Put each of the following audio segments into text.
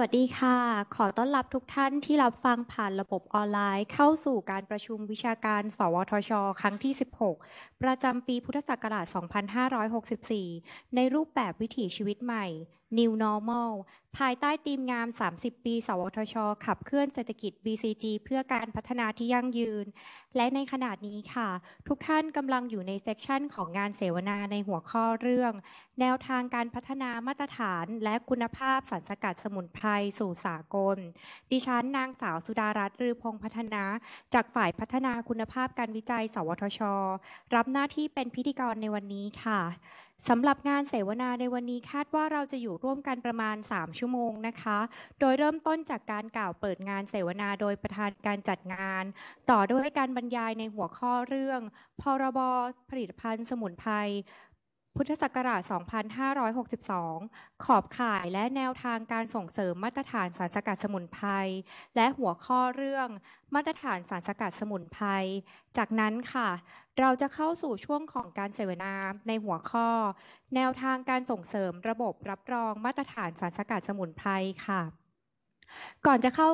วัสดีค่ะ ขอต้อนรับทุกท่านที่รับฟังผ่านระบบออนไลน์ เข้าสู่การประชุมวิชาการสวทช ครั้งที่ 16 ประจำปีพุทธศักราช 2564 ในรูปแบบวิถีชีวิตใหม่ New Normal ภายใต้ธีมงาม30 ปี สวทช ขับเคลื่อนเศรษฐกิจ BCG เพื่อการพัฒนาที่ยั่งยืน และในขณะนี้ค่ะ ทุกท่านกำลังอยู่ในเซกชันของงานเสวนาในหัวข้อเรื่อง แนวทางการพัฒนามาตรฐานและคุณภาพสารสกัดสมุนไพรสู่สากล ดิฉันนางสาวสุดารัตน์รือพงพัฒนา จากฝ่ายพัฒนาคุณภาพการวิจัย สวทช รับหน้าที่เป็นพิธีกรในวันนี้ค่ะสำหรับงานเสวนาในวันนี้คาดว่าเราจะอยู่ร่วมกันประมาณ 3 ชั่วโมงนะคะ โดยเริ่มต้นจากการกล่าวเปิดงานเสวนาโดยประธานการจัดงาน ต่อด้วยการบรรยายในหัวข้อเรื่อง พรบผลิตภัณฑ์สมุนไพรพุทธศักราช2562 ขอบข่ายและแนวทางการส่งเสริมมาตรฐานสารสกัดสมุนไพรและหัวข้อเรื่องมาตรฐานสารสกัดสมุนไพรจากนั้นค่ะเราจะเข้าสู่ช่วงของการเสวนาในหัวข้อ แนวทางการส่งเสริมระบบรับรองมาตรฐานสารสกัดสมุนไพรค่ะ ก่อนจะเข้า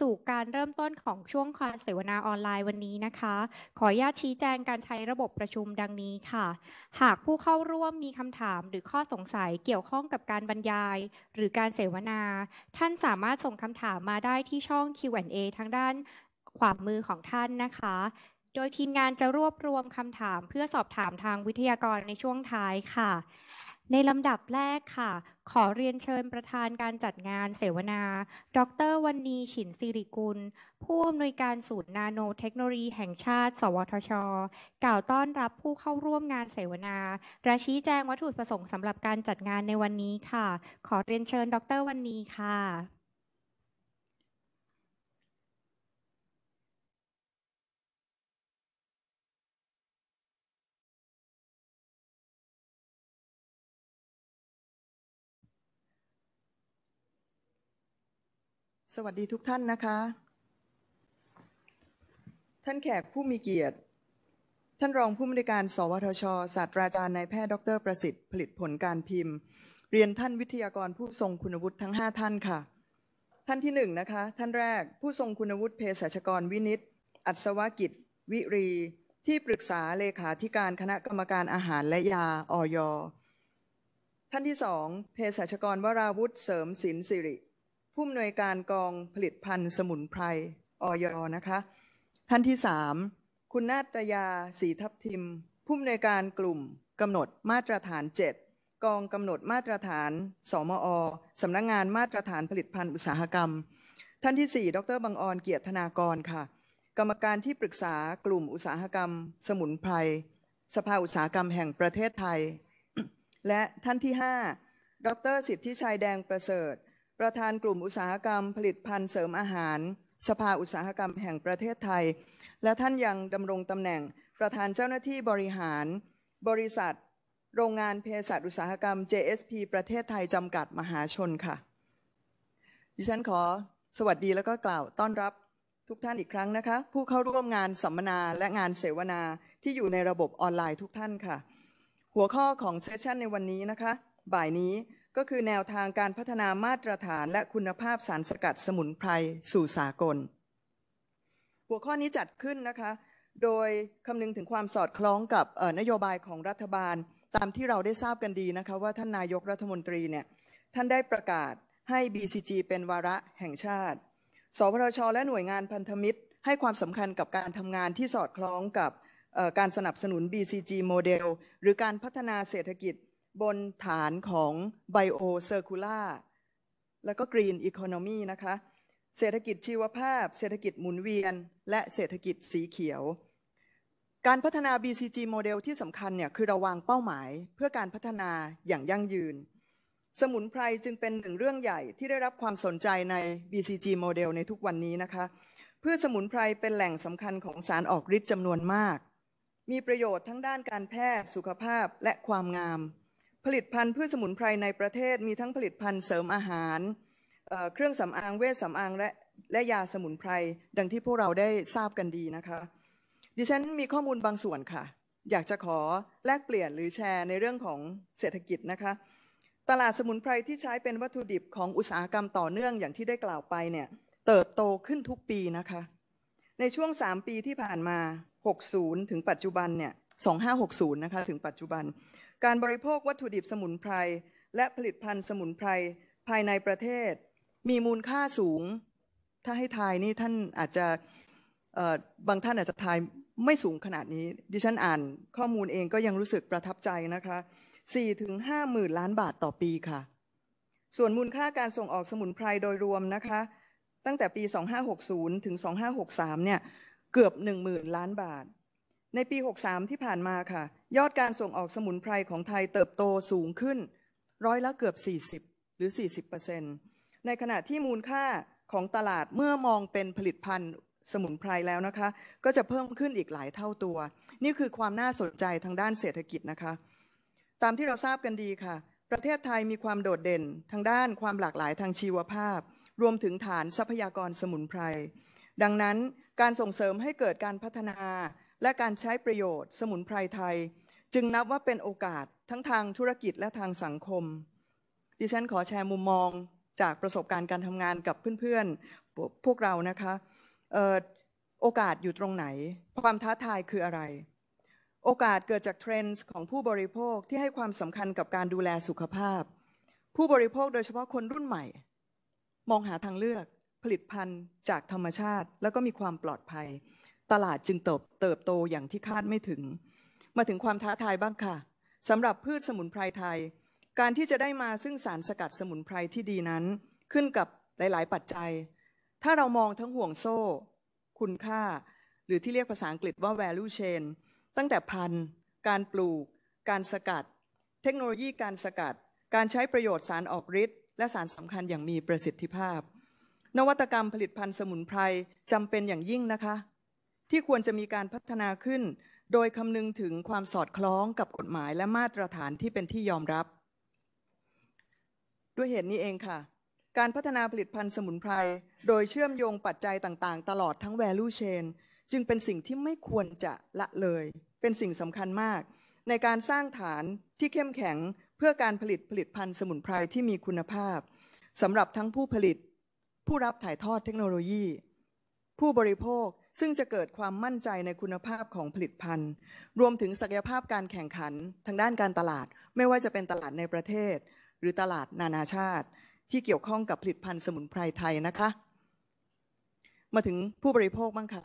สู่การเริ่มต้นของช่วงการเสวนาออนไลน์วันนี้นะคะ ขออนุญาตชี้แจงการใช้ระบบประชุมดังนี้ค่ะ หากผู้เข้าร่วมมีคำถามหรือข้อสงสัยเกี่ยวข้องกับการบรรยาย หรือการเสวนา ท่านสามารถส่งคำถามมาได้ที่ช่อง Q&A ทางด้าน ขวามือของท่านนะคะโดยทีมงานจะรวบรวมคำถามเพื่อสอบถามทางวิทยากรในช่วงท้ายค่ะ ในลำดับแรกค่ะ ขอเรียนเชิญประธานการจัดงานเสวนา ดรวันนี ฉินสิริกุล ผู้อำนวยการศูนย์นาโนเทคโนโลยีแห่งชาติ สวทชกล่าวต้อนรับผู้เข้าร่วมงานเสวนาและชี้แจงวัตถุประสงค์สำหรับการจัดงานในวันนี้ค่ะ ขอเรียนเชิญ ดรวันนีค่ะสวัสดีทุกท่านนะคะ ท่านแขกผู้มีเกียรติ ท่านรองผู้มนรยการ สวทชศาสตราจารย์นายแพทย์ดร ประสิทธิ์ผลิตผลการพิมพ์ เรียนท่านวิทยากรผู้ทรงคุณวุฒิทั้ง 5 ท่านค่ะ ท่านที่1นนะคะท่านแรกผู้ทรงคุณวุฒิเภสัชกรวินิตอัศวกิจวิรี ที่ปรึกษาเลขาธิการคณะกรรมการอาหารและยาอยท่านที่สองเภสัชกรวราวุฒิเสริมศิลสิริผู้อำนวยการกองผลิตภัณฑ์สมุนไพรออยนะคะท่านที่ 3 คุณนาตยาสีทับทิม ผู้อำนวยการกลุ่มกำหนดมาตรฐาน 7 กองกำหนดมาตรฐานสมอสำนักงงานมาตรฐานผลิตภัณฑ์อุตสาหกรรม ท่านที่ 4 ดรบังออนเกียรติธนากรค่ะ กรรมการที่ปรึกษากลุ่มอุตสาหกรรม สมุนไพรสภาอุตสาหกรรมแห่งประเทศไทย และท่านที่ 5 ดร สิทธิชัยแดงประเสริฐประธานกลุ่มอุตสาหกรรมผลิตภัณฑ์เสริมอาหาร สภาอุตสาหกรรมแห่งประเทศไทย และท่านยังดำรงตำแหน่ง ประธานเจ้าหน้าที่บริหาร บริษัท โรงงานเภสัชอุตสาหกรรม JSP ประเทศไทยจำกัดมหาชนค่ะดิฉันขอ สวัสดีแล้วก็กล่าวต้อนรับทุกท่านอีกครั้งนะคะ ผู้เข้าร่วมงานสัมมนาและงานเสวนาที่อยู่ในระบบออนไลน์ทุกท่านค่ะ หัวข้อของเซสชันในวันนี้นะคะ บ่ายนี้ก็คือแนวทางการพัฒนามาตรฐานและคุณภาพสารสกัดสมุนไพรสู่สากล หัวข้อนี้จัดขึ้นนะคะ โดยคำนึงถึงความสอดคล้องกับนโยบายของรัฐบาล ตามที่เราได้ทราบกันดีนะคะว่าท่านนายกรัฐมนตรีเนี่ยท่านได้ประกาศให้ BCG เป็นวาระแห่งชาติสพชและหน่วยงานพันธมิตร ให้ความสำคัญกับการทำงานที่สอดคล้องกับการสนับสนุน BCG โมเดลหรือการพัฒนาเศรษฐกิจบนฐานของไบโอเซอร์คูล่าแล้วก็กรีนอีโคโนมีนะคะเศรษฐกิจชีวภาพ เศรษฐกิจหมุนเวียน และเศรษฐกิจสีเขียว การพัฒนา BCG โมเดลที่สำคัญเนี่ยคือระวางเป้าหมายเพื่อการพัฒนาอย่างยั่งยืน สมุนไพรจึงเป็นหนึ่งเรื่องใหญ่ที่ได้รับความสนใจใน BCG โมเดลในทุกวันนี้นะคะพืชสมุนไพรเป็นแหล่งสำคัญของสารออกฤทธิ์จำนวนมาก มีประโยชน์ทั้งด้านการแพทย์สุขภาพและความงามผลิตภัณฑ์พืชสมุนไพรในประเทศมีทั้งผลิตภัณฑ์เสริมอาหารเครื่องสำอางเวชสำอางและและยาสมุนไพรดังที่พวกเราได้ทราบกันดีนะคะดิฉันมีข้อมูลบางส่วนค่ะ อยากจะขอแลกเปลี่ยนหรือแชร์ในเรื่องของเศรษฐกิจนะคะ ตลาดสมุนไพรที่ใช้เป็นวัตถุดิบของอุตสาหกรรมต่อเนื่องอย่างที่ได้กล่าวไปเนี่ยเติบโตขึ้นทุกปีนะคะในช่วง 3 ปีที่ผ่านมา 60 ถึงปัจจุบันเนี่ย2560นะคะถึงปัจจุบันการบริโภควัตถุดิบสมุนไพรและผลิตภัณฑ์สมุนไพรภายในประเทศ มีมูลค่าสูง ถ้าให้ทายนี่ท่านอาจจะบางท่านอาจจะทายไม่สูงขนาดนี้ดิฉันอ่านข้อมูลเองก็ยังรู้สึกประทับใจนะคะ4ถึงห้าหมื่นล้านบาทต่อปีค่ะส่วนมูลค่าการส่งออกสมุนไพรโดยรวมนะคะ ตั้งแต่ปี 2560 ถึง 2563 เนี่ยเกือบ 10,000ล้านบาท ในปี 63 ที่ผ่านมาค่ะยอดการส่งออกสมุนไพรของไทยเติบโตสูงขึ้น ร้อยละเกือบ40หรือ40%ในขณะที่มูลค่าของตลาดเมื่อมองเป็นผลิตภัณฑ์สมุนไพรแล้วนะคะก็จะเพิ่มขึ้นอีกหลายเท่าตัว นี่คือความน่าสนใจทางด้านเศรษฐกิจนะคะ ตามที่เราทราบกันดีค่ะ ประเทศไทยมีความโดดเด่นทางด้านความหลากหลายทางชีวภาพ รวมถึงฐานทรัพยากรสมุนไพรดังนั้นการส่งเสริมให้เกิดการพัฒนา และการใช้ประโยชน์ สมุนไพรไทยจึงนับว่าเป็นโอกาสทั้งทางธุรกิจและทางสังคมดิฉันขอแชร์มุมมองจากประสบการณ์การทำงานกับเพื่อนๆ พวกเรานะคะโอกาสอยู่ตรงไหนความท้าทายคืออะไร โอกาสเกิดจากเทรนด์ของผู้บริโภคที่ให้ความสำคัญกับการดูแลสุขภาพ ผู้บริโภคโดยเฉพาะคนรุ่นใหม่ มองหาทางเลือกผลิตภัณฑ์จากธรรมชาติ แล้วก็มีความปลอดภัย ตลาดจึงเติบเติบโตอย่างที่คาดไม่ถึงมาถึงความท้าทายบ้างค่ะสำหรับพืชสมุนไพรไทย การที่จะได้มาซึ่งสารสกัดสมุนไพรที่ดีนั้น ขึ้นกับหลาย ๆ ปัจจัย ถ้าเรามองทั้งห่วงโซ่ คุณค่า หรือที่เรียกภาษาอังกฤษว่า value chain ตั้งแต่พันธุ์การปลูก การสกัด เทคโนโลยีการสกัด การใช้ประโยชน์สารออกฤทธิ์และสารสำคัญอย่างมีประสิทธิภาพ นวัตกรรมผลิตภัณฑ์สมุนไพรจำเป็นอย่างยิ่งนะคะ ที่ควรจะมีการพัฒนาขึ้นโดยคำนึงถึงความสอดคล้องกับกฎหมายและมาตรฐานที่เป็นที่ยอมรับ ด้วยเหตุนี้เองค่ะ การพัฒนาผลิตภัณฑ์สมุนไพรโดยเชื่อมโยงปัจจัยต่าง ๆ ตลอดทั้ง value chain จึงเป็นสิ่งที่ไม่ควรจะละเลย เป็นสิ่งสำคัญมาก ในการสร้างฐานที่เข้มแข็งเพื่อการผลิตผลิตภัณฑ์สมุนไพรที่มีคุณภาพสำหรับทั้งผู้ผลิต ผู้รับถ่ายทอดเทคโนโลยี ผู้บริโภคซึ่งจะเกิดความมั่นใจในคุณภาพของผลิตภัณฑ์ รวมถึงศักยภาพการแข่งขัน ทางด้านการตลาดไม่ว่าจะเป็นตลาดในประเทศ หรือตลาดนานาชาติ ที่เกี่ยวข้องกับผลิตภัณฑ์สมุนไพรไทยนะคะ มาถึงผู้บริโภคบ้างค่ะ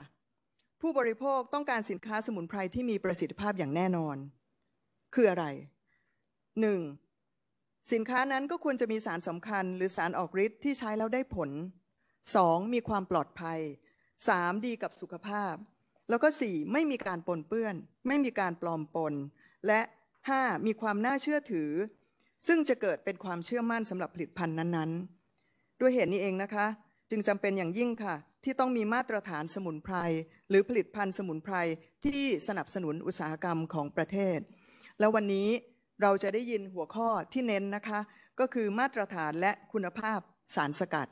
ผู้บริโภคต้องการสินค้าสมุนไพรที่มีประสิทธิภาพอย่างแน่นอน คืออะไร 1. สินค้านั้นก็ควรจะมีสารสำคัญ หรือสารออกฤทธิ์ที่ใช้แล้วได้ผล 2. มีความปลอดภัยสามดีกับสุขภาพ แล้วก็สี่ไม่มีการปนเปื้อน ไม่มีการปลอมปนและห้ามีความน่าเชื่อถือ ซึ่งจะเกิดเป็นความเชื่อมั่นสำหรับผลิตภัณฑ์นั้นๆ ด้วยเหตุนี้เองนะคะ จึงจำเป็นอย่างยิ่งค่ะ ที่ต้องมีมาตรฐานสมุนไพรหรือผลิตภัณฑ์สมุนไพรที่สนับสนุนอุตสาหกรรมของประเทศ แล้ววันนี้เราจะได้ยินหัวข้อที่เน้นนะคะก็คือมาตรฐานและคุณภาพสารสกัด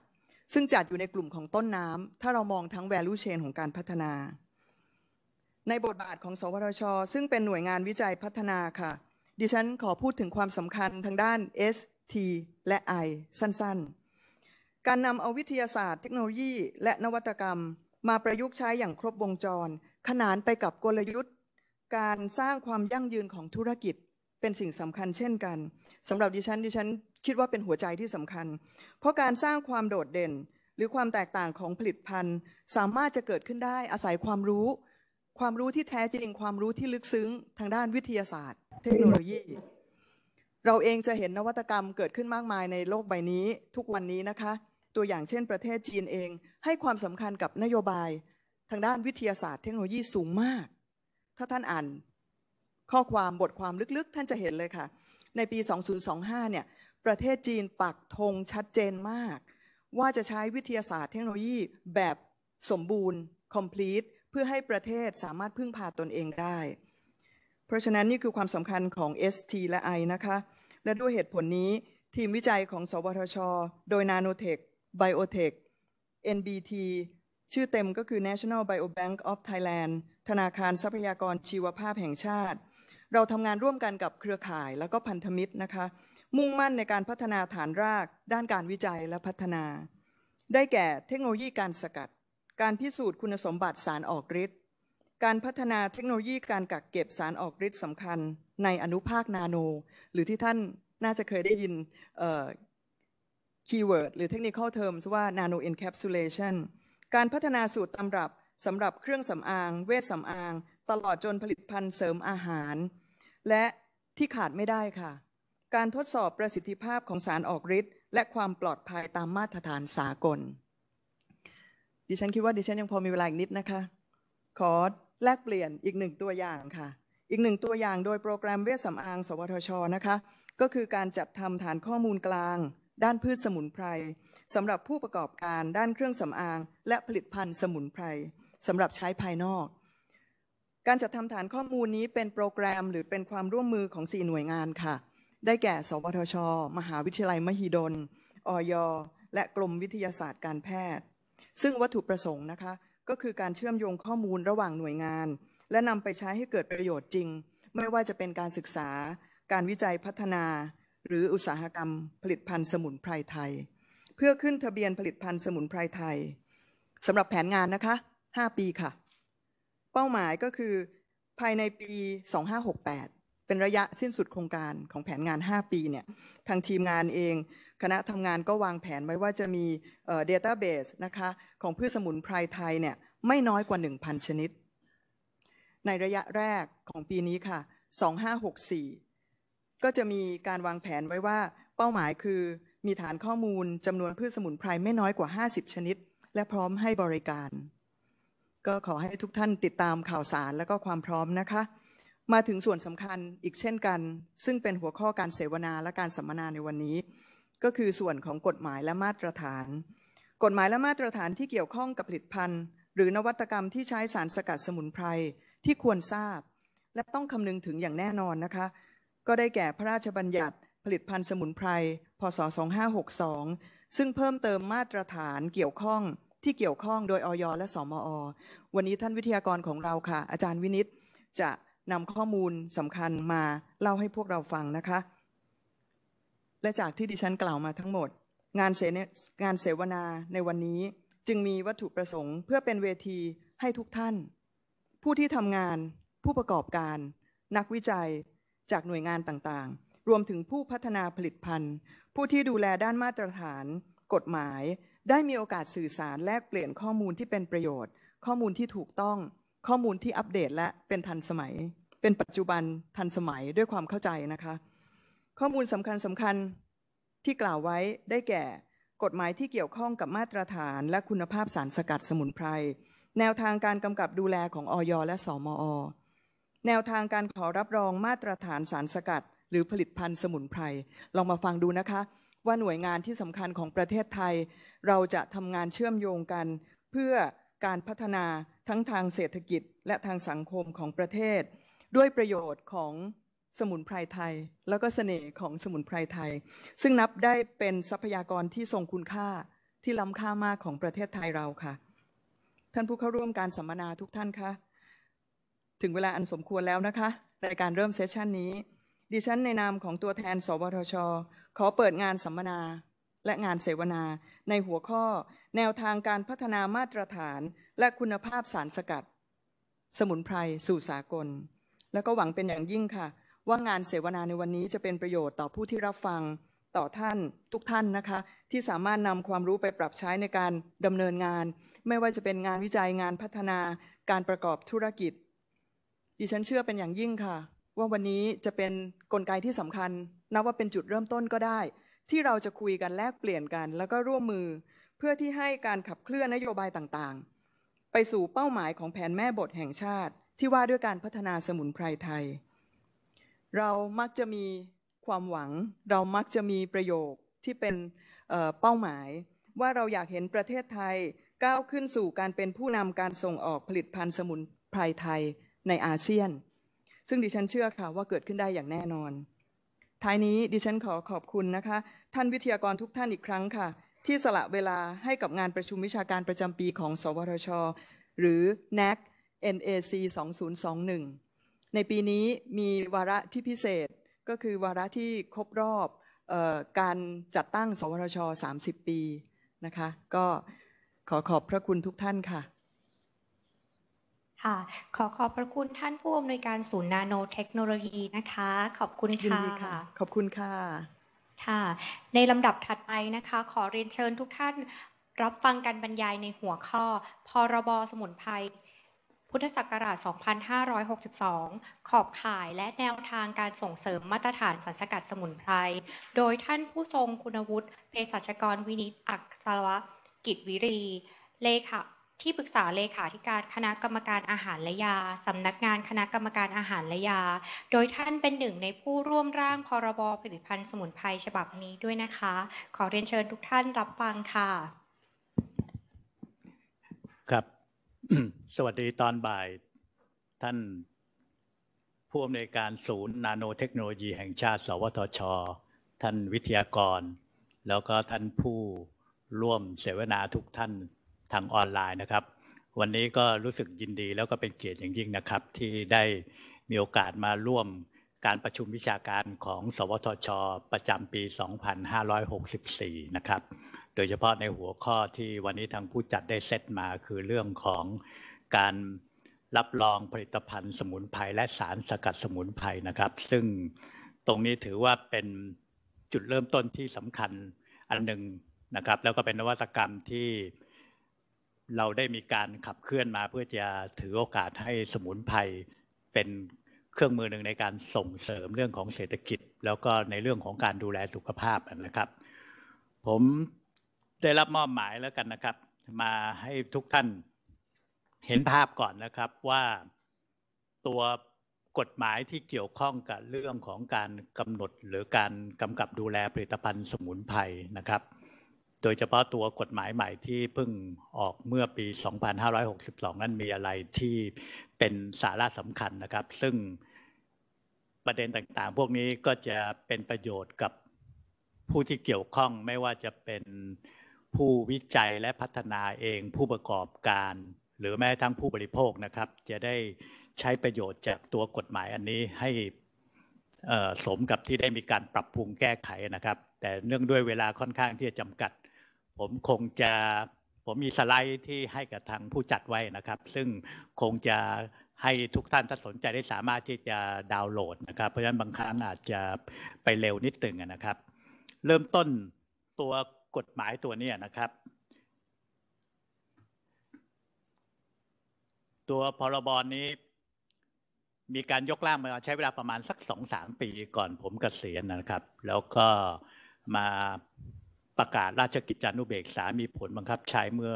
ซึ่งจัดอยู่ในกลุ่มของต้นน้ำถ้าเรามองทั้ง value chain ของการพัฒนา ในบทบาทของสวทช ซึ่งเป็นหน่วยงานวิจัยพัฒนาค่ะ ดิฉัน ขอพูดถึงความสำคัญทางด้าน S T และ I สั้น ๆ การนำเอาวิทยาศาสตร์ เทคโนโลยี และนวัตกรรม มาประยุกต์ใช้อย่างครบวงจร ขนานไปกับกลยุทธ์ การสร้างความยั่งยืนของธุรกิจ เป็นสิ่งสำคัญเช่น กันสำหรับดิฉัน ดิฉันคิดว่าเป็นหัวใจที่สำคัญ เพราะการสร้างความโดดเด่น หรือความแตกต่างของผลิตภัณฑ์ สามารถจะเกิดขึ้นได้อาศัยความรู้ ความรู้ที่แท้จริงความรู้ที่ลึกซึ้งทางด้านวิทยาศาสตร์ เทคโนโลยี เราเองจะเห็นนวัตกรรมเกิดขึ้นมากมายในโลกใบนี้ ทุกวันนี้นะคะ ตัวอย่างเช่น ประเทศจีนเอง ให้ความสำคัญกับนโยบาย ทางด้านวิทยาศาสตร์เทคโนโลยีสูงมาก ถ้าท่านอ่าน ข้อความบทความลึก ๆท่านจะเห็นเลยค่ะ ในปี 2025 เนี่ยประเทศจีนปักธงชัดเจนมาก ว่าจะใช้วิทยาศาสตร์ เทคโนโลยี แบบสมบูรณ์ complete เพื่อให้ประเทศสามารถพึ่งพาตนเองได้ เพราะฉะนั้นนี่คือความสำคัญของ ST และ I นะคะและด้วยเหตุผลนี้ ทีมวิจัยของ สวทช โดย Nanotech Biotech NBT ชื่อเต็มก็คือ National Biobank of Thailand ธนาคารทรัพยากรชีวภาพแห่งชาติ เราทำงานร่วมกันกับเครือข่ายและก็พันธมิตรนะคะมุ่งมั่นในการพัฒนาฐานราก ด้านการวิจัยและพัฒนา ได้แก่เทคโนโลยีการสกัด การพิสูจน์คุณสมบัติสารออกฤทธิ์ การพัฒนาเทคโนโลยีการกักเก็บสารออกฤทธิ์สำคัญ ในอนุภาคนาโน หรือที่ท่านน่าจะเคยได้ยินคีย์เวิร์ดหรือเทคนิคอลเทอมว่านาโนอินแคปซูลเลชันการพัฒนาสูตรตำรับสำหรับเครื่องสำอาง เวชสำอาง ตลอดจนผลิตภัณฑ์เสริมอาหาร และที่ขาดไม่ได้ค่ะการทดสอบประสิทธิภาพของสารออกฤทธิ์และความปลอดภัยตามมาตรฐานสากล ดิฉันคิดว่าดิฉันยังพอมีเวลาอีกนิดนะคะ ขอแลกเปลี่ยนอีกหนึ่งตัวอย่างค่ะ อีกหนึ่งตัวอย่างโดยโปรแกรมเวชสำอาง สวทชนะคะ ก็คือการจัดทำฐานข้อมูลกลาง ด้านพืชสมุนไพรสำหรับผู้ประกอบการ ด้านเครื่องสำอาง และผลิตภัณฑ์สมุนไพรสำหรับใช้ภายนอก การจัดทำฐานข้อมูลนี้เป็นโปรแกรมหรือเป็นความร่วมมือของ 4 หน่วยงานค่ะได้แก่ สวทช มหาวิทยาลัยมหิดล อยและกรมวิทยาศาสตร์การแพทย์ ซึ่งวัตถุประสงค์นะคะก็คือการเชื่อมโยงข้อมูลระหว่างหน่วยงาน และนำไปใช้ให้เกิดประโยชน์จริง ไม่ว่าจะเป็นการศึกษา การวิจัยพัฒนา หรืออุตสาหกรรมผลิตภัณฑ์สมุนไพรไทย เพื่อขึ้นทะเบียนผลิตภัณฑ์สมุนไพรไทยสำหรับแผนงานนะคะ 5 ปีค่ะ เป้าหมายก็คือ ภายในปี 2568เป็นระยะสิ้นสุดโครงการของแผนงาน 5 ปีเนี่ย ทางทีมงานเอง คณะทำงานก็วางแผนไว้ว่าจะมีเดต้าเบสนะคะ ของพืชสมุนไพรไทยเนี่ย ไม่น้อยกว่า 1,000 ชนิด ในระยะแรกของปีนี้ค่ะ 2564 ก็จะมีการวางแผนไว้ว่าเป้าหมายคือ มีฐานข้อมูลจำนวนพืชสมุนไพรไม่น้อยกว่า 50 ชนิด และพร้อมให้บริการ ก็ขอให้ทุกท่านติดตามข่าวสารและก็ความพร้อมนะคะมาถึงส่วนสำคัญอีกเช่นกัน ซึ่งเป็นหัวข้อการเสวนาและการสัมมนาในวันนี้ ก็คือส่วนของกฎหมายและมาตรฐาน กฎหมายและมาตรฐานที่เกี่ยวข้องกับผลิตภัณฑ์ หรือนวัตกรรมที่ใช้สารสกัดสมุนไพรที่ควรทราบ และต้องคำนึงถึงอย่างแน่นอนนะคะ ก็ได้แก่พระราชบัญญัติผลิตภัณฑ์สมุนไพรพศ2562ซึ่งเพิ่มเติมมาตรฐาน เกี่ยวข้องที่เกี่ยวข้องโดยอยและสมอวันนี้ท่านวิทยากรของเราค่ะ อาจารย์วินิตจะนำข้อมูลสำคัญมาเล่าให้พวกเราฟังนะคะ และจากที่ดิฉันกล่าวมาทั้งหมดงานเสงานเสวนาในวันนี้จึงมีวัตถุประสงค์เพื่อเป็นเวทีให้ทุกท่าน ผู้ที่ทำงาน ผู้ประกอบการ นักวิจัย จากหน่วยงานต่างๆ รวมถึงผู้พัฒนาผลิตภัณฑ์ ผู้ที่ดูแลด้านมาตรฐาน กฎหมาย ได้มีโอกาสสื่อสารแลกเปลี่ยนข้อมูลที่เป็นประโยชน์ ข้อมูลที่ถูกต้องข้อมูลที่อัปเดตและเป็นทันสมัย เป็นปัจจุบันทันสมัยด้วยความเข้าใจนะคะ ข้อมูลสำคัญสำคัญที่กล่าวไว้ได้แก่กฎหมายที่เกี่ยวข้องกับมาตรฐานและคุณภาพสารสกัดสมุนไพรแนวทางการกำกับดูแลของออยและสอมอแนวทางการขอรับรองมาตรฐานสารสกัด หรือผลิตภัณฑ์สมุนไพร ลองมาฟังดูนะคะ ว่าหน่วยงานที่สำคัญของประเทศไทย เราจะทำงานเชื่อมโยงกัน เพื่อการพัฒนาทั้งทางเศรษฐกิจและทางสังคมของประเทศ ด้วยประโยชน์ของสมุนไพรไทย แล้วก็เสน่ห์ของสมุนไพรไทย ซึ่งนับได้เป็นทรัพยากรที่ทรงคุณค่าที่ล้ำค่ามากของประเทศไทยเราค่ะ ท่านผู้เข้าร่วมการสัมมนาทุกท่านคะถึงเวลาอันสมควรแล้วนะคะในการเริ่มเซสชันนี้ดิฉัน ในนามของตัวแทนสวทช ขอเปิดงานสัมมนาและงานเสวนาในหัวข้อ แนวทางการพัฒนามาตรฐานและคุณภาพสารสกัด สมุนไพรสู่สากล และก็หวังเป็นอย่างยิ่งค่ะ ว่างานเสวนาในวันนี้จะเป็นประโยชน์ต่อผู้ที่รับฟังต่อท่านทุกท่านนะคะ ที่สามารถนำความรู้ไปปรับใช้ในการดำเนินงาน ไม่ว่าจะเป็นงานวิจัยงานพัฒนาการประกอบธุรกิจดิฉันเชื่อเป็นอย่างยิ่งค่ะ ว่าวันนี้จะเป็นนกลไกที่สำคัญนับว่าเป็นจุดเริ่มต้นก็ได้ที่เราจะคุยกันแลกเปลี่ยนกัน แล้วก็ร่วมมือเพื่อที่ให้การขับเคลื่อนนโยบายต่างๆ ไปสู่เป้าหมายของแผนแม่บทแห่งชาติ ที่ว่าด้วยการพัฒนาสมุนไพรไทย เรามักจะมีความหวัง เรามักจะมีประโยคที่เป็นเป้าหมาย ว่าเราอยากเห็นประเทศไทยก้าวขึ้นสู่การเป็นผู้นำการส่งออกผลิตภัณฑ์สมุนไพรไทยในอาเซียนซึ่งดิฉันเชื่อค่ะว่าเกิดขึ้นได้อย่างแน่นอนท้ายนี้ดิฉันขอขอบคุณนะคะท่านวิทยากรทุกท่านอีกครั้งค่ะที่สละเวลาให้กับงานประชุมวิชาการประจำปีของ สวทชหรือ NAC NAC 2021ในปีนี้มีวาระที่พิเศษก็คือวาระที่ครบรอบการจัดตั้ง สวทช30 ปีนะคะก็ขอขอบพระคุณทุกท่านค่ะค่ะขอขอบพระคุณท่านผู้อำนวยการศูนย์นาโนเทคโนโลยีนะคะ ขอบคุณค่ะค่ะ ขอบคุณค่ะ ค่ะ ในลำดับถัดไปนะคะ ขอเรียนเชิญทุกท่านรับฟังการบรรยายในหัวข้อ พรบสมุนไพรพุทธศักราช2562 ขอบข่ายและแนวทางการส่งเสริมมาตรฐานสารสกัดสมุนไพร โดยท่านผู้ทรงคุณวุฒิ เภสัชกร วินิจอักษรกิจวิรีเลขาที่ปรึกษาเลขาธิการคณะกรรมการอาหารและยาสำนักงานคณะกรรมการอาหารและยา โดยท่านเป็นหนึ่งในผู้ร่วมร่างพรบผลิตภัณฑ์สมุนไพรฉบับนี้ด้วยนะคะ ขอเรียนเชิญทุกท่านรับฟังค่ะ ครับ สวัสดีตอนบ่ายท่านผู้อำนวยการศูนย์นาโนเทคโนโลยีแห่งชาติ สวทช ท่านวิทยากร แล้วก็ท่านผู้ร่วมเสวนาทุกท่านทางออนไลน์นะครับ วันนี้ก็รู้สึกยินดีแล้วก็เป็นเกียรติอย่างยิ่งนะครับ ที่ได้มีโอกาสมาร่วมการประชุมวิชาการของ สวทช ประจำปี 2564 นะครับ โดยเฉพาะในหัวข้อที่วันนี้ทางผู้จัดได้เซตมาคือเรื่องของการรับรองผลิตภัณฑ์สมุนไพรและสารสกัดสมุนไพรนะครับ ซึ่งตรงนี้ถือว่าเป็นจุดเริ่มต้นที่สำคัญอันหนึ่งนะครับ แล้วก็เป็นนวัตกรรมที่เราได้มีการขับเคลื่อนมาเพื่อจะถือโอกาสให้สมุนไพรเป็นเครื่องมือหนึ่งในการส่งเสริมเรื่องของเศรษฐกิจ แล้วก็ในเรื่องของการดูแลสุขภาพนะครับ ผมได้รับมอบหมายแล้วกันนะครับ มาให้ทุกท่านเห็นภาพก่อนนะครับว่า ตัวกฎหมายที่เกี่ยวข้องกับเรื่องของการกำหนดหรือการกำกับดูแลผลิตภัณฑ์สมุนไพรนะครับโดยเฉพาะตัวกฎหมายใหม่ที่เพิ่งออกเมื่อปี 2562 นั้นมีอะไรที่เป็นสาระสำคัญนะครับ ซึ่งประเด็นต่างๆ พวกนี้ก็จะเป็นประโยชน์กับผู้ที่เกี่ยวข้องไม่ว่าจะเป็นผู้วิจัยและพัฒนาเอง ผู้ประกอบการ หรือแม้ทั้งผู้บริโภคนะครับจะได้ใช้ประโยชน์จากตัวกฎหมายอันนี้ให้สมกับที่ได้มีการปรับปรุงแก้ไขนะครับ แต่เนื่องด้วยเวลาค่อนข้างที่จะจำกัดผมคงจะผมมีสไลด์ที่ให้กับทางผู้จัดไว้นะครับ ซึ่งคงจะให้ทุกท่านถ้าสนใจได้สามารถที่จะดาวน์โหลดนะครับ เพราะฉะนั้นบางครั้งอาจจะไปเร็วนิดหนึ่งนะครับ เริ่มต้นตัวกฎหมายตัวนี้นะครับ ตัวพรบรนี้ มีการยกร่างมาใช้เวลาประมาณสักสองสามปีก่อนผมกเกษียณนะครับ แล้วก็มาประกาศราชกิจจานุเบกษามีผลบังคับใช้เมื่อ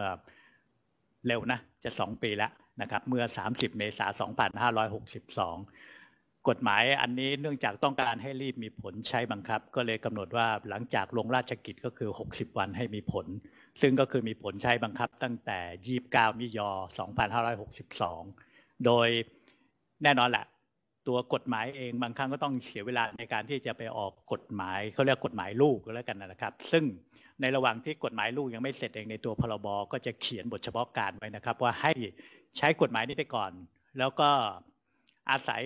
เร็วนะ จะสองปีแล้วนะครับ เมื่อ 30 เมษายน2562 กฎหมายอันนี้เนื่องจากต้องการให้รีบมีผลใช้บังคับ ก็เลยกำหนดว่าหลังจากลงราชกิจก็คือ 60 วันให้มีผล ซึ่งก็คือมีผลใช้บังคับ ตั้งแต่29มิยอ2562 โดยแน่นอนแหละตัวกฎหมายเองบางครั้งก็ต้องเสียเวลาในการที่จะไปออกกฎหมายเขาเรียกกฎหมายลูกแล้วกันนะครับ ซึ่งในระหว่างที่กฎหมายลูกยังไม่เสร็จเองในตัวพรบก็จะเขียนบทเฉพาะการไว้นะครับว่าให้ใช้กฎหมายนี้ไปก่อน แล้วก็อาศัย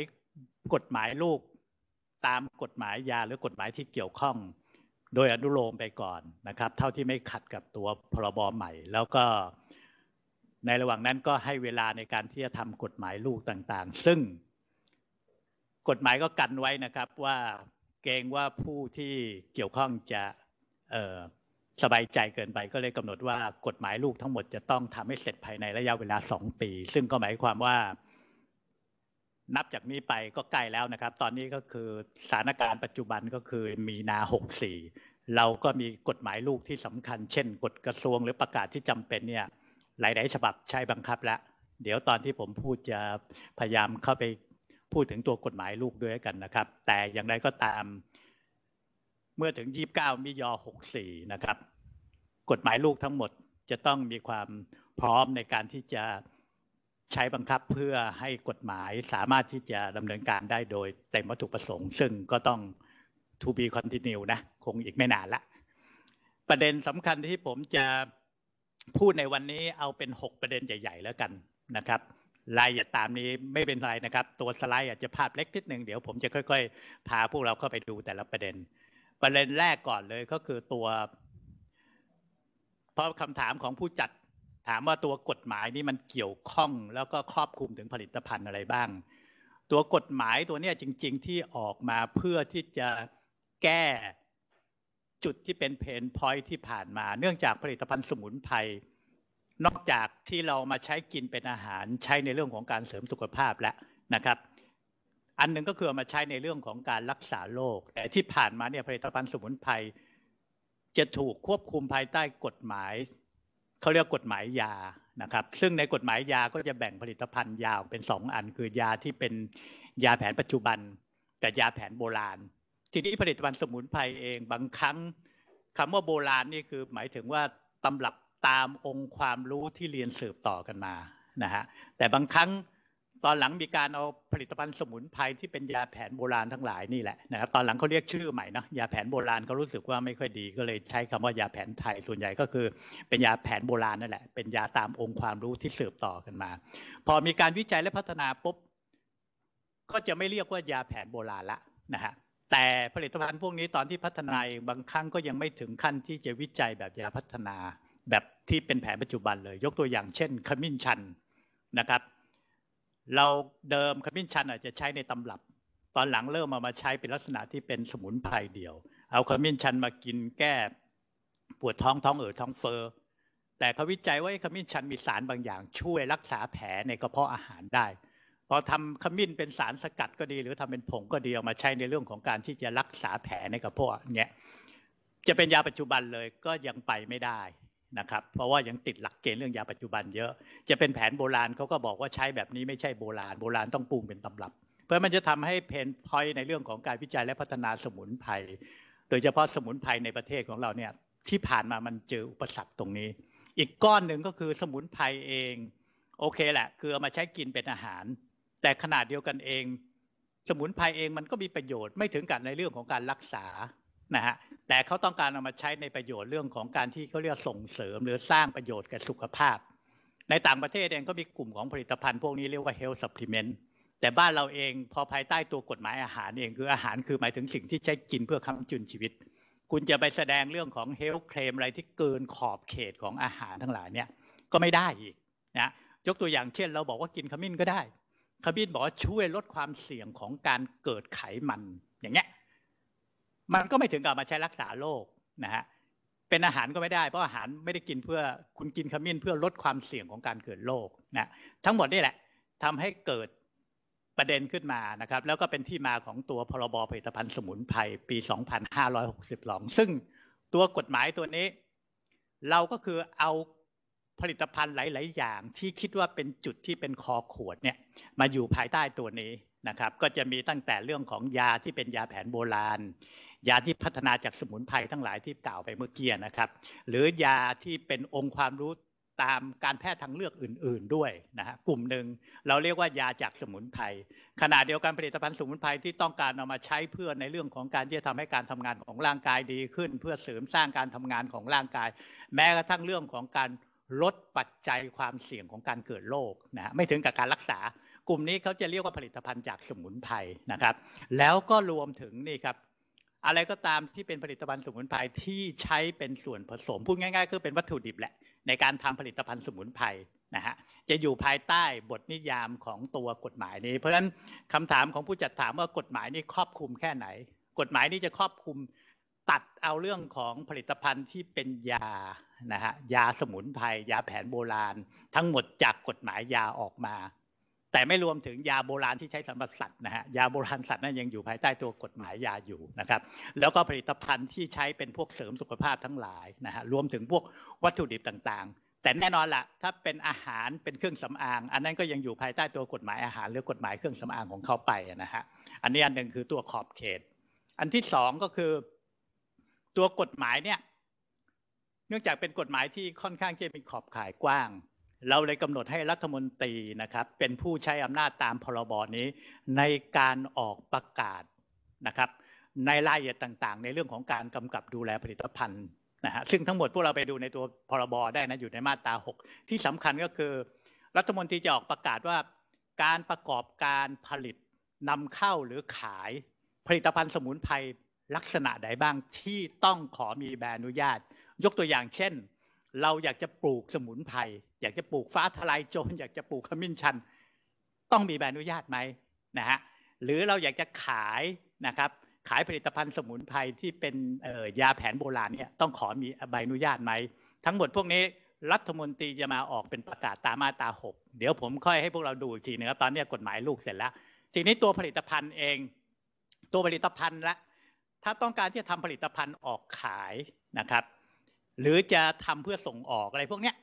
กฎหมายลูกตามกฎหมายยาหรือกฎหมายที่เกี่ยวข้อง โดยอนุโลมไปก่อนนะครับ เท่าที่ไม่ขัดกับตัวพรบใหม่ แล้วก็ในระหว่างนั้นก็ให้เวลาในการที่จะทำกฎหมายลูกต่างๆ ซึ่งกฎหมายก็กันไว้นะครับว่าเกรงว่าผู้ที่เกี่ยวข้องจะสบายใจเกินไปก็เลยกำหนดว่ากฎหมายลูกทั้งหมดจะต้องทำให้เสร็จภายในระยะเวลาสองปี ซึ่งก็หมายความว่านับจากนี้ไปก็ใกล้แล้วนะครับ ตอนนี้ก็คือสถานการณ์ปัจจุบันก็คือมีนาหกสี่เราก็มีกฎหมายลูกที่สำคัญ เช่น กฎกระทรวงหรือประกาศที่จำเป็นเนี่ยหลาย ๆ ฉบับใช้บังคับแล้วเดี๋ยวตอนที่ผมพูดจะพยายามเข้าไปพูดถึงตัวกฎหมายลูกด้วยกันนะครับ แต่อย่างไรก็ตามเมื่อถึง 29มิยอ64 นะครับ กฎหมายลูกทั้งหมดจะต้องมีความพร้อมในการที่จะใช้บังคับเพื่อให้กฎหมายสามารถที่จะดำเนินการได้โดยเต็มวัตถุประสงค์ซึ่งก็ต้อง to be continue นะคงอีกไม่นานละ ประเด็นสำคัญที่ผมจะพูดในวันนี้เอาเป็น 6 ประเด็นใหญ่ ๆ แล้วกันนะครับรายละเอียดตามนี้ไม่เป็นไรนะครับ ตัวสไลด์อาจจะภาพเล็กนิดหนึ่งเดี๋ยวผมจะค่อย ๆ พาพวกเราเข้าไปดูแต่ละประเด็น ประเด็นแรกก่อนเลยก็คือตัวเพราะคำถามของผู้จัด ถามว่าตัวกฎหมายนี้มันเกี่ยวข้องแล้วก็ครอบคลุมถึงผลิตภัณฑ์อะไรบ้าง ตัวกฎหมายตัวนี้จริง ๆ ที่ออกมาเพื่อที่จะแก้จุดที่เป็นเพนพอยที่ผ่านมา เนื่องจากผลิตภัณฑ์สมุนไพรนอกจากที่เรามาใช้กินเป็นอาหารใช้ในเรื่องของการเสริมสุขภาพแล้วนะครับ อันนึงก็คือมาใช้ในเรื่องของการรักษาโรคแต่ที่ผ่านมาเนี่ยผลิตภัณฑ์สมุนไพรจะถูกควบคุมภายใต้กฎหมายเขาเรียกกฎหมายยานะครับซึ่งในกฎหมายยาก็จะแบ่งผลิตภัณฑ์ยาเป็นสองอัน คือยาที่เป็นยาแผนปัจจุบันกับยาแผนโบราณทีนี้ผลิตภัณฑ์สมุนไพรเองบางครั้งคำว่าโบราณนี่คือหมายถึงว่าตำรับตามองค์ความรู้ที่เรียนสืบต่อกันมานะฮะแต่บางครั้งตอนหลังมีการเอาผลิตภัณฑ์สมุนไพรที่เป็นยาแผนโบราณทั้งหลายนี่แหละนะครับตอนหลังเขาเรียกชื่อใหม่นะยาแผนโบราณเขารู้สึกว่าไม่ค่อยดี ก็เลยใช้คำว่ายาแผนไทยส่วนใหญ่ก็คือ เป็นยาแผนโบราณนั่นแหละเป็นยาตามองค์ความรู้ที่สืบต่อกันมา พอมีการวิจัยและพัฒนาปุ๊บก็จะไม่เรียกว่ายาแผนโบราณละนะฮะแต่ผลิตภัณฑ์พวกนี้ตอนที่พัฒนาบางครั้งก็ยังไม่ถึงขั้นที่จะวิจัยแบบยาพัฒนาแบบที่เป็นแผนปัจจุบันเลย ยกตัวอย่างเช่นขมิ้นชันนะครับ เราเดิมขมิ้นชันอาจจะใช้ในตำรับ ตอนหลังเริ่มมามาใช้เป็นลักษณะที่เป็นสมุนไพรเดียว เอาขมิ้นชัน มากินแก้ปวดท้องท้องเอ่อท้องเฟอ้อแต่เขาวิจัยว่าขมิ้นชันมีสารบางอย่าง ช่วยรักษาแผลในกระเพาะอาหารได้พอทำขมิ้นเป็นสารสกัดก็ดี หรือทำเป็นผงก็ดีเอามาใช้ในเรื่องของการที่จะรักษาแผลในกระเพาะเนี่ยจะเป็นยาปัจจุบันเลยก็ยังไปไม่ได้นะครับ เพราะว่ายังติดหลักเกณฑ์เรื่องยาปัจจุบันเยอะ จะเป็นแผนโบราณเขาก็บอกว่าใช้แบบนี้ไม่ใช่โบราณ โบราณต้องปรุงเป็นตำรับ เพื่อมันจะทำให้เพนพอยในเรื่องของการวิจัยและพัฒนาสมุนไพร โดยเฉพาะสมุนไพรในประเทศของเราเนี่ยที่ผ่านมามันเจออุปสรรคตรงนี้ อีกก้อนหนึ่งก็คือสมุนไพรเอง โอเคแหละ คือเอามาใช้กินเป็นอาหาร แต่ขนาดเดียวกันเอง สมุนไพรเองมันก็มีประโยชน์ไม่ถึงกับในเรื่องของการรักษานะฮะแต่เขาต้องการเอามาใช้ในประโยชน์เรื่องของการที่เขาเรียกส่งเสริม หรือสร้างประโยชน์แก่สุขภาพ ในต่างประเทศเองก็มีกลุ่มของผลิตภัณฑ์พวกนี้เรียกว่า health supplement แต่บ้านเราเองพอภายใต้ตัวกฎหมายอาหารเองคืออาหารคือหมายถึงสิ่งที่ใช้กินเพื่อคำจุนชีวิต คุณจะไปแสดงเรื่องของเฮลท์เคลมอะไรที่เกินขอบเขตของอาหารทั้งหลายเนี่ยก็ไม่ได้อีกนะยกตัวอย่างเช่น เราบอกว่ากินขมิ้นก็ได้ขมิ้นบอกว่าช่วยลดความเสี่ยงของการเกิดไขมันอย่างเงี้ยมันก็ไม่ถึงกับมาใช้รักษาโรคนะฮะ เป็นอาหารก็ไม่ได้ เพราะอาหารไม่ได้กินเพื่อคุณกินขมิ้นเพื่อลดความเสี่ยงของการเกิดโรคนะ ทั้งหมดนี่แหละ ทำให้เกิดประเด็นขึ้นมานะครับ แล้วก็เป็นที่มาของตัวพรบผลิตภัณฑ์สมุนไพรปี 2562ซึ่งตัวกฎหมายตัวนี้ เราก็คือเอาผลิตภัณฑ์หลาย ๆ อย่าง ที่คิดว่าเป็นจุดที่เป็นคอขวดเนี่ย มาอยู่ภายใต้ตัวนี้นะครับ ก็จะมีตั้งแต่เรื่องของยาที่เป็นยาแผนโบราณยาที่พัฒนาจากสมุนไพรทั้งหลายที่กล่าวไปเมื่อกี้นะครับ หรือยาที่เป็นองค์ความรู้ตามการแพทย์ทางเลือกอื่นๆด้วยนะฮะกลุ่มหนึ่ง เราเรียกว่ายาจากสมุนไพรขณะเดียวกันผลิตภัณฑ์สมุนไพรที่ต้องการเอามาใช้เพื่อในเรื่องของการที่จะทำให้การทำงานของร่างกายดีขึ้น เพื่อเสริมสร้างการทำงานของร่างกาย แม้กระทั่งเรื่องของการลดปัจจัยความเสี่ยงของการเกิดโรคนะไม่ถึงกับการรักษา กลุ่มนี้เขาจะเรียกว่าผลิตภัณฑ์จากสมุนไพรนะครับ แล้วก็รวมถึงนี่ครับอะไรก็ตามที่เป็นผลิตภัณฑ์สมุนไพรที่ใช้เป็นส่วนผสม พูดง่ายๆคือเป็นวัตถุดิบแหละในการทำผลิตภัณฑ์สมุนไพรนะฮะจะอยู่ภายใต้บทนิยามของตัวกฎหมายนี้เพราะฉะนั้นคำถามของผู้จัดถามว่ากฎหมายนี้ครอบคลุมแค่ไหน กฎหมายนี้จะครอบคลุมตัดเอาเรื่องของผลิตภัณฑ์ที่เป็นยานะฮะยาสมุนไพรยาแผนโบราณ ทั้งหมดจากกฎหมายยาออกมาแต่ไม่รวมถึงยาโบราณที่ใช้สำหรับสัตว์นะฮะยาโบราณสัตว์นั้นยังอยู่ภายใต้ตัวกฎหมายยาอยู่นะครับ แล้วก็ผลิตภัณฑ์ที่ใช้เป็นพวกเสริมสุขภาพทั้งหลายนะฮะรวมถึงพวกวัตถุดิบต่างๆ แต่แน่นอนละะถ้าเป็นอาหารเป็นเครื่องสำอาง อันนั้นก็ยังอยู่ภายใต้ตัวกฎหมายอาหาร หรือกฎหมายเครื่องสำอางของเขาไปนะฮะอันนี้อันหนึ่งคือตัวขอบเขต อันที่สองก็คือตัวกฎหมาย เนี่ยเนื่องจากเป็นกฎหมายที่ค่อนข้างจะมีขอบข่ายกว้างเราเลยกำหนดให้รัฐมนตรีนะครับ เป็นผู้ใช้อำนาจตามพรบนี้ในการออกประกาศนะครับในรายละเอียดต่างๆ ในเรื่องของการกำกับดูแลผลิตภัณฑ์นะฮะซึ่งทั้งหมดพวกเราไปดูในตัวพรบได้นะอยู่ในมาตรา6 ที่สำคัญก็คือ รัฐมนตรีจะออกประกาศว่าการประกอบการผลิตนำเข้าหรือขายผลิตภัณฑ์สมุนไพรลักษณะใดบ้างที่ต้องขอมีใบอนุญาต ยกตัวอย่างเช่น เราอยากจะปลูกสมุนไพรอยากจะปลูกฟ้าทลายโจรอยากจะปลูกขมิ้นชันต้องมีใบอนุญาตไหมนะฮะหรือเราอยากจะขายนะครับขายผลิตภัณฑ์สมุนไพรที่เป็นยาแผนโบราณเนี่ยต้องขอมีใบอนุญาตไหม ทั้งหมดพวกนี้ รัฐมนตรีจะมาออกเป็นประกาศตามมาตราหกเดี๋ยวผมค่อยให้พวกเราดูอีกทีนึงครับตอนนี้กฎหมายลูกเสร็จแล้วทีนี้ตัวผลิตภัณฑ์เองตัวผลิตภัณฑ์ละถ้าต้องการที่จะทำผลิตภัณฑ์ออกขายนะครับหรือจะทำเพื่อส่งออกอะไรพวกเนี้ย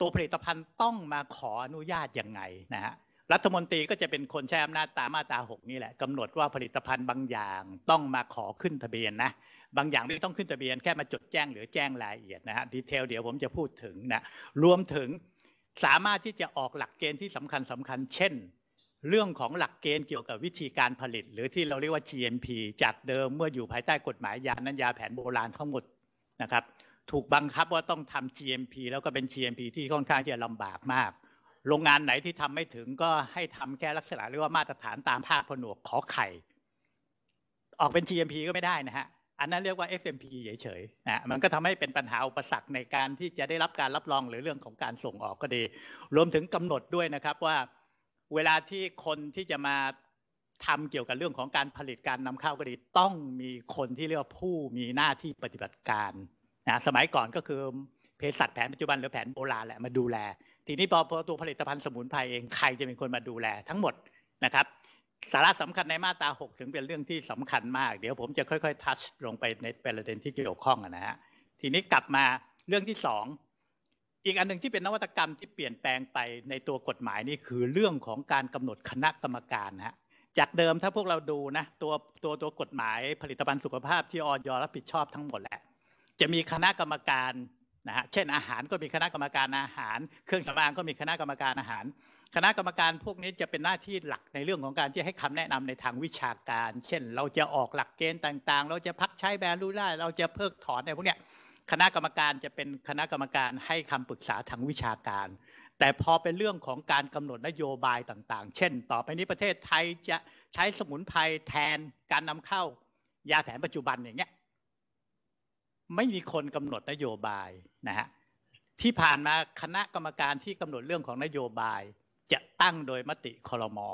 ตัวผลิตภัณฑ์ต้องมาขออนุญาตยังไง นะฮะรัฐมนตรีก็จะเป็นคนใช้อำนาจตามมาตราหกนี่แหละกำหนดว่าผลิตภัณฑ์บางอย่างต้องมาขอขึ้นทะเบียนนะบางอย่างไม่ต้องขึ้นทะเบียนแค่มาจดแจ้งหรือแจ้งรายละเอียดนะฮะดีเทลเดี๋ยวผมจะพูดถึงนะรวมถึงสามารถที่จะออกหลักเกณฑ์ที่สำคัญสำคัญ เช่น เรื่องของหลักเกณฑ์เกี่ยวกับวิธีการผลิต หรือที่เราเรียกว่า GMP จากเดิมเมื่ออยู่ภายใต้กฎหมายยานั้นยาแผนโบราณทั้งหมดนะครับถูกบังคับว่าต้องทำ GMP แล้วก็เป็น GMP ที่ค่อนข้างที่จะลำบากมากโรงงานไหนที่ทำไม่ถึงก็ให้ทำแค่ลักษณะ เรียกว่ามาตรฐานตามภาคผนวกขอไข่ออกเป็น GMP ก็ไม่ได้นะฮะอันนั้นเรียกว่า FMP เฉยๆนะมันก็ทำให้เป็นปัญหาอุปสรรคในการที่จะได้รับการรับรองหรือเรื่องของการส่งออกก็ดี รวมถึงกำหนดด้วยนะครับว่า เวลาที่คนที่จะมาทำเกี่ยวกับเรื่องของการผลิตการนำเข้าก็ดีต้องมีคนที่เรียกว่าผู้มีหน้าที่ปฏิบัติการนะสมัยก่อนก็คือเภสัชแผนปัจจุบัน หรือแผนโบราณแหละมาดูแลทีนี้พอตัวผลิตภัณฑ์สมุนไพรเองใครจะเป็นคนมาดูแล ทั้งหมดนะครับสาระสำคัญในมาตรา6 ถึงเป็นเรื่องที่สำคัญมาก เดี๋ยวผมจะค่อยๆทัชลงไปในประเด็นที่เกี่ยวข้องนะฮะทีนี้กลับมาเรื่องที่ 2 อีกอันหนึ่งที่เป็นนวัตกรรมที่เปลี่ยนแปลงไปในตัวกฎหมายนี่คือเรื่องของการกำหนดคณะกรรมการฮะจากเดิมถ้าพวกเราดูนะตัวตัวตัวกฎหมายผลิตภัณฑ์สุขภาพที่ออยรับผิดชอบ ทั้งหมดแหละจะมีคณะกรรมการนะฮะ เช่นอาหารก็มีคณะกรรมการอาหาร เครื่องสำอางก็มีคณะกรรมการอาหาร คณะกรรมการพวกนี้จะเป็นหน้าที่หลักในเรื่องของการที่ให้คำแนะนำในทางวิชาการ เช่นเราจะออกหลักเกณฑ์ต่างๆ เราจะพักใช้แบรลูล่า เราจะเพิกถอนในพวกเนี้ย คณะกรรมการจะเป็นคณะกรรมการให้คำปรึกษาทางวิชาการ แต่พอเป็นเรื่องของการกำหนดนโยบายต่างๆ เช่น ต่อไปนี้ประเทศไทยจะใช้สมุนไพรแทนการนำเข้ายาแผนปัจจุบันอย่างเงี้ยไม่มีคนกำหนดนโยบายนะฮะที่ผ่านมาคณะกรรมการที่กำหนดเรื่องของนโยบายจะตั้งโดยมติคอรมอ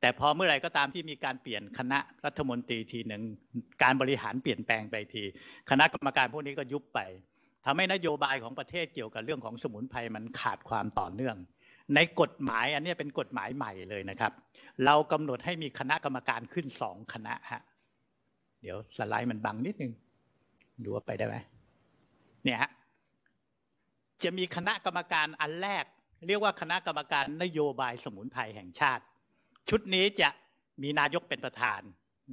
แต่พอเมื่อไหร่ก็ตามที่มีการเปลี่ยนคณะรัฐมนตรีทีหนึ่งการบริหารเปลี่ยนแปลงไปที คณะกรรมการพวกนี้ก็ยุบไป ทำให้นโยบายของประเทศเกี่ยวกับเรื่องของสมุนไพรมันขาดความต่อเนื่อง ในกฎหมายอันนี้เป็นกฎหมายใหม่เลยนะครับ เรากำหนดให้มีคณะกรรมการขึ้นสองคณะฮะเดี๋ยวสไลด์มันบังนิดนึงดูว่าไปได้ไหมเนี่ยฮะจะมีคณะกรรมการอันแรก เรียกว่าคณะกรรมการนโยบายสมุนไพรแห่งชาติ ชุดนี้จะมีนายกเป็นประธาน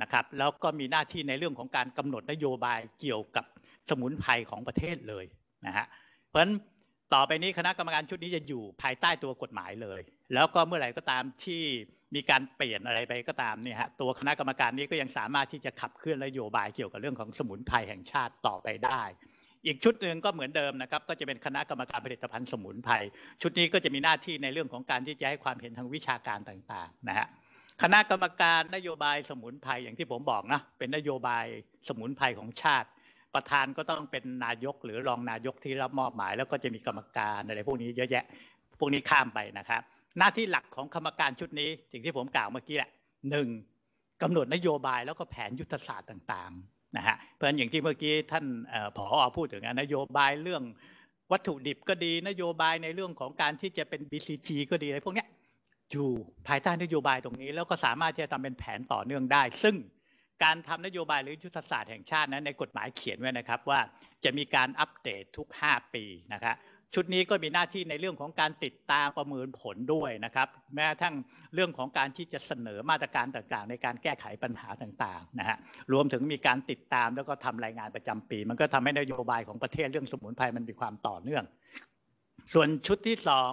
นะครับ แล้วก็มีหน้าที่ในเรื่องของการกำหนดนโยบายเกี่ยวกับสมุนไพรของประเทศเลยนะฮะเพราะฉะนั้นต่อไปนี้คณะกรรมการชุดนี้จะอยู่ภายใต้ตัวกฎหมายเลย แล้วก็เมื่อไหร่ก็ตามที่มีการเปลี่ยนอะไรไปก็ตามเนี่ยฮะตัวคณะกรรมการนี้ก็ยังสามารถที่จะขับเคลื่อนนโยบายเกี่ยวกับเรื่องของสมุนไพรแห่งชาติต่อไปได้ อีกชุดหนึ่งก็เหมือนเดิมนะครับก็จะเป็นคณะกรรมการผลิตภัณฑ์สมุนไพรชุดนี้ก็จะมีหน้าที่ในเรื่องของการที่จะให้ความเห็นทางวิชาการต่างๆนะฮะคณะกรรมการนโยบายสมุนไพรอย่างที่ผมบอกนะเป็นนโยบายสมุนไพรของชาติประธานก็ต้องเป็นนายกหรือรองนายกที่รับมอบหมายแล้วก็จะมีกรรมการอะไรพวกนี้เยอะแยะ พวกนี้ข้ามไปนะครับหน้าที่หลักของกรรมการชุดนี้ สิ่งที่ผมกล่าวเมื่อกี้แหละหนึ่งกำหนดนโยบายแล้วก็แผนยุทธศาสตร์ต่างๆนะฮะเพราะฉะนั้นอย่างที่เมื่อกี้ท่านผอพูดถึงนโยบายเรื่องวัตถุดิบก็ดีนโยบายในเรื่องของการที่จะเป็น BCG ก็ดีอะไรพวกนี้อยู่ภายใต้นโยบายตรงนี้แล้วก็สามารถที่จะทำเป็นแผนต่อเนื่องได้ ซึ่งการทำนโยบายหรือยุทธศาสตร์แห่งชาตินั้น ในกฎหมายเขียนไว้นะครับว่า จะมีการอัปเดตทุก 5 ปีนะครับชุดนี้ก็มีหน้าที่ในเรื่องของการติดตามประเมินผลด้วยนะครับแม้ทั้งเรื่องของการที่จะเสนอมาตรการต่างๆ ในการแก้ไขปัญหาต่างๆนะฮะรวมถึงมีการติดตามแล้วก็ทำรายงานประจำปี มันก็ทำให้นโยบายของประเทศเรื่องสมุนไพรมันมีความต่อเนื่อง ส่วนชุดที่สอง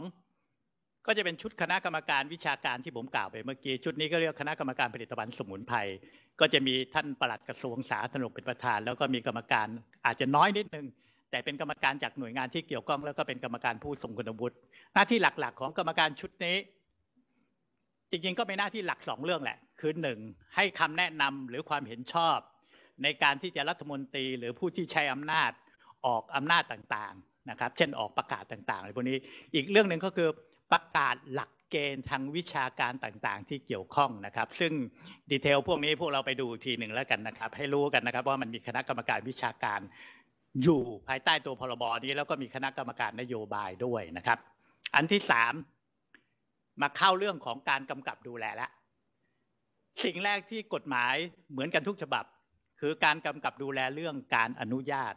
ก็จะเป็นชุดคณะกรรมการวิชาการที่ผมกล่าวไปเมื่อกี้ชุดนี้ก็เรียกคณะกรรมการผลิตภัณฑ์สมุนไพรก็จะมีท่านปลัดกระทรวงสาธารณสุขเป็นประธาน แล้วก็มีกรรมการอาจจะน้อยนิดนึง แต่เป็นกรรมการจากหน่วยงานที่เกี่ยวข้องแล้วก็เป็นกรรมการผู้ทรงคุณวุฒิหน้าที่หลักๆของกรรมการชุดนี้ จริงๆก็เป็นหน้าที่หลักสองเรื่องแหละ คือหนึ่งให้คำแนะนำหรือความเห็นชอบ ในการที่จะรัฐมนตรี หรือผู้ที่ใช้อำนาจ ออกอำนาจต่างๆนะครับ เช่นออกประกาศต่างๆอะไรพวกนี้อีกเรื่องหนึ่งก็คือประกาศหลักเกณฑ์ทางวิชาการต่างๆที่เกี่ยวข้องนะครับ ซึ่งดีเทลพวกนี้พวกเราไปดูทีหนึ่งแล้วกันนะครับให้รู้กันนะครับว่ามันมีคณะกรรมการวิชาการอยู่ภายใต้ตัวพรบนี้ แล้วก็มีคณะกรรมการนโยบายด้วยนะครับอันที่สามมาเข้าเรื่องของการกำกับดูแลแล้วสิ่งแรกที่กฎหมายเหมือนกันทุกฉบับ คือการกำกับดูแลเรื่องการอนุญาต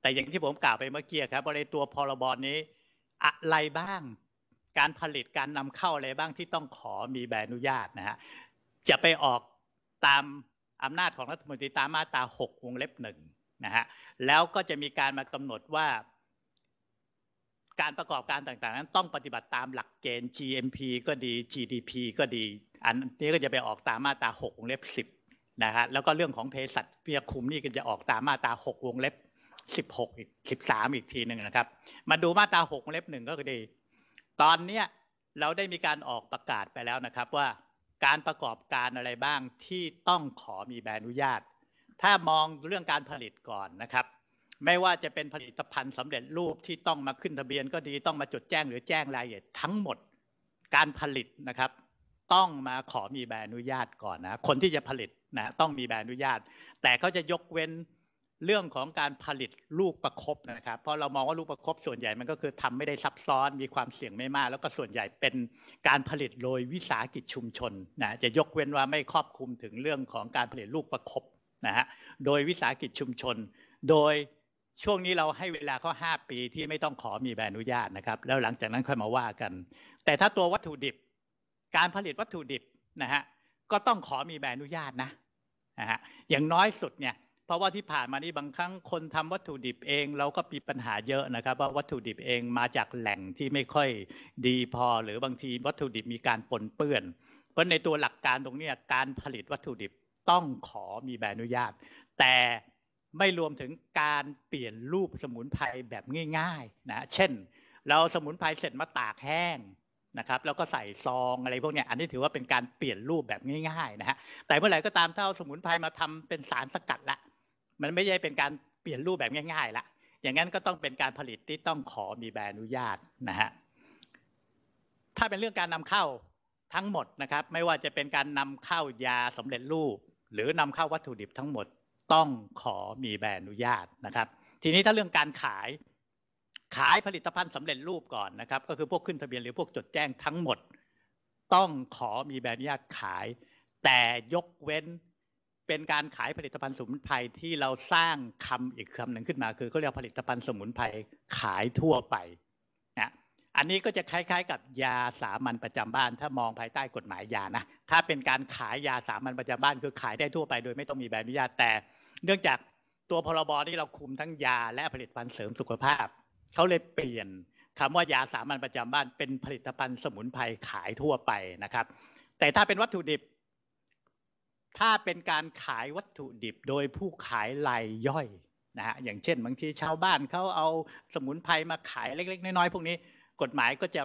แต่อย่างที่ผมกล่าวไปเมื่อกี้ครับบริตัวพรบนี้อะไรบ้างการผลิตการนำเข้าอะไรบ้างที่ต้องขอมีใบอนุญาตนะฮะจะไปออกตามอำนาจของรัฐมนตรีตามมาตรา6วงเล็บหนึ่งนะฮะแล้วก็จะมีการมากำหนดว่า การประกอบการต่างๆ นั้น ต้องปฏิบัติตามหลักเกณฑ์ GMP ก็ดี GDP ก็ดี อันนี้ก็จะไปออกตามมาตรา6วงเล็บ 10นะฮะแล้วก็เรื่องของเภสัชเพียคุมนี่ก็จะออกตามมาตรา6วงเล็บ16อีก13 อีกทีหนึ่งนะครับ มาดูมาตรา6วงเล็บหนึ่งก็คือตอนเนี้ยเราได้มีการออกประกาศไปแล้วนะครับว่าการประกอบการอะไรบ้างที่ต้องขอมีใบอนุญาต ถ้ามองเรื่องการผลิตก่อนนะครับ ไม่ว่าจะเป็นผลิตภัณฑ์สำเร็จรูปที่ต้องมาขึ้นทะเบียน ก็ดีต้องมาจดแจ้งหรือแจ้งรายละเอียดทั้งหมดการผลิตนะครับต้องมาขอมีใบอนุญาตก่อนนะคนที่จะผลิตนะต้องมีใบอนุญาต แต่เขาจะยกเว้นเรื่องของการผลิตลูกประครบนะครับเพราะเรามองว่าลูกประครบส่วนใหญ่มันก็คือทำไม่ได้ซับซ้อนมีความเสี่ยงไม่มาก แล้วก็ส่วนใหญ่เป็นการผลิตโดยวิสาหกิจชุมชนนะจะยกเว้นว่าไม่ครอบคลุมถึงเรื่องของการผลิตลูกประครบนะฮะโดยวิสาหกิจชุมชน โดยช่วงนี้เราให้เวลาเขา5ปีที่ไม่ต้องขอมีใบอนุญาตนะครับ แล้วหลังจากนั้นค่อยมาว่ากัน แต่ถ้าตัววัตถุดิบ การผลิตวัตถุดิบนะฮะก็ต้องขอมีใบอนุญาตนะนะฮะอย่างน้อยสุดเนี่ยเพราะว่าที่ผ่านมานี่บางครั้งคนทำวัตถุดิบเอง เราก็มีปัญหาเยอะนะครับ ว่าวัตถุดิบเองมาจากแหล่งที่ไม่ค่อยดีพอหรือบางทีวัตถุดิบมีการปนเปื้อน เพราะในตัวหลักการตรงนี้การผลิตวัตถุดิบต้องขอมีใบอนุญาต แต่ไม่รวมถึงการเปลี่ยนรูปสมุนไพรแบบง่ายๆนะเช่น เราสมุนไพรเสร็จมาตากแห้งนะครับแล้วก็ใส่ซองอะไรพวกนี้อันนี้ถือว่าเป็นการเปลี่ยนรูปแบบง่ายๆนะฮะแต่เมื่อไหร่ก็ตามถ้าเอาสมุนไพรมาทำเป็นสารสกัดละมันไม่ใช่เป็นการเปลี่ยนรูปแบบง่ายๆละอย่างนั้นก็ต้องเป็นการผลิตที่ต้องขอมีใบอนุญาตนะฮะ ถ้าเป็นเรื่องการนำเข้าทั้งหมดนะครับ ไม่ว่าจะเป็นการนำเข้ายาสำเร็จรูป หรือนำเข้าวัตถุดิบทั้งหมด ต้องขอมีใบอนุญาตนะครับ ทีนี้ถ้าเรื่องการขายขายผลิตภัณฑ์สำเร็จรูปก่อนนะครับ ก็คือพวกขึ้นทะเบียนหรือพวกจดแจ้งทั้งหมด ต้องขอมีใบอนุญาตขาย แต่ยกเว้นเป็นการขายผลิตภัณฑ์สมุนไพรที่เราสร้างคำอีกคำหนึ่งขึ้นมาคือเขาเรียกผลิตภัณฑ์สมุนไพรขายทั่วไปนะอันนี้ก็จะคล้ายๆ กับยาสามัญประจำบ้าน ถ้ามองภายใต้กฎหมายยานะถ้าเป็นการขายยาสามัญประจำบ้านคือขายได้ทั่วไปโดยไม่ต้องมีใบอนุญาตแต่ เนื่องจากตัวพรบนี่เราคุมทั้งยาและผลิตภัณฑ์เสริมสุขภาพเขาเลยเปลี่ยนคำว่ายาสามัญประจำบ้านเป็นผลิตภัณฑ์สมุนไพรขายทั่วไปนะครับแต่ถ้าเป็นวัตถุดิบถ้าเป็นการขายวัตถุดิบโดยผู้ขายรายย่อยนะฮะอย่างเช่นบางทีชาวบ้านเขาเอาสมุนไพรมาขายเล็กๆ น้อยๆพวกนี้กฎหมายก็จะ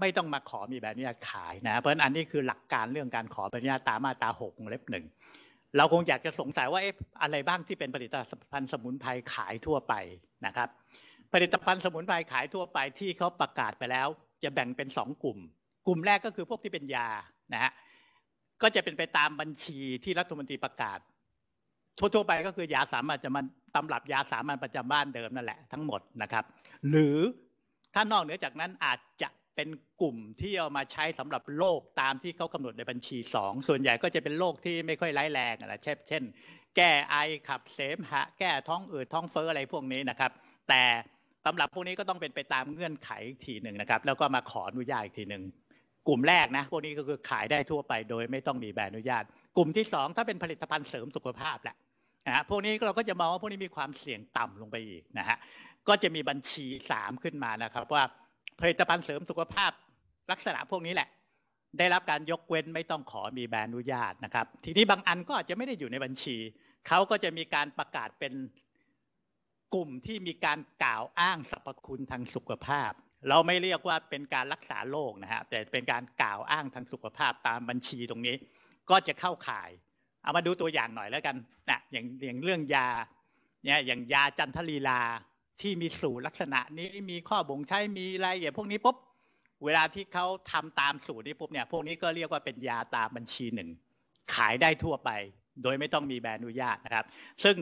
ไม่ต้องมาขอมีใบอนุญาตขายนะ เพราะอันนี้คือหลักการเรื่องการขอใบอนุญาตตามมาตราหกเล็บหนึ่ง เราคงอยากจะสงสัยว่าเอ๊ะอะไรบ้างที่เป็นผลิตภัณฑ์สมุนไพรขายทั่วไปนะครับ ผลิตภัณฑ์สมุนไพรขายทั่วไปที่เขาประกาศไปแล้ว จะแบ่งเป็น2กลุ่มกลุ่มแรกก็คือพวกที่เป็นยานะฮะก็จะเป็นไปตามบัญชีที่รัฐมนตรีประกาศ ทั่วๆไปก็คือยาสามัญจะมันตำรับยาสามัญประจำบ้านเดิมนั่นแหละ ทั้งหมดนะครับ หรือถ้านอกเหนือจากนั้นอาจจะเป็นกลุ่มที่เอามาใช้สำหรับโรคตามที่เขากำหนดในบัญชี 2 ส่วนใหญ่ก็จะเป็นโรคที่ไม่ค่อยร้ายแรงนะเช่นเช่นแก้ไอขับเสมหะ แก้ท้องอืด ท้องเฟ้ออะไรพวกนี้นะครับ แต่ตำรับพวกนี้ก็ต้องเป็นไปตามเงื่อนไขอีกทีหนึ่งนะครับ แล้วก็มาขออนุญาตอีกทีหนึ่งกลุ่มแรกนะพวกนี้ก็คือขายได้ทั่วไปโดยไม่ต้องมีใบอนุญาต กลุ่มที่ 2 ถ้าเป็นผลิตภัณฑ์เสริมสุขภาพแหละนะฮะพวกนี้เราก็จะมองว่าพวกนี้มีความเสี่ยงต่ำลงไปอีกนะฮะก็จะมีบัญชี 3 ขึ้นมานะครับว่าผลิตภัณฑ์เสริมสุขภาพลักษณะพวกนี้แหละได้รับการยกเว้นไม่ต้องขอมีใบอนุญาตนะครับทีนี้บางอันก็อาจจะไม่ได้อยู่ในบัญชีเขาก็จะมีการประกาศเป็นกลุ่มที่มีการกล่าวอ้างสรรพคุณทางสุขภาพเราไม่เรียกว่าเป็นการรักษาโรคนะฮะแต่เป็นการกล่าวอ้างทางสุขภาพตามบัญชีตรงนี้ ก็จะเข้าข่ายเอามาดูตัวอย่างหน่อยแล้วกันนะอย่างอย่างเรื่องยาเนี่ยอย่างยาจันทลีลาที่มีสูตรลักษณะนี้มีข้อบ่งใช้มีรายละเอียดพวกนี้ปุ๊บเวลาที่เขาทำตามสูตรนี้ปุ๊บเนี่ยพวกนี้ก็เรียกว่าเป็นยาตามบัญชีหนึ่งขายได้ทั่วไป โดยไม่ต้องมีแบรนด์อนุญาตนะครับ ซึ่ง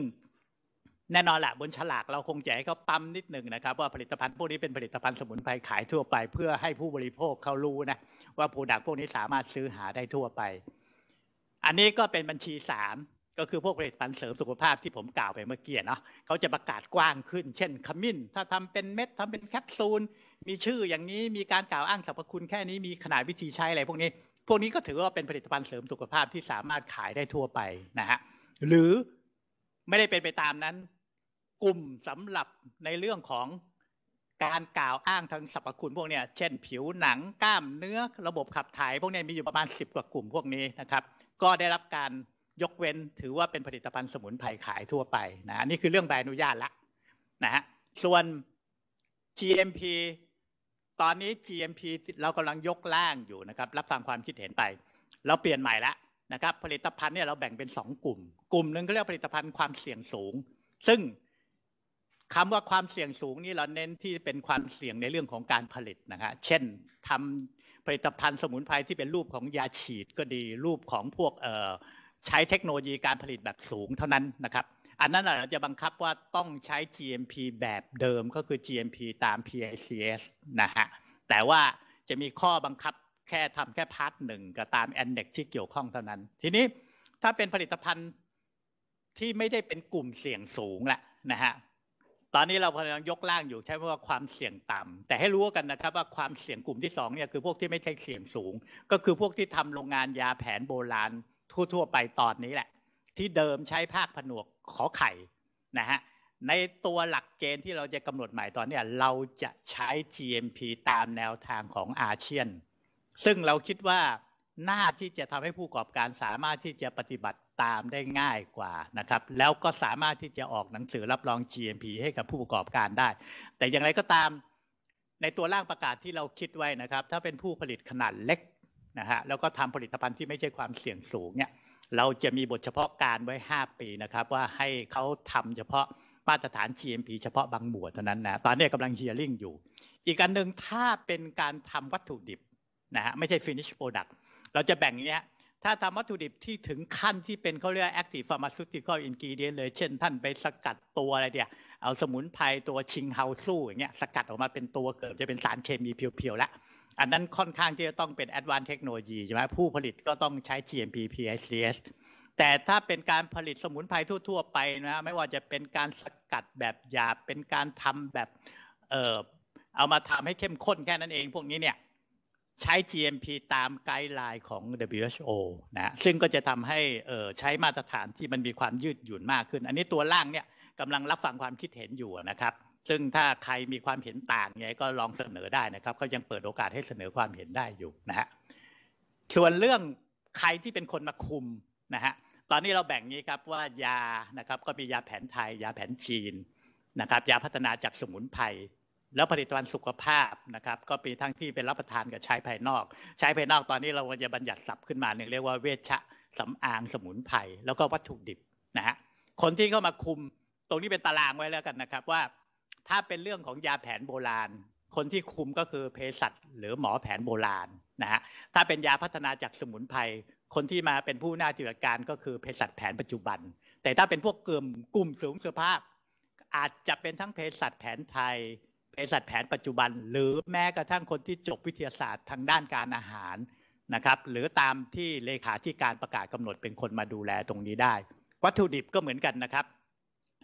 แน่นอนแหละบนฉลากเราคงจะให้เขาปั๊มนิดหนึ่งนะครับ ว่าผลิตภัณฑ์ พวกนี้เป็นผลิตภัณฑ์สมุนไพรขายทั่วไป เพื่อให้ผู้บริโภคเขารู้นะ ว่าผู้ดักพวกนี้สามารถซื้อหาได้ทั่วไป อันนี้ก็เป็นบัญชีสามก็คือพวกผลิตภัณฑ์เสริมสุขภาพที่ผมกล่าวไปเมื่อกี้เนาะเขาจะประกาศกว้างขึ้น เช่นขมิ้น ถ้าทำเป็นเม็ด ทำเป็นแคปซูลมีชื่ออย่างนี้มีการกล่าวอ้างสรรพคุณแค่นี้มีขนาดวิธีใช้อะไร พวกนี้ พวกนี้ก็ถือว่าเป็นผลิตภัณฑ์เสริมสุขภาพที่สามารถขายได้ทั่วไปนะฮะหรือไม่ได้เป็นไปตามนั้นกลุ่มสำหรับในเรื่องของการกล่าวอ้างทางสรรพคุณพวกเนี้ยเช่นผิวหนังกล้ามเนื้อระบบขับถ่าย พวกนี้มีอยู่ประมาณ 10 กว่ากลุ่มพวกนี้นะครับ ก็ได้รับการยกเว้นถือว่าเป็นผลิตภัณฑ์สมุนไพรขายทั่วไปนะนี่คือเรื่องใบอนุญาตละนะฮะ ส่วน GMP ตอนนี้ GMP เรากำลังยกล่างอยู่นะครับรับฟังความคิดเห็นไป เราเปลี่ยนใหม่ละนะครับผลิตภัณฑ์เนี่ยเราแบ่งเป็น2กลุ่ม กลุ่มหนึ่งก็เรียกผลิตภัณฑ์ความเสี่ยงสูง ซึ่งคำว่าความเสี่ยงสูงนี่เราเน้นที่เป็นความเสี่ยงในเรื่องของการผลิตนะฮะเช่น ทำผลิตภัณฑ์สมุนไพรที่เป็นรูปของยาฉีดก็ดีรูปของพวกใช้เทคโนโลยีการผลิตแบบสูงเท่านั้นนะครับ อันนั้นเราจะบังคับว่าต้องใช้ GMP แบบเดิมก็คือ GMP ตาม PICS นะฮะแต่ว่าจะมีข้อบังคับแค่ทำแค่พาร์ทหนึ่งกับตามแอนเด็กที่เกี่ยวข้องเท่านั้น ทีนี้ถ้าเป็นผลิตภัณฑ์ที่ไม่ได้เป็นกลุ่มเสี่ยงสูงแหละนะฮะตอนนี้เราพยายามยกล่างอยู่ใช้คำว่าความเสี่ยงต่ำ แต่ให้รู้กันนะครับว่าความเสี่ยงกลุ่มที่2เนี่ยคือพวกที่ไม่ใช่เสี่ยงสูง ก็คือพวกที่ทำโรงงานยาแผนโบราณ ทั่วๆ ไปตอนนี้แหละที่เดิมใช้ภาคผนวกขอไข่นะฮะในตัวหลักเกณฑ์ที่เราจะกำหนดใหม่ตอนนี้เราจะใช้ GMP ตามแนวทางของอาเซียน ซึ่งเราคิดว่าหน้าที่จะทำให้ผู้ประกอบการสามารถที่จะปฏิบัติตามได้ง่ายกว่านะครับแล้วก็สามารถที่จะออกหนังสือรับรอง GMP ให้กับผู้ประกอบการได้ แต่อย่างไรก็ตามในตัวร่างประกาศที่เราคิดไว้นะครับ ถ้าเป็นผู้ผลิตขนาดเล็กนะฮะแล้วก็ทำผลิตภัณฑ์ที่ไม่ใช่ความเสี่ยงสูงเนี่ยเราจะมีบทเฉพาะการไว้ 5 ปีนะครับ ว่าให้เขาทำเฉพาะมาตรฐาน GMP เฉพาะบางหมวดเท่านั้นนะตอนนี้กำลังเฮียริ่งอยู่ อีกอันหนึ่งถ้าเป็นการทำวัตถุดิบนะฮะไม่ใช่ finish product เราจะแบ่งเนี้ยถ้าทำวัตถุดิบที่ถึงขั้นที่เป็นเขาเรียก active pharmaceutical ingredient เลยเช่น ท่านไปสกัดตัวอะไรเดียเอาสมุนไพรตัวชิงเฮาสู้อย่างเงี้ยสกัดออกมาเป็นตัวเกิดจะเป็นสารเคมีเพียวๆแล้วอันนั้นค่อนข้างที่จะต้องเป็น advanced technology ใช่ไหมผู้ผลิตก็ต้องใช้ GMP PICS แต่ถ้าเป็นการผลิตสมุนไพรทั่วๆไปนะไม่ว่าจะเป็นการสกัดแบบหยาบเป็นการทำแบบเอ่อเอามาทำให้เข้มข้นแค่นั้นเองพวกนี้เนี่ยใช้ GMP ตามไกด์ไลน์ของ WHO นะซึ่งก็จะทำให้ใช้มาตรฐานที่มันมีความยืดหยุ่นมากขึ้น อันนี้ตัวล่างเนี่ยกำลังรับฟังความคิดเห็นอยู่นะครับ ซึ่งถ้าใครมีความเห็นต่างไงก็ลองเสนอได้นะครับ ก็ยังเปิดโอกาสให้เสนอความเห็นได้อยู่นะฮะส่วนเรื่องใครที่เป็นคนมาคุมนะฮะตอนนี้เราแบ่งนี้ครับ ว่ายานะครับก็มียาแผนไทย ยาแผนจีนนะครับยาพัฒนาจากสมุนไพรแล้วผลิตภัณฑ์สุขภาพนะครับ ก็มีทั้งที่เป็นรับประทานกับใช้ภายนอก ใช้ภายนอกตอนนี้เราจะบัญญัติศัพท์ขึ้นมาหนึ่งเรียกว่าเวชสาอางสมุนไพรแล้วก็วัตถุดิบนะฮะคนที่เข้ามาคุมตรงนี้เป็นตารางไว้แล้วกันนะครับว่า ถ้าเป็นเรื่องของยาแผนโบราณ คนที่คุมก็คือเภสัชหรือหมอแผนโบราณนะฮะถ้าเป็นยาพัฒนาจากสมุนไพรคนที่มาเป็นผู้หน้าจิตการก็คือเภสัชแผนปัจจุบัน แต่ถ้าเป็นพวกกลุ่มกลุ่มสูงสุภาพ อาจจะเป็นทั้งเภสัชแผนไทยเภสัชแผนปัจจุบันหรือแม้กระทั่งคนที่จบวิทยาศาสตร์ทางด้านการอาหารนะครับ หรือตามที่เลขาธิการประกาศกำหนดเป็นคนมาดูแลตรงนี้ได้ วัตถุดิบก็เหมือนกันนะครับ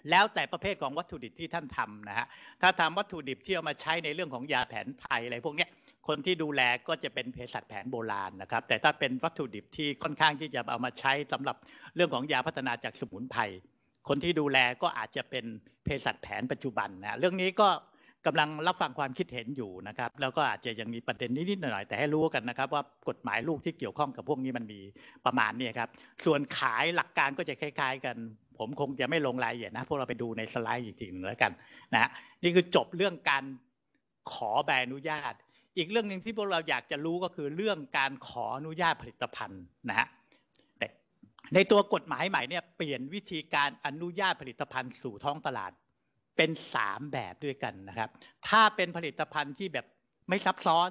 แล้วแต่ประเภทของวัตถุดิบที่ท่านทำนะฮะถ้าทำวัตถุดิบที่เอามาใช้ในเรื่องของยาแผนไทยอะไรพวกนี้คนที่ดูแลก็จะเป็นเภสัชแผนโบราณนะครับ แต่ถ้าเป็นวัตถุดิบที่ค่อนข้างที่จะเอามาใช้สำหรับเรื่องของยาพัฒนาจากสมุนไพรคนที่ดูแลก็อาจจะเป็นเภสัชแผนปัจจุบันนะเรื่องนี้ก็กำลังรับฟังความคิดเห็นอยู่นะครับแล้วก็อาจจะยังมีประเด็นนิด ๆ หน่อย ๆ แต่ให้รู้กันนะครับว่ากฎหมายลูกที่เกี่ยวข้องกับพวกนี้มันมีประมาณนี้ครับส่วนขายหลักการก็จะคล้าย ๆ กัน ผมคงจะไม่ลงรายละเอียดนะพวกเราไปดูในสไลด์อีกทีนึงแล้วกันนะนี่คือจบเรื่องการขอใบอนุญาต อีกเรื่องหนึ่งที่พวกเราอยากจะรู้ก็คือเรื่องการขออนุญาตผลิตภัณฑ์นะฮะในตัวกฎหมายใหม่เนี่ยเปลี่ยนวิธีการอนุญาตผลิตภัณฑ์สู่ท้องตลาดเป็นสามแบบด้วยกันนะครับ ถ้าเป็นผลิตภัณฑ์ที่แบบไม่ซับซ้อน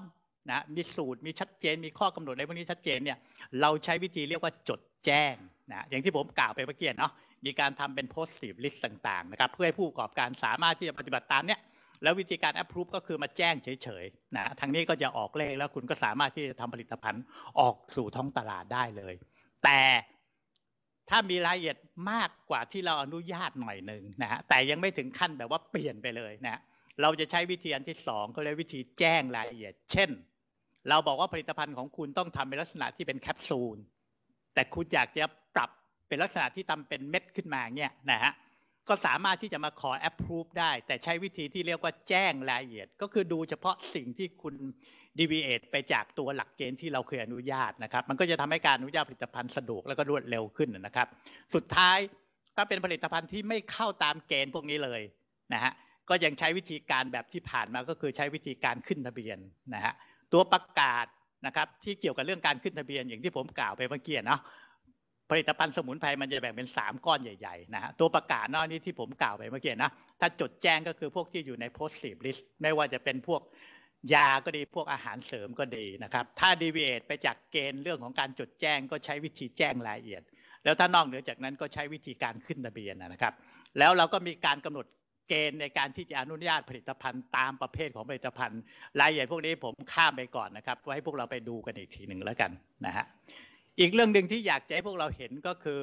นะ มีสูตร มีชัดเจน มีข้อกำหนดอะไรพวกนี้ชัดเจนเนี่ย เราใช้วิธีเรียกว่าจดแจ้งนะ อย่างที่ผมกล่าวไปเมื่อกี้เนาะ มีการทำเป็น positive list ต่าง ๆ นะครับ เพื่อให้ผู้ประกอบการสามารถที่จะปฏิบัติตามเนี่ย แล้ววิธีการ approve ก็คือมาแจ้งเฉยๆนะทางนี้ก็จะออกเลขแล้วคุณก็สามารถที่จะทำผลิตภัณฑ์ออกสู่ท้องตลาดได้เลย แต่ถ้ามีรายละเอียดมากกว่าที่เราอนุญาตหน่อยหนึ่งนะฮะ แต่ยังไม่ถึงขั้นแบบว่าเปลี่ยนไปเลยนะเราจะใช้วิธีอันที่สองเขาเรียกวิธีแจ้งรายละเอียด เช่น เราบอกว่าผลิตภัณฑ์ของคุณต้องทำเป็นลักษณะที่เป็นแคปซูล แต่คุณอยากจะปรับเป็นลักษณะที่ทำเป็นเม็ด ขึ้นมาเนี่ยนะฮะ ก็สามารถที่จะมาขอแอปพรูฟได้ แต่ใช้วิธีที่เรียกว่าแจ้งรายละเอียด ก็คือดูเฉพาะสิ่งที่คุณดีวีเตทไปจากตัวหลักเกณฑ์ที่เราเคยอนุญาตนะครับมันก็จะทำให้การอนุญาตผลิตภัณฑ์สะดวกแล้วก็รวดเร็วขึ้นนะครับสุดท้ายก็เป็นผลิตภัณฑ์ที่ไม่เข้าตามเกณฑ์พวกนี้เลยนะฮะก็ยังใช้วิธีการแบบที่ผ่านมาก็คือใช้วิธีการขึ้นทะเบียนนะฮะตัวประกาศนะครับที่เกี่ยวกับเรื่องการขึ้นทะเบียนอย่างที่ผมกล่าวไปเมื่อกี้เนาะผลิตภัณฑ์สมุนไพรมันจะแบ่งเป็น3ก้อนใหญ่ๆนะฮะตัวประกาศนอกนี้ที่ผมกล่าวไปเมื่อกี้นะถ้าจดแจ้งก็คือพวกที่อยู่ใน positive list ไม่ว่าจะเป็นพวกยาก็ดีพวกอาหารเสริมก็ดีนะครับ ถ้าดีเวทไปจากเกณฑ์เรื่องของการจดแจ้ง ก็ใช้วิธีแจ้งรายละเอียด แล้วถ้านอกเหนือจากนั้นก็ใช้วิธีการขึ้นทะเบียนนะครับ แล้วเราก็มีการกำหนดเกณฑ์ในการที่จะอนุญาตผลิตภัณฑ์ ตามประเภทของผลิตภัณฑ์รายละเอียดพวกนี้ผมข้ามไปก่อนนะครับไว้ให้พวกเราไปดูกันอีกทีหนึ่งแล้วกันนะฮะอีกเรื่องหนึ่งที่อยากจะให้พวกเราเห็นก็คือ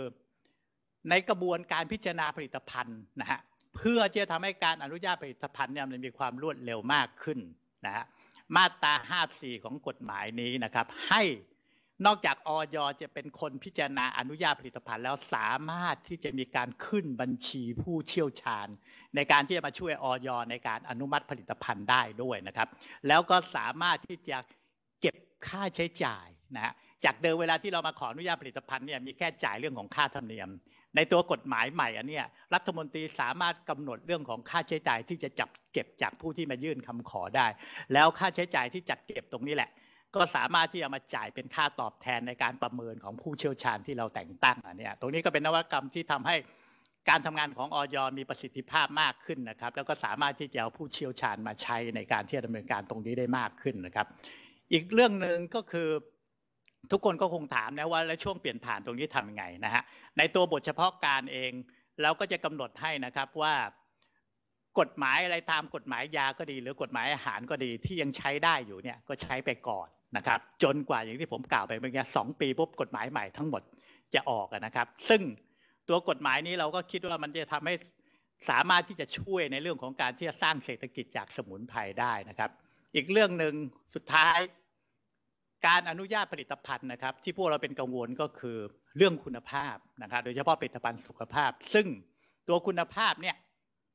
ในกระบวนการพิจารณาผลิตภัณฑ์นะฮะเพื่อที่จะทำให้การอนุญาตผลิตภัณฑ์เนี่ยมันมีความรวดเร็วมากขึ้นนะฮะมาตรา 54 ของกฎหมายนี้นะครับให้นอกจากอยจะเป็นคนพิจารณาอนุญาตผลิตภัณฑ์แล้วสามารถที่จะมีการขึ้นบัญชีผู้เชี่ยวชาญ ในการที่จะมาช่วยออยในการอนุมัติผลิตภัณฑ์ได้ด้วยนะครับแล้วก็สามารถที่จะเก็บค่าใช้จ่ายนะจากเดิมเวลาที่เรามาขออนุญาตผลิตภัณฑ์เนี่ยมีแค่จ่ายเรื่องของค่าธรรมเนียมในตัวกฎหมายใหม่อันนี้รัฐมนตรีสามารถกำหนดเรื่องของค่าใช้จ่ายที่จะจับเก็บจากผู้ที่มายื่นคำขอได้ แล้วค่าใช้จ่ายที่จัดเก็บตรงนี้แหละ ก็สามารถที่จะมาจ่ายเป็นค่าตอบแทนในการประเมินของผู้เชี่ยวชาญที่เราแต่งตั้งอันนี้ตรงนี้ก็เป็นนวัตกรรมที่ทำให้การทำงานของออยมีประสิทธิภาพมากขึ้นนะครับ แล้วก็สามารถที่จะเอาผู้เชี่ยวชาญมาใช้ในการที่จะดำเนินการตรงนี้ได้มากขึ้นนะครับ อีกเรื่องหนึ่งก็คือทุกคนก็คงถามนะว่าแล้วช่วงเปลี่ยนผ่านตรงนี้ทำยังไงนะฮะในตัวบทเฉพาะการเองเราก็จะกำหนดให้นะครับว่ากฎหมายอะไรตามกฎหมายยาก็ดี หรือกฎหมายอาหารก็ดีที่ยังใช้ได้อยู่เนี่ยก็ใช้ไปก่อนนะครับ จนกว่าอย่างที่ผมกล่าวไปเมื่อกี้สองปีปุ๊บกฎหมายใหม่ทั้งหมดจะออกนะครับ ซึ่งตัวกฎหมายนี้เราก็คิดว่ามันจะทำให้สามารถที่จะช่วยในเรื่องของการที่จะสร้างเศรษฐกิจจากสมุนไพรได้นะครับ อีกเรื่องหนึ่งสุดท้ายการอนุญาตผลิตภัณฑ์นะครับ ที่พวกเราเป็นกังวลก็คือเรื่องคุณภาพนะครับโดยเฉพาะผลิตภัณฑ์สุขภาพ ซึ่งตัวคุณภาพเนี่ย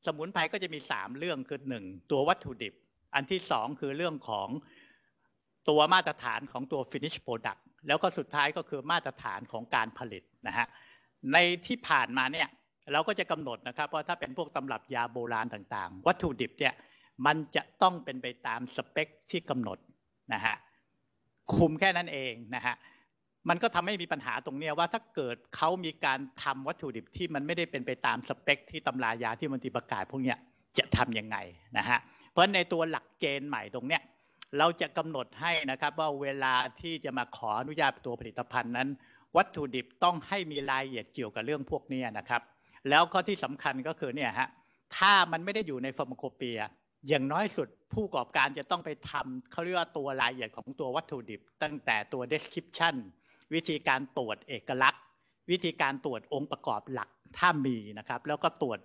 สมุนไพรก็จะมี 3 เรื่องคือ 1 ตัววัตถุดิบ อันที่ 2 คือเรื่องของตัวมาตรฐานของตัว finish product แล้วก็สุดท้ายก็คือมาตรฐานของการผลิตนะฮะในที่ผ่านมาเนี่ยเราก็จะกำหนดนะครับว่าถ้าเป็นพวกตำรับยาโบราณต่าง ๆ วัตถุดิบเนี่ยมันจะต้องเป็นไปตามสเปค ที่กำหนดนะฮะคุมแค่นั้นเองนะฮะมันก็ทำให้มีปัญหาตรงเนี้ยว่าถ้าเกิดเขามีการทำวัตถุดิบที่มันไม่ได้เป็นไปตามสเปคที่ตำรายาที่มันตีประกาศพวกเนี้ยจะทํำยังไงนะฮะ เพราะในตัวหลักเกณฑ์ใหม่ตรงเนี้ยเราจะกำหนดให้นะครับว่าเวลาที่จะมาขออนุญาตตัวผลิตภัณฑ์นั้น วัตถุดิบต้องให้มีรายละเอียดเกี่ยวกับเรื่องพวกนี้นะครับแล้วก็ที่สำคัญก็คือเนี่ยฮะถ้ามันไม่ได้อยู่ในฟอร์มโคเปียอย่างน้อยสุดผู้ประกอบการจะต้องไปทำเขาเรียกว่าตัวรายละเอียดของตัววัตถุดิบ ตั้งแต่ตัว description วิธีการตรวจเอกลักษณ์ วิธีการตรวจองค์ประกอบหลักถ้ามีนะครับแล้วก็ตรวจ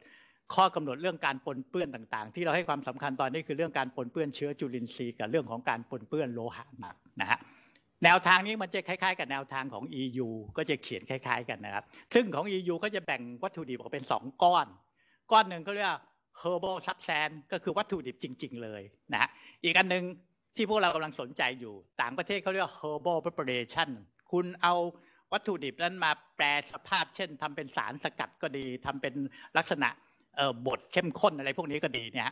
ข้อกำหนดเรื่องการปนเปื้อนต่างๆ ที่เราให้ความสำคัญตอนนี้คือเรื่องการปนเปื้อนเชื้อจุลินทรีย์ กับเรื่องของการปนเปื้อนโลหะหนักนะฮะแนวทางนี้มันจะคล้าย ๆ กับแนวทางของ EU ก็จะเขียนคล้าย ๆกันนะครับซึ่งของ EU ก็จะแบ่งวัตถุดิบออกเป็น 2 ก้อน ก้อนหนึ่งเขาเรียก herbal substance ก็คือวัตถุดิบจริง ๆ เลยนะฮะอีกอันหนึ่งที่พวกเรากำลังสนใจอยู่ต่างประเทศเขาเรียกว่า herbal preparation คุณเอาวัตถุดิบนั้นมาแปลสภาพเช่นทำเป็นสารสกัดก็ดีทำเป็นลักษณะบดเข้มข้นอะไรพวกนี้ก็ดีเนี่ย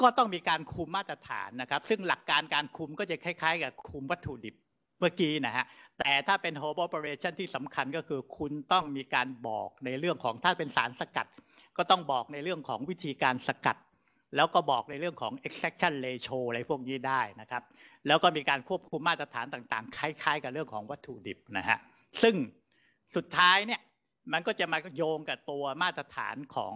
ก็ต้องมีการคุมมาตรฐานนะครับซึ่งหลักการการคุมก็จะคล้าย ๆ กับคุมวัตถุดิบเมื่อกี้นะฮะแต่ถ้าเป็น herbal operation ที่สำคัญก็คือคุณต้องมีการบอกในเรื่องของถ้าเป็นสารสกัดก็ต้องบอกในเรื่องของวิธีการสกัด แล้วก็บอกในเรื่องของ extraction ratio อะไรพวกนี้ได้นะครับแล้วก็มีการควบคุมมาตรฐานต่างๆ คล้าย ๆกับเรื่องของวัตถุดิบนะฮะซึ่งสุดท้ายเนี่ยมันก็จะมาโยงกับตัวมาตรฐานของ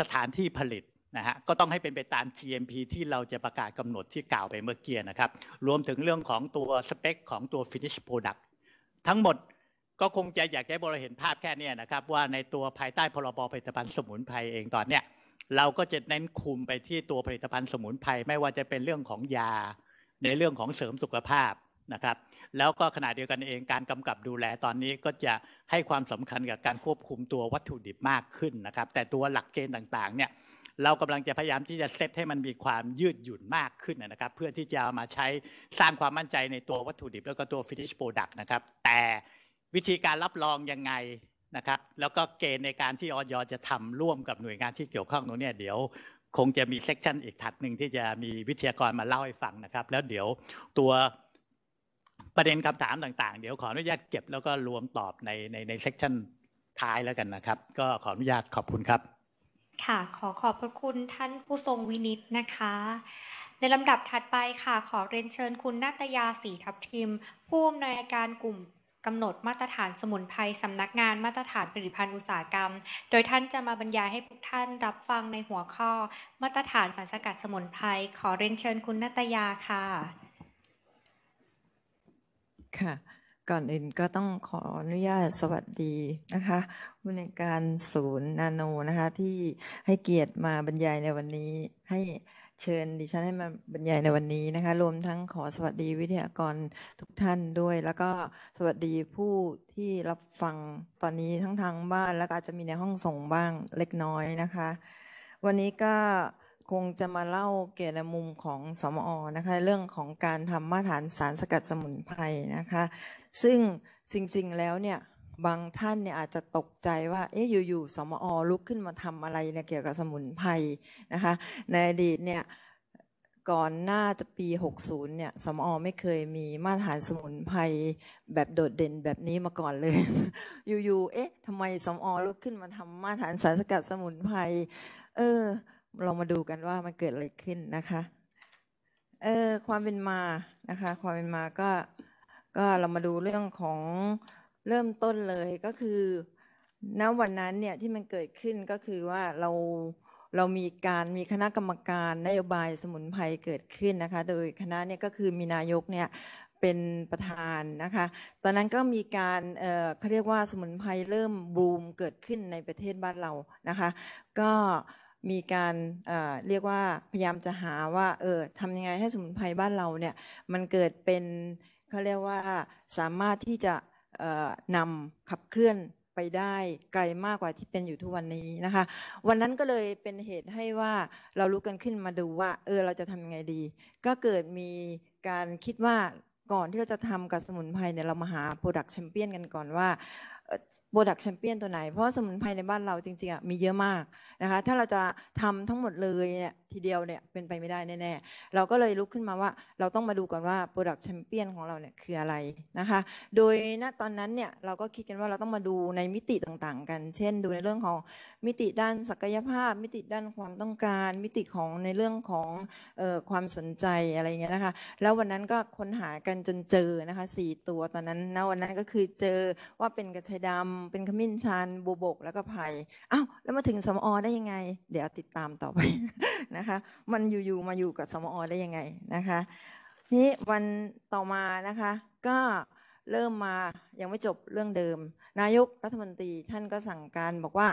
สถานที่ผลิตนะฮะก็ต้องให้เป็นไปตาม GMP ที่เราจะประกาศกำหนดที่กล่าวไปเมื่อกี้นะครับรวมถึงเรื่องของตัวสเปค ของตัว finish product ทั้งหมดก็คงจะอยากให้บริเห็นภาพแค่นี้นะครับว่าในตัวภายใต้พรบผลิตภัณฑ์สมุนไพรเองตอนเนี้ยเราก็จะเน้นคุมไปที่ตัวผลิตภัณฑ์สมุนไพรไม่ว่าจะเป็นเรื่องของยาในเรื่องของเสริมสุขภาพนะครับแล้วก็ขณะเดียวกันเองการกำกับดูแลตอนนี้ก็จะให้ความสำคัญกับการควบคุมตัววัตถุดิบมากขึ้นนะครับแต่ตัวหลักเกณฑ์ต่างๆเนี่ยเรากำลังจะพยายามที่จะเซตให้มันมีความยืดหยุ่นมากขึ้นนะครับเพื่อที่จะมาใช้สร้างความมั่นใจในตัววัตถุดิบแล้วก็ตัว finish product นะครับแต่วิธีการรับรองยังไงนะครับ แล้วก็เกณฑ์ในการที่ออยจะทำร่วมกับหน่วยงานที่เกี่ยวข้องตรงนี้เดี๋ยวคงจะมีเซกชันอีกถัดหนึ่งที่จะมีวิทยากรมาเล่าให้ฟังนะครับ แล้วเดี๋ยวตัวประเด็นคำถามต่างๆเดี๋ยวขออนุญาตเก็บแล้วก็รวมตอบในในในเซกชันท้ายแล้วกันนะครับ ก็ขออนุญาตขอบคุณครับ ค่ะ ขอขอบพระคุณท่านผู้ทรงวินิจนะคะ ในลำดับถัดไปค่ะขอเรียนเชิญคุณนาตยาศรีทับทิมผู้อำนวยการกลุ่มกำหนดมาตรฐานสมุนไพรสำนักงานมาตรฐานผลิตภัณฑ์อุตสาหกรรม โดยท่านจะมาบรรยายให้ทุกท่านรับฟังในหัวข้อ มาตรฐานสารสกัดสมุนไพรขอเรียนเชิญคุณนัตยาค่ะ ค่ะ ก่อนอื่นก็ต้องขออนุญาตสวัสดีนะคะผู้ในการศูนย์นาโน นะคะ ที่ให้เกียรติมาบรรยายในวันนี้ให้เชิญดิฉันให้มาบรรยายในวันนี้นะคะ รวมทั้งขอสวัสดีวิทยากรทุกท่านด้วย แล้วก็สวัสดีผู้ที่รับฟังตอนนี้ทั้งทางบ้านแล้วก็อาจจะมีในห้องส่งบ้างเล็กน้อยนะคะ วันนี้ก็คงจะมาเล่าเกี่ยวกับมุมของสมอนะคะเรื่องของการทำมาตรฐานสารสกัดสมุนไพรนะคะ ซึ่งจริงๆแล้วเนี่ยบางท่านเนี่ยอาจจะตกใจว่าเอ๊ะอยู่ๆสมอลุกขึ้นมาทำอะไรเนี่ยเกี่ยวกับสมุนไพรนะคะในอดีตเนี่ยก่อนหน้าจะปี 60 เนี่ยสมอไม่เคยมีมาตรฐานสมุนไพรแบบโดดเด่นแบบนี้มาก่อนเลยอยู่ๆเอ๊ะทำไมสมอลุกขึ้นมาทำมาตรฐานสารสกัดสมุนไพรเออเรามาดูกันว่ามันเกิดอะไรขึ้นนะคะเออความเป็นมานะคะความเป็นมาก็ก็เรามาดูเรื่องของเริ่มต้นเลยก็คือ ณ วันนั้นเนี่ยที่มันเกิดขึ้นก็คือว่าเราเรามีการมีคณะกรรมการนโยบายสมุนไพรเกิดขึ้นนะคะ โดยคณะเนี่ยก็คือมีนายกเนี่ยเป็นประธานนะคะ ตอนนั้นก็มีการเขาเรียกว่าสมุนไพรเริ่มบูมเกิดขึ้นในประเทศบ้านเรานะคะ ก็มีการเเรียกว่าพยายามจะหาว่าเออทำยังไงให้สมุนไพรบ้านเราเนี่ยมันเกิดเป็นเขาเรียกว่าสามารถที่จะนำขับเคลื่อนไปได้ไกลมากกว่าที่เป็นอยู่ทุกวันนี้นะคะ วันนั้นก็เลยเป็นเหตุให้ว่าเรารู้กันขึ้นมาดูว่า เออเราจะทำยังไงดี ก็เกิดมีการคิดว่าก่อนที่เราจะทำกับสมุนไพรเนี่ยเรามาหาโปรดักชั่นเปี้ยนกันก่อนว่าโปรดักชั่นเปี้ยนตัวไหนเพราะสมุนไพรในบ้านเราจริงๆอ่ะมีเยอะมากนะคะ ถ้าเราจะทำทั้งหมดเลยเนี่ยทีเดียวเนี่ยเป็นไปไม่ได้แน่ๆเราก็เลยลุกขึ้นมาว่า เราต้องมาดูก่อนว่าปรดักชั่นเปี้ยนของเราเนี่ยคืออะไรนะคะ โดยณตอนนั้นเนี่ยเราก็คิดกันว่าเราต้องมาดูในมิติต่างๆ กัน เช่น ดูในเรื่องของมิติด้านศักยภาพ มิติด้านความต้องการ มิติของในเรื่องของออความสนใจอะไรเงี้ยนะคะ แล้ววันนั้นก็ค้นหากันจนเจอนะคะสตัวตอนนั้นนะวันนั้นก็คือเจอว่าเป็นกระชายดำเป็นขมิ้นชันโบบกแล้วก็ไผ่อ้าวแล้วมาถึงสมอได้ยังไงเดี๋ยวติดตามต่อไปนะะคะมันอยู่ๆมาอยู่กับสมอได้ยังไงนะคะนี้วันต่อมานะคะก็เริ่มมายังไม่จบเรื่องเดิม นายกรัฐมนตรี ท่านก็สั่งการบอกว่า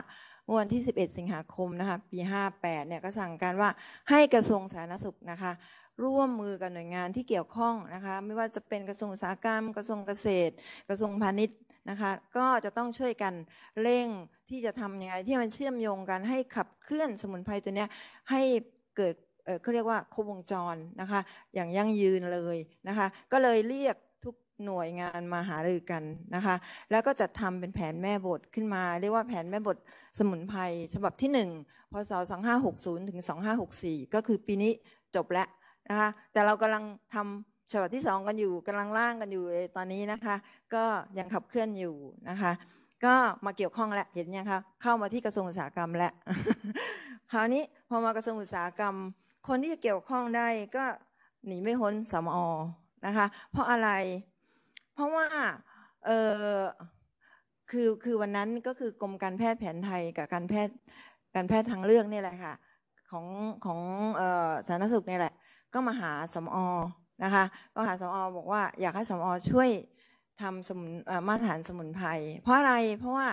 เมื่อวันที่ 11 สิงหาคมนะคะปี 58เนี่ยก็สั่งการว่าให้กระทรวงสาธารณสุขนะคะร่วมมือกับหน่วยงานที่เกี่ยวข้องนะคะไม่ว่าจะเป็นกระทรวงสาธสาหกรรม กระทรวงเกษตร กระทรวงพาณิชย์นะคะก็จะต้องช่วยกันเร่งที่จะทำยังไงที่มันเชื่อมโยงกันให้ขับเคลื่อนสมุนไพรตัวเนี้ยให้เกิดเขาเรียกว่าครบวงจรนะคะ อย่างยั่งยืนเลยนะคะ ก็เลยเรียกทุกหน่วยงานมาหารือกันนะคะ แล้วก็จัดทำเป็นแผนแม่บทขึ้นมาเรียกว่าแผนแม่บทสมุนไพรฉบับที่1พศ2560 ถึง 2564 ก็คือปีนี้จบแล้วนะคะ แต่เรากำลังทำฉบับที่2กันอยู่กำลังร่างกันอยู่ตอนนี้นะคะ ก็ยังขับเคลื่อนอยู่นะคะ ก็มาเกี่ยวข้องแล้วเห็นยังคะเข้ามาที่กระทรวงอุตสาหกรรมแล้วคราวนี้พอมากระทรวงอุตสาหกรรมคนที่จะเกี่ยวข้องได้ก็หนีไม่พ้นสมอ นะคะ เพราะอะไร เพราะว่าเออคือ คือวันนั้นก็คือกรมการแพทย์แผนไทยกับการแพทย์ การแพทย์ทางเลือกนี่แหละค่ะของ ของสาธารณสุขนี่แหละ ก็มาหาสมอ นะคะก็หาสมอบอกว่าอยากให้สมอช่วยทำสมุนมาตรฐานสมุนไพร เพราะอะไร เพราะว่า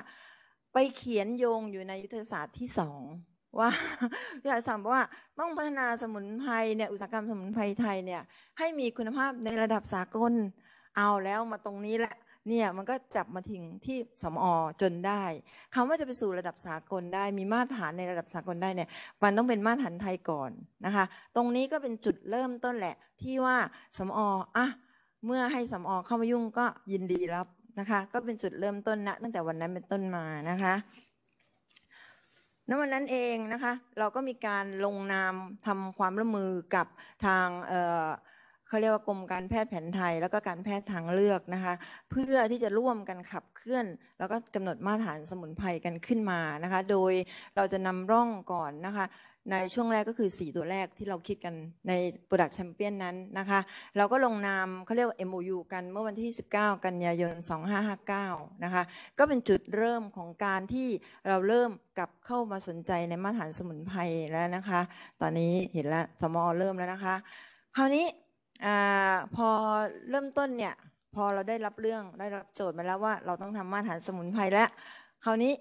ไปเขียนโยงอยู่ในยุทธศาสตร์ที่สองว่าพี่อาจารย์บอกว่าต้องพัฒนาสมุนไพรเนี่ยอุตสาหกรรมสมุนไพรไทยเนี่ยให้มีคุณภาพในระดับสากลเอาแล้วมาตรงนี้แหละเนี่ยมันก็จับมาถึงที่สมอจนได้ คำว่าจะไปสู่ระดับสากลได้ มีมาตรฐานในระดับสากลได้เนี่ย มันต้องเป็นมาตรฐานไทยก่อนนะคะ ตรงนี้ก็เป็นจุดเริ่มต้นแหละ ที่ว่าสมออ่ะเมื่อให้สมอเข้ามายุ่งก็ยินดีรับนะคะ ก็เป็นจุดเริ่มต้นนะตั้งแต่วันนั้นเป็นต้นมานะคะณวันนั้นเองนะคะ เราก็มีการลงนามทำความร่วมมือกับทาง เขาเรียกว่า กรมการแพทย์แผนไทย แล้วก็การแพทย์ทางเลือกนะคะ เพื่อที่จะร่วมกันขับเคลื่อน แล้วก็กำหนดมาตรฐานสมุนไพรกันขึ้นมานะคะ โดยเราจะนำร่องก่อนนะคะในช่วงแรกก็คือ 4 ตัวแรกที่เราคิดกันใน Product Champion นั้นนะคะเราก็ลงนามเขาเรียก MOU กันเมื่อวันที่ 19 กันยายน2559นะคะก็เป็นจุดเริ่มของการที่เราเริ่มกลับเข้ามาสนใจในมาตรฐานสมุนไพรแล้วนะคะ ตอนนี้เห็นแล้วสมอเริ่มแล้วนะคะ คราวนี้อพอเริ่มต้นเนี่ยพอเราได้รับเรื่องได้รับโจทย์มาแล้วว่าเราต้องทำมาตรฐานสมุนไพรแล้วคราวนี้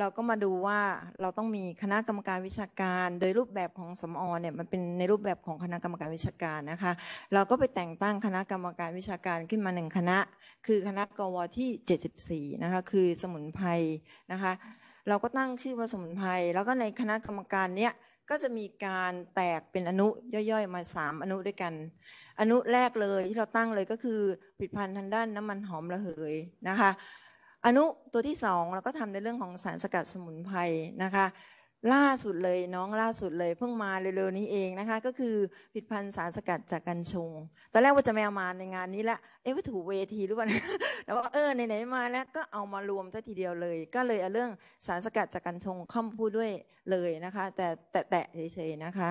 เราก็มาดูว่าเราต้องมีคณะกรรมการวิชาการ โดยรูปแบบของสมอเนี่ยมันเป็นในรูปแบบของคณะกรรมการวิชาการนะคะ เราก็ไปแต่งตั้งคณะกรรมการวิชาการขึ้นมาหนึ่งคณะ คือคณะกวที่ 74 นะคะ คือสมุนไพรนะคะ เราก็ตั้งชื่อว่าสมุนไพร แล้วก็ในคณะกรรมการเนี้ยก็จะมีการแตกเป็นอนุย่อยๆมา 3 อนุด้วยกัน อนุแรกเลยที่เราตั้งเลยก็คือผลิตภัณฑ์ทางด้านน้ำมันหอมระเหยนะคะอนุตัวที่สองเราก็ทำในเรื่องของสารสกัดสมุนไพรนะคะ ล่าสุดเลยน้องล่าสุดเลยเพิ่งมาเร็วๆนี้เองนะคะ ก็คือผิดพันฑ์สารสกัดจากกัญชงตอนแรกว่าจะไม่เอามาในงานนี้ละเอ๊ะว่าถูกเวทีหรือเปล่าแต่ว่าเออไหนๆมาแล้วก็เอามารวมทั้งทีเดียวเลย ก็เลยเอาเรื่องสารสกัดจากกัญชงเข้ามาพูดด้วยเลยนะคะ แต่แตะเฉยๆนะคะ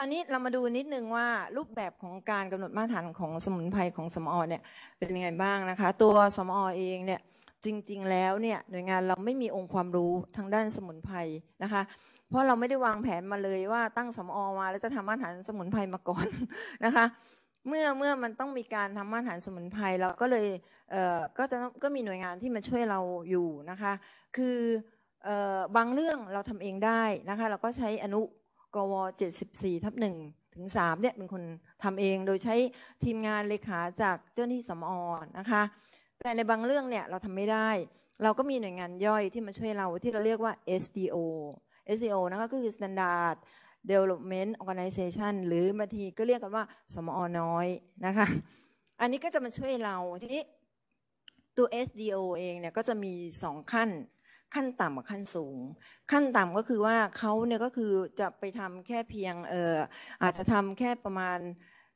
อันนี้เรามาดูนิดนึงว่ารูปแบบของการกำหนดมาตรฐานของสมุนไพรของสมอเนี่ยเป็นยังไงบ้างนะคะ ตัวสมอเองเนี่ยจริงๆแล้วเนี่ยหน่วยงานเราไม่มีองค์ความรู้ทางด้านสมุนไพรนะคะ เพราะเราไม่ได้วางแผนมาเลยว่าตั้งสมอมาแล้วจะทำมาตรฐานสมุนไพรมาก่อนนะคะเมื่อเมื่อมันต้องมีการทำมาตรฐานสมุนไพรเราก็เลยเอ่อก็จะก็มีหน่วยงานที่มาช่วยเราอยู่นะคะ คือบางเรื่องเราทำเองได้นะคะ เราก็ใช้อนุกว74ทับหนึ่งถึงสามเนี่ยเป็นคนทำเองโดยใช้ทีมงานเลขาจากเจ้าหน้าที่สมอนะคะ แต่ในบางเรื่องเนี่ยเราทำไม่ได้เราก็มีหน่วยงานย่อยที่มาช่วยเราที่เราเรียกว่า SDO SDO นะคะก็คือ Standard Development Organization หรือบางทีก็เรียกกันว่าสมอน้อยนะคะ อันนี้ก็จะมาช่วยเราทีนี้ตัว SDO เองเนี่ยก็จะมี2ขั้นขั้นต่ำกับขั้นสูง ขั้นต่ำก็คือว่าเขาเนี่ยก็คือจะไปทำแค่เพียง เอออาจจะทำแค่ประมาณ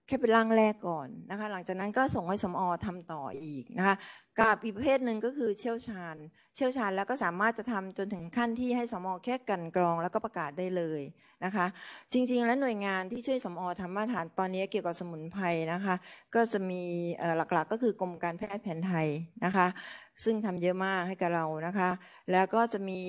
แค่เป็นร่างแรกก่อนนะคะ หลังจากนั้นก็ส่งให้สมอทำต่ออีกนะคะกับอีกประเภทหนึ่งก็คือเชี่ยวชาญ เชี่ยวชาญแล้วก็สามารถจะทำจนถึงขั้นที่ให้สมอแค่กันกรองแล้วก็ประกาศได้เลยนะคะ จริง ๆ แล้วหน่วยงานที่ช่วยสมอทำมาตรฐานตอนนี้เกี่ยวกับสมุนไพรนะคะก็จะมีหลักๆ ก็คือกรมการแพทย์แผนไทยนะคะซึ่งทำเยอะมากให้กับเรานะคะ แล้วก็จะมี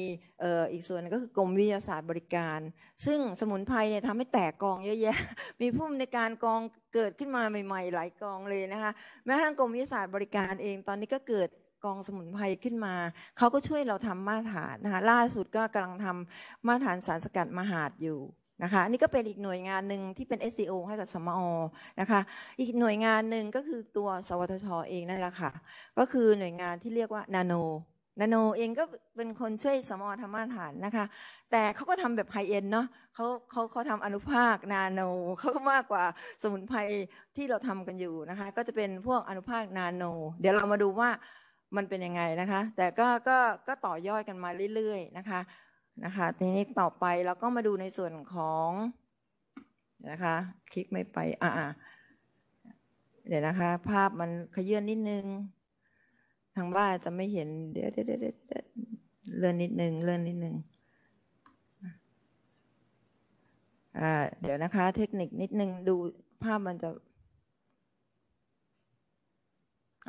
อีกส่วนก็คือกรมวิทยาศาสตร์บริการ ซึ่งสมุนไพรเนี่ยทำให้แตกกองเยอะแยะมีผู้มในการกองเกิดขึ้นมาใหม่ ๆ หลายกองเลยนะคะแม้ทั้งกรมวิทยาศาสตร์บริการเองตอนนี้ก็เกิดกองสมุนไพรขึ้นมา เขาก็ช่วยเราทำมาตรฐานนะคะ ล่าสุดก็กำลังทำมาตรฐานสารสกัดมหาดอยู่นะคะ นี่ก็เป็นอีกหน่วยงานหนึ่งที่เป็น SCO ให้กับสมอ นะคะ อีกหน่วยงานหนึ่งก็คือตัว สวทชเองนั่นแหละค่ะ ก็คือหน่วยงานที่เรียกว่านาโนนาโนเองก็เป็นคนช่วยสมอธรรมาฐานนะคะแต่เขาก็ทำแบบไฮเอ็นเนาะเขาเขาเขาทำอนุภาคนาโนเขาก็มากกว่าสมุนไพรที่เราทำกันอยู่นะคะก็จะเป็นพวกอนุภาคนาโนเดี๋ยวเรามาดูว่ามันเป็นยังไงนะคะแต่ก็ก็ก็ต่อยอดกันมาเรื่อยๆนะคะนะคะทีนี้ต่อไปเราก็มาดูในส่วนของนะคะคลิกไม่ไปอ่าเดี๋ยวนะคะภาพมันขยื่นนิดนึงทางบ้านจะไม่เห็นเดี๋ยวเดี๋ยวเดี๋ยวเลื่อนนิดนึงเลื่อนนิดนึงเดี๋ยวนะคะ เทคนิคนิดนึงดูภาพมันจะ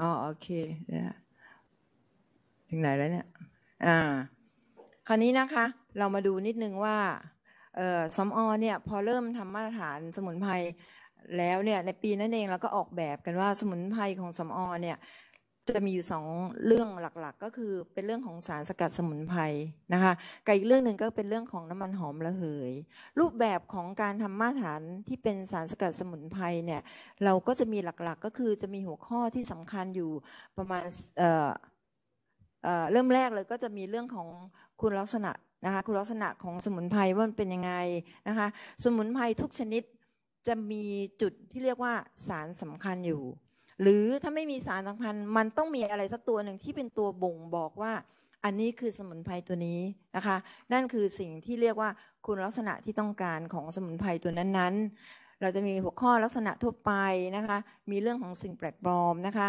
อ๋อโอเคนะถึงไหนแล้วเนี่ย อ่า คราวนี้นะคะ เรามาดูนิดนึงว่าเออมอเนี่ย พอเริ่มทำมาตรฐานสมุนไพรแล้วเนี่ย ในปีนั้นเองเราก็ออกแบบกันว่าสมุนไพรของสมอ เนี่ยจะมีอยู่สองเรื่องหลักๆก็คือเป็นเรื่องของสารสกัดสมุนไพรนะคะกับอีกเรื่องหนึ่งก็เป็นเรื่องของน้ำมันหอมระเหย รูปแบบของการทำมาตรฐานที่เป็นสารสกัดสมุนไพรเนี่ยเราก็จะมีหลักๆก็คือจะมีหัวข้อที่สำคัญอยู่ประมาณเเริ่มแรกเลยก็จะมีเรื่องของคุณลักษณะนะคะคุณลักษณะของสมุนไพรว่ามันเป็นยังไงนะคะสมุนไพรทุกชนิดจะมีจุดที่เรียกว่าสารสำคัญอยู่หรือถ้าไม่มีสารสัมพันธ์มันต้องมีอะไรสักตัวหนึ่งที่เป็นตัวบ่งบอกว่าอันนี้คือสมุนไพรตัวนี้นะคะ นั่นคือสิ่งที่เรียกว่าคุณลักษณะที่ต้องการของสมุนไพรตัวนั้นๆ เราจะมีหัวข้อลักษณะทั่วไปนะคะมีเรื่องของสิ่งแปลกปลอมนะคะ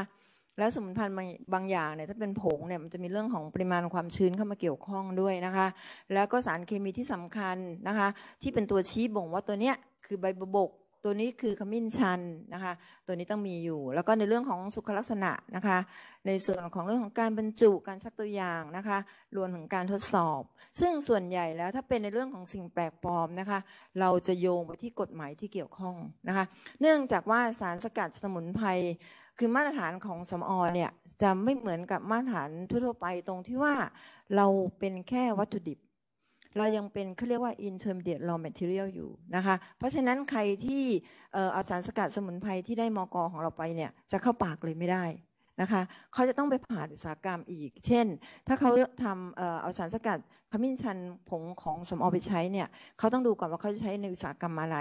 แล้วสมุนไพรบางอย่างเนี่ยถ้าเป็นผงเนี่ยมันจะมีเรื่องของปริมาณความชื้นเข้ามาเกี่ยวข้องด้วยนะคะ แล้วก็สารเคมีที่สำคัญนะคะ ที่เป็นตัวชี้บ่งว่าตัวเนี้ยคือใบบบกตัวนี้คือขมิ้นชันนะคะ ตัวนี้ต้องมีอยู่ แล้วก็ในเรื่องของสุขลักษณะนะคะ ในส่วนของเรื่องของการบรรจุการชักตัวอย่างนะคะ รวมถึงการทดสอบ ซึ่งส่วนใหญ่แล้วถ้าเป็นในเรื่องของสิ่งแปลกปลอมนะคะ เราจะโยงไปที่กฎหมายที่เกี่ยวข้องนะคะ เนื่องจากว่าสารสกัดสมุนไพรคือมาตรฐานของสมอเนี่ยจะไม่เหมือนกับมาตรฐานทั่วไปตรงที่ว่าเราเป็นแค่วัตถุดิบเรายังเป็นเขาเรียกว่า intermediate raw material อยู่นะคะเพราะฉะนั้นใครที่เอาสารสกัดสมุนไพรที่ได้มอกอของเราไปเนี่ยจะเข้าปากเลยไม่ได้นะคะเขาจะต้องไปผ่านอุตสาหกรรมอีก เช่น ถ้าเขาทำเอาสารสกัดขมิ้นชันผงของสมอไปใช้ เนี่ย เขาต้องดูก่อนว่าเขาจะใช้ในอุตสาหกรรมอะไร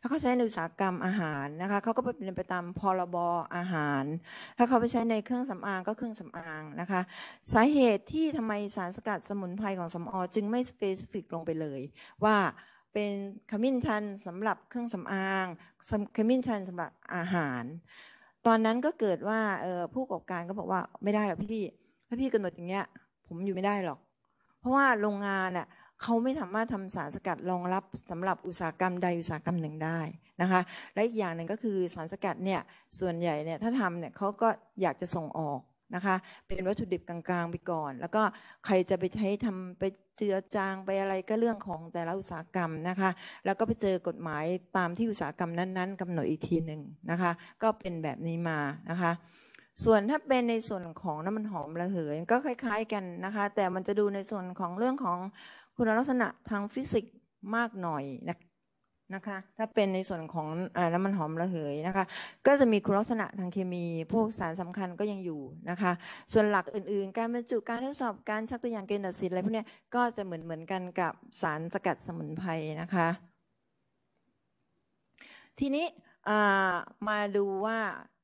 ถ้าเขาใช้ในอุตสาหกรรมอาหารนะคะ เขาก็ไปเป็นไปตามพรบอาหาร ถ้าเขาไปใช้ในเครื่องสำอางก็เครื่องสำอางนะคะ สาเหตุที่ทำไมสารสกัดสมุนไพรของสมอจึงไม่สเปซิฟิกลงไปเลยว่าเป็นขมิ้นชันสำหรับเครื่องสำอางขมิ้นชันสำหรับอาหารตอนนั้นก็เกิดว่าเออผู้ประกอบการก็บอกว่าไม่ได้หรอกพี่ถ้าพี่กำหนดอย่างเงี้ยผมอยู่ไม่ได้หรอก เพราะว่าโรงงานอ่ะเขาไม่สามารถทำสารสกัดรองรับสำหรับอุตสาหกรรมใดอุตสาหกรรมหนึ่งได้นะคะและอีกอย่างหนึ่งก็คือสารสกัดเนี่ยส่วนใหญ่เนี่ยถ้าทำเนี่ยเขาก็อยากจะส่งออกนะคะเป็นวัตถุดิบกลางๆ ไปก่อน แล้วก็ใครจะไปใช้ทำไปเจือจางไปอะไรก็เรื่องของแต่ละอุตสาหกรรมนะคะ แล้วก็ไปเจอกฎหมายตามที่อุตสาหกรรมนั้นๆกำหนดอีกทีหนึ่งนะคะ ก็เป็นแบบนี้มานะคะ ส่วนถ้าเป็นในส่วนของน้ำมันหอมระเหยก็คล้าย ๆ กันนะคะ แต่มันจะดูในส่วนของเรื่องของคุณลักษณะทางฟิสิกส์มากหน่อยนะนะคะถ้าเป็นในส่วนของน้ำมันหอมระเหยนะคะก็จะมีคุณลักษณะทางเคมีพวกสารสำคัญก็ยังอยู่นะคะส่วนหลักอื่นๆ การบรรจุการทดสอบ การชักตัวอย่างเกณฑ์ตัดสินอะไรพวกนี้ก็จะเหมือนเหมือนกันกับสารสกัดสมุนไพรนะคะทีนี้มาดูว่า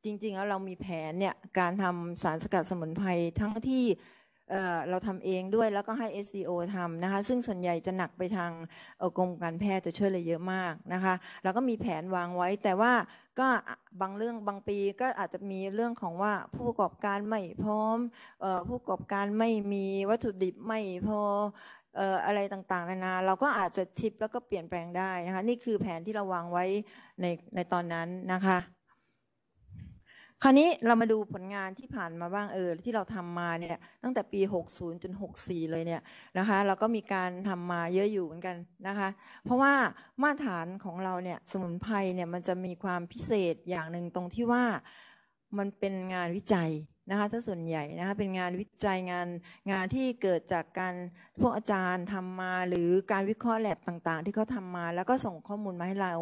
จริงๆแล้วเรามีแผนเนี่ยการทำสารสกัดสมุนไพรทั้งที่เราทำเองด้วยแล้วก็ให้ s โ o ทำนะคะ ซึ่งส่วนใหญ่จะหนักไปทางกรมการแพทย์จะช่วยเลยเยอะมากนะคะเราก็มีแผนวางไว้ แต่ว่าก็บางเรื่องบางปีก็อาจจะมีเรื่องของว่าผู้ประกอบการไม่พร้อมผู้ประกอบการไม่มีวัตถุดิบไม่พออะไรต่างๆนานาเราก็อาจจะทิปแล้วก็เปลี่ยนแปลงได้นะคะ นี่คือแผนที่เราวางไว้ในในตอนนั้นนะคะคราวนี้เรามาดูผลงานที่ผ่านมาบ้างเออที่เราทำมาเนี่ยตั้งแต่ปี 60 จน 64 เลยเนี่ยนะคะเราก็มีการทำมาเยอะอยู่เหมือนกันนะคะเพราะว่ามาตรฐานของเราเนี่ยสมุนไพรเนี่ยมันจะมีความพิเศษอย่างหนึ่งตรงที่ว่ามันเป็นงานวิจัยนะคะ ถ้าส่วนใหญ่นะคะเป็นงานวิจัยงานงานที่เกิดจากการพวกอาจารย์ทำมาหรือการวิเคราะห์แลบต่างๆ ที่เขาทามาแล้วก็ส่งข้อมูลมาให้เรา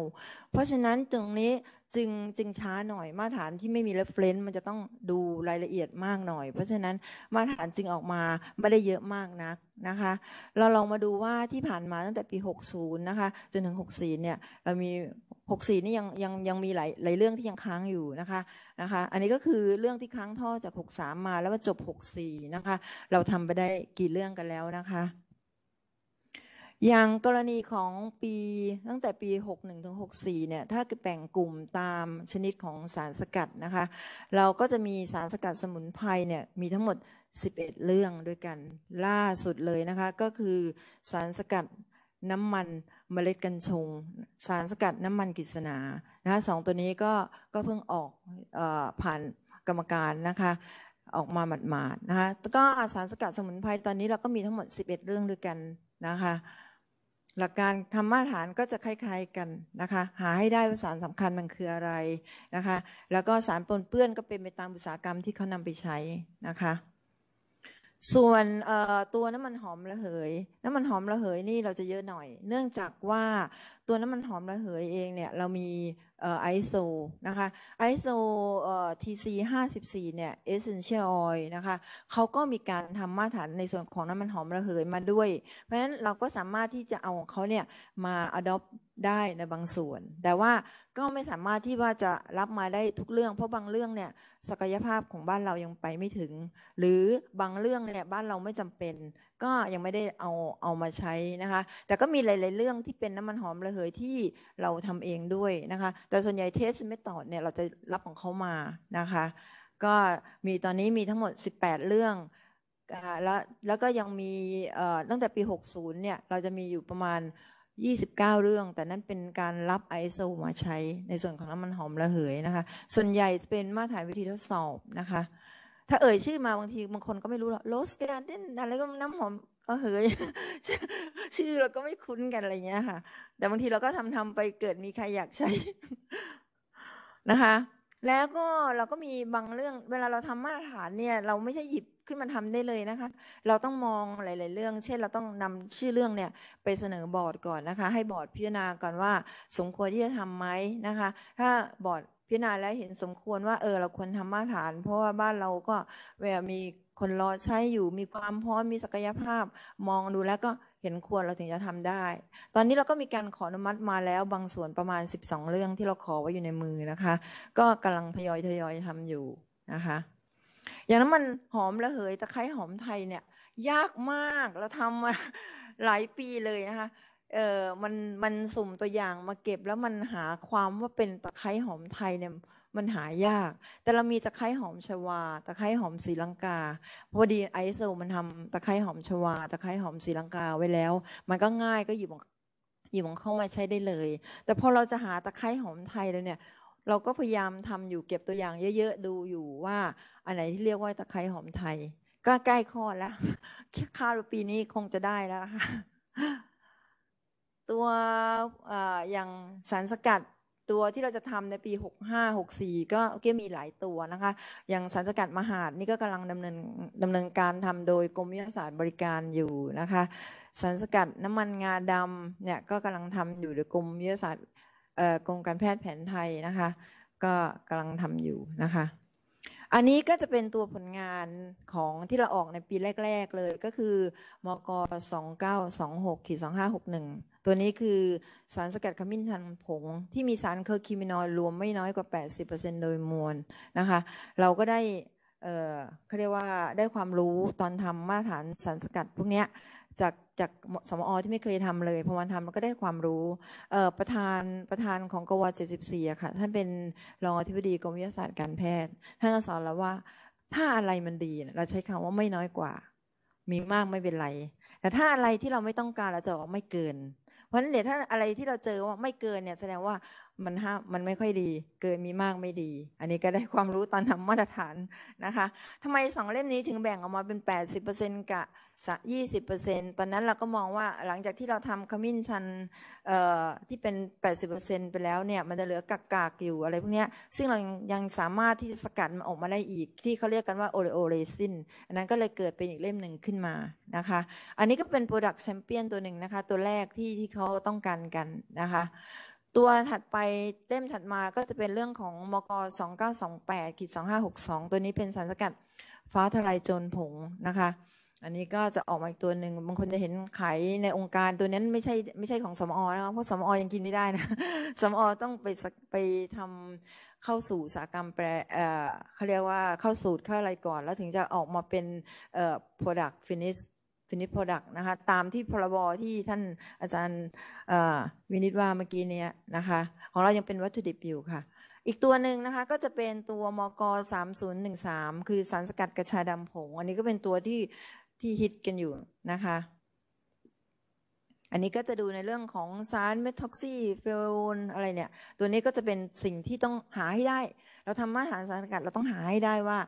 เพราะฉะนั้นตรงนี้จึงจึงช้าหน่อยมาตรฐานที่ไม่มีเรฟเฟนซ์มันจะต้องดูรายละเอียดมากหน่อย เพราะฉะนั้นมาตรฐานจึงออกมาไม่ได้เยอะมากนักนะคะ เราลองมาดูว่าที่ผ่านมาตั้งแต่ปี60นะคะจนถึง64เนี่ยเรามี 64นี่ยังยังยังมีหลายหลายเรื่องที่ยังค้างอยู่นะคะนะคะ อันนี้ก็คือเรื่องที่ค้างท่อจาก 63 มาแล้วว่าจบ 64 นะคะ เราทำไปได้กี่เรื่องกันแล้วนะคะอย่างกรณีของปีตั้งแต่ปี 61 ถึง 64 เนี่ย ถ้าแบ่งกลุ่มตามชนิดของสารสกัดนะคะ เราก็จะมีสารสกัดสมุนไพรเนี่ยมีทั้งหมด 11 เรื่องด้วยกันล่าสุดเลยนะคะก็คือสารสกัดน้ำมันเมล็ดกัญชงสารสกัดน้ำมันกิษณานะคะสองตัวนี้ก็ก็เพิ่งออกอผ่านกรรมการนะคะออกมาหมาดๆนะคะก็ สารสกัดสมุนไพรตอนนี้เราก็มีทั้งหมด 11 เรื่องด้วยกันนะคะหลักการธรรมาฐานก็จะคล้ายๆกันนะคะหาให้ได้ว่าสารสำคัญมันคืออะไรนะคะแล้วก็สารปนเปื้อนก็เป็นไปตามอุตสาหกรรมที่เขานำไปใช้นะคะส่วนตัวน้ำมันหอมระเหย น้ำมันหอมระเหยนี่เราจะเยอะหน่อย เนื่องจากว่าตัวน้ำมันหอมระเหยเองเนี่ยเรามีไอโซนะคะไอโซทีซีห้าสิบสี่เนี่ยเอเซนเชียลออยนะคะเขาก็มีการทำมาตรฐานในส่วนของน้ำมันหอมระเหยมาด้วย เพราะฉะนั้นเราก็สามารถที่จะเอาของเขาเนี่ยมา adopt ได้ในบางส่วนแต่ว่าก็ไม่สามารถที่ว่าจะรับมาได้ทุกเรื่อง เพราะบางเรื่องเนี่ยศักยภาพของบ้านเรายังไปไม่ถึง หรือบางเรื่องเนี่ยบ้านเราไม่จำเป็นก็ยังไม่ได้เอาเอามาใช้นะคะ แต่ก็มีหลาย ๆเรื่องที่เป็นน้ำมันหอมระเหย ที่เราทำเองด้วยนะคะ แต่ส่วนใหญ่เทสเมทอดเนี่ยเราจะรับของเขามานะคะ ก็มีตอนนี้มีทั้งหมด 18 เรื่อง แล้วแล้วก็ยังมีตั้งแต่ปี 60 เนี่ยเราจะมีอยู่ประมาณ 29 เรื่อง แต่นั้นเป็นการรับ ISO มาใช้ ในส่วนของน้ำมันหอมระเหยนะคะ ส่วนใหญ่เป็นมาตรฐานวิธีทดสอบนะคะถ้าเอ่ยชื่อมาบางทีบางคนก็ไม่รู้หรอกโรสกาเดนอะไรก็น้ำหอมเ็าเหยชื่อเราก็ไม่คุ้นกันอะไรเงี้ยค่ะ แต่บางทีเราก็ทำทำไปเกิดมีใครอยากใช้นะคะ แล้วก็เราก็มีบางเรื่อง เวลาเราทำมาตรฐานเนี่ย เราไม่ใช่หยิบขึ้นมาทำได้เลยนะคะ เราต้องมองหลาย ๆ เรื่อง เช่นเราต้องนำชื่อเรื่องเนี่ย ไปเสนอบอร์ดก่อนนะคะ ให้บอร์ดพิจารณาก่อนว่าสมควรที่จะทำไหมนะคะ ถ้าบอร์ดพิจารณาและเห็นสมควรว่าเออเราควรทำมาตรฐาน เพราะว่าบ้านเราก็เวลามีคนรอใช้อยู่ มีความพร้อมมีศักยภาพมองดูแล้วก็เห็นควรเราถึงจะทำได้ ตอนนี้เราก็มีการขออนุมัติมาแล้ว บางส่วนประมาณ 12 เรื่องที่เราขอไว้อยู่ในมือนะคะ ก็กำลังทยอยทยอยทำอยู่นะคะอย่างน้ำมันหอมระเหยตะไคร้หอมไทยเนี่ย ยากมากเราทำมาหลายปีเลยนะคะเออมันมันสุ่มตัวอย่างมาเก็บแล้วมันหาความว่าเป็นตะไคร้หอมไทยเนี่ยมันหายาก แต่เรามีตะไคร้หอมชวา ตะไคร้หอมศรีลังกา พอดีไอโซมันทำตะไคร้หอมชวา ตะไคร้หอมศรีลังกาไว้แล้ว มันก็ง่ายก็หยิบของหยิบของเข้ามาใช้ได้เลย แต่พอเราจะหาตะไคร้หอมไทยแล้วเนี่ย เราก็พยายามทำอยู่เก็บตัวอย่าง เยอะๆดูอยู่ว่าอันไหนที่เรียกว่าตะไคร้หอมไทย ก็ใกล้ข้อแล้ว คาดว่าปีนี้คงจะได้แล้วค่ะตัวออย่างสารสกัดตัวที่เราจะทำในปี 65 64ก็โอเคมีหลายตัวนะคะอย่างสารสกัดมหาดนี่ก็กำลังดำเนินดำเนินการทำโดยกรมวิทยาศาสตร์บริการอยู่นะคะสารสกัดน้ำมันงาดำเนี่ยก็กำลังทำอยู่โดยกรมวิทยาศาสตร์กรมการแพทย์แผนไทยนะคะก็กำลังทำอยู่นะคะอันนี้ก็จะเป็นตัวผลงานของที่เราออกในปีแรกๆเลยก็คือมก2926 2561ตัวนี้คือสารสกัดขมิ้นชันผงที่มีสารเคอร์คิมินอยรวมไม่น้อยกว่า 80%โดยมวลนะคะ เราก็ได้เขาเรียกว่าได้ความรู้ตอนทำมาตรฐานสารสกัดพวกนี้จากจากสมอที่ไม่เคยทำเลยพอมาทำมันก็ได้ความรู้ประธานประธานของกว74อะค่ะ ท่านเป็นรองอธิบดีกรมวิทยาศาสตร์การแพทย์ ท่านก็สอนแล้ว่าถ้าอะไรมันดีเราใช้คำว่าไม่น้อยกว่า มีมากไม่เป็นไรแต่ถ้าอะไรที่เราไม่ต้องการเราจะบอกไม่เกินเพราะฉะนั้นเนี่ยถ้าอะไรที่เราเจอว่าไม่เกินเนี่ยแสดงว่ามันห้ามมันไม่ค่อยดีเกินมีมากไม่ดี อันนี้ก็ได้ความรู้ตอนทำมาตรฐานนะคะทำไมสองเล่มนี้ถึงแบ่งออกมาเป็น 80%กับยี่สิบเปอร์เซ็นตอนนั้นเราก็มองว่าหลังจากที่เราทำขมิ้นชันที่เป็น80เปอร์เซ็นไปแล้วเนี่ยมันจะเหลือกากกากอยู่อะไรพวกนี้ซึ่งเรายังสามารถที่จะสกัดมันออกมาได้อีก ที่เขาเรียกกันว่าโอเลโอเรซินอันนั้นก็เลยเกิดเป็นอีกเล่มหนึ่งขึ้นมานะคะอันนี้ก็เป็นโปรดักต์แชมเปี้ยนตัวหนึ่งนะคะตัวแรกที่ที่เขาต้องการกันนะคะตัวถัดไปเล่มถัดมาก็จะเป็นเรื่องของมก 2928ขีด2562 ตัวนี้เป็นสารสกัดฟ้าทลายโจรผงนะคะ อันนี้ก็จะออกมาอีกตัวหนึ่งบางคนจะเห็นขายในองค์การตัวนั้นไม่ใช่ไม่ใช่ของสมอนะคะเพราะสมอยังกินไม่ได้นะสมอต้องไปไปทำเข้าสู่สากรรมแปรเอเขาเรียกว่าเข้าสูตรเข้าอะไรก่อนแล้วถึงจะออกมาเป็นเอ่อภัณ d u c ิน i นิจ Product นะคะตามที่พรบที่ท่านอาจารย์วินิจว่าเมื่อกี้เนี้ยนะคะของเรายังเป็นวัตถุดิบอยู่ค่ะอีกตัวหนึ่งนะคะก็จะเป็นตัวมก3013คือสารสกัดกระชาดำผงอันนี้ก็เป็นตัวที่ที่ฮิต กันอยู่นะคะอันนี้ก็จะดูในเรื่องของสารเมท็อกซี่เฟลนอะไรเนี่ยตัวนี้ก็จะเป็นสิ่งที่ต้องหาให้ได้ เราทำมาตรฐานสารสกัดเราต้องหาให้ได้ว่า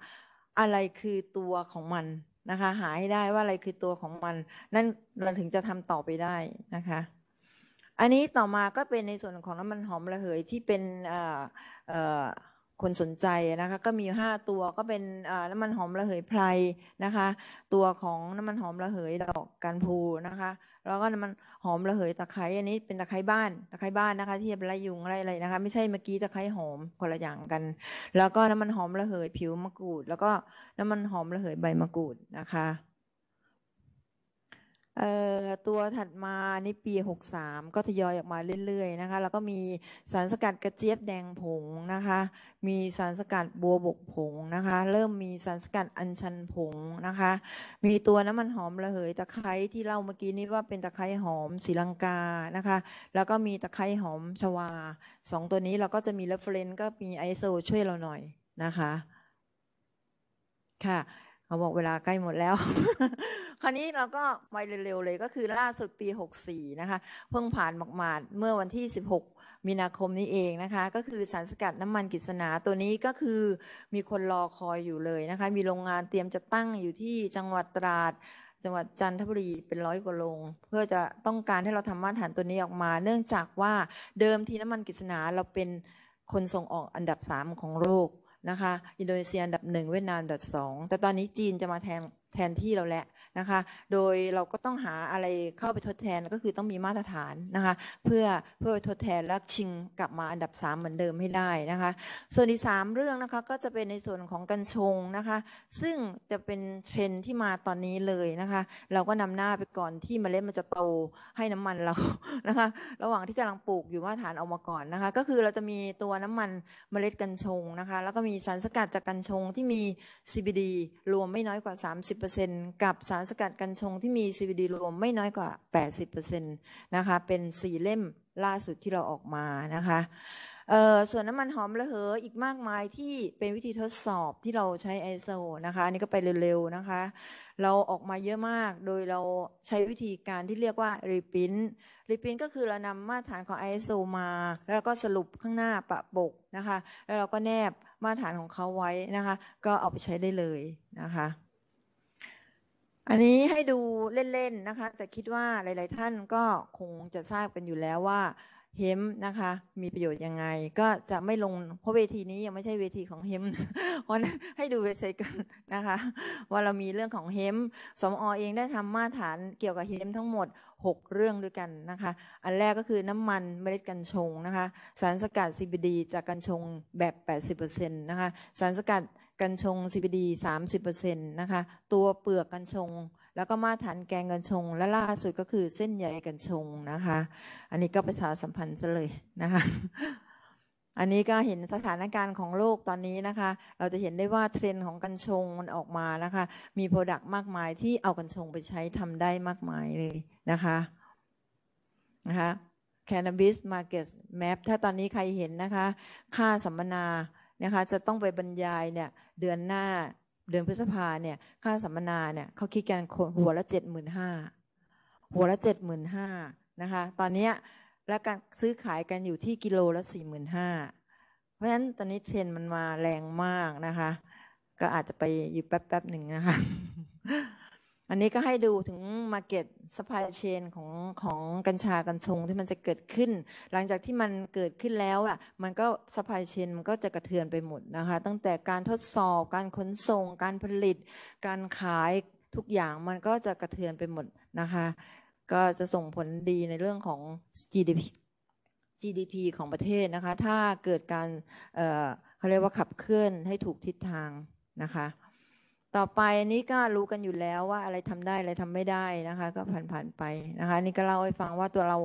อะไรคือตัวของมันนะคะหาให้ได้ว่าอะไรคือตัวของมัน นั่นเราถึงจะทำต่อไปได้นะคะอันนี้ต่อมาก็เป็นในส่วนของน้ำมันหอมระเหยที่เป็นเอ่อเอ่อคนสนใจนะคะก็มีห้าตัวก็เป็นน้ำมันหอมระเหยไพรนะคะ ตัวของน้ำมันหอมระเหยดอกกันพูนะคะ แล้วก็น้ำมันหอมระเหยตะไคร้อันนี้เป็นตะไคร้บ้านตะไคร้บ้านนะคะที่จะไรยุงไรอะไรนะคะไม่ใช่เมื่อกี้ตะไคร้หอมคนละอย่างกัน แล้วก็น้ำมันหอมระเหยผิวมะกรูด แล้วก็น้ำมันหอมระเหยใบมะกรูดนะคะเอ่อตัวถัดมาในปีหกสามก็ทยอยออกมาเรื่อยๆนะคะแล้วก็มีสารสกัดกระเจี๊ยบแดงผงนะคะ มีสารสกัดบัวบกผงนะคะ เริ่มมีสารสกัดอัญชันผงนะคะ มีตัวน้ำมันหอมระเหยตะไคร้ที่เล่าเมื่อกี้นี้ว่าเป็นตะไคร้หอมศรีลังกานะคะ แล้วก็มีตะไคร้หอมชวาสองตัวนี้เราก็จะมีเรฟเฟรนซ์ก็มีไอโซช่วยเราหน่อยนะคะค่ะาบอกเวลาใกล้หมดแล้ว คราวนี้เราก็ไปเร็วๆ เลยก็คือล่าสุดปี 64 นะคะเพิ่งผ่านหมาดๆเมื่อวันที่ 16 มีนาคมนี้เองนะคะ ก็คือสารสกัดน้ำมันกิษณาตัวนี้ก็คือมีคนรอคอยอยู่เลยนะคะ มีโรงงานเตรียมจะตั้งอยู่ที่จังหวัดตราดจังหวัดจันทบุรีเป็นร้อยกว่าโรงเพื่อจะต้องการให้เราทำมาตรฐานตัวนี้ออกมา เนื่องจากว่าเดิมทีน้ำมันกิษณาเราเป็นคนส่งออกอันดับ3ของโลกนะคะ อินโดนีเซียอันดับหนึ่งเวียดนามอันดับสองแต่ตอนนี้จีนจะมาแทนแทนที่เราแหละนะคะโดยเราก็ต้องหาอะไรเข้าไปทดแทนก็คือต้องมีมาตรฐานนะคะ เพื่อเพื่อทดแทนและชิงกลับมาอันดับ 3 เหมือนเดิมให้ได้นะคะ ส่วนที่ 3 เรื่องนะคะก็จะเป็นในส่วนของกัญชงนะคะ ซึ่งจะเป็นเทรนที่มาตอนนี้เลยนะคะ เราก็นำหน้าไปก่อนที่มเมล็ดมันจะโตให้น้ำมันเรานะคะ ระหว่างที่กำลังปลูกอยู่มาตรฐานออกมาก่อนนะคะ ก็คือเราจะมีตัวน้ำมันเมล็ดกัญชงนะคะแล้วก็มีสารสกัดจากกัญชงที่มี CBD รวมไม่น้อยกว่า 30%กับสารสกัดกัญชงที่มี CBD รวมไม่น้อยกว่า 80%นะคะ เป็นสี่เล่มล่าสุดที่เราออกมานะคะส่วนน้ำมันหอมระเหยอีกมากมายที่เป็นวิธีทดสอบที่เราใช้ ISO นะคะ อันนี้ก็ไปเร็วๆนะคะ เราออกมาเยอะมากโดยเราใช้วิธีการที่เรียกว่ารีพินรีพินก็คือเรานำมาตรฐานของ ISO มา แล้วก็สรุปข้างหน้าประบกนะคะ แล้วเราก็แนบมาตรฐานของเขาไว้นะคะ ก็เอาไปใช้ได้เลยนะคะอันนี้ให้ดูเล่นๆนะคะ แต่คิดว่าหลายๆท่านก็คงจะทราบกันอยู่แล้วว่าเฮมนะคะมีประโยชน์ยังไง ก็จะไม่ลงเพราะเวทีนี้ยังไม่ใช่เวทีของเฮมเพราะนั้นให้ดูเวทีกันนะคะว่าเรามีเรื่องของเฮม สมอเองได้ทำมาตรฐานเกี่ยวกับเฮมทั้งหมด 6 เรื่องด้วยกันนะคะ อันแรกก็คือน้ำมันเมล็ดกัญชงนะคะ สารสกัด CBD จากกัญชงแบบ80%นะคะสารสกัดกัญชง CBD 30%นะคะ ตัวเปลือกกัญชง แล้วก็มาฐานแกงกัญชง และล่าสุดก็คือเส้นใยกัญชงนะคะ อันนี้ก็ประชาสัมพันธ์ซะเลยนะคะ อันนี้ก็เห็นสถานการณ์ของโลกตอนนี้นะคะ เราจะเห็นได้ว่าเทรนด์ของกัญชงมันออกมานะคะ มีโปรดักต์มากมายที่เอากัญชงไปใช้ทำได้มากมายเลยนะคะ นะคะ Cannabis Market Map ถ้าตอนนี้ใครเห็นนะคะ ค่าสัมมนานะคะ จะต้องไปบรรยายเนี่ยเดือนหน้าเดือนพฤษภาเนี่ยค่าสัมมนาเนี่ยเขาคิดกัน หัวละเจ็ดหมื่นห้าหัวละเจ็ดหมื่นห้านะคะตอนนี้และการซื้อขายกันอยู่ที่กิโลละสี่หมื่นห้าเพราะฉะนั้นตอนนี้เทรนมันมาแรงมากนะคะ ก็อาจจะไปอยู่แป๊บๆหนึ่งนะคะอันนี้ก็ให้ดูถึง Market Supply Chain ของของกัญชากัญชงที่มันจะเกิดขึ้น หลังจากที่มันเกิดขึ้นแล้วอ่ะมันก็ Supply Chain มันก็จะกระเทือนไปหมดนะคะ ตั้งแต่การทดสอบ การขนส่ง การผลิต การขายทุกอย่างมันก็จะกระเทือนไปหมดนะคะ ก็จะส่งผลดีในเรื่องของ GDP GDP ของประเทศนะคะ ถ้าเกิดการเเขาเรียกว่าขับเคลื่อนให้ถูกทิศทางนะคะต่อไป อันนี้ก็รู้กันอยู่แล้วว่าอะไรทำได้อะไรทำไม่ได้นะคะ ก็ผ่านๆไปนะคะ นี่ก็เล่าให้ฟังว่าตัวเรา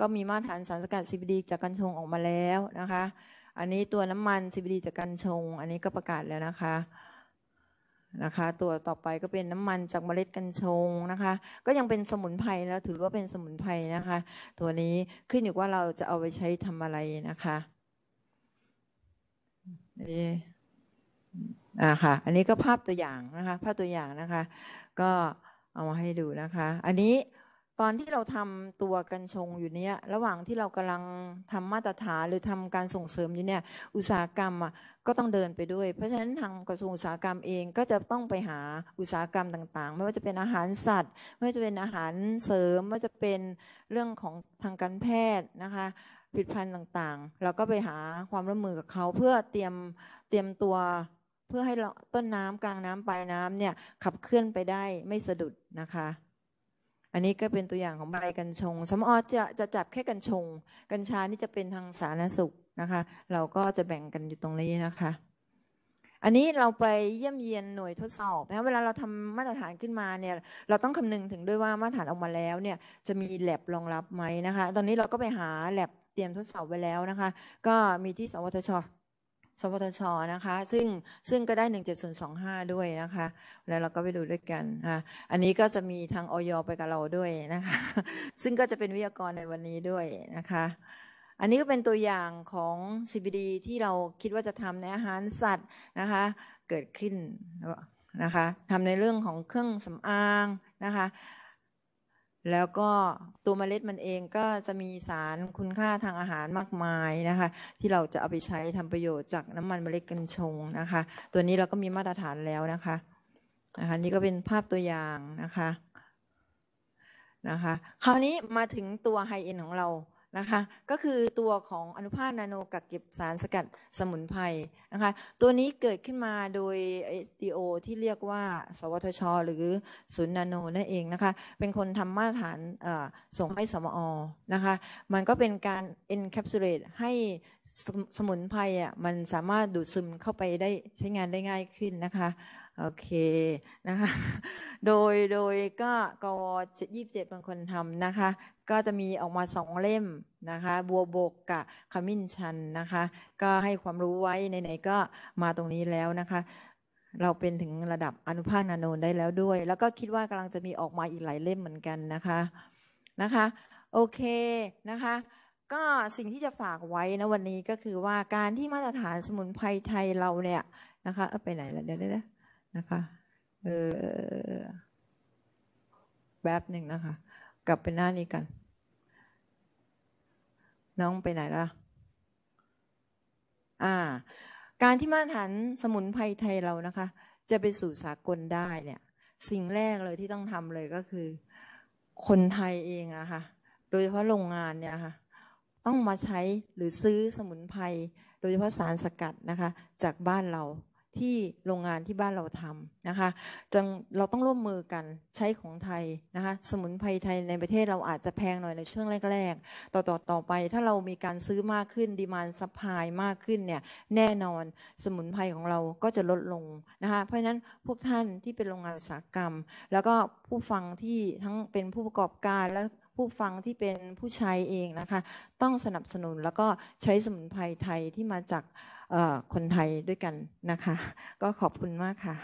ก็มีมาตรฐานสารสกัด CBD จากกัญชงออกมาแล้วนะคะ อันนี้ตัวน้ำมัน CBD จากกัญชง อันนี้ก็ประกาศแล้วนะคะ นะคะ ตัวต่อไปก็เป็นน้ำมันจากเมล็ดกัญชงนะคะ ก็ยังเป็นสมุนไพรแล้วถือว่าเป็นสมุนไพรนะคะ ตัวนี้ขึ้นอยู่ว่าเราจะเอาไปใช้ทำอะไรนะคะนี่นะคะอันนี้ก็ภาพตัวอย่างนะคะ ภาพตัวอย่างนะคะ ก็เอามาให้ดูนะคะ อันนี้ตอนที่เราทำตัวกันชงอยู่เนี้ยระหว่างที่เรากำลังทำมาตรฐานหรือทำการส่งเสริมอยู่เนี่ยอุตสาหกรรมอ่ะก็ต้องเดินไปด้วย เพราะฉะนั้นทางกระทรวงอุตสาหกรรมเองก็จะต้องไปหาอุตสาหกรรมต่างๆ ไม่ว่าจะเป็นอาหารสัตว์ ไม่ว่าจะเป็นอาหารเสริม ไม่ว่าจะเป็นเรื่องของทางการแพทย์นะคะ ผลิตภัณฑ์ต่างๆ เราก็ไปหาความร่วมมือกับเขาเพื่อเตรียมเตรียมตัวเพื่อให้ต้นน้ำกลางน้ำปลายน้ำเนี่ยขับเคลื่อนไปได้ไม่สะดุดนะคะ อันนี้ก็เป็นตัวอย่างของใบกัญชงสมอจะจะจับแค่กัญชง กัญชานี่จะเป็นทางสารสุขนะคะ เราก็จะแบ่งกันอยู่ตรงนี้นะคะ อันนี้เราไปเยี่ยมเยียนหน่วยทดสอบนะเวลาเราทำมาตรฐานขึ้นมาเนี่ยเราต้องคำนึงถึงด้วยว่ามาตรฐานออกมาแล้วเนี่ยจะมีแ l บรองรับไหมนะคะ ตอนนี้เราก็ไปหาแ l บเตรียมทดสอบไว้แล้วนะคะ ก็มีที่ สวทชสปทชนะคะซึ่งซึ่งก็ได้ 17025 ด้วยนะคะ แล้วเราก็ไปดูด้วยกันอ่ะอันนี้ก็จะมีทางออยไปกับเราด้วยนะคะซึ่งก็จะเป็นวิทยากรในวันนี้ด้วยนะคะอันนี้ก็เป็นตัวอย่างของ CBD ที่เราคิดว่าจะทำในอาหารสัตว์นะคะเกิดขึ้นนะคะทำในเรื่องของเครื่องสำอางนะคะแล้วก็ตัวเมล็ดมันเองก็จะมีสารคุณค่าทางอาหารมากมายนะคะที่เราจะเอาไปใช้ทำประโยชน์จากน้ำมันเมล็ดกัญชงนะคะตัวนี้เราก็มีมาตรฐานแล้วนะคะนะคะนี่ก็เป็นภาพตัวอย่างนะคะนะคะคราวนี้มาถึงตัวไฮเอ็นของเรานะคะก็คือตัวของอนุภาคนาโนกักเก็บสารสกัดสมุนไพรนะคะตัวนี้เกิดขึ้นมาโดย SDO ที่เรียกว่า สวทช หรือศูนย์นาโนนั่นเองนะคะเป็นคนทำมาตรฐานส่งให้สมอนะคะมันก็เป็นการ encapsulate ให้สมุนไพรอ่ะมันสามารถดูดซึมเข้าไปได้ใช้งานได้ง่ายขึ้นนะคะโอเคนะคะ โดย โดย ก็ กวยี่สิบเจ็ดเป็นคนทำนะคะ ก็จะมีออกมาสองเล่มนะคะ บัวบกกับขมิ้นชันนะคะ ก็ให้ความรู้ไว้ไหนก็มาตรงนี้แล้วนะคะ เราเป็นถึงระดับอนุภาคนาโนได้แล้วด้วย แล้วก็คิดว่ากำลังจะมีออกมาอีกหลายเล่มเหมือนกันนะคะ นะคะ โอเคนะคะ ก็สิ่งที่จะฝากไว้นะวันนี้ก็คือว่าการที่มาตรฐานสมุนไพรไทยเราเนี่ยนะคะ เอไปไหนแล้วเดี๋ยวเดี๋ยวนะคะเออแวบบหนึ่งนะคะ กลับไปหน้านี้กัน น้องไปไหนละอ่าการที่มาตรฐานสมุนไพรไทยเรานะคะจะไปสู่สากลได้เนี่ยสิ่งแรกเลยที่ต้องทำเลยก็คือ คนไทยเองอะคะ่ะโดยเฉพาะโรงงานเนี่ยะคะ่ะต้องมาใช้หรือซื้อสมุนไพรโดยเฉพาะสารสกัดนะคะจากบ้านเราที่โรงงานที่บ้านเราทำนะคะจงเราต้องร่วมมือกันใช้ของไทยนะคะสมุนไพรไทยในประเทศเราอาจจะแพงหน่อยในช่วงแรกๆต่อต่อต่อไป ถ้าเรามีการซื้อมากขึ้นดีมานซัพพลายมากขึ้นเนี่ยแน่นอนสมุนไพรของเราก็จะลดลงนะคะ เพราะฉะนั้นพวกท่านที่เป็นโรงงานอุตสาหกรรม แล้วก็ผู้ฟังที่ทั้งเป็นผู้ประกอบการและผู้ฟังที่เป็นผู้ใช้เองนะคะ ต้องสนับสนุนแล้วก็ใช้สมุนไพรไทยที่มาจากคนไทยด้วยกันนะคะ ก็ขอบคุณมากค่ะ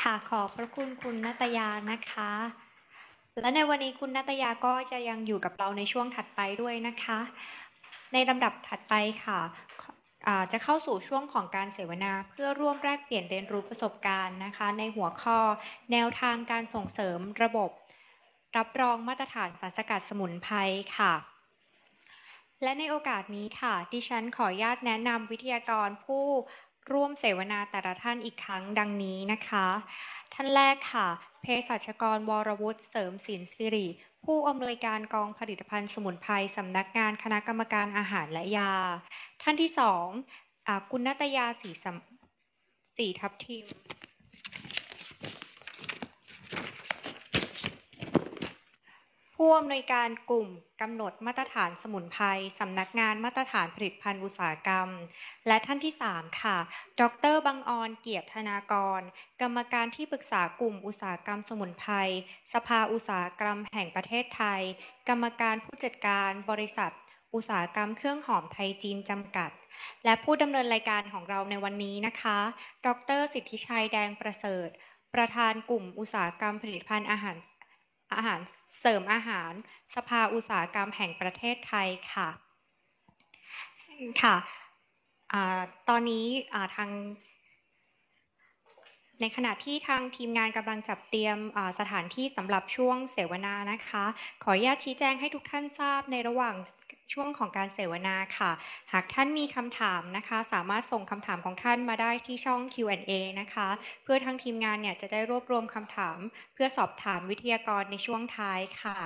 ค่ะขอบพระคุณคุณนัตยา นะคะ และในวันนี้คุณนัตยาก็จะยังอยู่กับเราในช่วงถัดไปด้วยนะคะ ในลำดับถัดไปค่ะจะเข้าสู่ช่วงของการเสวนาเพื่อร่วมแลกเปลี่ยนเรียนรู้ประสบการณ์นะคะ ในหัวข้อแนวทางการส่งเสริมระบบ รับรองมาตรฐานสารสกัดสมุนไพรค่ะและในโอกาสนี้ค่ะ ดิฉันขออนุญาตแนะนำวิทยากรผู้ร่วมเสวนาแต่ละท่านอีกครั้งดังนี้นะคะ ท่านแรกค่ะ เภสัชกรวรวุฒิเสริมศิลสิริ ผู้อำนวยการกองผลิตภัณฑ์สมุนไพรสำนักงานคณะกรรมการอาหารและยา ท่านที่สองอคุณนัตยาสีสีทับทิมผู้อำนวยการกลุ่มกำหนดมาตรฐานสมุนไพรสำนักงานมาตรฐานผลิตภัณฑ์อุตสาหกรรม และท่านที่ 3 ค่ะ ดรบังออนเกียรติธนากร กรรมการที่ปรึกษากลุ่มอุตสาหกรรมสมุนไพรสภาอุตสาหกรรมแห่งประเทศไทย กรรมการผู้จัดการบริษัท อุตสาหกรรม เครื่องหอมไทยจีนจำกัด และผู้ดำเนินรายการของเราในวันนี้นะคะ ดร สิทธิชัยแดงประเสริฐ ประธานกลุ่มอุตสาหกรรมผลิตภัณฑ์อาหารอาหารเสริมอาหารสภาอุตสาหกรรมแห่งประเทศไทยค่ะค่ะอะตอนนี้ทางในขณะที่ทางทีมงานกำลังจับเตรียมสถานที่สำหรับช่วงเสวนานะคะขออนุญาตชี้แจงให้ทุกท่านทราบในระหว่างช่วงของการเสวนาค่ะ หากท่านมีคำถามนะคะ สามารถส่งคำถามของท่านมาได้ที่ช่อง Q&A นะคะ เพื่อทางทีมงานเนี่ยจะได้รวบรวมคำถาม เพื่อสอบถามวิทยากรในช่วงท้ายค่ะ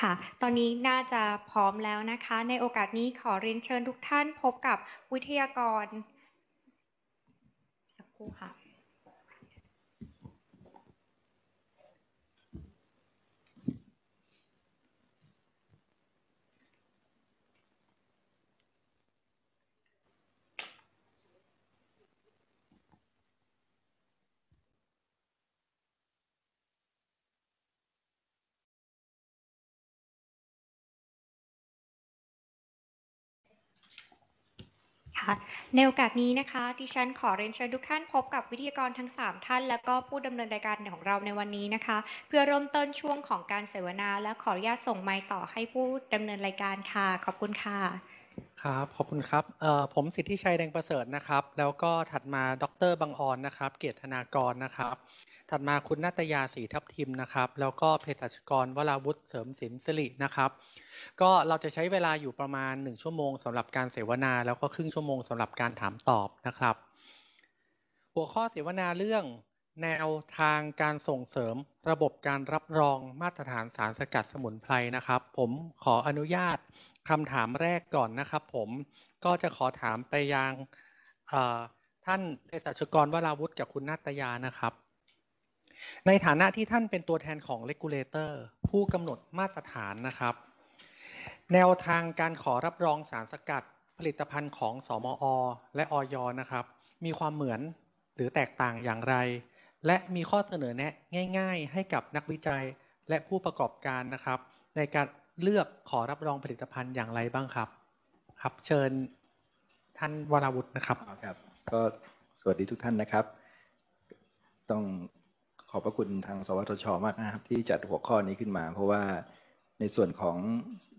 ค่ะ ตอนนี้น่าจะพร้อมแล้วนะคะ ในโอกาสนี้ขอเรียนเชิญทุกท่านพบกับวิทยากร สักครู่ค่ะในโอกาสนี้นะคะที่ฉันขอเรียนเชิญทุกท่านพบกับวิทยากรทั้ง3ท่าน และก็ผู้ดำเนินรายการของเราในวันนี้นะคะเพื่อเริ่มต้นช่วงของการเสวนาและขออนุญาตส่งไมค์ต่อให้ผู้ดำเนินรายการค่ะขอบคุณค่ะครับขอบคุณครับผมสิทธิชัยแดงประเสริฐนะครับ แล้วก็ถัดมาดรบังออนนะครับเกียรตินากรนะครับถัดมาคุณนัตยาสีทับทิมนะครับ แล้วก็เภสัชกรวราวุฒิเสริมสินสิรินะครับ ก็เราจะใช้เวลาอยู่ประมาณ1ชั่วโมงสำหรับการเสวนา แล้วก็ครึ่งชั่วโมงสำหรับการถามตอบนะครับ หัวข้อเสวนาเรื่อง แนวทางการส่งเสริมระบบการรับรองมาตรฐานสารสกัดสมุนไพรนะครับ ผมขออนุญาตคำถามแรกก่อนนะครับ ผมก็จะขอถามไปยังท่านเภสัชกรวราวุฒิกับคุณนัตยานะครับในฐานะที่ท่านเป็นตัวแทนของเลกูลเลเตอร์ผู้กำหนดมาตรฐานนะครับ แนวทางการขอรับรองสารสกัดผลิตภัณฑ์ของสอมอและออยนะครับ มีความเหมือนหรือแตกต่างอย่างไร และมีข้อเสนอแนะง่าย ๆ ให้กับนักวิจัยและผู้ประกอบการนะครับ ในการเลือกขอรับรองผลิตภัณฑ์อย่างไรบ้างครับ ครับเชิญท่านวราวุฒินะครับครับ ก็สวัสดีทุกท่านนะครับ ต้องขอบพระคุณทางสวทชมากนะครับที่จัดหัวข้อนี้ขึ้นมา เพราะว่าในส่วนของ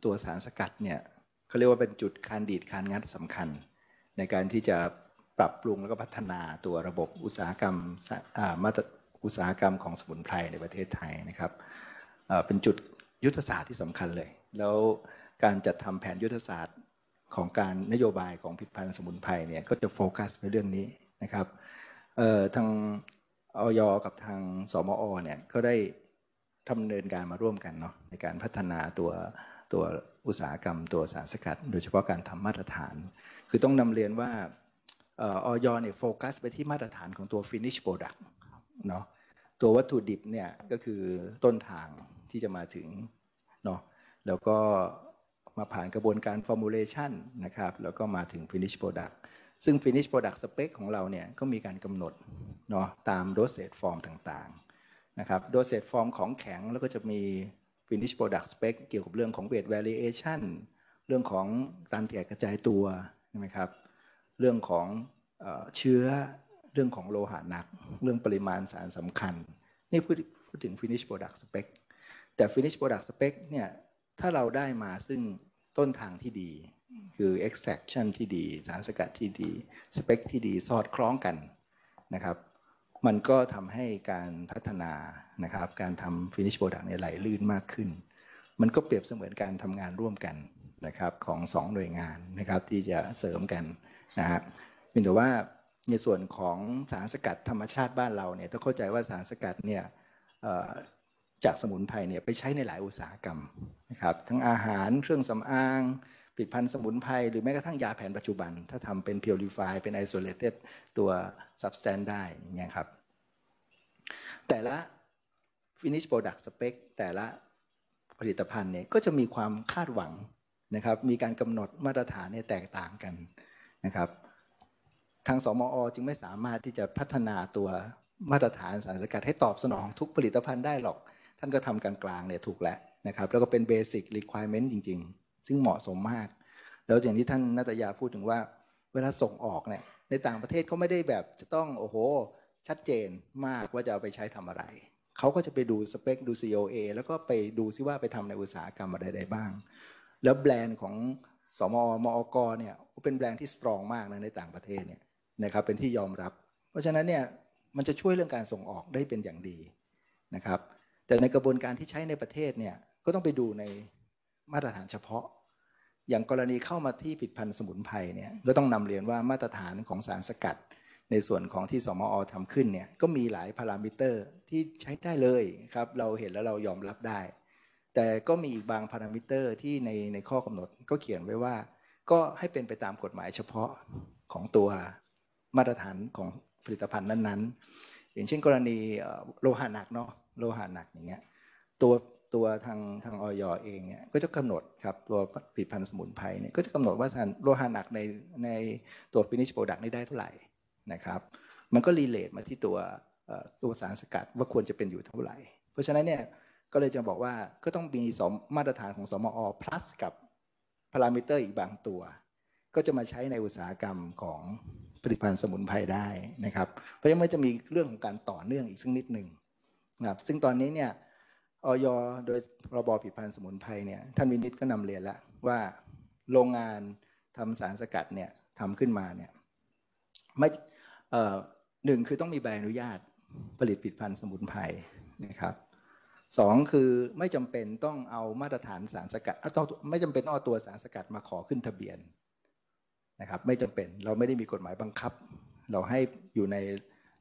ตัวสารสกัดเนี่ยเขาเรียกว่าเป็นจุดคานดีดคานงัดสำคัญ ในการที่จะปรับปรุงแล้วก็พัฒนาตัวระบบอุตสาหกรรมมาตรอุตสาหกรรมของสมุนไพรในประเทศไทยนะครับ เป็นจุดยุทธศาสตร์ที่สำคัญเลย แล้วการจัดทำแผนยุทธศาสตร์ของการนโยบายของผลิตภัณฑ์สมุนไพรเนี่ยก็จะโฟกัสไปเรื่องนี้นะครับทางออยกับทางสมอเนี่ยเขาได้ทำเนินการมาร่วมกันเนาะในการพัฒนาตัวตัวอุตสาหกรรม ตัวสารสกัด โดยเฉพาะการทำมาตรฐาน คือต้องนำเรียนว่าออยเนี่ย โฟกัสไปที่มาตรฐานของตัว finish product เนาะตัววัตถุดิบเนี่ย ก็คือต้นทางที่จะมาถึงเนาะแล้วก็มาผ่านกระบวนการ formulation นะครับ แล้วก็มาถึง finish product ซึ่ง Finish Product Spec ของเราเนี่ยก็มีการกำหนดเนาะตาม Dosage Form ต่างๆนะครับ Dosage Form ของแข็งแล้วก็จะมี Finish Product Spec เกี่ยวกับเรื่องของ Weight Variation เรื่องของการแตกกระจายตัวใช่ไหมครับเรื่องของเชื้อเรื่องของโลหะหนัก เรื่องปริมาณสารสำคัญ นี่พูดพูดถึง Finish Product Spec แต่ Finish Product Spec เนี่ย ถ้าเราได้มาซึ่งต้นทางที่ดีคือ extraction ที่ดีสารสกัดที่ดี สเปคที่ดีสอดคล้องกันนะครับมันก็ทำให้การพัฒนานะครับการทำ finish product เนี่ยไหลลื่นมากขึ้น มันก็เปรียบเสมือนการทำงานร่วมกันนะครับของสองหน่วยงานนะครับที่จะเสริมกันนะฮะเพียงแต่ว่าในส่วนของสารสกัดธรรมชาติบ้านเราเนี่ยต้องเข้าใจว่าสารสกัดเนี่ยจากสมุนไพรเนี่ยไปใช้ในหลายอุตสาหกรรมนะครับทั้งอาหารเครื่องสำอางผลิตภัณฑ์สมุนไพรหรือแม้กระทั่งยาแผนปัจจุบัน ถ้าทำเป็น purify เป็น isolated ตัว substance ได้อย่างเงี้ยครับแต่ละ finish product spec แต่ละผลิตภัณฑ์เนี่ยก็จะมีความคาดหวังนะครับมีการกำหนดมาตรฐานเนี่ยแตกต่างกันนะครับทางสมอจึงไม่สามารถที่จะพัฒนาตัวมาตรฐานสารสกัดให้ตอบสนองทุกผลิตภัณฑ์ได้หรอก ท่านก็ทำกลางๆเนี่ยถูกแล้วนะครับแล้วก็เป็นเบสิกรีควอร i r e m e n t จริง ๆซึ่งเหมาะสมมาก แล้วอย่างที่ท่านนัตยาพูดถึงว่า เวลาส่งออกเนี่ยในต่างประเทศเขาไม่ได้แบบจะต้องโอ้โหชัดเจนมากว่าจะเอาไปใช้ทำอะไร เขาก็จะไปดูสเปคดู COA แล้วก็ไปดูซิว่าไปทำในอุตสาหกรรมอะไรได้บ้าง แล้วแบรนด์ของสมอมอกเนี่ยเป็นแบรนด์ที่สตรองมากนะในต่างประเทศเนี่ยนะครับเป็นที่ยอมรับ เพราะฉะนั้นเนี่ยมันจะช่วยเรื่องการส่งออกได้เป็นอย่างดีนะครับแต่ในกระบวนการที่ใช้ในประเทศเนี่ยก็ต้องไปดูในมาตรฐานเฉพาะอย่างกรณีเข้ามาที่ผิดพัธุ์สมุนไพรเนี่ยก็ต้องนำเรียนว่ามาตรฐานของสารสกัดในส่วนของที่สมอทำขึ้นเนี่ยก็มีหลายพารามิเตอร์ที่ใช้ได้เลยครับเราเห็นแล้วเรายอมรับได้ แต่ก็มีอีกบางพารามิเตอร์ที่ในในข้อกำหนดก็เขียนไว้ว่าก็ให้เป็นไปตามกฎหมายเฉพาะของตัวมาตรฐานของผลิตภัณฑ์นั้น ๆ อย่างเช่น กรณีโลหะหนักเนาะโลหะหนักอย่างเงี้ยตัวตัวทางทางออยเองเนี่ยก็จะกำหนดครับตัวผลิตภัณฑ์สมุนไพรเนี่ยก็จะกำหนดว่าสารโลหะหนักในในตัวฟินิชโปรดักต์นี้ได้เท่าไหร่นะครับมันก็รีเลทมาที่ตัวตัวสารสกัดว่าควรจะเป็นอยู่เท่าไหร่เพราะฉะนั้นเนี่ยก็เลยจะบอกว่าก็ต้องมีสมมาตรฐานของสมอ plus กับพารามิเตอร์อีกบางตัว ก็จะมาใช้ในอุตสาหกรรมของผลิตภัณฑ์สมุนไพรได้นะครับ เพราะฉะนั้มนจะมีเรื่องของการต่อเนื่องอีกสักนิดหนึ่งนะครับซึ่งตอนนี้เนี่ยออยโดยพรบผิดพันธ์สมุนไพรเนี่ยท่านวินิตก็นำเรียนแล้วว่าโรงงานทำสารสกัดเนี่ยทำขึ้นมาเนี่ยไม่หนึ่งคือต้องมีใบอนุญาตผลิตผิดพันธ์สมุนไพรนะครับสองคือไม่จำเป็นต้องเอามาตรฐานสารสกัดต้องไม่จำเป็นต้องเอาตัวสารสกัดมาขอขึ้นทะเบียนนะครับไม่จำเป็นเราไม่ได้มีกฎหมายบังคับ เราให้อยู่ใน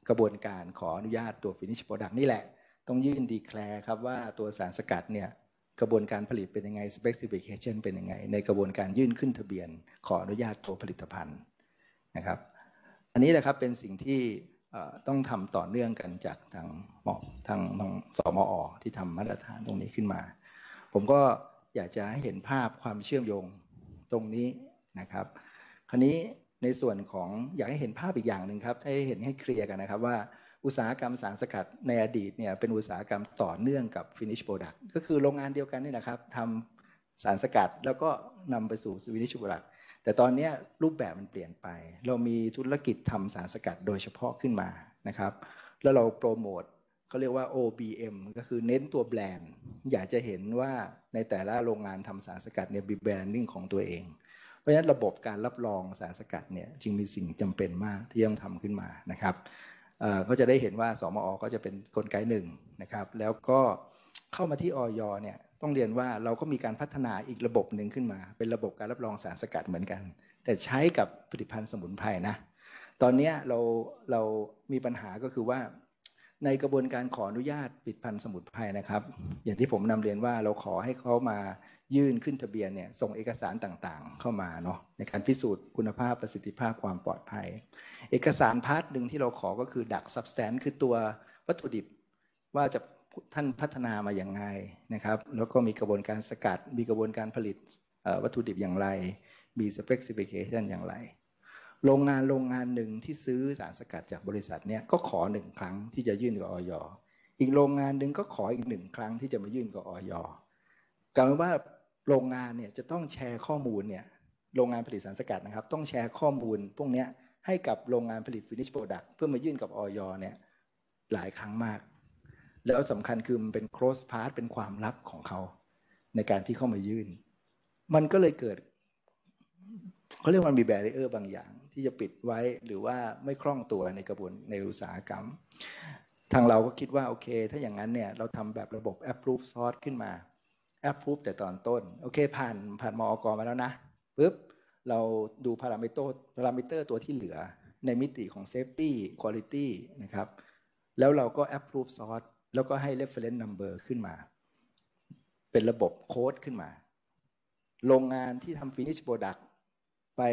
กระบวนการขออนุญาตตัว finish product นี่แหละต้องยื่นดีแคลร์ครับว่าตัวสารสกัดเนี่ยกระบวนการผลิตเป็นยังไงสเปคซิฟิเคชันเป็นยังไงในกระบวนการยื่นขึ้นทะเบียน ขออนุญาตตัวผลิตภัณฑ์นะครับ อันนี้แหละครับเป็นสิ่งที่ต้องทำต่อเนื่องกันจากทางหมอทางสมอที่ทำมาตรฐานตรงนี้ขึ้นมาผมก็อยากจะให้เห็นภาพความเชื่อมโยงตรงนี้นะครับ คราวนี้ในส่วนของอยากให้เห็นภาพอีกอย่างหนึ่งครับให้เห็นให้เคลียร์กันนะครับว่าอุตสาหกรรมสารสกัดในอดีตเนี่ยเป็นอุตสาหกรรมต่อเนื่องกับฟินิชโปรดักต์ก็คือโรงงานเดียวกันนี่นะครับทำสารสกัดแล้วก็นำไปสู่ฟินิชโปรดักต์แต่ตอนนี้รูปแบบมันเปลี่ยนไป เรามีธุรกิจทำสารสกัดโดยเฉพาะขึ้นมานะครับแล้วเราโปรโมทเขาเรียกว่า OBM ก็คือเน้นตัวแบรนด์ อยากจะเห็นว่าในแต่ละโรงงานทำสารสกัดเนี่ยมีแบรนดิ้งของตัวเอง เพราะฉะนั้นระบบการรับรองสารสกัดเนี่ยจึงมีสิ่งจำเป็นมากที่ต้องทำขึ้นมานะครับก็จะได้เห็นว่าสมอก็จะเป็นกลไกหนึ่งนะครับ แล้วก็เข้ามาที่ออยเนี่ยต้องเรียนว่าเราก็มีการพัฒนาอีกระบบหนึ่งขึ้นมา เป็นระบบการรับรองสารสกัดเหมือนกัน แต่ใช้กับผลิตภัณฑ์สมุนไพรนะ ตอนนี้เราเรามีปัญหาก็คือว่า ในกระบวนการขออนุญาตผลิตภัณฑ์สมุนไพรนะครับ อย่างที่ผมนำเรียนว่าเราขอให้เขามายื่นขึ้นทะเบียนเนี่ยส่งเอกสารต่างๆ เข้ามาเนาะในการพิสูจน์คุณภาพประสิทธิภาพความปลอดภัยเอกสารพาร์ทหนึ่งที่เราขอก็คือดักซับสแตนคือตัววัตถุดิบว่าจะท่านพัฒนามาอย่างไรนะครับ แล้วก็มีกระบวนการสกัด มีกระบวนการผลิตวัตถุดิบอย่างไรมีสเปคซิฟิเคชันอย่างไร โรงงานโรงงานหนึ่งที่ซื้อสารสกัดจากบริษัทเนี้ยก็ขอหนึ่งครั้งที่จะยื่นกับออยอีกโรงงานหนึ่งก็ขออีกหนึ่งครั้งที่จะมายื่นกับออยกลายเป็นว่าโรงงานเนี่ยจะต้องแชร์ข้อมูลเนี่ยโรงงานผลิตสารสกัดนะครับ ต้องแชร์ข้อมูลพวกเนี้ยให้กับโรงงานผลิตฟินิชโปรดักต์เพื่อมายื่นกับออยเนี่ย หลายครั้งมาก แล้วสำคัญคือมันเป็น close part เป็นความลับของเขาในการที่เข้ามายื่น มันก็เลยเกิด เขาเรียกว่ามีแบรเออร์บางอย่างที่จะปิดไว้หรือว่าไม่คล่องตัวในกระบวน ในอุตสาหกรรม ทางเราก็คิดว่าโอเค ถ้าอย่างนั้นเนี่ย เราทำแบบระบบ approve source ขึ้นมา approve แต่ตอนต้นโอเคผ่านผ่านมอกมาแล้วนะปึ๊บเราดูพารามิเตอร์พารามิเตอร์ตัวที่เหลือในมิติของ Safety Quality นะครับ แล้วเราก็ Approve Source แล้วก็ให้ Reference Number ขึ้นมา เป็นระบบโค้ดขึ้นมา โรงงานที่ทำ Finish Product ไป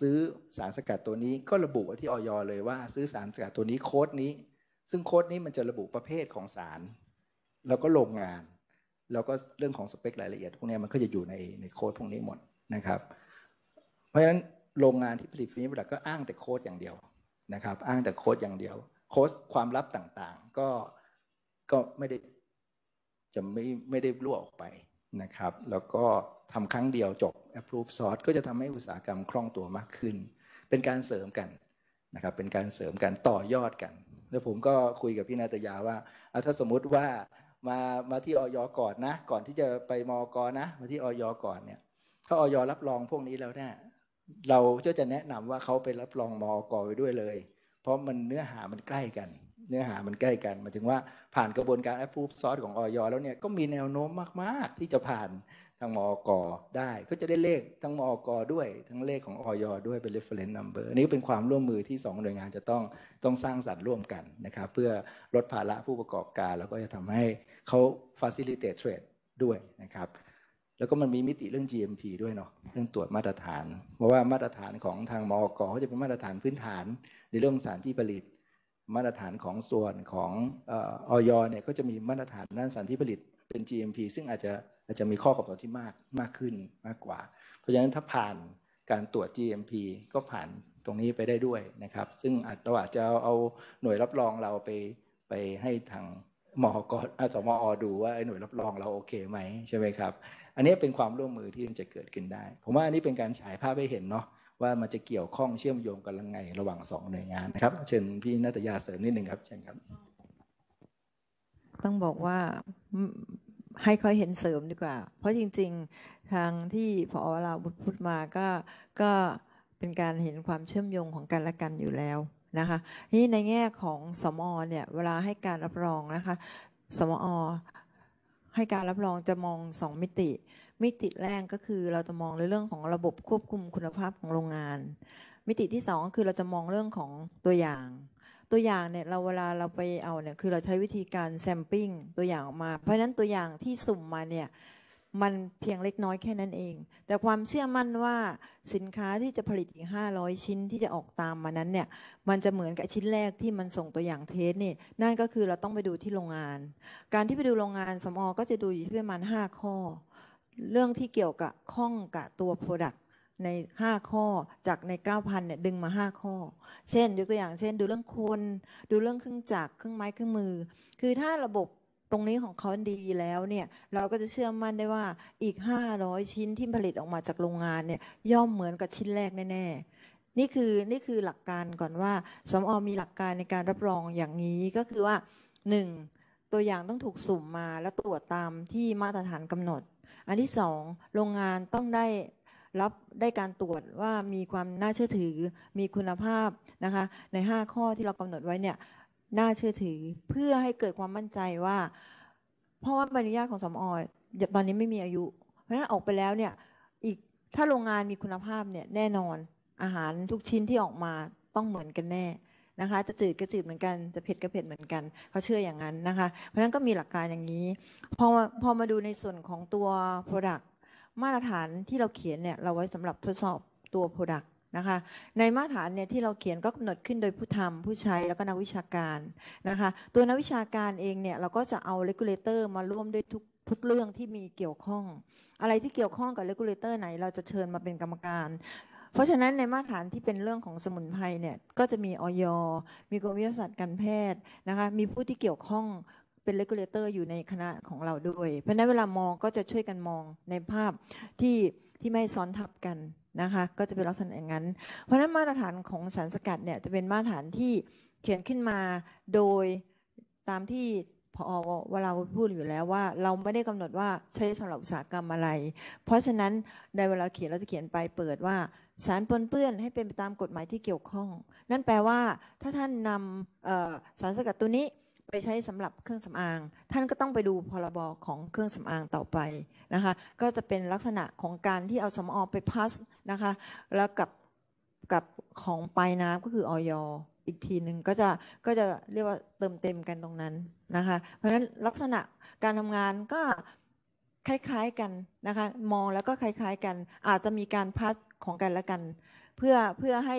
ซื้อสารสกัดตัวนี้ ก็ระบุที่ออยเลยว่าซื้อสารสกัดตัวนี้โค้ดนี้ ซึ่งโค้ดนี้มันจะระบุประเภทของสาร แล้วก็โรงงานแล้วก็เรื่องของสเปครายละเอียดพวกนี้มันก็จะอยู่ในในโค้ดพวกนี้หมดนะครับเพราะฉะนั้นโรงงานที่ผลิตฟินิชโปรดักก็อ้างแต่โค้ดอย่างเดียวนะครับอ้างแต่โค้ดอย่างเดียว โค้ดความลับต่างๆ ก็ก็ไม่ได้จะไม่ไม่ได้รั่วออกไปนะครับแล้วก็ทำครั้งเดียวจบ approve source ก็จะทำให้อุตสาหกรรมคล่องตัวมากขึ้น เป็นการเสริมกันนะครับเป็นการเสริมกัน ต่อยอดกัน แล้วผมก็คุยกับพี่นาตยาว่าเอาถ้าสมมติว่ามามาที่ออยก่อนนะ ก่อนที่จะไปมอกนะ มาที่ออยก่อนเนี่ยถ้าออยรับรองพวกนี้แล้วเนี่ย เราก็จะแนะนำว่าเขาไปรับรองมอกไวด้วยเลย เพราะมันเนื้อหามันใกล้กัน เนื้อหามันใกล้กันหมายถึงว่าผ่านกระบวนการแอปพูฟซอสของออยแล้วเนี่ยก็มีแนวโน้มมากๆ ที่จะผ่านทางมอกได้ ก็จะได้เลขทั้งมอกด้วย ทั้งเลขของออยด้วยเป็น reference number อนนี้เป็นความร่วมมือที่2หน่วยงานจะต้องต้องสร้างสรรค์ร่วมกันนะครับเพื่อลดภาระผู้ประกอบการ แล้วก็จะทำให้เขา facilitate trade ด้วยนะครับแล้วก็มันมีมิติเรื่อง GMP ด้วยเนาะ เรื่องตรวจมาตรฐาน เพราะว่ามาตรฐานของทางมอกเขาจะเป็นมาตรฐานพื้นฐาน ในเรื่องสารที่ผลิต มาตรฐานของส่วนของออยเนี่ย ก็จะมีมาตรฐานด้านสารที่ผลิตเป็น GMP ซึ่งอาจจะอาจจะมีข้อกำหนดที่มากมากขึ้นมากกว่า เพราะฉะนั้นถ้าผ่านการตรวจ GMP ก็ผ่านตรงนี้ไปได้ด้วยนะครับ ซึ่งอาจเราอาจจะเอาหน่วยรับรองเราไปไปให้ทางมอกอสมอ ดูว่าหน่วยรับรองเราโอเคไหมใช่ไหมครับอันนี้เป็นความร่วมมือที่จะเกิดขึ้นได้ ผมว่าอันนี้เป็นการฉายภาพให้เห็นเนาะว่ามันจะเกี่ยวข้องเชื่อมโยงกันยังไงระหว่างสองหน่วยงานนะครับ เชิญพี่นัตยาเสริมนิดหนึ่งครับเชิญครับต้องบอกว่าให้ค่อยเห็นเสริมดีกว่า เพราะจริงๆทางที่พอเราพูดมาก็ก็เป็นการเห็นความเชื่อมโยงของกันและกันอยู่แล้วนะคะนี่ในแง่ของสมอเนี่ยเวลาให้การรับรองนะคะ สมอให้การรับรองจะมอง 2 มิติ มิติแรกก็คือเราจะมองในเรื่องของระบบควบคุมคุณภาพของโรงงาน มิติที่ 2 คือเราจะมองเรื่องของตัวอย่างตัวอย่างเนี่ยเราเวลาเราไปเอาเนี่ยคือเราใช้วิธีการแซมปิ้งตัวอย่างออกมา เพราะฉะนั้นตัวอย่างที่สุ่มมาเนี่ยมันเพียงเล็กน้อยแค่นั้นเอง แต่ความเชื่อมั่นว่าสินค้าที่จะผลิตอีก 500 ชิ้นที่จะออกตามมานั้นเนี่ย มันจะเหมือนกับชิ้นแรกที่มันส่งตัวอย่างเทสเนี่ยนั่นก็คือเราต้องไปดูที่โรงงาน การที่ไปดูโรงงานสมอ ก็จะดูอยู่ที่ประมาณ5ข้อ เรื่องที่เกี่ยวกับข้องกับตัว Product ใน 5 ข้อจากใน9,000เนี่ยดึงมา 5 ข้อ เช่น ยกตัวอย่างเช่น ดูเรื่องคน ดูเรื่องเครื่องจักร เครื่องไม้เครื่องมือ คือถ้าระบบตรงนี้ของเขาดีแล้วเนี่ยเราก็จะเชื่อมั่นได้ว่าอีก 500 ชิ้นที่ผลิตออกมาจากโรงงานเนี่ยย่อมเหมือนกับชิ้นแรกแน่ๆนี่คือนี่คือหลักการก่อนว่าสมอ มีหลักการในการรับรองอย่างนี้ก็คือว่า 1. ตัวอย่างต้องถูกสุ่มมาแล้วตรวจตามที่มาตรฐานกำหนด อันที่ 2 โรงงานต้องได้รับได้การตรวจว่ามีความน่าเชื่อถือมีคุณภาพนะคะใน 5 ข้อที่เรากำหนดไว้เนี่ยน่าเชื่อถือเพื่อให้เกิดความมั่นใจว่า เพราะว่าใบอนุญาตของสมอตอนนี้ไม่มีอายุ เพราะฉะนั้นออกไปแล้วเนี่ยอีกถ้าโรงงานมีคุณภาพเนี่ยแน่นอนอาหารทุกชิ้นที่ออกมาต้องเหมือนกันแน่นะคะจะจืดก็จืดเหมือนกันจะเผ็ดก็เผ็ดเหมือนกันเขาเชื่ออย่างนั้นนะคะเพราะฉะนั้นก็มีหลักการอย่างนี้พอพอมาดูในส่วนของตัว Product มาตรฐานที่เราเขียนเนี่ยเราไว้สำหรับทดสอบตัว Product นะคะในมาตรฐานเนี่ยที่เราเขียนก็กำหนดขึ้นโดยผู้ทำผู้ใช้แล้วก็นักวิชาการนะคะตัวนักวิชาการเองเนี่ยเราก็จะเอาเลกูลเลเตอร์มาร่วมด้วยทุกทุกเรื่องที่มีเกี่ยวข้อง อะไรที่เกี่ยวข้องกับเลกูลเลเตอร์ไหน เราจะเชิญมาเป็นกรรมการ เพราะฉะนั้นในมาตรฐานที่เป็นเรื่องของสมุนไพรเนี่ยก็จะมีออยมีกรมวิทยาศาสตร์การแพทย์นะคะมีผู้ที่เกี่ยวข้องเป็นเลกูลเลเตอร์อยู่ในคณะของเราด้วย เพราะนั้นเวลามองก็จะช่วยกันมองในภาพที่ที่ไม่ซ้อนทับกันนะคะก็จะเป็นลักษณะอย่างนั้น เพราะนั้นมาตรฐานของสารสกัดเนี่ยจะเป็นมาตรฐานที่เขียนขึ้นมา โดยตามที่พอว่าเราพูดอยู่แล้วว่าเราไม่ได้กำหนดว่าใช้สำหรับอุตสาหกรรมอะไร เพราะฉะนั้นในเวลาเขียนเราจะเขียนไปเปิดว่า สารปนเปื้อนให้เป็นไปตามกฎหมายที่เกี่ยวข้อง นั่นแปลว่าถ้าท่านนำสารสกัดตัวนี้ไปใช้สำหรับเครื่องสำอาง ท่านก็ต้องไปดูพรบของเครื่องสำอางต่อไปนะคะ ก็จะเป็นลักษณะของการที่เอาสมอไปพัสนะคะ แล้วกับกับของปลายน้ำก็คือออยอีกทีหนึ่งก็จะก็จะเรียกว่าเติมเต็มกันตรงนั้นนะคะ เพราะฉะนั้นลักษณะการทำงานก็คล้ายๆกันนะคะ มองแล้วก็คล้าย ๆ กัน อาจจะมีการพัสของกันและกัน เพื่อเพื่อให้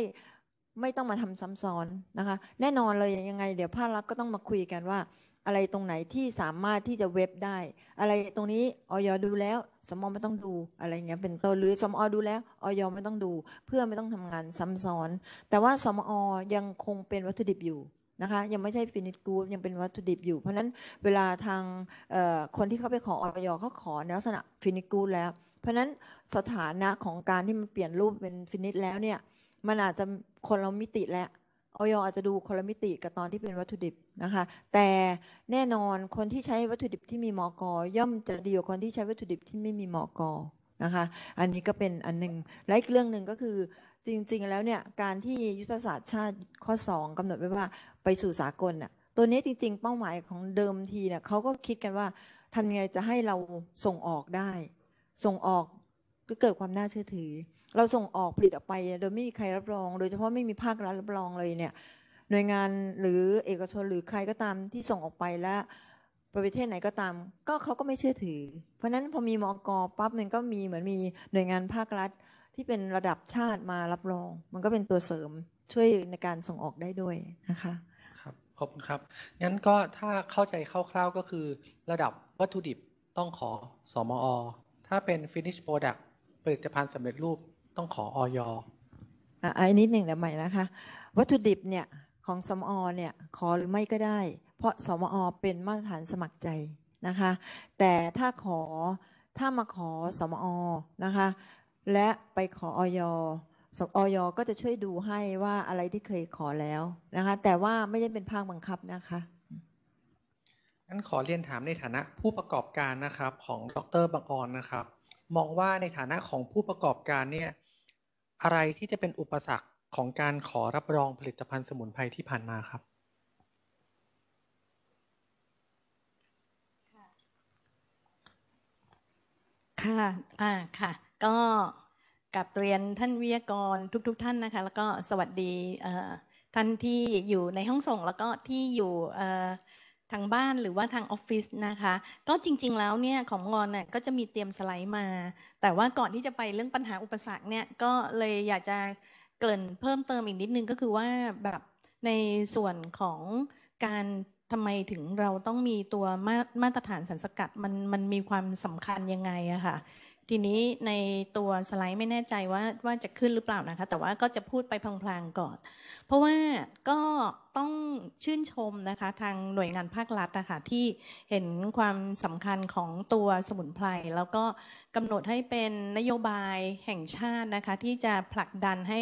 ไม่ต้องมาทำซ้ำซ้อนนะคะแน่นอนเลยยังไง เดี๋ยวภาครัฐก็ต้องมาคุยกันว่าอะไรตรงไหนที่สามารถที่จะเว็บได้ อะไรตรงนี้ออยดูแล้ว สมอไม่ต้องดูอะไรเงี้ยเป็นต้นหรือสมอดูแล้วออยไม่ต้องดูเพื่อไม่ต้องทำงานซ้ำซ้อน แต่ว่าสมอ ยังคงเป็นวัตถุดิบอยู่นะคะยังไม่ใช่ฟินิชกูปยังเป็นวัตถุดิบอยู่เพราะนั้นเวลาทางคนที่เขาไปขอออยเขาขอในลักษณะฟินิชกูปแล้วเพราะนั้นสถานะของการที่มันเปลี่ยนรูปเป็นฟินิชแล้วเนี่ยมันอาจจะคนเรามิติแล้วออยอาจจะดูคนละมิติกับตอนที่เป็นวัตถุดิบนะคะแต่แน่นอนคนที่ใช้วัตถุดิบที่มีมอกอย่อมจะดีกว่าคนที่ใช้วัตถุดิบที่ไม่มีมอกอนะคะ อันนี้ก็เป็นอันหนึ่งและอีกเรื่องหนึ่งก็คือจริงๆ แล้วเนี่ยการที่ยุทธศาสตร์ชาติข้อ2กำหนดไว้ว่า ไปสู่สากลน่ะตัวนี้จริง ๆ เป้าหมายของเดิมทีเนี่ยเขาก็คิดกันว่าทำยังไงจะให้เราส่งออกได้ ส่งออกก็เกิดความน่าเชื่อถือเราส่งออกผลิตออกไปโดยไม่มีใครรับรอง โดยเฉพาะไม่มีภาครัฐรับรองเลยเนี่ย หน่วยงานหรือเอกชนหรือใครก็ตามที่ส่งออกไปแล้วประเทศไหนก็ตาม ก็เขาก็ไม่เชื่อถือ เพราะนั้นพอมีมอกรปั๊บมันก็มีเหมือนมีหน่วยงานภาครัฐที่เป็นระดับชาติมารับรอง มันก็เป็นตัวเสริมช่วยในการส่งออกได้ด้วยนะคะครับขอบคุณครับงั้นก็ถ้าเข้าใจคร่าวๆก็คือระดับวัตถุดิบต้องขอสอมออถ้าเป็น finish product ผลิตภัณฑ์สำเร็จรูปต้องขอออยอไอันนี้หนึ่งแล้วใหม่นะคะ วัตถุดิบเนี่ยของสมอเนี่ยขอหรือไม่ก็ได้ เพราะสมอเป็นมาตรฐานสมัครใจนะคะ แต่ถ้าขอถ้ามาขอสมอนะคะ และไปขอออยสออย ก็จะช่วยดูให้ว่าอะไรที่เคยขอแล้วนะคะ แต่ว่าไม่ได้เป็นภาคบังคับนะคะงั้นขอเรียนถามในฐานะผู้ประกอบการนะครับของดรบังออนนะครับมองว่าในฐานะของผู้ประกอบการเนี่ยอะไรที่จะเป็นอุปสรรคของการขอรับรองผลิตภัณฑ์สมุนไพรที่ผ่านมาครับ ค่ะอ่า ค่ะ ก็กับเรียนท่านวิทยากรทุกๆทท่านนะคะ แล้วก็สวัสดีท่านที่อยู่ในห้องส่งแล้วก็ที่อยู่ทางบ้านหรือว่าทางออฟฟิศนะคะ ก็จริงๆแล้วเนี่ย ของงอนน่ยก็จะมีเตรียมสไลด์มา แต่ว่าก่อนที่จะไปเรื่องปัญหาอุปสรรคเนี่ย ก็เลยอยากจะเกริ่นเพิ่มเติมอีกนิดนึง ก็คือว่าแบบในส่วนของการทำไมถึงเราต้องมีตัวมามาตรฐานสันสกัดมันมันมีความสำคัญยังไงอะค่ะทีนี้ในตัวสไลด์ไม่แน่ใจว่าว่าจะขึ้นหรือเปล่านะคะ แต่ว่าก็จะพูดไปพลางๆ ก่อน เพราะว่าก็ต้องชื่นชมนะคะ ทางหน่วยงานภาครัฐนะคะที่เห็นความสำคัญของตัวสมุนไพรแล้วก็กำหนดให้เป็นนโยบายแห่งชาตินะคะ ที่จะผลักดันให้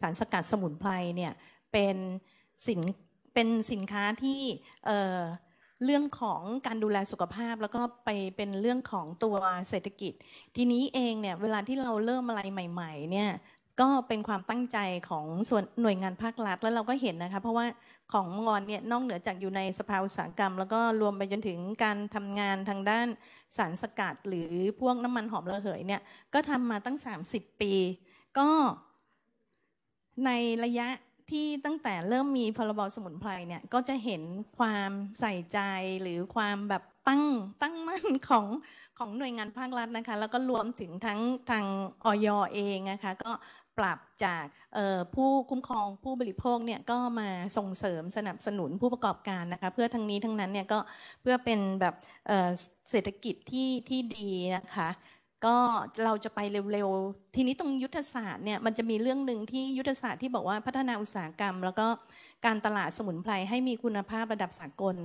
สารสกัดสมุนไพรเนี่ยเป็นสินเป็นสินค้าที่เรื่องของการดูแลสุขภาพแล้วก็ไปเป็นเรื่องของตัวเศรษฐกิจ ทีนี้เองเนี่ยเวลาที่เราเริ่มอะไรใหม่ๆเนี่ยก็เป็นความตั้งใจของส่วนหน่วยงานภาครัฐแล้วเราก็เห็นนะคะเพราะว่าของมอนเนี่ย นอกเหนือจากอยู่ในสภาอุตสาหกรรม แล้วก็รวมไปจนถึงการทำงานทางด้านสารสกัดหรือพวกน้ำมันหอมระเหยเนี่ยก็ทำมาตั้ง 30 ปีก็ในระยะที่ตั้งแต่เริ่มมีพรบสมุนไพรเนี่ยก็จะเห็นความใส่ใจหรือความแบบตั้งตั้งมั่นของของหน่วยงานภาครัฐนะคะ แล้วก็รวมถึงทั้งทางออยเองนะคะ ก็ปรับจากผู้คุ้มครองผู้บริโภคเนี่ยก็มาส่งเสริมสนับสนุนผู้ประกอบการนะคะ เพื่อทั้งนี้ทั้งนั้นเนี่ยก็เพื่อเป็นแบบเศรษฐกิจที่ที่ดีนะคะก็เราจะไปเร็วๆ ทีนี้ตรงยุทธศาสตร์เนี่ยมันจะมีเรื่องหนึ่งที่ยุทธศาสตร์ที่บอกว่าพัฒนาอุตสาหกรรม แล้วก็การตลาดสมุนไพรให้มีคุณภาพระดับสากล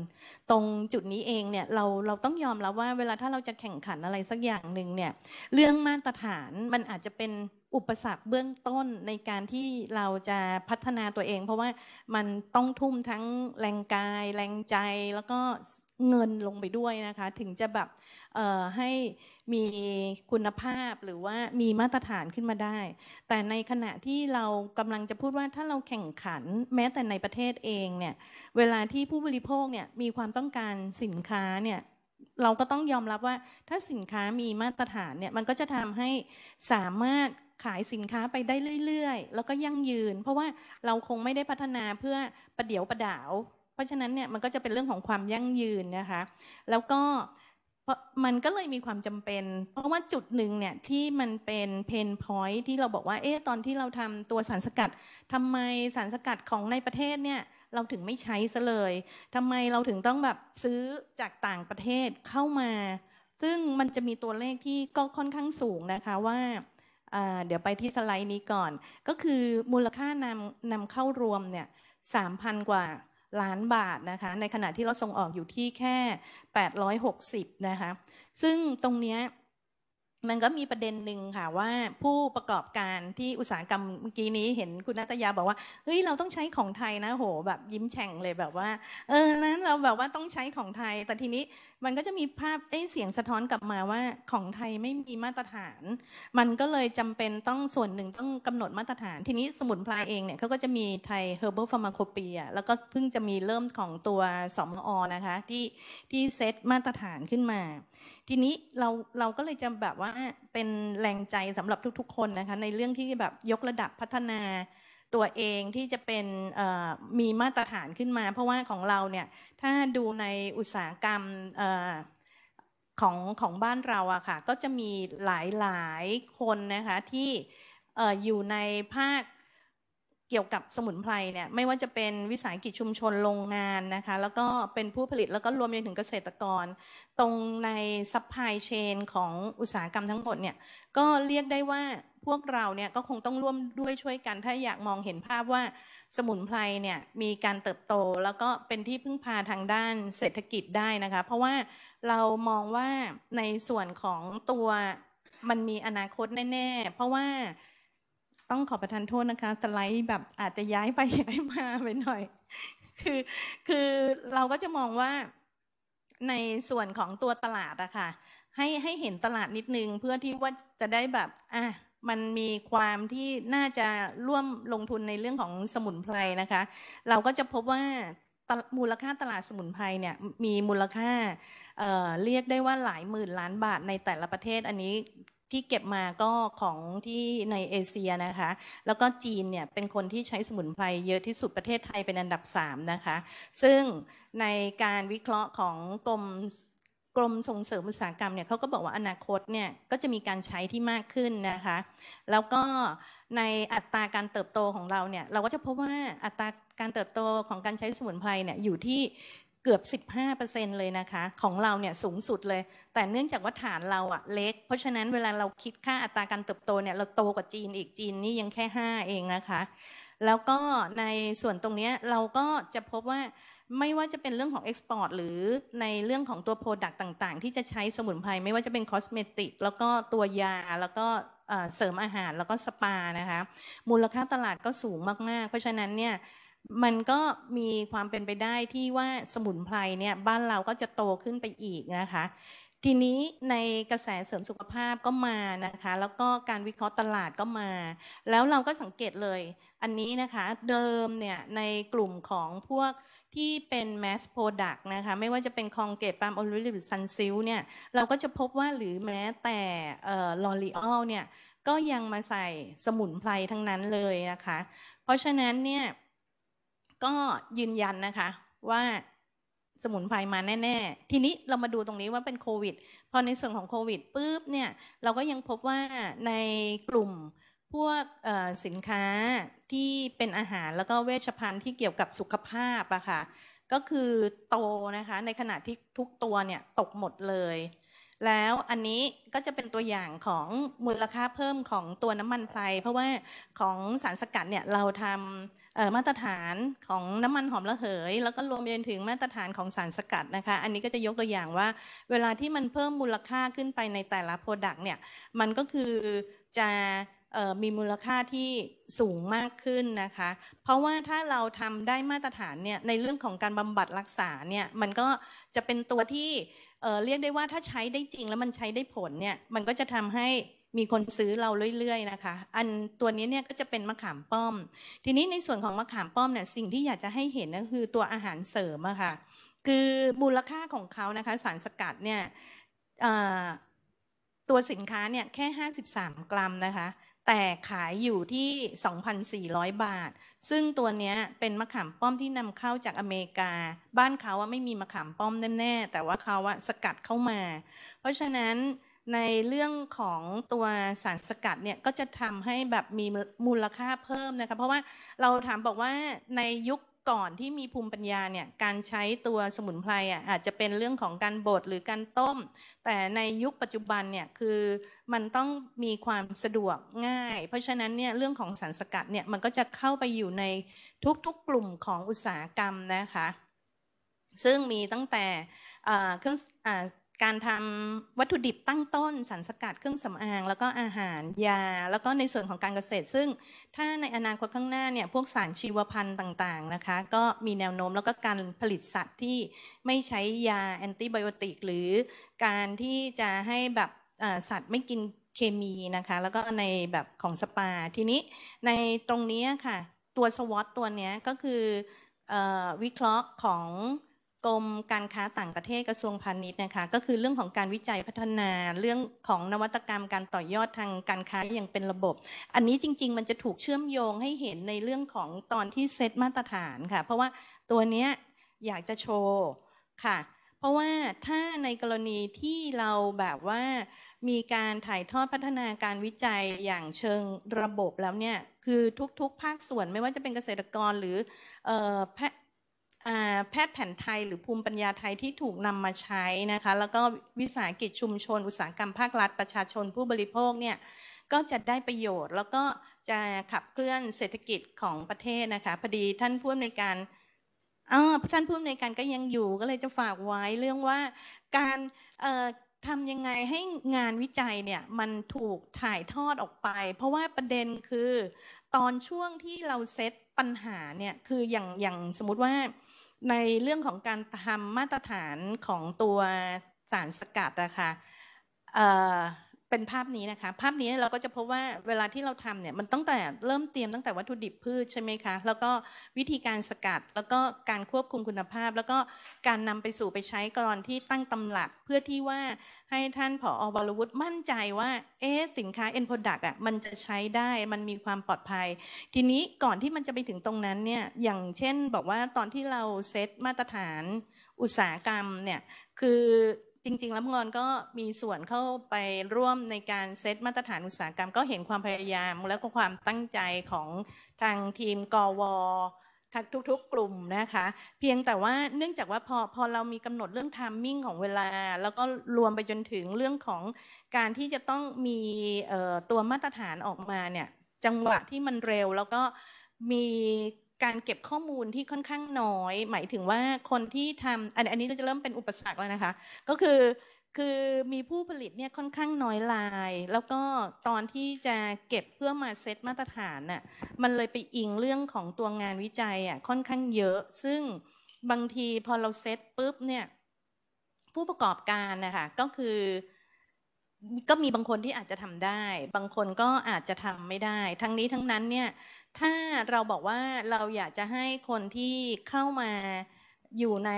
ตรงจุดนี้เองเนี่ยเราเราต้องยอมรับว่าเวลาถ้าเราจะแข่งขันอะไรสักอย่างหนึ่งเนี่ยเรื่องมาตรฐานมันอาจจะเป็นอุปสรรคเบื้องต้นในการที่เราจะพัฒนาตัวเอง เพราะว่ามันต้องทุ่มทั้งแรงกายแรงใจแล้วก็เงินลงไปด้วยนะคะถึงจะแบบให้มีคุณภาพหรือว่ามีมาตรฐานขึ้นมาได้ แต่ในขณะที่เรากำลังจะพูดว่าถ้าเราแข่งขันแม้แต่ในประเทศเองเนี่ยเวลาที่ผู้บริโภคเนี่ยมีความต้องการสินค้าเนี่ยเราก็ต้องยอมรับว่าถ้าสินค้ามีมาตรฐานเนี่ยมันก็จะทำให้สามารถขายสินค้าไปได้เรื่อยๆแล้วก็ยั่งยืน เพราะว่าเราคงไม่ได้พัฒนาเพื่อประเดี๋ยวประดาวเพราะฉะนั้นเนี่ยมันก็จะเป็นเรื่องของความยั่งยืนนะคะ แล้วก็มันก็เลยมีความจำเป็น เพราะว่าจุดหนึ่งเนี่ยที่มันเป็นเพนพอยท์ที่เราบอกว่า เอ๊ะ ตอนที่เราทำตัวสารสกัด ทำไมสารสกัดของในประเทศเนี่ยเราถึงไม่ใช้ซะเลย ทำไมเราถึงต้องแบบซื้อจากต่างประเทศเข้ามา ซึ่งมันจะมีตัวเลขที่ก็ค่อนข้างสูงนะคะว่า เดี๋ยวไปที่สไลด์นี้ก่อน ก็คือมูลค่านำนำเข้ารวมเนี่ยสามพันกว่าล้านบาทนะคะ ในขณะที่เราส่งออกอยู่ที่แค่ 860นะคะซึ่งตรงเนี้ยมันก็มีประเด็นหนึ่งค่ะว่าผู้ประกอบการที่อุตสาหกรรมเมื่อกี้นี้เห็นคุณนัตยาบอกว่าเฮ้ยเราต้องใช้ของไทยนะโหแบบยิ้มแฉ่งเลยแบบว่าเออนั้นเราแบบว่าต้องใช้ของไทย แต่ทีนี้มันก็จะมีภาพไอ้เสียงสะท้อนกลับมาว่าของไทยไม่มีมาตรฐาน มันก็เลยจำเป็นต้องส่วนหนึ่งต้องกำหนดมาตรฐาน ทีนี้สมุนไพรเองเนี่ยเขาก็จะมีไทยเฮอร์เบิลฟาร์มาโคปีอ่ะแล้วก็เพิ่งจะมีเริ่มของตัวสมอนะคะ ที่ที่เซตมาตรฐานขึ้นมาทีนี้เราเราก็เลยจะแบบว่าเป็นแรงใจสำหรับทุกๆคนนะคะ ในเรื่องที่แบบยกระดับพัฒนาตัวเองที่จะเป็นมีมาตรฐานขึ้นมา เพราะว่าของเราเนี่ยถ้าดูในอุตสาหกรรมของของบ้านเราอะค่ะก็จะมีหลายหลายคนนะคะที่อยู่ในภาคเกี่ยวกับสมุนไพรเนี่ยไม่ว่าจะเป็นวิสาหกิจชุมชนโรงงานนะคะแล้วก็เป็นผู้ผลิตแล้วก็รวมไปถึงเกษตรกร ตรงในซัพพลายเชนของอุตสาหกรรมทั้งหมดเนี่ยก็เรียกได้ว่าพวกเราเนี่ยก็คงต้องร่วมด้วยช่วยกัน ถ้าอยากมองเห็นภาพว่าสมุนไพรเนี่ยมีการเติบโต แล้วก็เป็นที่พึ่งพาทางด้านเศรษฐกิจได้นะคะเพราะว่าเรามองว่าในส่วนของตัวมันมีอนาคตแน่ๆเพราะว่าต้องขอประทานโทษนะคะ สไลด์แบบอาจจะย้ายไปย้ายมาไปหน่อย คือ คือเราก็จะมองว่าในส่วนของตัวตลาดอะคะ่ะให้ให้เห็นตลาดนิดนึงเพื่อที่ว่าจะได้แบบ อ่ะมันมีความที่น่าจะร่วมลงทุนในเรื่องของสมุนไพรนะคะ เราก็จะพบว่ามูลค่าตลาดสมุนไพรเนี่ย มีมูลค่าเเรียกได้ว่าหลายหมื่นล้านบาทในแต่ละประเทศอันนี้ที่เก็บมาก็ของที่ในเอเชียนะคะแล้วก็จีนเนี่ยเป็นคนที่ใช้สมุนไพรเยอะที่สุดประเทศไทยเป็นอันดับ 3 นะคะซึ่งในการวิเคราะห์ของกรมกรมส่งเสริมอุตสาหกรรมเนี่ยเขาก็บอกว่าอนาคตเนี่ยก็จะมีการใช้ที่มากขึ้นนะคะแล้วก็ในอัตราการเติบโตของเราเนี่ยเราก็จะพบว่าอัตราการเติบโตของการใช้สมุนไพรเนี่ยอยู่ที่เกือบ 15%เลยนะคะ ของเราเนี่ยสูงสุดเลย แต่เนื่องจากว่าฐานเราอะเล็กเพราะฉะนั้นเวลาเราคิดค่าอัตราการเติบโตเนี่ย เราโตกว่าจีนอีกจีนนี่ยังแค่ 5 เองนะคะ แล้วก็ในส่วนตรงนี้เราก็จะพบว่าไม่ว่าจะเป็นเรื่องของเอ็กซ์พอร์ตหรือในเรื่องของตัวโปรดักต์ต่างๆ ที่จะใช้สมุนไพรไม่ว่าจะเป็นคอสเมติกแล้วก็ตัวยาแล้วก็เสริมอาหารแล้วก็สปานะคะมูลค่าตลาดก็สูงมากๆเพราะฉะนั้นเนี่ยมันก็มีความเป็นไปได้ที่ว่าสมุนไพรเนี่ย บ้านเราก็จะโตขึ้นไปอีกนะคะ ทีนี้ในกระแสเสริมสุขภาพก็มานะคะ แล้วก็การวิเคราะห์ตลาดก็มา แล้วเราก็สังเกตเลย อันนี้นะคะเดิมเนี่ย ในกลุ่มของพวกที่เป็น mass product นะคะไม่ว่าจะเป็นคองเกตปาล์มออลิฟหรือซันซิลเนี่ยเราก็จะพบว่าหรือแม้แต่ลอรีออลเนี่ยก็ยังมาใส่สมุนไพรทั้งนั้นเลยนะคะ เพราะฉะนั้นเนี่ยก็ยืนยันนะคะว่าสมุนไพรมาแน่ ๆ ทีนี้เรามาดูตรงนี้ว่าเป็นโควิด พอในส่วนของโควิดปุ๊บเนี่ยเราก็ยังพบว่าในกลุ่มพวกสินค้าที่เป็นอาหาร แล้วก็เวชภัณฑ์ที่เกี่ยวกับสุขภาพอะค่ะก็คือโตนะคะ ในขณะที่ทุกตัวเนี่ยตกหมดเลยแล้วอันนี้ก็จะเป็นตัวอย่างของมูลค่าเพิ่มของตัวน้ำมันไพรเพราะว่าของสารสกัดเนี่ยเราทำมาตรฐานของน้ำมันหอมระเหย แล้วก็รวมไปถึงมาตรฐานของสารสกัดนะคะ อันนี้ก็จะยกตัวอย่างว่า เวลาที่มันเพิ่มมูลค่าขึ้นไปในแต่ละโปรดักต์เนี่ย มันก็คือจะมีมูลค่าที่สูงมากขึ้นนะคะ เพราะว่าถ้าเราทำได้มาตรฐานเนี่ยในเรื่องของการบำบัดรักษาเนี่ยมันก็จะเป็นตัวที่เเรียกได้ว่าถ้าใช้ได้จริงแล้วมันใช้ได้ผลเนี่ยมันก็จะทำให้มีคนซื้อเราเรื่อย ๆ นะคะ อันตัวนี้เนี่ยก็จะเป็นมะขามป้อม ทีนี้ในส่วนของมะขามป้อมเนี่ยสิ่งที่อยากจะให้เห็นก็คือตัวอาหารเสริมอะคะ่ะคือมูลค่าของเขานะคะ สารสกัดเนี่ยตัวสินค้าเนี่ยแค่ 53 กรัมนะคะแต่ขายอยู่ที่ 2,400 บาท ซึ่งตัวนี้เป็นมะขามป้อมที่นำเข้าจากอเมริกา บ้านเขาว่าไม่มีมะขามป้อมแน่ๆ แต่ว่าเขาว่าสกัดเข้ามา เพราะฉะนั้นในเรื่องของตัวสารสกัดเนี่ยก็จะทำให้แบบมีมูลค่าเพิ่มนะคะ เพราะว่าเราถามบอกว่าในยุคก่อนที่มีภูมิปัญญาเนี่ยการใช้ตัวสมุนไพรอ่ะอาจจะเป็นเรื่องของการบดหรือการต้ม แต่ในยุคปัจจุบันเนี่ยคือมันต้องมีความสะดวกง่าย เพราะฉะนั้นเนี่ยเรื่องของสารสกัดเนี่ยมันก็จะเข้าไปอยู่ในทุกๆกลุ่มของอุตสาหกรรมนะคะซึ่งมีตั้งแต่เครื่องการทำวัตถุดิบตั้งต้นสารสกัดเครื่องสำอาง แล้วก็อาหารยา แล้วก็ในส่วนของการเกษตร ซึ่งถ้าในอนาคตข้างหน้าเนี่ยพวกสารชีวพันธุ์ต่างๆนะคะก็มีแนวโน้มแล้วก็การผลิตสัตว์ที่ไม่ใช้ยา แอนติไบโอติก หรือการที่จะให้แบบสัตว์ไม่กินเคมีนะคะแล้วก็ในแบบของสปา ทีนี้ ในตรงนี้ค่ะ ตัวสวอตตัวนี้ก็คือวิเคราะห์ของรมการค้าต่างประเทศกระทรวงพาณิชย์นะคะก็คือเรื่องของการวิจัยพัฒนาเรื่องของนวัตกรรม การต่อยอดทางการค้าอย่างเป็นระบบ อันนี้จริงๆ มันจะถูกเชื่อมโยงให้เห็นในเรื่องของตอนที่เซตมาตรฐานค่ะ เพราะว่าตัวเนี้ยอยากจะโชว์ค่ะ เพราะว่าถ้าในกรณีที่เราแบบว่ามีการถ่ายทอดพัฒนาการวิจัยอย่างเชิงระบบแล้วเนี่ยคือทุกๆ ภาคส่วนไม่ว่าจะเป็นเกษตรกรหรืออแพทย์แผนไทยหรือภูมิปัญญาไทยที่ถูกนำมาใช้นะคะ แล้วก็วิสาหกิจชุมชน อุตสาหกรรมภาครัฐประชาชนผู้บริโภคเนี่ยก็จะได้ประโยชน์ แล้วก็จะขับเคลื่อนเศรษฐกิจของประเทศนะคะ พอดีท่านผู้อำนวยการท่านผู้อำนวยการก็ยังอยู่ก็เลยจะฝากไว้เรื่องว่าการทำยังไงให้งานวิจัยเนี่ยมันถูกถ่ายทอดออกไป เพราะว่าประเด็นคือตอนช่วงที่เราเซตปัญหาเนี่ยคืออย่างอย่างสมมติว่าในเรื่องของการทำมาตรฐานของตัวสารสกัดนะคะเป็นภาพนี้นะคะ ภาพนี้เราก็จะพบว่าเวลาที่เราทำเนี่ย มันตั้งแต่เริ่มเตรียมตั้งแต่วัตถุดิบพืชใช่ไหมคะ แล้วก็วิธีการสกัด แล้วก็การควบคุมคุณภาพ แล้วก็การนำไปสู่ไปใช้กรอนที่ตั้งตํำหลักเพื่อที่ว่าให้ท่านผออบรวุฒิมั่นใจว่าเอ๊สินค้าเอ็นโปรดักต์อ่ะมันจะใช้ได้มันมีความปลอดภัย ทีนี้ก่อนที่มันจะไปถึงตรงนั้นเนี่ยอย่างเช่นบอกว่าตอนที่เราเซตมาตรฐานอุตสาหกรรมเนี่ยคือจริง ๆ แล้วงอนก็มีส่วนเข้าไปร่วมในการเซตมาตรฐานอุตสาหกรรมก็เห็นความพยายามและก็ความตั้งใจของทางทีม กวทักทุก ๆ กลุ่ม นะคะ เพียงแต่ว่าเนื่องจากว่าพอ พอ เรามีกำหนดเรื่องทามมิ่ง ของเวลา แล้วก็รวมไปจนถึงเรื่องของการที่จะต้องมีตัวมาตรฐานออกมาเนี่ยจังหวะที่มันเร็วแล้วก็มีการเก็บข้อมูลที่ค่อนข้างน้อย หมายถึงว่าคนที่ทำอันนนี้จะเริ่มเป็นอุปสรรคแล้วนะคะ ก็คือคือมีผู้ผลิตเนี่ยค่อนข้างน้อยลาย แล้วก็ตอนที่จะเก็บเพื่อมาเซตมาตรฐานน่ะมันเลยไปอิงเรื่องของตัวงานวิจัยอ่ะค่อนข้างเยอะ ซึ่งบางทีพอเราเซตปุ๊บเนี่ยผู้ประกอบการนะคะก็คือก็มีบางคนที่อาจจะทำได้ บางคนก็อาจจะทำไม่ได้ ทั้งนี้ทั้งนั้นเนี่ย ถ้าเราบอกว่าเราอยากจะให้คนที่เข้ามาอยู่ใน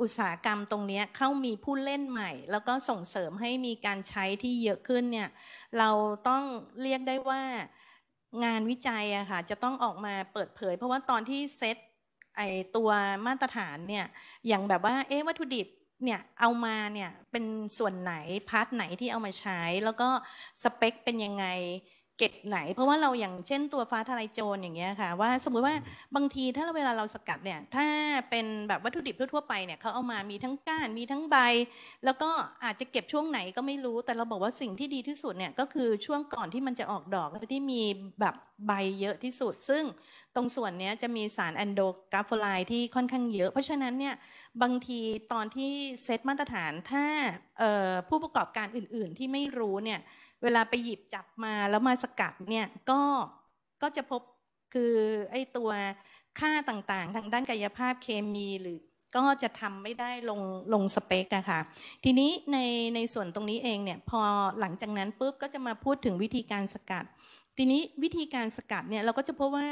อุตสาหกรรมตรงนี้ เข้ามีผู้เล่นใหม่ แล้วก็ส่งเสริมให้มีการใช้ที่เยอะขึ้นเนี่ย เราต้องเรียกได้ว่างานวิจัยอะค่ะจะต้องออกมาเปิดเผย เพราะว่าตอนที่เซตไอตัวมาตรฐานเนี่ย อย่างแบบว่า เอ๊ะวัตถุดิบเนี่ยเอามาเนี่ยเป็นส่วนไหน พาร์ทไหนที่เอามาใช้ แล้วก็สเปคเป็นยังไงเก็บไหนเพราะว่าเราอย่างเช่นตัวฟ้าทลายโจรอย่างเงี้ยค่ะว่าสมมุติว่าบางทีถ้าเวลาเราสกัดเนี่ยถ้าเป็นแบบวัตถุดิบทั่วไปเนี่ยเขาเอามามีทั้งก้านมีทั้งใบ แล้วก็อาจจะเก็บช่วงไหนก็ไม่รู้ แต่เราบอกว่าสิ่งที่ดีที่สุดเนี่ยก็คือช่วงก่อนที่มันจะออกดอกแล้วที่มีแบบใบเยอะที่สุดซึ่งตรงส่วนนี้จะมีสารแอนโดกราฟไลที่ค่อนข้างเยอะ เพราะฉะนั้นเนี่ยบางทีตอนที่เซตมาตรฐานถ้าผู้ประกอบการอื่นๆที่ไม่รู้เนี่ยเวลาไปหยิบจับมาแล้วมาสกัดเนี่ยก็ก็จะพบคือไอ้ตัวค่าต่างๆ ทางด้านกายภาพเคมีหรือ ก็จะทำไม่ได้ลงลงสเปกอะค่ะ ทีนี้ในในส่วนตรงนี้เองเนี่ย พอหลังจากนั้นปุ๊บก็จะมาพูดถึงวิธีการสกัด ทีนี้วิธีการสกัดเนี่ยเราก็จะพบว่า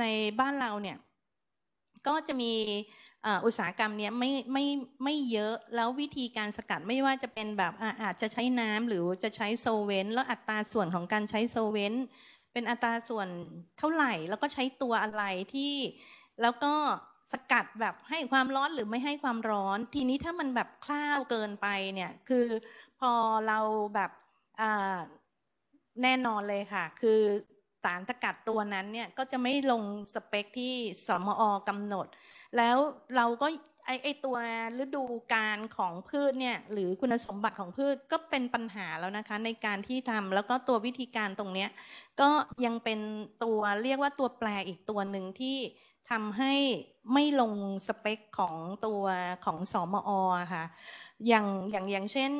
ในบ้านเราเนี่ย ก็จะมีอุตสาหกรรมเนี้ยไม่ไม่ไม่เยอะ แล้ววิธีการสกัดไม่ว่าจะเป็นแบบอาจจะใช้น้ำหรือจะใช้โซเวนแล้วอัตราส่วนของการใช้โซเวนเป็นอัตราส่วนเท่าไหร่ แล้วก็ใช้ตัวอะไรที่ แล้วก็สกัดแบบให้ความร้อนหรือไม่ให้ความร้อน ทีนี้ถ้ามันแบบคล้าวเกินไปเนี่ย คือพอเราแบบแน่นอนเลยค่ะ คือสารสกัดตัวนั้นเนี่ยก็จะไม่ลงสเปคที่สมอกำหนดแล้วเราก็ไอไอตัวฤดูการของพืชเนี่ยหรือคุณสมบัติของพืชก็เป็นปัญหาแล้วนะคะ ในการที่ทำแล้วก็ตัววิธีการตรงเนี้ยก็ยังเป็นตัวเรียกว่าตัวแปรอีกตัวหนึ่งที่ทำให้ไม่ลงสเปคของตัวของสอมอค่ะอย่างอย่างอย่างเช่น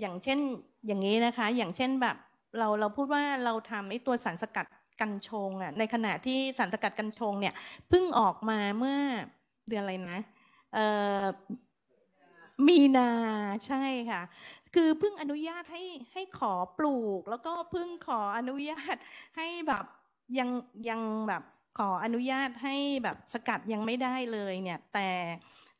อย่างเช่นอย่างนี้นะคะ อย่างเช่นแบบเราเราพูดว่าเราทำไอ้ตัวสารสกัดกันชงอ่ะในขณะที่สารสกัดกันชงเนี่ยเพิ่งออกมาเมื่อเดือนอะไรนะเอ่อมีนาใช่ค่ะ คือเพิ่งอนุญาตให้ให้ขอปลูก แล้วก็เพิ่งขออนุญาตให้แบบยังยังแบบขออนุญาตให้แบบสกัดยังไม่ได้เลยเนี่ย แต่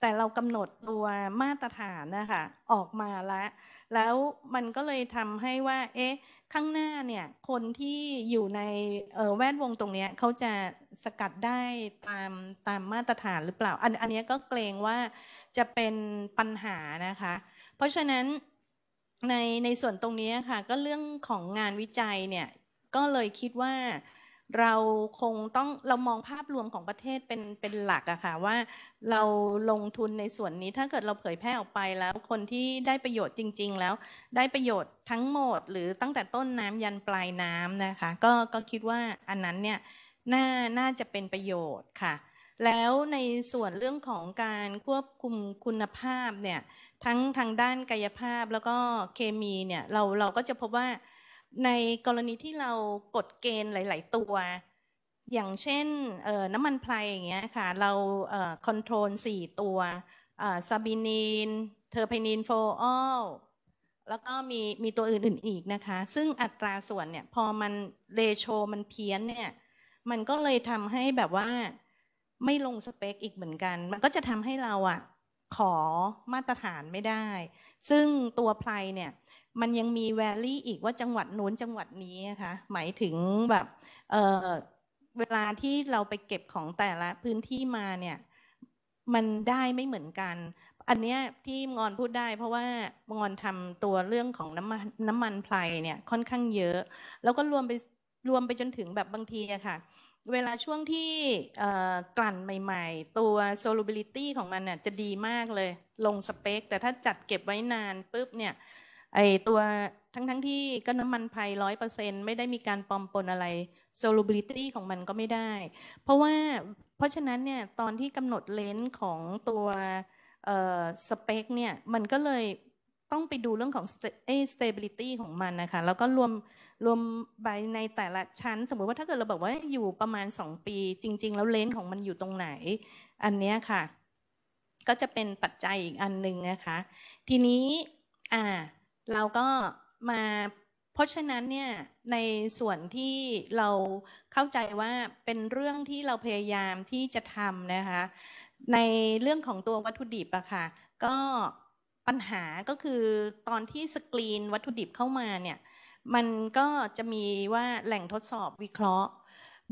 แต่เรากำหนดตัวมาตรฐานนะคะออกมาแล้ว แล้วมันก็เลยทำให้ว่าเอ๊ะข้างหน้าเนี่ยคนที่อยู่ในแวดวงตรงนี้เขาจะสกัดได้ตามตามมาตรฐานหรือเปล่า อันอันนี้ก็เกรงว่าจะเป็นปัญหานะคะ เพราะฉะนั้นในในส่วนตรงนี้ค่ะ ก็เรื่องของงานวิจัยเนี่ย ก็เลยคิดว่าเราคงต้องเรามองภาพรวมของประเทศเป็นเป็นหลักอะค่ะว่าเราลงทุนในส่วนนี้ถ้าเกิดเราเผยแพร่ออกไปแล้ว คนที่ได้ประโยชน์จริงๆแล้ว ได้ประโยชน์ทั้งหมด หรือตั้งแต่ต้นน้ำยันปลายน้ำนะคะก็ก็คิดว่าอันนั้นเนี่ยน่าน่าจะเป็นประโยชน์ค่ะ แล้วในส่วนเรื่องของการควบคุมคุณภาพเนี่ยทั้งทางด้านกายภาพแล้วก็เคมีเนี่ยเราเราก็จะพบว่าในกรณีที่เรากดเกณฑ์หลายๆตัว อย่างเช่นน้ำมันพลายอย่างเงี้ยค่ะเราคอนโทรล 4 ตัวซาบินีน เทอร์เพนินโฟอล แล้วก็มีมีตัวอื่นๆอีกนะคะ ซึ่งอัตราส่วนเนี่ย พอมัน เรโชมันเพี้ยนเนี่ย มันก็เลยทำให้แบบว่าไม่ลงสเปคอีกเหมือนกัน มันก็จะทำให้เราอะขอมาตรฐานไม่ได้ ซึ่งตัวไพลเนี่ยมันยังมีแวลี่อีกว่าจังหวัดนู้นจังหวัดนี้นะคะหมายถึงแบบเเวลาที่เราไปเก็บของแต่ละพื้นที่มาเนี่ย มันได้ไม่เหมือนกัน อันเนี้ยที่งอนพูดได้เพราะว่างอนทำตัวเรื่องของน้ำมันน้ำมันไพรเนี่ยค่อนข้างเยอะ แล้วก็รวมไปรวมไปจนถึงแบบบางทีอะค่ะ เวลาช่วงที่กลั่นใหม่ๆ ตัว solubility ของมันน่ยจะดีมากเลยลงสเปค แต่ถ้าจัดเก็บไว้นานปุ๊บเนี่ยไอตัวทั้งทั้งที่ก็น้ำมันพายร้อยเปอร์เซ็นไม่ได้มีการปอมปนอะไรโซลูบิลิตี้ของมันก็ไม่ได้ เพราะว่าเพราะฉะนั้นเนี่ยตอนที่กำหนดเลนส์ของตัวสเปคเนี่ยมันก็เลยต้องไปดูเรื่องของเอเตเบลิตี้ของมันนะคะแล้วก็รวมรวมไปในแต่ละชั้น สมมติว่าถ้าเกิดเราบอกว่าอยู่ประมาณ 2 ปีจริง ๆ แล้วเลนส์ของมันอยู่ตรงไหนอันนี้ค่ะ ก็จะเป็นปัจจัยอีกอันหนึ่งนะคะทีนี้อ่าเราก็มาเพราะฉะนั้นเนี่ยในส่วนที่เราเข้าใจว่าเป็นเรื่องที่เราพยายามที่จะทำนะคะ ในเรื่องของตัววัตถุดิบอะค่ะก็ปัญหาก็คือตอนที่สกรีนวัตถุดิบเข้ามาเนี่ยมันก็จะมีว่าแหล่งทดสอบวิเคราะห์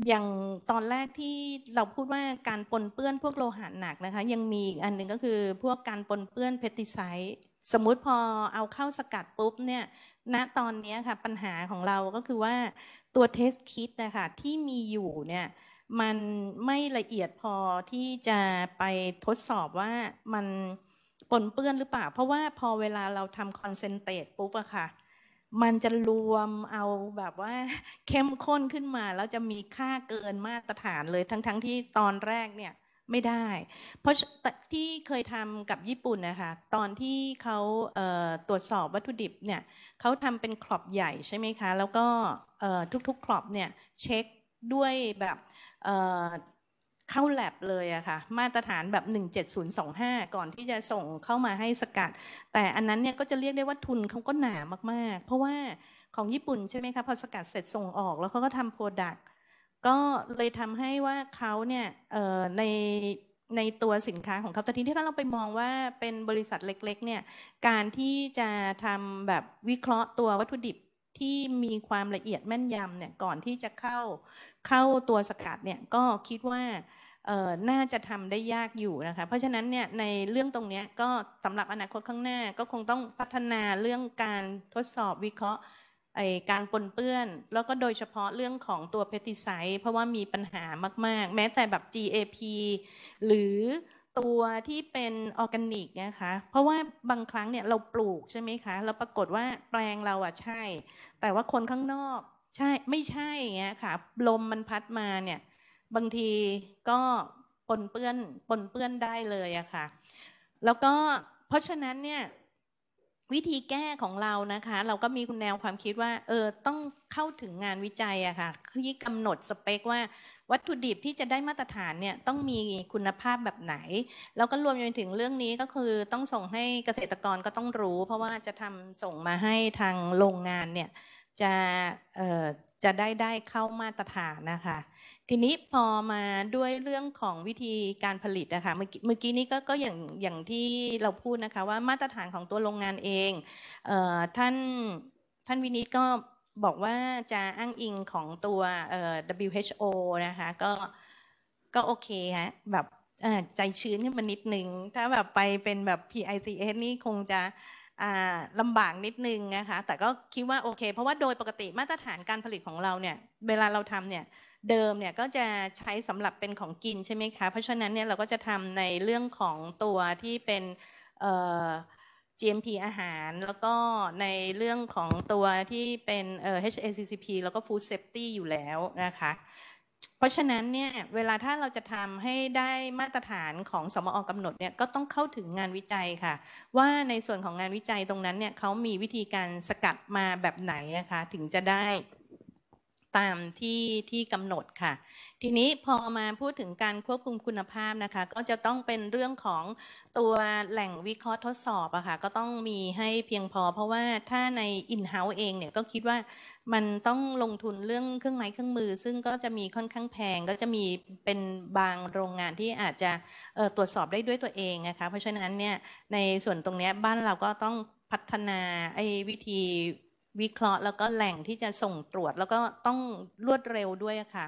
อย่างตอนแรกที่เราพูดว่าการปนเปื้อนพวกโลหะหนักนะคะ ยังมีอีกอันหนึ่งก็คือพวกการปนเปื้อนเพสติไซด์สมมุติพอเอาเข้าสกัดปุ๊บเนี่ย ณ ตอนนี้ค่ะปัญหาของเราก็คือว่าตัวเทสคิดนะคะที่มีอยู่เนี่ยมันไม่ละเอียดพอที่จะไปทดสอบว่ามันปนเปื้อนหรือเปล่า เพราะว่าพอเวลาเราทำคอนเซนเทรตปุ๊บอะค่ะมันจะรวมเอาแบบว่าเข้มข้นขึ้นมา แล้วจะมีค่าเกินมาตรฐานเลยทั้งๆทที่ตอนแรกเนี่ยไม่ได้ เพราะที่เคยทำกับญี่ปุ่นนะคะตอนที่เขาตรวจสอบวัตถุดิบเนี่ยเขาทำเป็นครอบใหญ่ใช่ไหมคะแล้วก็ทุกๆครอบเนี่ยเช็คด้วยแบบเข้าแลบเลยอะค่ะมาตรฐานแบบ 17025 ก่อนที่จะส่งเข้ามาให้สกัด แต่อันนั้นเนี่ยก็จะเรียกได้ว่าทุนเขาก็หนามากๆ เพราะว่าของญี่ปุ่นใช่ไหมคะพอสกัดเสร็จส่งออกแล้วเขาก็ทำโปรดักต์ก็เลยทำให้ว่าเขาเนี่ยในในตัวสินค้าของเขาแต่ทีที่ถ้าเราไปมองว่าเป็นบริษัทเล็กๆเนี่ย การที่จะทำแบบวิเคราะห์ตัววัตถุดิบที่มีความละเอียดแม่นยำเนี่ย ก่อนที่จะเข้าเข้าตัวสกัดเนี่ย ก็คิดว่าน่าจะทำได้ยากอยู่นะคะ เพราะฉะนั้นเนี่ยในเรื่องตรงนี้ก็สำหรับอนาคตข้างหน้าก็คงต้องพัฒนาเรื่องการทดสอบวิเคราะห์ไอการปนเปื้อนแล้วก็โดยเฉพาะเรื่องของตัวเพติไซด์เพราะว่ามีปัญหามากๆ แม้แต่แบบ GAP หรือตัวที่เป็นออแกนิกนะคะ เพราะว่าบางครั้งเนี่ยเราปลูกใช่ไหมคะแล้วปรากฏว่าแปลงเราอะใช่ แต่ว่าคนข้างนอกใช่ไม่ใช่เงี้ยค่ะลมมันพัดมาเนี่ย บางทีก็ปนเปื้อนปนเปื้อนได้เลยอะค่ะ แล้วก็เพราะฉะนั้นเนี่ยวิธีแก้ของเรานะคะ เราก็มีคุณแนวความคิดว่า เออ ต้องเข้าถึงงานวิจัยอะค่ะที่กำหนดสเปคว่าวัตถุดิบที่จะได้มาตรฐานเนี่ย ต้องมีคุณภาพแบบไหน แล้วก็รวมไปถึงเรื่องนี้ก็คือต้องส่งให้เกษตรกรก็ต้องรู้ เพราะว่าจะทำส่งมาให้ทางโรงงานเนี่ยจะจะได้ได้เข้ามาตรฐานนะคะ ทีนี้พอมาด้วยเรื่องของวิธีการผลิตนะคะเมื่อกี้นี้ก็กอย่างอย่างที่เราพูดนะคะ ว่ามาตรฐานของตัวโรงงานเองเออท่านท่านวินิจก็บอกว่าจะอ้างอิงของตัว WHO นะคะ ก็ก็โอเคฮะแบบใจชื้นขึ้นมานิดนึงถ้าแบบไปเป็นแบบ PICS นี่คงจะลำบากนิดนึงนะคะ แต่ก็คิดว่าโอเค เพราะว่าโดยปกติมาตรฐานการผลิตของเราเนี่ย เวลาเราทำเนี่ย เดิมเนี่ย ก็จะใช้สำหรับเป็นของกินใช่ไหมคะ เพราะฉะนั้นเนี่ย เราก็จะทำในเรื่องของตัวที่เป็น GMP อาหาร แล้วก็ในเรื่องของตัวที่เป็น HACCP แล้วก็ Food Safety อยู่แล้วนะคะเพราะฉะนั้นเนี่ยเวลาถ้าเราจะทำให้ได้มาตรฐานของสมอกำหนดเนี่ยก็ต้องเข้าถึงงานวิจัยค่ะ ว่าในส่วนของงานวิจัยตรงนั้นเนี่ยเขามีวิธีการสกัดมาแบบไหนนะคะถึงจะได้ตามที่ที่กำหนดค่ะ ทีนี้พอมาพูดถึงการควบคุมคุณภาพนะคะก็จะต้องเป็นเรื่องของตัวแหล่งวิเคราะห์ทดสอบอะคะ่ะก็ต้องมีให้เพียงพอ เพราะว่าถ้าใน in-house เองเนี่ยก็คิดว่ามันต้องลงทุนเรื่องเครื่องไม้เครื่องมือ ซึ่งก็จะมีค่อนข้างแพงก็จะมีเป็นบางโรงงานที่อาจจะตรวจสอบได้ด้วยตัวเองนะคะเพราะฉะนั้นเนี่ยในส่วนตรงนี้บ้านเราก็ต้องพัฒนาไอ้วิธีวิเคราะห์แล้วก็แหล่งที่จะส่งตรวจแล้วก็ต้องรวดเร็วด้วยค่ะ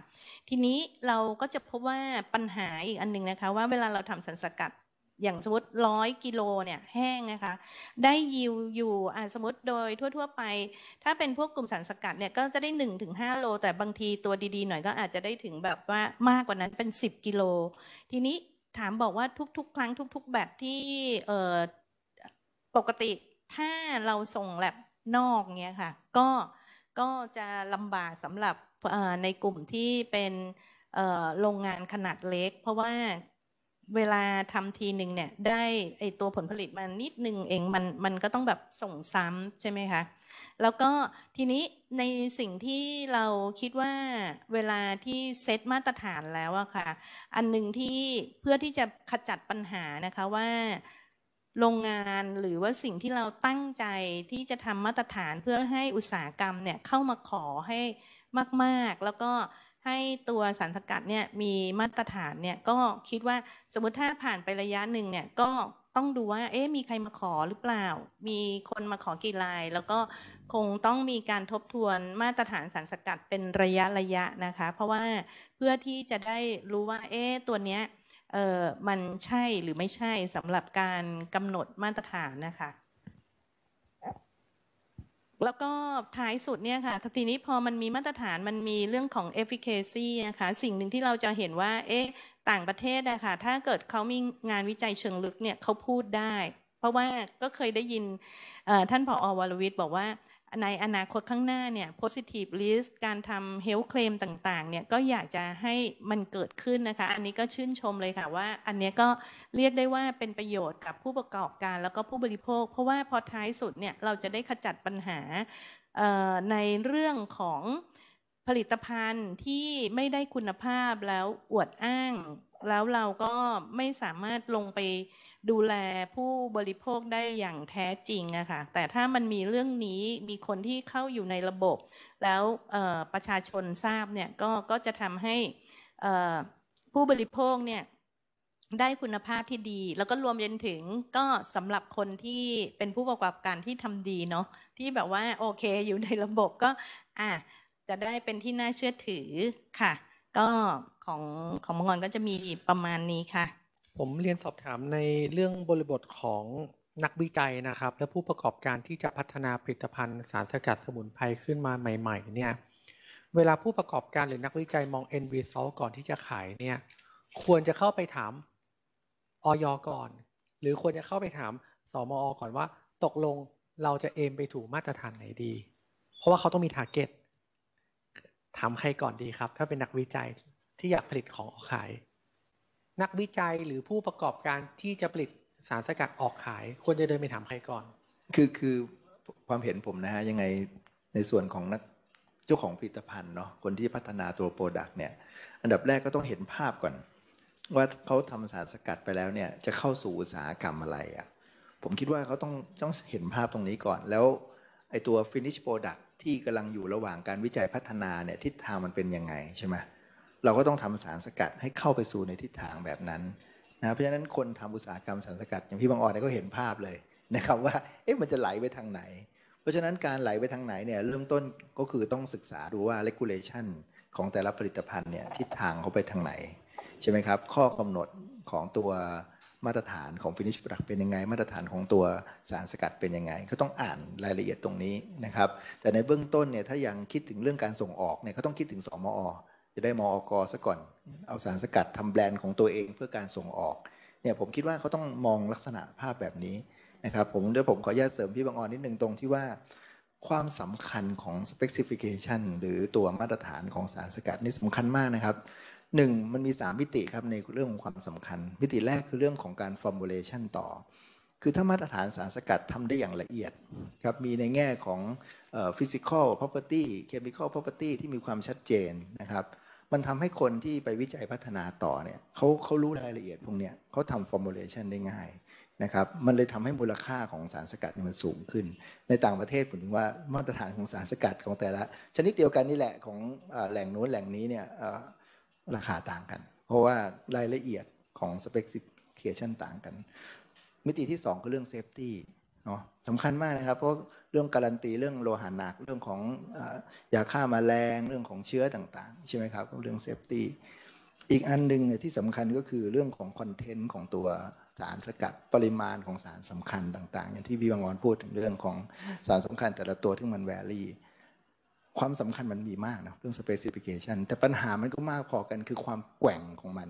ทีนี้เราก็จะพบว่าปัญหาอีกอันหนึ่งนะคะ ว่าเวลาเราทำสารสกัดอย่างสมมติร้อยกิโลเนี่ยแห้งนะคะ ได้ยิวอยู่สมมติโดยทั่วๆไป ถ้าเป็นพวกกลุ่มสารสกัดเนี่ยก็จะได้1นถึงหโล แต่บางทีตัวดีๆหน่อยก็อาจจะได้ถึงแบบว่ามากกว่านั้นเป็น 10กิโลทีนี้ถามบอกว่าทุก ๆ ครั้งทุก ๆ แบบที่ปกติถ้าเราส่งแลบนอกเนี้ยค่ะก็ก็จะลำบากสำหรับในกลุ่มที่เป็นโรงงานขนาดเล็ก เพราะว่าเวลาทำทีหนึ่งเนี่ยได้ไอตัวผลผลิตมานิดหนึ่งเองมันมันก็ต้องแบบส่งซ้ำใช่ไหมคะ แล้วก็ทีนี้ในสิ่งที่เราคิดว่าเวลาที่เซตมาตรฐานแล้วอะค่ะ อันหนึ่งที่เพื่อที่จะขจัดปัญหานะคะว่าโรงงานหรือว่าสิ่งที่เราตั้งใจที่จะทำมาตรฐานเพื่อให้อุตสาหกรรมเนี่ยเข้ามาขอให้มากๆ แล้วก็ให้ตัวสารสกัดเนี่ยมีมาตรฐานเนี่ยก็คิดว่าสมมติถ้าผ่านไประยะหนึ่งเนี่ยก็ต้องดูว่าเอ๊ะมีใครมาขอหรือเปล่า มีคนมาขอกี่ราย แล้วก็คงต้องมีการทบทวนมาตรฐานสารสกัดเป็นระยะระยะนะคะ เพราะว่าเพื่อที่จะได้รู้ว่าเอ๊ะตัวเนี้ยเออมันใช่หรือไม่ใช่สำหรับการกำหนดมาตรฐานนะคะ แล้วก็ท้ายสุดเนี่ยค่ะ ทีนี้พอมันมีมาตรฐาน มันมีเรื่องของ efficacy นะคะ สิ่งหนึ่งที่เราจะเห็นว่า เอ๊ะ ต่างประเทศนะคะ ถ้าเกิดเขามีงานวิจัยเชิงลึกเนี่ย เขาพูดได้ เพราะว่าก็เคยได้ยินท่านผออวรวิทย์บอกว่าในอนาคตข้างหน้าเนี่ย positive list การทำ health claim ต่างๆเนี่ยก็อยากจะให้มันเกิดขึ้นนะคะอันนี้ก็ชื่นชมเลยค่ะว่าอันนี้ก็เรียกได้ว่าเป็นประโยชน์กับผู้ประกอบการแล้วก็ผู้บริโภค เพราะว่าพอท้ายสุดเนี่ยเราจะได้ขจัดปัญหาในเรื่องของผลิตภัณฑ์ที่ไม่ได้คุณภาพแล้วอวดอ้าง แล้วเราก็ไม่สามารถลงไปดูแลผู้บริโภคได้อย่างแท้จริงอะค่ะ แต่ถ้ามันมีเรื่องนี้ มีคนที่เข้าอยู่ในระบบ แล้วประชาชนทราบเนี่ยก็ก็จะทำให้ผู้บริโภคเนี่ยได้คุณภาพที่ดี แล้วก็รวมยันถึงก็สำหรับคนที่เป็นผู้ประกอบการที่ทำดีเนาะ ที่แบบว่า โอเคอยู่ในระบบก็อ่ะจะได้เป็นที่น่าเชื่อถือค่ะ ก็ของของมังกรก็จะมีประมาณนี้ค่ะผมเรียนสอบถามในเรื่องบริบทของนักวิจัยนะครับ และผู้ประกอบการที่จะพัฒนาผลิตภัณฑ์สารสกัดสมุนไพรขึ้นมาใหม่ๆเนี่ยเวลาผู้ประกอบการหรือนักวิจัยมอง end result ก่อนที่จะขายเนี่ยควรจะเข้าไปถามออยก่อน หรือควรจะเข้าไปถามสมออก่อนว่าตกลงเราจะเอมไปถูกมาตรฐานไหนดี เพราะว่าเขาต้องมี target ถามใครก่อนดีครับ ถ้าเป็นนักวิจัยที่อยากผลิตของออกขายนักวิจัยหรือผู้ประกอบการที่จะผลิตสารสกัดออกขาย ควรจะเดินไปถามใครก่อน คือคือความเห็นผมนะฮะยังไงในส่วนของนักเจ้าของผลิตภัณฑ์เนาะคนที่พัฒนาตัวโปรดักต์เนี่ย อันดับแรกก็ต้องเห็นภาพก่อน ว่าเขาทำสารสกัดไปแล้วเนี่ยจะเข้าสู่อุตสาหกรรมอะไรอะ่ะผมคิดว่าเขาต้องต้องเห็นภาพตรงนี้ก่อนแล้วไอตัว finish product ที่กำลังอยู่ระหว่างการวิจัยพัฒนาเนี่ยทิศทางมันเป็นยังไงใช่ไหมเเราก็ต้องทำสารสกัดให้เข้าไปสู่ในทิศทางแบบนั้นนะ เพราะฉะนั้นคนทำอุตสาหกรรมสารสกัด อย่างพี่บางอ่อนก็เห็นภาพเลยนะครับว่าเอ๊ะมันจะไหลไปทางไหน เพราะฉะนั้นการไหลไปทางไหนเนี่ยเริ่มต้นก็คือต้องศึกษา ดูว่า regulation ของแต่ละผลิตภัณฑ์เนี่ยทิศทางเขาไปทางไหน ใช่ไหมครับ ข้อกำหนดของตัวมาตรฐานของฟินิชผลักเป็นยังไงมาตรฐานของตัวสารสกัดเป็นยังไงก็ต้องอ่านรายละเอียดตรงนี้นะครับแต่ในเบื้องต้นเนี่ยถ้ายังคิดถึงเรื่องการส่งออกเนี่ยก็ต้องคิดถึงสมอจะได้มออกซะก่อนเอาสารสกัดทำแบรนด์ของตัวเองเพื่อการส่งออกเนี่ยผมคิดว่าเขาต้องมองลักษณะภาพแบบนี้นะครับ ผมเดี๋ยวผมขออนุญาตเสริมพี่บางออนนิดนึงตรงที่ว่า ความสำคัญของ specification หรือตัวมาตรฐานของสารสกัดนี่สำคัญมากนะครับหนึ่งมันมี 3 มิติครับในเรื่องของความสำคัญมิติแรกคือเรื่องของการ formulation ต่อ คือถ้ามาตรฐานสารสกัดทำได้อย่างละเอียดครับมีในแง่ของ physical property chemical property ที่มีความชัดเจนนะครับมันทำให้คนที่ไปวิจัยพัฒนาต่อเนี่ยเขาเขารู้รายละเอียดพวกเนี้ยเขาทำฟอร์มูลเลชันได้ง่ายนะครับ มันเลยทำให้มูลค่าของสารสกัดมันสูงขึ้น ในต่างประเทศผมถึงว่ามาตรฐานของสารสกัดของแต่ละ ชนิดเดียวกันนี่แหละของแหล่งโน้นแหล่งนี้เนี่ยราคาต่างกัน เพราะว่ารายละเอียดของสเปคซิเคชันต่างกัน มิติที่2คือเรื่องเซฟตี้เนาะสำคัญมากนะครับเพราะเรื่องการันตีเรื่องโลหะหนักเรื่องของอยาฆ่ามาแมลงเรื่องของเชื้อต่างๆใช่ไหมครับเรื่องเซฟตี้อีกอันหนึ่งเนี่ยที่สำคัญก็คือเรื่องของคอนเทนต์ของตัวสารสกัดปริมาณของสารสำคัญต่างๆอย่างที่พี่บางออนพูดถึงเรื่องของสารสำคัญแต่ละตัวที่มันแวรี่ความสำคัญมันมีมากนะเรื่องสเปซิฟิเคชันแต่ปัญหามันก็มากพอกันคือความแกว่งของมัน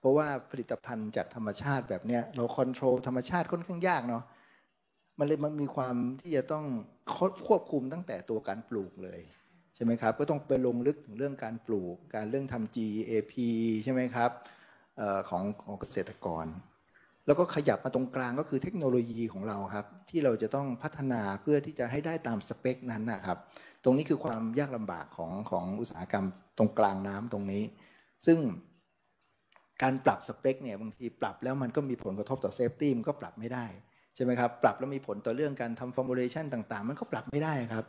เพราะว่าผลิตภัณฑ์จากธรรมชาติแบบนี้เราควบคุมธรรมชาติค่อนข้างยากเนาะมันเลยมันมีความที่จะต้องควบคุมตั้งแต่ตัวการปลูกเลยใช่ไหมครับก็ต้องไปลงลึกถึงเรื่องการปลูก การเรื่องทำ GAP ใช่ไหมครับออของของเกษตรกร แล้วก็ขยับมาตรงกลางก็คือเทคโนโลยีของเราครับที่เราจะต้องพัฒนาเพื่อที่จะให้ได้ตามสเปค นั้นนะครับตรงนี้คือความยากลำบากของของอุตสาหกรรมตรงกลางน้ำตรงนี้ ซึ่งการปรับสเปคเนี่ยบางทีปรับแล้วมันก็มีผลกระทบต่อเซฟตี้มันก็ปรับไม่ได้ใช่ไหมครับ ปรับแล้วมีผลต่อเรื่องการทำฟอร์มูลเลชันต่างๆ มันก็ปรับไม่ได้ครับ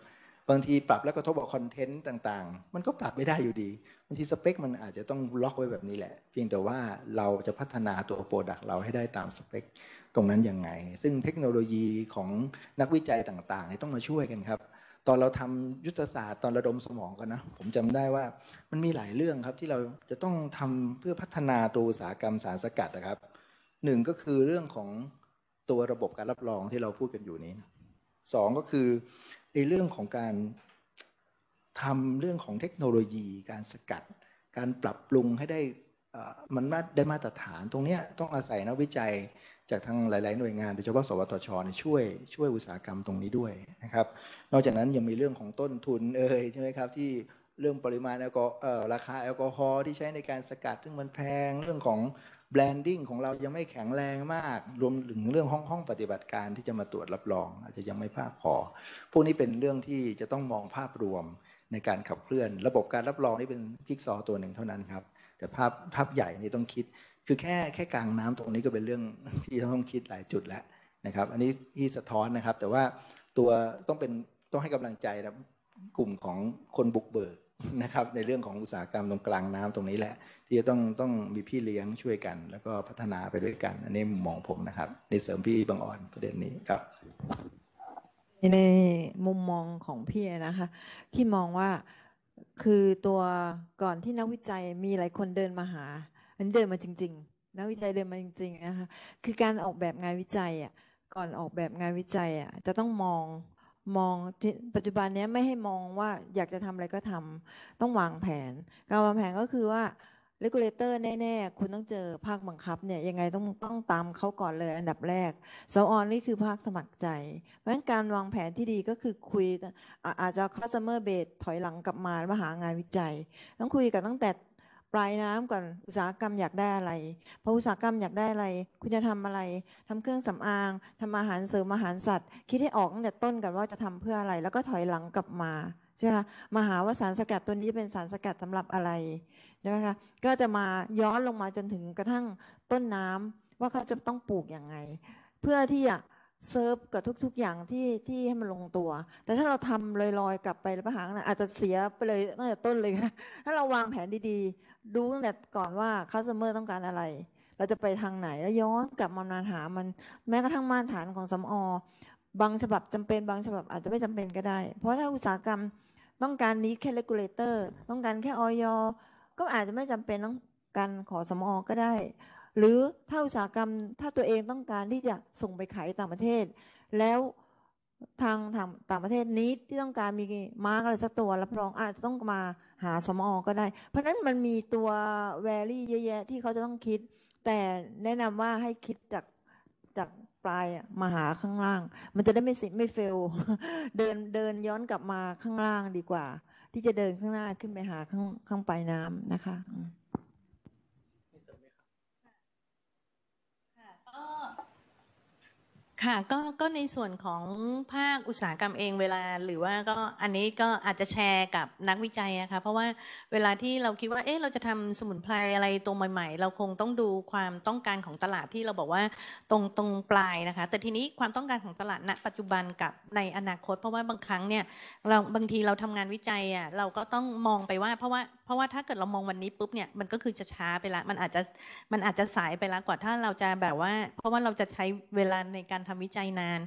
บางทีปรับแล้วก็ทบกับคอนเทนต์ต่าง ๆ มันก็ปรับไม่ได้อยู่ดี บางทีสเปค มันอาจจะต้องล็อกไว้แบบนี้แหละ เพียงแต่ว่าเราจะพัฒนาตัวโปรดักต์เราให้ได้ตามสเปค ตรงนั้นยังไง ซึ่งเทคโนโลยีของนักวิจัยต่างๆ ต้องมาช่วยกันครับ ตอนเราทำยุทธศาสตร์ตอนระดมสมองกันนะ ผมจำได้ว่ามันมีหลายเรื่องครับที่เราจะต้องทำเพื่อพัฒนาตัวอุตสาหกรรมสารสกัดนะครับหนึ่งก็คือเรื่องของตัวระบบการรับรองที่เราพูดกันอยู่นี้สองก็คือในเรื่องของการทำเรื่องของเทคโนโลยี การสกัด การปรับปรุงให้ได้มันได้มาตรฐาน ตรงนี้ต้องอาศัยนักวิจัย จากทางหลายๆหน่วยงานโดยเฉพาะสวทชช่วยช่วยอุตสาหกรรมตรงนี้ด้วยนะครับ นอกจากนั้นยังมีเรื่องของต้นทุนเอ่ยใช่ไหมครับที่เรื่องปริมาณแอลกอฮอล์ราคาแอลกอฮอล์ที่ใช้ในการสกัด ซึ่งมันแพงเรื่องของแบรนดิ้งของเรายังไม่แข็งแรงมากรวมถึงเรื่องห้องห้องปฏิบัติการที่จะมาตรวจรับรอง อาจจะยังไม่ภาคพอพวกนี้เป็นเรื่องที่จะต้องมองภาพรวมในการขับเคลื่อน ระบบการรับรองนี่เป็นจิ๊กซอตัวหนึ่งเท่านั้นครับแต่ภาพภาพใหญ่นี่ต้องคิด คือแค่แค่กลางน้ำตรงนี้ก็เป็นเรื่องที่ต้องคิดหลายจุดแล้วนะครับอันนี้ที่สะท้อนนะครับแต่ว่าตัวต้องเป็นต้องให้กำลังใจนะกลุ่มของคนบุกเบิกนะครับในเรื่องของอุตสาหกรรมตรงกลางน้ำตรงนี้แหละที่จะต้องต้องมีพี่เลี้ยงช่วยกัน แล้วก็พัฒนาไปด้วยกัน อันนี้มองผมนะครับในเสริมพี่บางอ่อนประเด็นนี้ครับในมุมมองของพี่นะคะพี่มองว่าคือตัวก่อนที่นักวิจัยมีหลายคนเดินมาหาอันนี้เดินมาจริง ๆ นักวิจัยเดินมาจริงๆนะคะคือการออกแบบงานวิจัยอ่ะก่อนออกแบบงานวิจัยอ่ะจะต้องมองมองปัจจุบันนี้ไม่ให้มองว่าอยากจะทำอะไรก็ทำต้องวางแผนการวางแผนก็คือว่าเลกูลเลเตอร์แน่ๆคุณต้องเจอ ภาคบังคับเนี่ยยังไงต้องต้องตามเขาก่อนเลยอันดับแรกเซออนนี่คือภาคสมัครใจ เพราะงั้นการวางแผนที่ดีก็คือคุยอาจจะคัสเตอร์เบสถอยหลังกลับมาแล้วมาหางานวิจัย ต้องคุยกันตั้งแต่ลายน้ำก่อนอุตสาหกรรมอยากได้อะไรพออุตสาหกรรมอยากได้อะไร คุณจะทำอะไรทำเครื่องสำอาง ทำอาหารเสริมอาหารสัตว์ คิดให้ออกตั้งแต่ต้นกันว่าจะทำเพื่ออะไร แล้วก็ถอยหลังกลับมาใช่ไหมคะมาหาว่าสารสกัดตัวนี้เป็นสารสกัดสำหรับอะไรใช่ไหมคะ ก็จะมาย้อนลงมาจนถึงกระทั่งต้นน้ำว่าเขาจะต้องปลูกอย่างไง เพื่อที่จะเซิร์ฟกับทุกๆ อย่างที่ที่ให้มันลงตัว แต่ถ้าเราทำลอยๆ กลับไปแล้วประหางนะอาจจะเสียไปเลยตั้งแต่ต้นเลยนะถ้าเราวางแผนดีๆ ดูตั้งแต่ก่อนว่าคัสเตอร์ต้องการอะไร เราจะไปทางไหนแล้วย้อนกลับมาหา มันแม้กระทั่งมาตรฐานของสมอ บางฉบับจำเป็น บางฉบับอาจจะไม่จำเป็นก็ได้ เพราะถ้าอุตสาหกรรมต้องการนี้แค่เลกูลเลเตอร์ต้องการแค่ออย ก็อาจจะไม่จำเป็นต้องการขอสมอก็ได้หรือถ้าอุตสาหกรรมถ้าตัวเองต้องการที่จะส่งไปขายต่างประเทศ แล้วทางทางต่างประเทศนี้ที่ต้องการมีมาร์กอะไรสักตัวรับรองอาจจะต้องมาหาสมอก็ได้ เพราะนั้นมันมีตัวแวรี่เยอะแยะที่เขาจะต้องคิด แต่แนะนำว่าให้คิดจากจากปลายมาหาข้างล่าง มันจะได้ไม่สิไม่เฟลเดินเดินย้อนกลับมาข้างล่างดีกว่า ที่จะเดินข้างหน้าขึ้นไปหาข้างข้างปลายน้ำนะคะค่ะก็ก็ในส่วนของภาคอุตสาหกรรมเองเวลาหรือว่าก็อันนี้ก็อาจจะแชร์กับนักวิจัยนะคะเพราะว่าเวลาที่เราคิดว่าเอ๊ะเราจะทำสมุนไพรอะไรตัวใหม่ ๆ เราคงต้องดูความต้องการของตลาดที่เราบอกว่าตรงตรงปลายนะคะแต่ทีนี้ความต้องการของตลาดณ ปัจจุบันกับในอนาคต เพราะว่าบางครั้งเนี่ยเราบางทีเราทำงานวิจัยอ่ะเราก็ต้องมองไปว่าเพราะว่าเพราะว่าถ้าเกิดเรามองวันนี้ปุ๊บเนี่ยมันก็คือจะช้าไปละมันอาจจะมันอาจจะสายไปละกว่าถ้าเราจะแบบว่า เพราะว่าเราจะใช้เวลาในการทำวิจัยนาน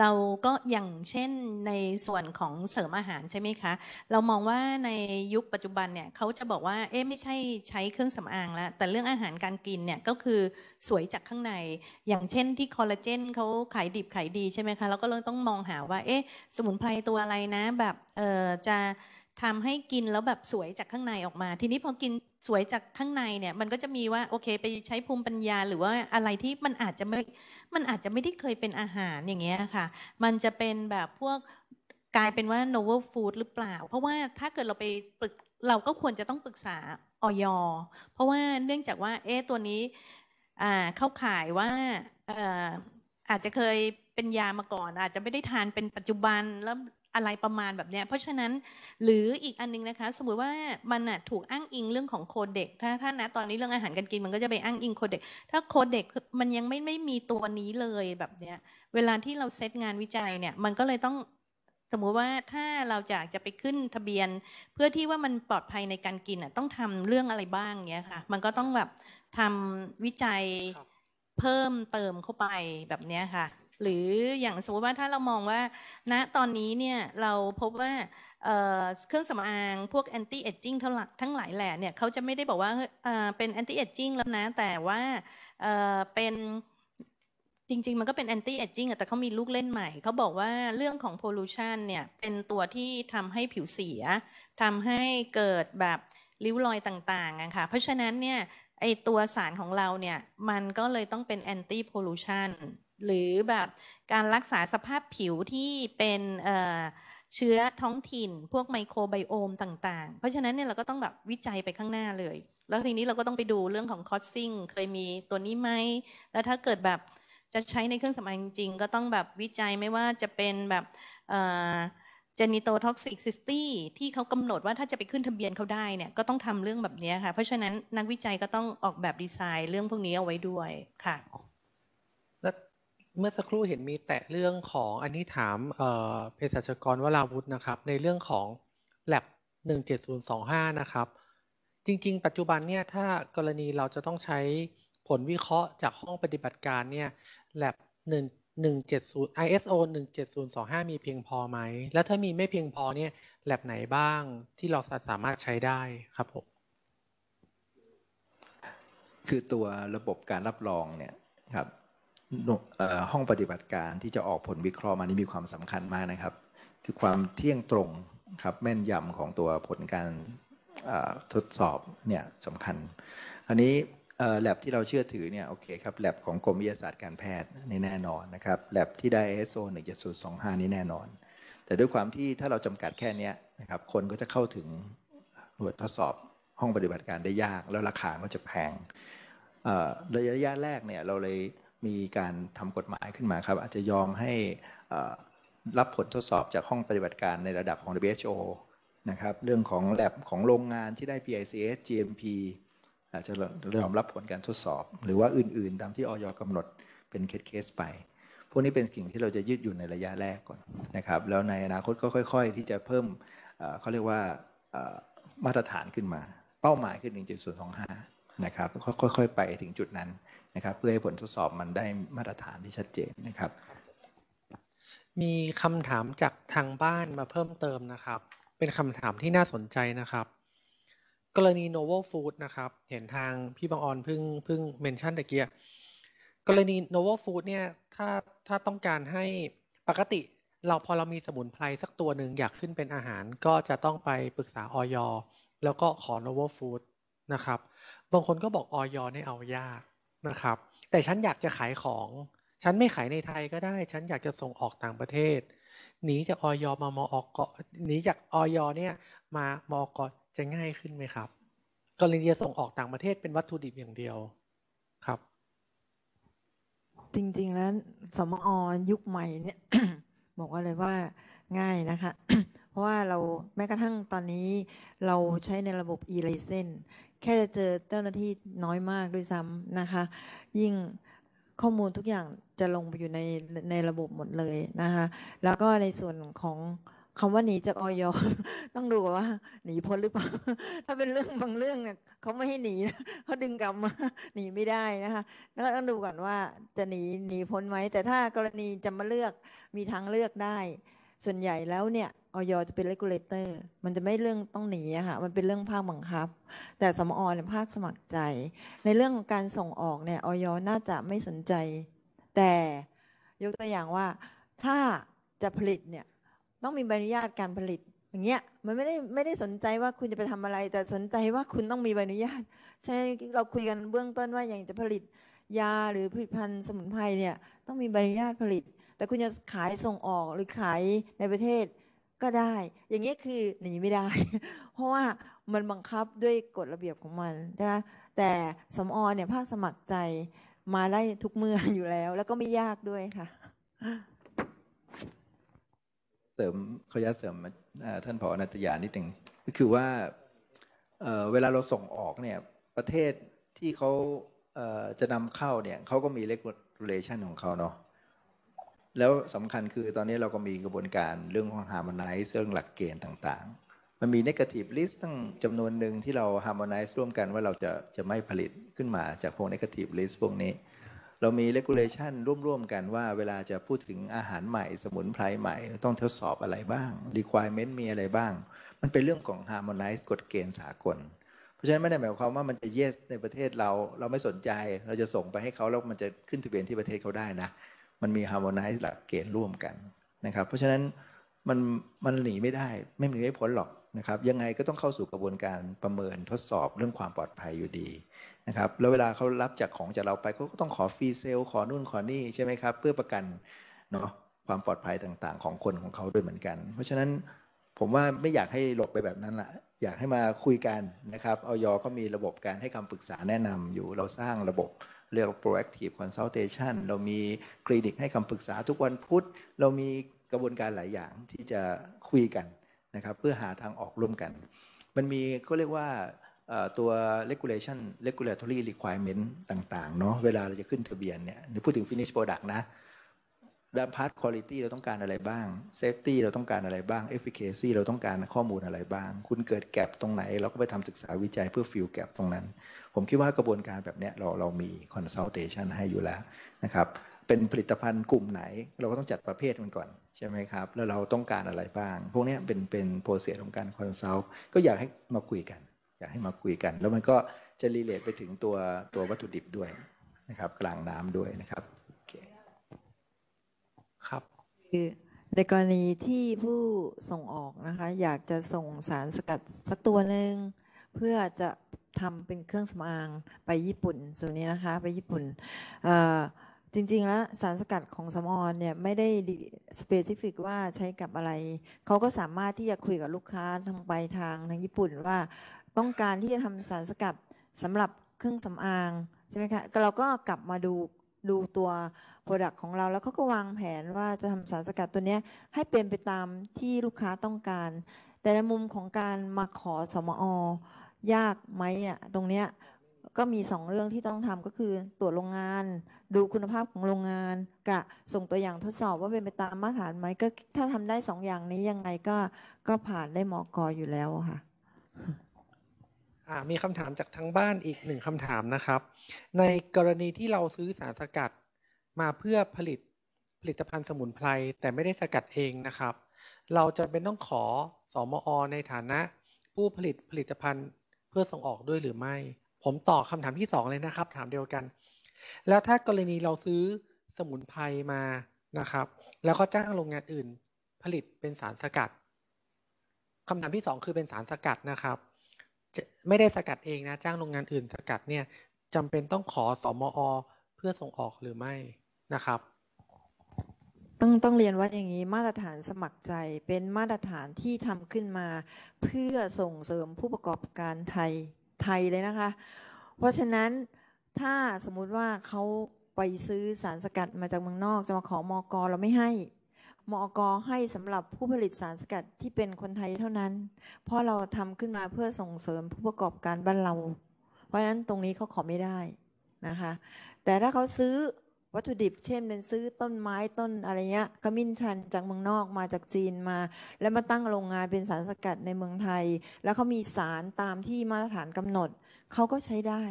เราก็อย่างเช่นในส่วนของเสริมอาหารใช่ไหมคะ เรามองว่าในยุคปัจจุบันเนี่ยเขาจะบอกว่าเอ๊ะไม่ใช่ใช้เครื่องสำอางแล้ว แต่เรื่องอาหารการกินเนี่ยก็คือสวยจากข้างในอย่างเช่นที่คอลลาเจนเขาขายดิบขายดีใช่ไหมคะเราก็เลยต้องมองหาว่าเอ๊ะสมุนไพรตัวอะไรนะแบบเออจะทำให้กินแล้วแบบสวยจากข้างในออกมา ทีนี้พอกินสวยจากข้างในเนี่ยมันก็จะมีว่าโอเคไปใช้ภูมิปัญญา หรือว่าอะไรที่มันอาจจะไม่ มันอาจจะไม่ได้เคยเป็นอาหารอย่างเงี้ยค่ะ มันจะเป็นแบบพวกกลายเป็นว่า novel food หรือเปล่า เพราะว่าถ้าเกิดเราไปปรึกเราก็ควรจะต้องปรึกษาออยเพราะว่าเนื่องจากว่าเอ๊ตัวนี้เข้าข่ายว่าอาจจะเคยเป็นยามาก่อน อาจจะไม่ได้ทานเป็นปัจจุบันแล้วอะไรประมาณแบบเนี้ย เพราะฉะนั้นหรืออีกอันนึงนะคะสมมุติว่ามันถูกอ้างอิงเรื่องของโคเด็กถ้าถ้านะตอนนี้เรื่องอาหารการกิน มันก็จะไปอ้างอิงโคเด็ก ถ้าโคเด็กมันยังไม่ไม่มีตัวนี้เลยแบบเนี้ย เวลาที่เราเซตงานวิจัยเนี่ยมันก็เลยต้องสมมุติว่าถ้าเราอยากจะไปขึ้นทะเบียน เพื่อที่ว่ามันปลอดภัยในการกินอ่ะต้องทำเรื่องอะไรบ้างเงี้ยค่ะ มันก็ต้องแบบทำวิจัยเพิ่มเติมเข้าไปแบบเนี้ยค่ะหรืออย่างสมมติว่าถ้าเรามองว่าณนะตอนนี้เนี่ยเราพบว่าเครื่องสำอางพวกแอนตี้เอจจิ้งทั้งหลายแหล่เนี่ยเขาจะไม่ได้บอกว่าเป็นแอนตี้เอจจิ้งแล้วนะ แต่ว่าเป็นจริงๆมันก็เป็นแอนตี้เอจจิ้งแต่เขามีลูกเล่นใหม่เขาบอกว่าเรื่องของพอลูชันเนี่ยเป็นตัวที่ทำให้ผิวเสียทำให้เกิดแบบริ้วรอยต่างๆอะค่ะเพราะฉะนั้นเนี่ยไอตัวสารของเราเนี่ยมันก็เลยต้องเป็นแอนตี้พอลูชันหรือแบบการรักษาสภาพผิวที่เป็นเชื้อท้องถิ่น พวกไมโครไบโอมต่างๆ เพราะฉะนั้นเนี่ย เราก็ต้องแบบวิจัยไปข้างหน้าเลย แล้วทีนี้เราก็ต้องไปดูเรื่องของคอสซิ่งเคยมีตัวนี้ไหมแล้วถ้าเกิดแบบจะใช้ในเครื่องสำอางจริงก็ต้องแบบวิจัยไม่ว่าจะเป็นแบบเจนิโตท็อกซิกซิสตี้ที่เขากำหนดว่าถ้าจะไปขึ้นทะเบียนเขาได้เนี่ยก็ต้องทำเรื่องแบบนี้ค่ะเพราะฉะนั้นนักวิจัยก็ต้องออกแบบดีไซน์ เรื่องพวกนี้เอาไว้ด้วยค่ะเมื่อสักครู่เห็นมีแตะเรื่องของอันนี้ถามเภสัชกรวราวุฒินะครับ ในเรื่องของแลบ17025นะครับจริง ๆ ปัจจุบันเนี่ยถ้ากรณีเราจะต้องใช้ผลวิเคราะห์จากห้องปฏิบัติการเนี่ยแลบ1 170 ISO 17025 มีเพียงพอไหม แล้วถ้ามีไม่เพียงพอเนี่ยแลบไหนบ้างที่เราสามารถใช้ได้ครับผมคือตัวระบบการรับรองเนี่ยครับห้องปฏิบัติการที่จะออกผลวิเคราะห์มานี่มีความสำคัญมากนะครับ คือความเที่ยงตรงครับแม่นยำของตัวผลการทดสอบเนี่ยสำคัญอันนี้แลบที่เราเชื่อถือเนี่ยโอเคครับแลบของกรมวิทยาศาสตร์การแพทย์นี่แน่นอนนะครับแลบที่ได้ ISO 1 0 2 5 นี่แน่นอน แต่ด้วยความที่ถ้าเราจำกัดแค่นี้นะครับคนก็จะเข้าถึงหน่วยทดสอบห้องปฏิบัติการได้ยาก แล้วราคาก็จะแพงระยะแรกเนี่ยเราเลยมีการทำกฎหมายขึ้นมาครับ อาจจะยอมให้รับผลทดสอบจากห้องปฏิบัติการในระดับของ WHO นะครับเรื่องของแ a บของโรงงานที่ได้ PICS GMP อาจจะยอมรับผลการทดสอบหรือว่าอื่นๆ ตามที่ออยกำหนดเป็นเคสไป พวกนี้เป็นสิ่งที่เราจะยืดอยู่ในระยะแรกก่อนนะครับ แล้วในอนาคตก็ค่อยๆ ที่จะเพิ่มเขาเรียกว่ามาตรฐานขึ้นมา เป้าหมายขึ้อ1.025 นะครับค่อย ๆ ไปถึงจุดนั้นนะครับเพื่อให้ผลทดสอบมันได้มาตรฐานที่ชัดเจนนะครับ มีคำถามจากทางบ้านมาเพิ่มเติมนะครับ เป็นคำถามที่น่าสนใจนะครับ กรณี Novel Food นะครับ เห็นทางพี่บางออนเพิ่งเพิ่งเมนชั่นตะเกีย กรณี Novel Food เนี่ยถ้าถ้าต้องการให้ปกติ เราพอเรามีสมุนไพรสักตัวหนึ่งอยากขึ้นเป็นอาหาร ก็จะต้องไปปรึกษาออยแล้วก็ขอ Novel Food นะครับบางคนก็บอกออยเนี่ยเอายากนะครับ แต่ฉันอยากจะขายของฉันไม่ขายในไทยก็ได้ ฉันอยากจะส่งออกต่างประเทศหนีจากออยมามออกเกาะหนีจากออยเนี่ยมามออกเกาะจะง่ายขึ้นไหมครับกรณีจะส่งออกต่างประเทศเป็นวัตถุดิบอย่างเดียวครับ จริงๆแล้วสมอยุคใหม่เนี่ยบอกว่าเลยว่าง่ายนะคะ เพราะว่าเราแม้กระทั่งตอนนี้เราใช้ในระบบ e l i c e n s e แค่จะเจอเจ้าหน้าที่น้อยมากด้วยซ้ำนะคะ ยิ่งข้อมูลทุกอย่างจะลงไปอยู่ในในระบบหมดเลยนะคะ แล้วก็ในส่วนของคำว่าหนีจากออยต้องดูว่า หนีพ้นหรือเปล่าถ้าเป็นเรื่องบางเรื่องเนี่ยเขาไม่ให้หนี เขาดึงกลับมาหนีไม่ได้นะคะแล้วต้องดูก่อนว่าจะหนีหนีพ้นไหมแต่ถ้ากรณีจะมาเลือกมีทางเลือกได้ ส่วนใหญ่แล้วเนี่ยออยจะเป็นเลกูเลเตอร์มันจะไม่เรื่องต้องหนีอะค่ะมันเป็นเรื่องภาคบังคับ แต่สมอเนี่ยภาคสมัครใจ ในเรื่องการส่งออกเนี่ยออยน่าจะไม่สนใจ แต่ยกตัวอย่างว่า ถ้าจะผลิตเนี่ยต้องมีใบอนุญาตการผลิตอย่างเงี้ยมันไม่ได้ไม่ได้สนใจว่าคุณจะไปทำอะไร แต่สนใจว่าคุณต้องมีใบอนุญาต ใช่เราคุยกันเบื้องต้นว่าอย่างจะผลิตยาหรือผลิตภัณฑ์สมุนไพรเนี่ยต้องมีใบอนุญาตผลิตแต่คุณจะขายส่งออกหรือขายในประเทศก็ได้ อย่างเงี้ยคือหนีไม่ได้ เพราะว่ามันบังคับด้วยกฎระเบียบของมันนะคะแต่สมอเนี่ยภาคสมัครใจมาได้ทุกเมืองอยู่แล้ว แล้วก็ไม่ยากด้วยค่ะ เสริมขยะเสริมท่านผอนัตยานิดหนึ่งก็คือว่าเเวลาเราส่งออกเนี่ยประเทศที่เขาจะนำเข้าเนี่ยเขาก็มีเลกูเลชันของเขาเนาะแล้วสำคัญคือตอนนี้เราก็มีกระบวนการเรื่องของฮาร์มอนไนซ์เรื่องหลักเกณฑ์ต่างๆ มันมีเนกาทีฟลิสต์ตั้งจำนวนหนึ่งที่เราฮาร์มอนไนซ์ร่วมกันว่าเราจะจะไม่ผลิตขึ้นมาจากพวกเนกาทีฟลิสต์พวกนี้ เรามีเลกูลเลชันร่วมๆกันว่าเวลาจะพูดถึงอาหารใหม่สมุนไพรใหม่ต้องทดสอบอะไรบ้าง requirement มีอะไรบ้าง มันเป็นเรื่องของฮาร์มอนไนซ์กฎเกณฑ์สากล เพราะฉะนั้นไม่ได้หมายความว่ามันจะเยสในประเทศเราเราไม่สนใจ เราจะส่งไปให้เขาแล้วมันจะขึ้นทะเบียนที่ประเทศเขาได้นะมันมีฮาร์โมไนซ์หลักเกณฑ์ร่วมกันนะครับเพราะฉะนั้นมันมันหนีไม่ได้ไม่หนีไม่พ้นหรอกนะครับยังไงก็ต้องเข้าสู่กระบวนการประเมินทดสอบเรื่องความปลอดภัยอยู่ดีนะครับแล้วเวลาเขารับจากของจากเราไปเขาก็ต้องขอฟรีเซลขอนู่นขอนี่ ใช่ไหมครับ เพื่อประกันเนาะความปลอดภัยต่างๆ ของคนของเขาด้วยเหมือนกัน เพราะฉะนั้นผมว่าไม่อยากให้หลบไปแบบนั้นละอยากให้มาคุยกันนะครับออยก็มีระบบการให้คำปรึกษาแนะนำอยู่เราสร้างระบบเรียกว่า proactive consultation เรามีคลินิกให้คำปรึกษาทุกวันพุธ เรามีกระบวนการหลายอย่างที่จะคุยกันนะครับเพื่อหาทางออกร่วมกัน มันมีก็เรียกว่าตัว regulation regulatory requirement ต่างๆ เนาะ เวลาเราจะขึ้นทะเบียนเนี่ยพูดถึง finish product นะด้าน part quality เราต้องการอะไรบ้าง safety เราต้องการอะไรบ้าง efficacy เราต้องการข้อมูลอะไรบ้าง คุณเกิดแกลบตรงไหน เราก็ไปทำศึกษาวิจัยเพื่อฟิลแกลบตรงนั้นผมคิดว่ากระบวนการแบบนี้เราเรามีคอนซัลเทชันให้อยู่แล้วนะครับ เป็นผลิตภัณฑ์กลุ่มไหน เราก็ต้องจัดประเภทมันก่อน ใช่ไหมครับแล้วเราต้องการอะไรบ้าง พวกนี้เป็นเป็นโปรเซสของการคอนซัลท์ก็อยากให้มาคุยกัน อยากให้มาคุยกัน แล้วมันก็จะรีเลทไปถึงตัวตัววัตถุดิบด้วยนะครับ กลางน้ำด้วยนะครับครับคือในกรณีที่ผู้ส่งออกนะคะอยากจะส่งสารสกัดสักตัวหนึ่งเพื่อจะทำเป็นเครื่องสำอางไปญี่ปุ่นส่วนนี้นะคะไปญี่ปุ่นจริงๆแล้วสารสกัดของสมอนเนี่ยไม่ได้สเปซิฟิกว่าใช้กับอะไรเขาก็สามารถที่จะคุยกับลูกค้าทางไปทางทางญี่ปุ่นว่าต้องการที่จะทำสารสกัดสำหรับเครื่องสำอางใช่ไหมคะเราก็กลับมาดูดูตัวโปรดักต์ของเราแล้วเขาก็วางแผนว่าจะทำสารสกัดตัวนี้ให้เป็นไปตามที่ลูกค้าต้องการแต่ในมุมของการมาขอสมอยากไหมอ่ะตรงเนี้ยก็มีสองเรื่องที่ต้องทำก็คือตรวจโรงงาน ดูคุณภาพของโรงงานกะส่งตัวอย่างทดสอบว่าเป็นไปตามมาตรฐานไหมก็ถ้าทำได้สองอย่างนี้ยังไงก็ ก็ผ่านได้มอกออยู่แล้วค่ะมีคำถามจากทางบ้านอีกหนึ่งคำถามนะครับ ในกรณีที่เราซื้อสารสกัดมาเพื่อผลิตผลิตภัณฑ์สมุนไพรแต่ไม่ได้สกัดเองนะครับ เราจะเป็นต้องขอสอมอในฐานะ ผู้ผลิตผลิตภัณฑ์เพื่อส่งออกด้วยหรือไม่ ผมตอบคำถามที่สองเลยนะครับ ถามเดียวกัน แล้วถ้ากรณีเราซื้อสมุนไพรมานะครับ แล้วก็จ้างโรงงานอื่น ผลิตเป็นสารสกัดคำถามที่สองคือเป็นสารสกัดนะครับ ไม่ได้สกัดเองนะจ้างโรงงานอื่น สกัดเนี่ยจำเป็นต้องขอสอมอเพื่อส่งออกหรือไม่นะครับต้องต้องเรียนว่าอย่างนี้มาตรฐานสมัครใจเป็นมาตรฐานที่ทำขึ้นมาเพื่อส่งเสริมผู้ประกอบการไทยไทยเลยนะคะ เพราะฉะนั้นถ้าสมมุติว่าเขาไปซื้อสารสกัดมาจากเมืองนอกจะมาขอมอกเราไม่ให้มอกให้สำหรับผู้ผลิตสารสกัดที่เป็นคนไทยเท่านั้น เพราะเราทำขึ้นมาเพื่อส่งเสริมผู้ประกอบการบ้านเรา เพราะฉะนั้นตรงนี้เขาขอไม่ได้นะคะ แต่ถ้าเขาซื้อวัตถุดิบเช่นเป็นซื้อต้นไม้ต้นอะไรเงี้ยขมิ้นชันจากเมืองนอกมาจากจีนมา แล้วมาตั้งโรงงานเป็นสารสกัดในเมืองไทย แล้วเขามีสารตามที่มาตรฐานกำหนดเขาก็ใช้ได้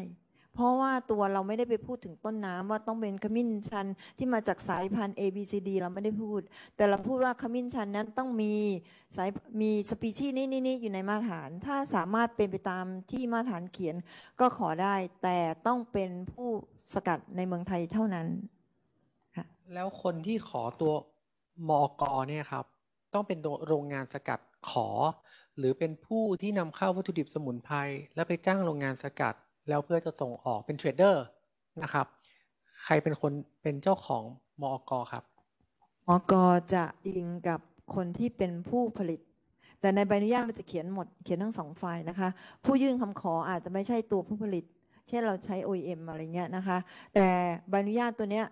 เพราะว่าตัวเราไม่ได้ไปพูดถึงต้นน้ำ ว่าต้องเป็นขมิ้นชัน ที่มาจากสายพันธุ์ A B C D เราไม่ได้พูด แต่เราพูดว่าขมิ้นชันนั้นต้องมีสายมีสปีชีส์นี้นี่อยู่ในมาตรฐานถ้าสามารถเป็นไปตามที่มาตรฐานเขียนก็ขอได้ แต่ต้องเป็นผู้สกัดในเมืองไทยเท่านั้นค่ะแล้วคนที่ขอตัวมอกอเนี่ยครับ ต้องเป็นโรงงานสกัดขอ หรือเป็นผู้ที่นำเข้าวัตถุดิบสมุนไพรแล้วไปจ้างโรงงานสกัด แล้วเพื่อจะส่งออกเป็นเทรดเดอร์นะครับใครเป็นคนเป็นเจ้าของมอกอครับมอกอจะอิงกับคนที่เป็นผู้ผลิต แต่ในใบอนุญาตมันจะเขียนหมดเขียนทั้งสองฝ่ายนะคะผู้ยื่นคำขออาจจะไม่ใช่ตัวผู้ผลิตเช่นเราใช้ OEM อะไรเงี้ยนะคะ แต่ใบอนุญาตตัวเนี้ย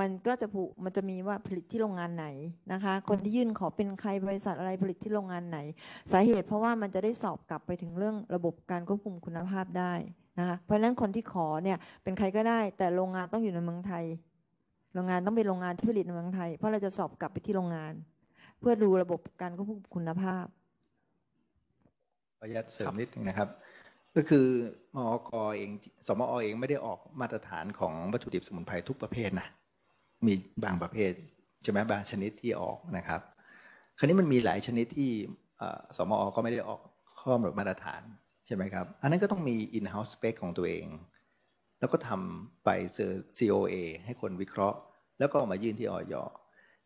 มันก็จะผูกมันจะมีว่าผลิตที่โรงงานไหนนะคะ คนที่ยื่นขอเป็นใครบริษัทอะไรผลิตที่โรงงานไหน สาเหตุเพราะว่ามันจะได้สอบกลับไปถึงเรื่องระบบการควบคุมคุณภาพได้นะคะเพราะฉะนั้นคนที่ขอเนี่ยเป็นใครก็ได้ แต่โรงงานต้องอยู่ในเมืองไทย โรงงานต้องเป็นโรงงานที่ผลิตในเมืองไทย เพราะเราจะสอบกลับไปที่โรงงาน เพื่อดูระบบการควบคุมคุณภาพขออนุญาตเสริมนิดนึงนะครับก็คือมอกเองสมอเองไม่ได้ออกมาตรฐานของวัตถุดิบสมุนไพรทุกประเภทนะมีบางประเภทใช่ไหมบางชนิดที่ออกนะครับ คราวนี้มันมีหลายชนิดที่สมอก็ไม่ได้ออกข้อมูลมาตรฐานใช่ไหมครับ อันนั้นก็ต้องมี in-house spec ของตัวเอง แล้วก็ทำไปเซอร์ COA ให้คนวิเคราะห์ แล้วก็อมายื่นที่ออย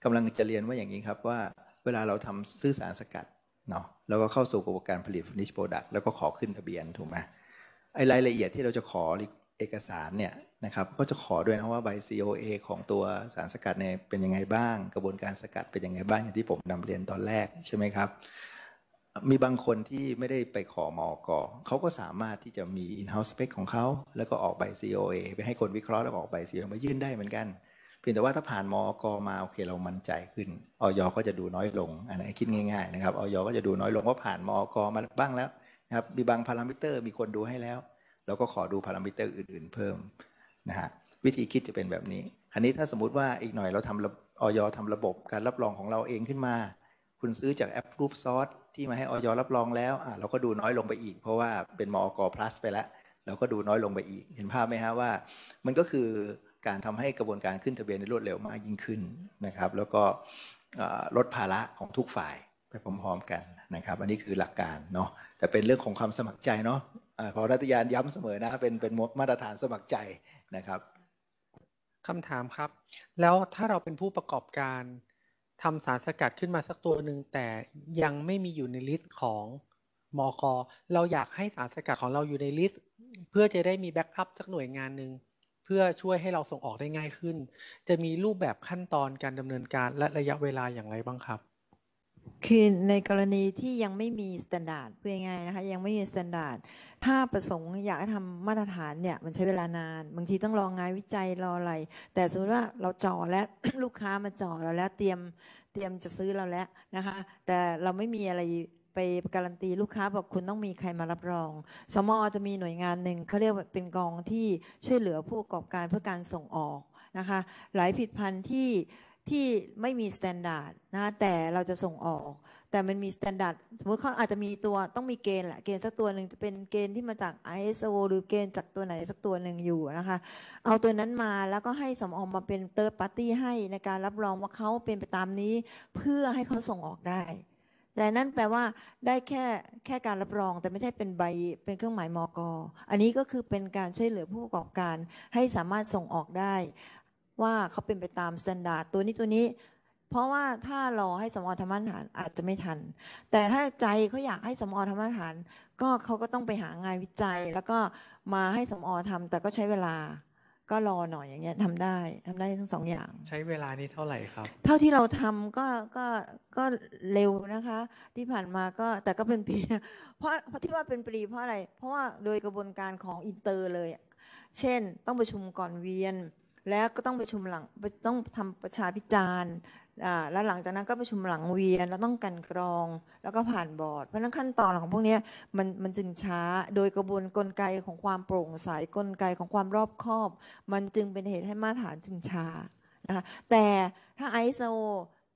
กำลังจะเรียนว่าอย่างนี้ครับว่า เวลาเราทำซื้อสารสกัดเนาะแล้วก็เข้าสู่กระบวนการผลิตนิชโปรดักต์ แล้วก็ขอขึ้นทะเบียน ถูกไหมไอ้รายละเอียดที่เราจะขอเอกสารเนี่ยนะครับก็จะขอด้วยนะว่า ใบ COA ของตัวสารสกัดเนี่ยเป็นยังไงบ้าง กระบวนการสกัดเป็นยังไงบ้างอย่างที่ผมนำเรียนตอนแรก ใช่ไหมครับ มีบางคนที่ไม่ได้ไปขอมอกอเขาก็สามารถที่จะมี in-house spec ของเขาแล้วก็ออกใบ COA ไปให้คนวิเคราะห์แล้วออกใบ COA มายื่นได้เหมือนกันเพียงแต่ว่าถ้าผ่านมอกมาโอเคเรามั่นใจขึ้นออยก็จะดูน้อยลง อันนี้คิดง่ายๆนะครับออยก็จะดูน้อยลงว่าผ่านมอกมาบ้างแล้วนะครับมีบางพารามิเตอร์ มีคนดูให้แล้วเราก็ขอดูพารามิเตอร์อื่นๆ เพิ่มนะฮะวิธีคิดจะเป็นแบบนี้อันนี้ถ้าสมมติว่าอีกหน่อยเราทำออยทำระบบการรับรองของเราเองขึ้นมา คุณซื้อจากแอปรูปซอสที่มาให้ออยรับรองแล้วอ่เราก็ดูน้อยลงไปอีก เพราะว่าเป็นมอก plus ไปแล้วเราก็ดูน้อยลงไปอีกเห็นภาพไหมฮะว่า มันก็คือการทำให้กระบวนการขึ้นทะเบียนรวดเร็วมากยิ่งขึ้นนะครับ แล้วก็ลดภาระของทุกฝ่ายไปพร้อมๆ กันนะครับ อันนี้คือหลักการเนาะแต่เป็นเรื่องของความสมัครใจเนาะพอรัตยานย้ำเสมอนะ เป็นเป็นมาตรฐานสมัครใจนะครับคำถามครับ แล้วถ้าเราเป็นผู้ประกอบการทำสารสกัดขึ้นมาสักตัวหนึ่งแต่ยังไม่มีอยู่ในลิสต์ของมอกเราอยากให้สารสกัดของเราอยู่ในลิสต์เพื่อจะได้มีแบ็กอัพสักหน่วยงานหนึ่งพื่อช่วยให้เราส่งออกได้ง่ายขึ้น จะมีรูปแบบขั้นตอนการดำเนินการและระยะเวลาอย่างไรบ้าง ครับ คือ ในกรณีที่ยังไม่มีมาตรฐานเพื่องนะคะยังไม่มีมาตรฐานถ้าประสงค์อยากทำมาตรฐานเนี่ยมันใช้เวลานาน บางทีต้องรองานวิจัยรออะไร แต่สมมติว่าเราจ่อและลูกค้ามาจ่อเราแล้วเตรียมเตรียมจะซื้อเราแล้วนะคะแต่เราไม่มีอะไรไปการันตีลูกค้าบอกคุณต้องมีใครมารับรอง สมอจะมีหน่วยงานหนึ่งเขาเรียกว่าเป็นกองที่ช่วยเหลือผู้ประกอบการเพื่อการส่งออกนะคะ หลายผิดพัธุ์ที่ที่ไม่มีมาตรฐานนะแต่เราจะส่งออก แต่มันมีมาตรฐานสมมติเขาอาจจะมีตัวต้องมีเกณฑ์แหละเกณฑ์สักตัวหนึ่งจะเป็นเกณฑ์ที่มาจาก ISO หรือเกณฑ์จากตัวไหนสักตัวหนึ่งอยู่นะคะเอาตัวนั้นมาแล้วก็ให้สมอมาเป็นเตอร์ปาร์ตี้ให้ในการรับรองว่าเขาเป็นไปตามนี้เพื่อให้เขาส่งออกได้แต่นั่นแปลว่าได้แค่แค่การรับรอง แต่ไม่ใช่เป็นใบเป็นเครื่องหมายมอกอันนี้ก็คือเป็นการช่วยเหลือผู้ประกอบการ ให้สามารถส่งออกได้ว่าเขาเป็นไปตามสแตนดารดตัวนี้ตัวนี้ เพราะว่าถ้ารอให้สมอธรรมฐานอาจจะไม่ทัน แต่ถ้าใจเขาอยากให้สมอธรรมฐาน ก็เขาก็ต้องไปหางานวิจัย แล้วก็มาให้สมอทำแต่ก็ใช้เวลาก็รอหน่อยอย่างเงี้ยทำได้ทำได้ทั้งสองอย่าง ใช้เวลานี้เท่าไหร่ครับ เท่าที่เราทำก็ก็ก็เร็วนะคะที่ผ่านมาก็แต่ก็เป็นปีเพราะเพราะที่ว่าเป็นปีเพราะอะไร เพราะว่าโดยกระบวนการของอินเตอร์เลย เช่นต้องประชุมก่อนเวียนแล้วก็ต้องประชุมหลังต้องทำประชาพิจารณ์แล้วหลังจากนั้นก็ประชุมหลังเวียนแล้วต้องกันกรองแล้วก็ผ่านบอร์ด เพราะนั้นขั้นตอนของพวกนี้มันมันจึงช้าโดยกระบวนกลไกของความโปร่งใสกลไกของความรอบคอบ มันจึงเป็นเหตุให้มาตรฐานจึงช้านะคะแต่ถ้าไอโซ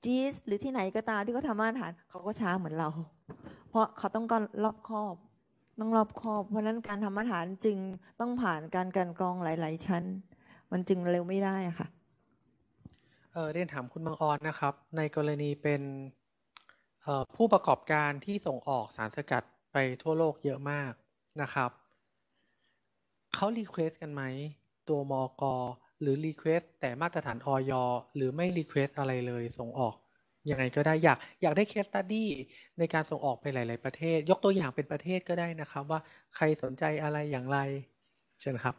จีสหรือที่ไหนก็ตามที่เขาทำมาตรฐาน เขาก็ช้าเหมือนเรา เพราะเขาต้องการรอบคอบต้องรอบคอบ เพราะนั้นการทำมาตรฐานจึงต้องผ่านการกันกรองหลาย ๆชั้น มันจึงเร็วไม่ได้ค่ะเออเรียนถามคุณบางออนนะครับ ในกรณีเป็นผู้ประกอบการที่ส่งออกสารสกัดไปทั่วโลกเยอะมากนะครับ เขารีเควสกันไหม ตัวมอกอหรือรีเควสแต่มาตรฐานออยหรือไม่รีเควสอะไรเลยส่งออกยังไงก็ได้อยากอยากได้เคสตัดดี้ในการส่งออกไปหลาย ๆประเทศ ยกตัวอย่างเป็นประเทศก็ได้นะครับ ว่าใครสนใจอะไรอย่างไร เชิญครับ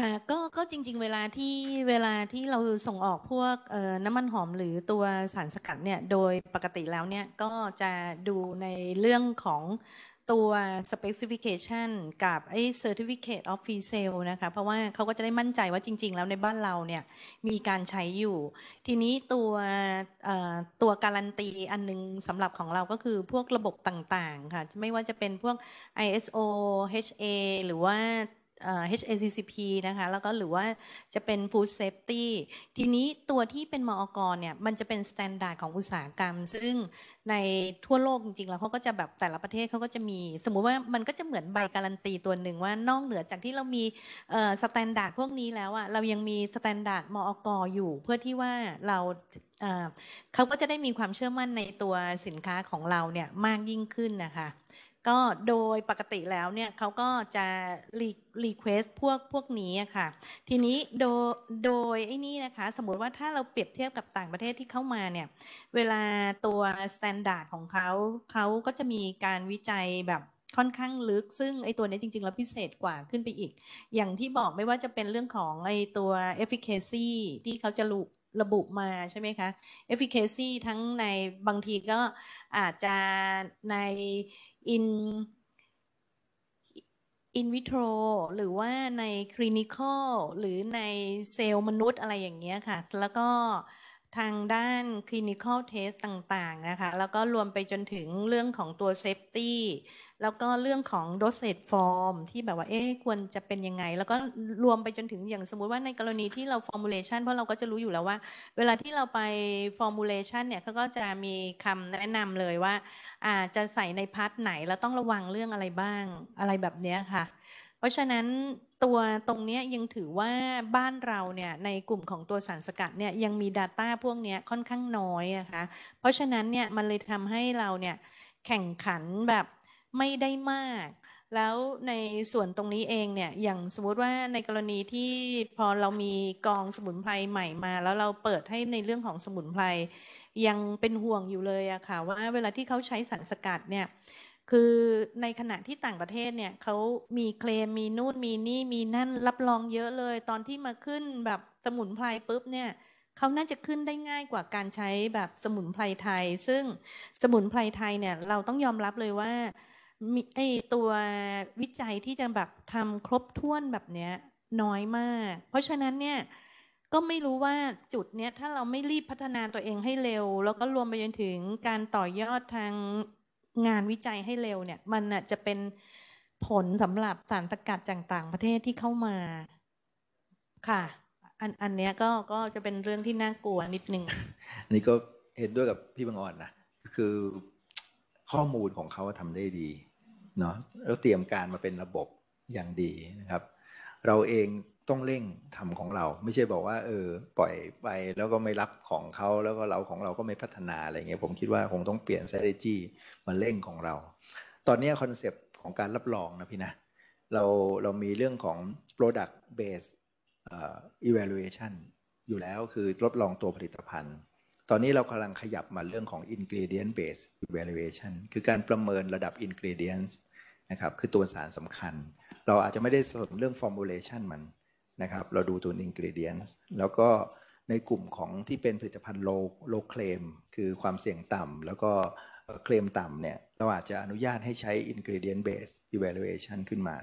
ค่ะก็ก็จริงๆ เวลาที่เวลาที่เราส่งออกพวกน้ำมันหอมหรือตัวสารสกัดเนี่ยโดยปกติแล้วเนี่ย ก็จะดูในเรื่องของตัว specification กับไอ้ certificate of free sale นะคะเพราะว่าเขาก็จะได้มั่นใจว่าจริง ๆ แล้วในบ้านเราเนี่ยมีการใช้อยู่ ทีนี้ตัวตัวการันตีอันนึงสำหรับของเราก็คือพวกระบบต่าง ๆ ค่ะ ไม่ว่าจะเป็นพวก ISO HA หรือว่า HACCP นะคะ แล้วก็หรือว่าจะเป็น Food Safety ทีนี้ตัวที่เป็นมอกรเนี่ย มันจะเป็นมาตรฐานของอุตสาหกรรม ซึ่งในทั่วโลกจริงๆ แล้วเขาก็จะแบบแต่ละประเทศเขาก็จะมี สมมุติว่ามันก็จะเหมือนใบการันตีตัวหนึ่งว่านอกเหนือจากที่เรามีมาตรฐานพวกนี้แล้วอะเรายังมีมาตรฐานมอกรอยู่เพื่อที่ว่า เราเขาก็จะได้มีความเชื่อมั่นในตัวสินค้าของเราเนี่ยมากยิ่งขึ้นนะคะก็โดยปกติแล้วเนี่ยเขาก็จะรีเควสพวกพวกนี้ค่ะ ทีนี้โดยโดยไอ้นี่นะคะ สมมติว่าถ้าเราเปรียบเทียบกับต่างประเทศที่เข้ามาเนี่ย เวลาตัวสแตนดาร์ดของเขา เขาก็จะมีการวิจัยแบบค่อนข้างลึก ซึ่งไอตัวนี้จริง ๆ แล้วพิเศษกว่าขึ้นไปอีก อย่างที่บอกไม่ว่าจะเป็นเรื่องของไอตัว efficacy ที่เขาจะรระบุมาใช่ไหมคะ efficacy ทั้งในบางทีก็อาจจะในอิน n v i วิโรหรือว่าในคลินิคอลหรือในเซลล์มนุษย์อะไรอย่างเงี้ยค่ะ แล้วก็ทางด้าน clinical test ต่างๆนะคะแล้วก็รวมไปจนถึงเรื่องของตัว safety แล้วก็เรื่องของ dosage form ที่แบบว่า เอ๊ะควรจะเป็นยังไง แล้วก็รวมไปจนถึงอย่างสมมุติว่าในกรณีที่เรา formulation เพราะเราก็จะรู้อยู่แล้วว่า เวลาที่เราไป formulation เนี่ยเขาก็จะมีคำแนะนำเลยว่าอาจจะใส่ในพาร์ทไหนแล้วต้องระวังเรื่องอะไรบ้างอะไรแบบนี้ค่ะ เพราะฉะนั้นตัวตรงนี้ยังถือว่าบ้านเราเนี่ยในกลุ่มของตัวสารสกัดเนี่ยยังมี Data พวกนี้ค่อนข้างน้อยนะคะเพราะฉะนั้นเนี่ยมันเลยทำให้เราเนี่ยแข่งขันแบบไม่ได้มาก แล้วในส่วนตรงนี้เองเนี่ยอย่างสมมติว่าในกรณีที่พอเรามีกองสมุนไพรใหม่มา แล้วเราเปิดให้ในเรื่องของสมุนไพรยังเป็นห่วงอยู่เลยอะค่ะว่าเวลาที่เขาใช้สารสกัดเนี่ยคือในขณะที่ต่างประเทศเนี่ยเขามีเคลมมีนู่นมีนี่มีนั่นรับรองเยอะเลย ตอนที่มา ขึ้นแบบสมุนไพรปุ๊บเนี่ยเขาน่าจะขึ้นได้ง่ายกว่าการใช้แบบสมุนไพรไทย ซึ่งสมุนไพรไทยเนี่ยเราต้องยอมรับเลยว่า มีไอตัววิจัยที่จะแบบทำครบถ้วนแบบเนี้ยน้อยมาก เพราะฉะนั้นเนี่ยก็ไม่รู้ว่าจุดเนี้ยถ้าเราไม่รีบพัฒนาตัวเองให้เร็ว แล้วก็รวมไปจนถึงการต่อยอดทางงานวิจัยให้เร็วเนี่ย มันจะเป็นผลสำหรับสารสกัดจากต่างประเทศที่เข้ามาค่ะ อันอันเนี้ยก็ก็จะเป็นเรื่องที่น่ากลัวนิดนึงอันนี้ก็เห็นด้วยกับพี่บางอ่อนนะ คือข้อมูลของเขาทำได้ดีเนาะแล้วเตรียมการมาเป็นระบบอย่างดีนะครับ เราเองต้องเร่งทำของเราไม่ใช่บอกว่า เออ ปล่อยไปแล้วก็ไม่รับของเขาแล้วก็เราของเราก็ไม่พัฒนา อะไรเงี้ยผมคิดว่าคงต้องเปลี่ยน s t r a t e g มาเร่งของเรา ตอนนี้คอนเซปต์ของการรับรองนะพี่นะเราเรามีเรื่องของ product based evaluation อยู่แล้วคือรับรองตัวผลิตภัณฑ์ ตอนนี้เรากำลังขยับมาเรื่องของ ingredient based evaluation คือการประเมินระดับ ingredients นะครับ คือตัวสารสำคัญ เราอาจจะไม่ได้สนเรื่อง formulation มันนะครับ เราดูตัวอินกริเดียนแล้วก็ในกลุ่มของที่เป็นผลิตภัณฑ์โลโลเคลม คือความเสี่ยงต่ำ แล้วก็เคลมต่ำเนี่ย เราอาจจะอนุญาตให้ใช้ ingredient based evaluation ขึ้นมา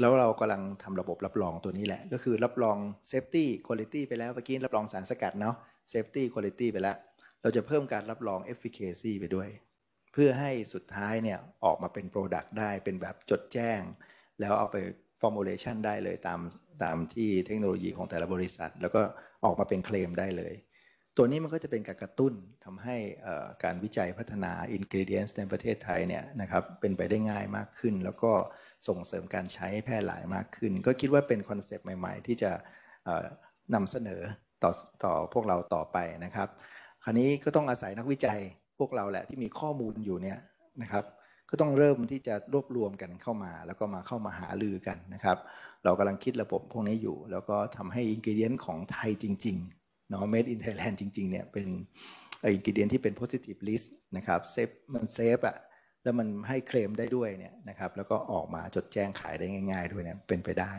แล้วเรากำลังทำระบบรับรองตัวนี้แหละ ก็คือรับรอง safety quality ไปแล้วเมื่อกี้รับรองสารสกัดเนาะ safety quality ไปแล้ว เราจะเพิ่มการรับรอง efficacy ไปด้วย เพื่อให้สุดท้ายเนี่ยออกมาเป็น product ได้ เป็นแบบจดแจ้ง แล้วเอาไป formulation ได้เลยตามตามที่เทคโนโลยีของแต่ละบริษัท แล้วก็ออกมาเป็นเคลมได้เลย ตัวนี้มันก็จะเป็นการกระตุ้นทำให้การวิจัยพัฒนาอินกิเดียนส์ในประเทศไทยเนี่ยนะครับเป็นไปได้ง่ายมากขึ้น แล้วก็ส่งเสริมการใช้แพร่หลายมากขึ้น ก็คิดว่าเป็นคอนเซปต์ใหม่ๆ ที่จะนำเสนอต่อต่อพวกเราต่อไปนะครับ คราวนี้ก็ต้องอาศัยนักวิจัยพวกเราแหละที่มีข้อมูลอยู่เนี่ยนะครับก็ต้องเริ่มที่จะรวบรวมกันเข้ามา แล้วก็มาเข้ามาหาลือกันนะครับ เรากำลังคิดระบบพวกนี้อยู่แล้วก็ทำให้อินกิเดียนของไทยจริงๆเนาะ made in Thailand จริงๆ เนี่ยเป็นอินกิเดียนที่เป็น positive list นะครับเซฟมันเซฟอะแล้วมันให้เคลมได้ด้วยเนี่ยนะครับแล้วก็ออกมาจดแจ้งขายได้ง่ายๆด้วยเนี่ยเป็นไปได้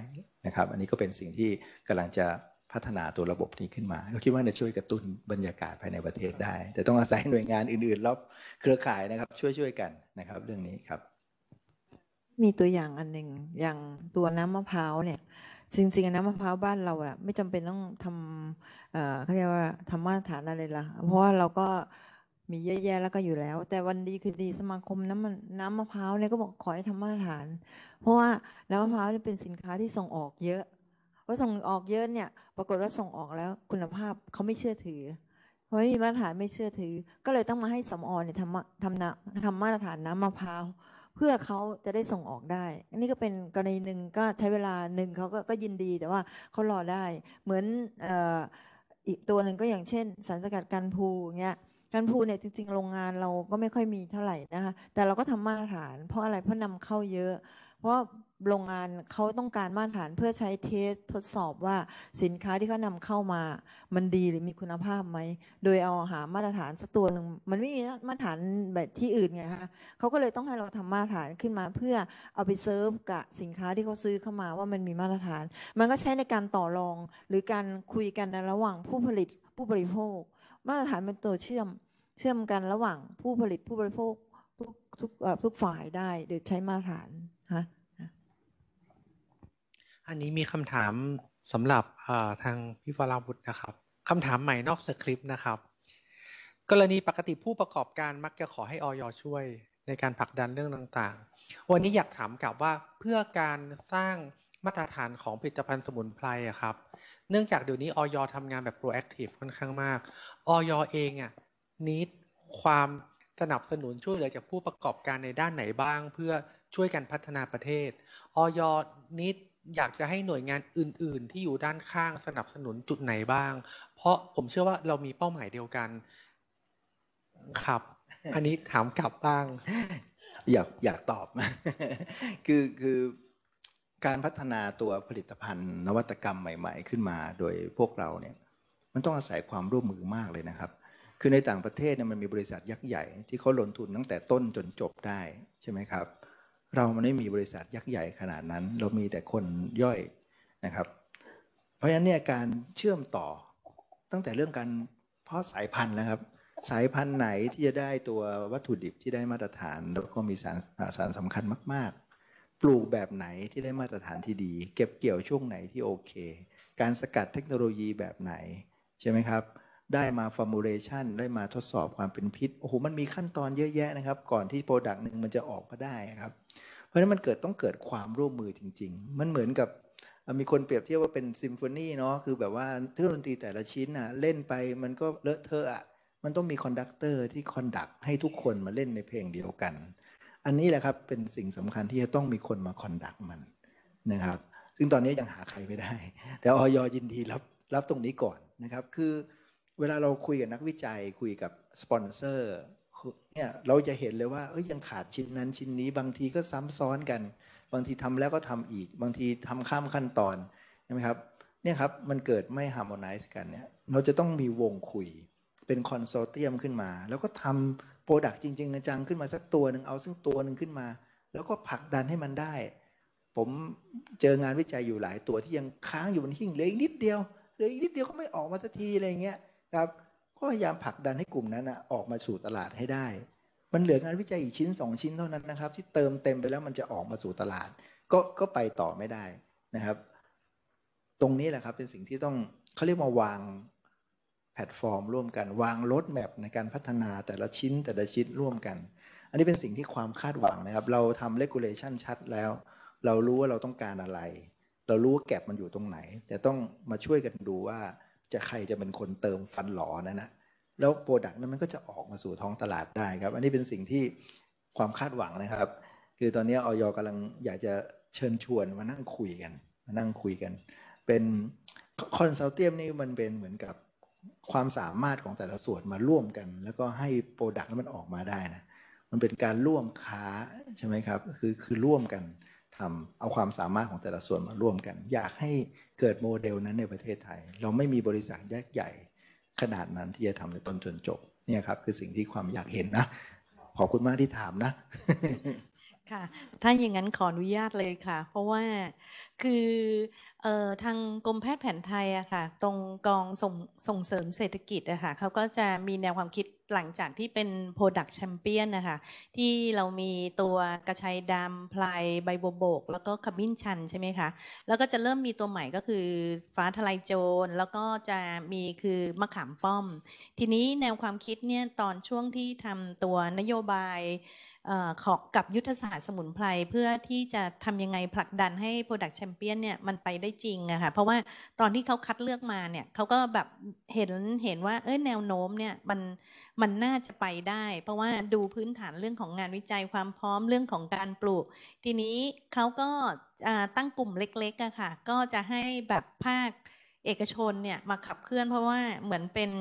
นะครับอันนี้ก็เป็นสิ่งที่กำลังจะพัฒนาตัวระบบนี้ขึ้นมาก็คิดว่าจะช่วยกระตุ้นบรรยากาศภายในประเทศได้ แต่ต้องอาศัยหน่วยงานอื่นๆรอบเครือข่ายนะครับ ช่วย ๆ กันนะครับ เรื่องนี้ครับ มีตัวอย่างอันหนึ่งอย่างตัวน้ำมะพร้าวเนี่ยจริง ๆ น้ำมะพร้าวบ้านเราอะไม่จำเป็นต้องทำเอขาเรียกว่าทำมาตรฐานอะไรละเพราะว่าเราก็มีเยอะแยะแล้วก็อยู่แล้ว แต่วันดีคือดีสมาคมน้ำน้ำมะพร้าวเนี่ยก็บอกขอให้ทำมาตรฐาน เพราะว่าน้ำมะพร้าวเป็นสินค้าที่ส่งออกเยอะว่าส่งออกเยอะเนี่ย ปรากฏว่าส่งออกแล้วคุณภาพเขาไม่เชื่อถือ เพราะไม่มีมาตรฐานไม่เชื่อถือ ก็เลยต้องมาให้สมอเนี่ยทำทำน้ทำมาตรฐานน้ำมะพร้าวเพื่อเขาจะได้ส่งออกได้ อันนี้ก็เป็นกรณีหนึ่งก็ใช้เวลาหนึ่งเขาก็ก็ยินดีแต่ว่าเขารอได้ เหมือนอออีกตัวหนึ่งก็อย่างเช่นสารสกัดกันพูเงี้ย กันพูเนี่ยจริงๆ โรงงานเราก็ไม่ค่อยมีเท่าไหร่นะคะ แต่เราก็ทำมาตรฐาน เพราะอะไรเพราะนำเข้าเยอะพราะโรงงานเขาต้องการมาตรฐานเพื่อใช้เทสทดสอบว่าสินค้าที่เขานำเข้ามามันดีหรือมีคุณภาพไหม โดยเอาหามาตรฐานสักตัวหนึ่งมันไม่มีมาตรฐานแบบที่อื่นไงคะเขาก็เลยต้องให้เราทำมาตรฐานขึ้นมาเพื่อเอาไปเซิร์ฟกับสินค้าที่เขาซื้อเข้ามาว่ามันมีมาตรฐาน มันก็ใช้ในการต่อรอง หรือการคุยกันในระหว่างผู้ผลิตผู้บริโภค มาตรฐานเป็นตัวเชื่อม เชื่อมกันระหว่างผู้ผลิตผู้บริโภคทุกทุกทุกฝ่ายได้โดยใช้มาตรฐานอันนี้มีคำถามสำหรับทางพี่วราบุตรนะครับ คำถามใหม่นอกสคริปต์นะครับ กรณีปกติผู้ประกอบการมักจะขอให้ออยช่วยในการผลักดันเรื่องต่างๆ วันนี้อยากถามกลับว่าเพื่อการสร้างมาตรฐานของผลิตภัณฑ์สมุนไพระครับ เนื่องจากเดี๋ยวนี้ออยทำงานแบบ proactive ค่อนข้างมากออยเองอะนิดความสนับสนุนช่วยเหลือจากผู้ประกอบการในด้านไหนบ้าง เพื่อช่วยกันพัฒนาประเทศออยนิดอยากจะให้หน่วยงานอื่นๆ ที่อยู่ด้านข้างสนับสนุนจุดไหนบ้าง เพราะผมเชื่อว่าเรามีเป้าหมายเดียวกันครับ อันนี้ถามกลับบ้าง อยากอยากตอบคือคือการพัฒนาตัวผลิตภัณฑ์ นวัตกรรมใหม่ ๆ ขึ้นมาโดยพวกเราเนี่ย มันต้องอาศัยความร่วมมือมากเลยนะครับ คือในต่างประเทศเนี่ยมันมีบริษัทยักษ์ใหญ่ ที่เขาลงทุนตั้งแต่ต้นจนจบได้ใช่ไหมครับเรามันไม่มีบริษัทยักษ์ใหญ่ขนาดนั้น เรามีแต่คนย่อยนะครับ เพราะฉะนั้นเนี่ยการเชื่อมต่อตั้งแต่เรื่องการเพาะสายพันธุ์นะครับ สายพันธุ์ไหนที่จะได้ตัววัตถุดิบที่ได้มาตรฐานแล้วก็มีสารสารสำคัญมาก ๆ ปลูกแบบไหนที่ได้มาตรฐานที่ดี เก็บเกี่ยวช่วงไหนที่โอเค การสกัดเทคโนโลยีแบบไหนใช่ไหมครับได้มาฟอร์มูลเลชันได้มาทดสอบความเป็นพิษโอ้โหมันมีขั้นตอนเยอะแยะนะครับ ก่อนที่โปรดักต์หนึ่งมันจะออกมาได้ครับ เพราะฉะนั้นมันเกิดต้องเกิดความร่วมมือจริง ๆ มันเหมือนกับ มีคนเปรียบเทียบว่าเป็นซิมโฟนีเนาะคือแบบว่าเครื่องดนตรีแต่ละชิ้นอ่ะเล่นไปมันก็เลอะเทอะอ่ะมันต้องมีคอนดักเตอร์ที่คอนดักให้ทุกคนมาเล่นในเพลงเดียวกัน อันนี้แหละครับเป็นสิ่งสำคัญที่จะต้องมีคนมาคอนดักมันนะครับ ซึ่งตอนนี้ยังหาใครไม่ได้ แต่ออยยินดีรับรับตรงนี้ก่อนนะครับคือเวลาเราคุยกับนักวิจัยคุยกับสปอนเซอร์เนี่ยเราจะเห็นเลยว่าเอ้ยยังขาดชิ้นนั้นชิ้นนี้ บางทีก็ซ้ำซ้อนกัน บางทีทำแล้วก็ทำอีกบางทีทำข้ามขั้นตอนใช่ไหมครับเนี่ยครับ มันเกิดไม่ฮาร์โมนไนซ์กันเนี่ยเราจะต้องมีวงคุยเป็นคอนโซเทียมขึ้นมา แล้วก็ทำโปรดักต์จริงๆจังขึ้นมาสักตัวหนึ่งเอาซึ่งตัวหนึ่งขึ้นมา แล้วก็ผลักดันให้มันได้ ผมเจองานวิจัยอยู่หลายตัวที่ยังค้างอยู่บนหิ้งเลยนิดเดียว เลยนิดเดียวก็ไม่ออกมาสักทีอะไรเงี้ยครับก็พยายามผลักดันให้กลุ่มนั้นนะออกมาสู่ตลาดให้ได้ มันเหลืองานวิจัยอีกชิ้น 2 ชิ้นเท่านั้นนะครับ ที่เติมเต็มไปแล้วมันจะออกมาสู่ตลาด ก็ก็ไปต่อไม่ได้นะครับ ตรงนี้แหละครับเป็นสิ่งที่ต้องเขาเรียกมาวางแพลตฟอร์มร่วมกันวางรถแมพในการพัฒนาแต่ละชิ้นแต่ละชิ้นร่วมกัน อันนี้เป็นสิ่งที่ความคาดหวังนะครับเราทำเลกูเลชันชัดแล้ว เรารู้ว่าเราต้องการอะไร เรารู้ว่าแก็บมันอยู่ตรงไหน แต่ต้องมาช่วยกันดูว่าจะใครจะเป็นคนเติมฟันหลอนะนนะแล้วโปรดักต์นั้นมันก็จะออกมาสู่ท้องตลาดได้ครับ อันนี้เป็นสิ่งที่ความคาดหวังนะครับ คือตอนนี้ออยกำลังอยากจะเชิญชวนมานั่งคุยกันมานั่งคุยกัน เป็นคอนซัลเทียมนี่มันเป็นเหมือนกับความสามารถของแต่ละส่วนมาร่วมกัน แล้วก็ให้โปรดักต์นั้นมันออกมาได้นะ มันเป็นการร่วมค้าใช่ไหมครับคือคือร่วมกันทาเอาความสามารถของแต่ละส่วนมาร่วมกัน อยากให้เกิดโมเดลนั้นในประเทศไทย เราไม่มีบริษัทยักษ์ใหญ่ขนาดนั้นที่จะทำในต้นจนจบเนี่ยครับคือสิ่งที่ความอยากเห็นนะ ขอบคุณมากที่ถามนะค่ะถ้าอย่างนั้นขออนุญาตเลยค่ะ เพราะว่าคือเอ่อทางกรมแพทย์แผนไทยอะค่ะตรงกองส่งส่งเสริมเศรษฐกิจอะค่ะเขาก็จะมีแนวความคิดหลังจากที่เป็น Product Champion นะคะที่เรามีตัวกระชายดำพลายใบบโบก แล้วก็ขมิ้นชันใช่ไหมคะแล้วก็จะเริ่มมีตัวใหม่ก็คือฟ้าทลายโจร แล้วก็จะมีคือมะขามป้อม ทีนี้แนวความคิดเนี่ยตอนช่วงที่ทำตัวนโยบายขอกับยุทธศาสตร์สมุนไพรเพื่อที่จะทำยังไงผลักดันให้ Product Champion เนี่ย มันไปได้จริงอะค่ะเพราะว่าตอนที่เขาคัดเลือกมาเนี่ย เขาก็แบบเห็นเห็นว่าเอ้ยแนวโน้มเนี่ยมันมันน่าจะไปได้ เพราะว่าดูพื้นฐานเรื่องของงานวิจัยความพร้อมเรื่องของการปลูก ทีนี้เขาก็ตั้งกลุ่มเล็กๆอะค่ะ ก็จะให้แบบภาคเอกชนเนี่ย มาขับเคลื่อน เพราะว่าเหมือนเป็น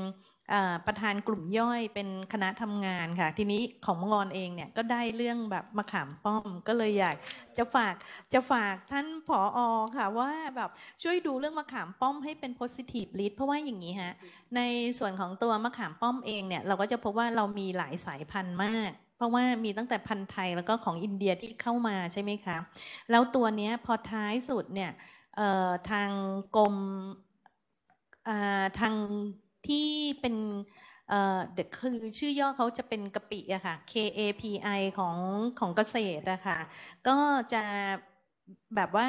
ประธานกลุ่มย่อยเป็นคณะทำงานค่ะทีนี้ของมงอนเองเนี่ยก็ได้เรื่องแบบมาขามป้อมก็เลยอยากจะฝากจะฝากท่านผออค่ะว่าแบบช่วยดูเรื่องมาขามป้อมให้เป็น positive lead เพราะว่าอย่างนี้ฮะในส่วนของตัวมะขามป้อมเองเนี่ยเราก็จะพบว่าเรามีหลายสายพันธุ์มาก เพราะว่ามีตั้งแต่พันธุ์ไทยแล้วก็ของอินเดียที่เข้ามาใช่ไหมคะแล้วตัวนี้พอท้ายสุดเนี่ยทางกรมทางที่เป็นเด็กคือชื่อย่อเขาจะเป็นกะปิอะค่ะ KAPI ของของเกษตรอะค่ะก็จะแบบว่า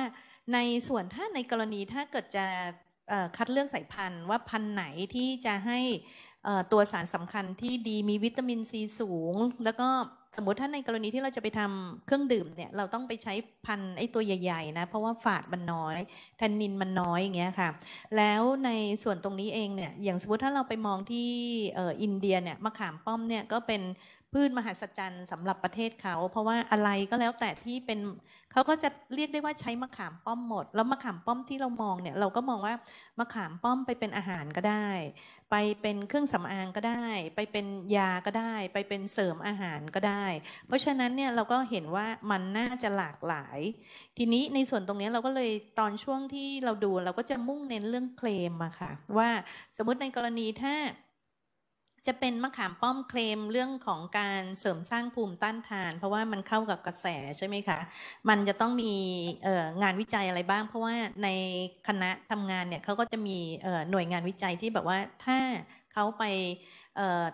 ในส่วนถ้าในกรณีถ้าเกิดจะคัดเลือกสายพันธุ์ ว่าพันธุ์ไหนที่จะให้ตัวสารสำคัญที่ดีมีวิตามินซีสูง แล้วก็สมมติถ้าในกรณีที่เราจะไปทำเครื่องดื่มเนี่ยเราต้องไปใช้พันไอตัวใหญ่ๆนะเพราะว่าฝาดมันน้อยแทนนินมันน้อยอย่างเงี้ยค่ะ แล้วในส่วนตรงนี้เองเนี่ยอย่างสมมติถ้าเราไปมองที่อินเดียเนี่ยมะขามป้อมเนี่ยก็เป็นพืชมหัศจรรย์สำหรับประเทศเขา เพราะว่าอะไรก็แล้วแต่ที่เป็นเขาก็จะเรียกได้ว่าใช้มะขามป้อมหมดแล้วมะขามป้อมที่เรามองเนี่ยเราก็มองว่ามะขามป้อมไปเป็นอาหารก็ได้ ไปเป็นเครื่องสำอางก็ได้ ไปเป็นยาก็ได้ ไปเป็นเสริมอาหารก็ได้ เพราะฉะนั้นเนี่ยเราก็เห็นว่ามันน่าจะหลากหลาย ทีนี้ในส่วนตรงนี้เราก็เลยตอนช่วงที่เราดูเราก็จะมุ่งเน้นเรื่องเคลมอะค่ะ ว่าสมมติในกรณีถ้าจะเป็นมะขามป้อมเคลมเรื่องของการเสริมสร้างภูมิต้านทาน เพราะว่ามันเข้ากับกระแสใช่ไหมคะมันจะต้องมีงานวิจัยอะไรบ้างเพราะว่าในคณะทำงานเนี่ยเขาก็จะมีหน่วยงานวิจัยที่แบบว่าถ้าเขาไป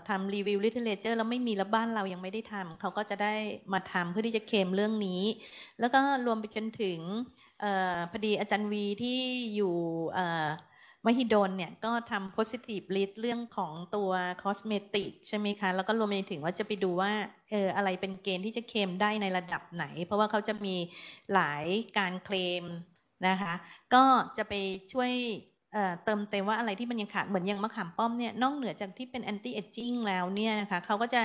ทำรีวิวลิเทเลเจอร์แล้วไม่มีแล้วบ้านเรายังไม่ได้ทำเขาก็จะได้มาทำเพื่อที่จะเคลมเรื่องนี้ แล้วก็รวมไปจนถึงพอดีอาจารย์วีที่อยู่มหิดลเนี่ย ก็ทำ positive list เรื่องของตัว cosmetic ใช่ไหมคะ แล้วก็รวมไปถึงว่าจะไปดูว่าเอออะไรเป็นเกณฑ์ที่จะเคลมได้ในระดับไหน เพราะว่าเขาจะมีหลายการเคลมนะคะ ก็จะไปช่วยเติมเต็มว่าอะไรที่มันยังขาดเหมือนยังมะขามป้อมเนี่ยนอกเหนือจากที่เป็นแอนตี้เอจจิ้งแล้วเนี่ยนะคะเขาก็จะ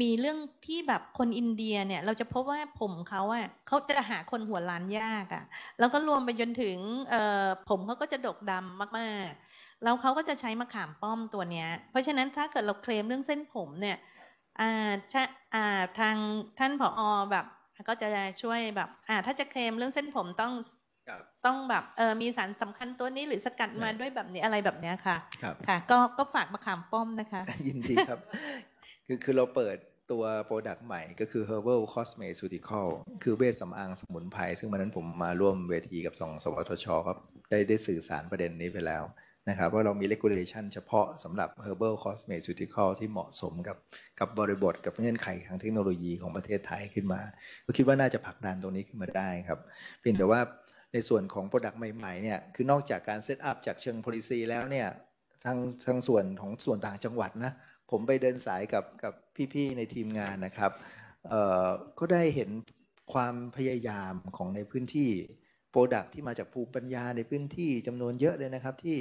มีเรื่องที่แบบคนอินเดียเนี่ยเราจะพบว่าผมเขาอะเขาจะหาคนหัวล้านยากอะแล้วก็รวมไปจนถึงผมเขาก็จะดกดำมากๆ แล้วเขาก็จะใช้มะขามป้อมตัวเนี้ย เพราะฉะนั้นถ้าเกิดเราเคลมเรื่องเส้นผมเนี่ยทางท่านผออแบบก็จะช่วยแบบถ้าจะเคลมเรื่องเส้นผมต้องต้องแบบเออมีสารสำคัญตัวนี้หรือสกัดมาด้วยแบบนี้อะไรแบบนี้ค่ะครับค่ะ ก็ก็ฝากมาขามป้อมนะคะ ยินดีครับ คือคือเราเปิดตัวโปรดักต์ใหม่ก็คือ herbal cosmeceutical คือเวชสำอางสมุนไพรซึ่งวันนั้นผมมาร่วมเวทีกับสองสวทชครับได้ได้สื่อสารประเด็นนี้ไปแล้วนะครับว่าเรามี regulation เฉพาะสำหรับ herbal cosmeceutical ที่เหมาะสมกับกับบริบทกับเงื่อนไขทางเทคโนโลยีของประเทศไทยขึ้นมาก็คิดว่าน่าจะผลักดันตรงนี้ขึ้นมาได้ครับ เพียงแต่ว่าในส่วนของ Product ใหม่ๆเนี่ย คือนอกจากการเซตอัพจากเชิง policy แล้วเนี่ย ทางทางส่วนของส่วนต่างจังหวัดนะ ผมไปเดินสายกับกับพี่ๆในทีมงานนะครับก็ได้เห็นความพยายามของในพื้นที่โปรดักที่มาจากภูมิปัญญาในพื้นที่จำนวนเยอะเลยนะครับ ที่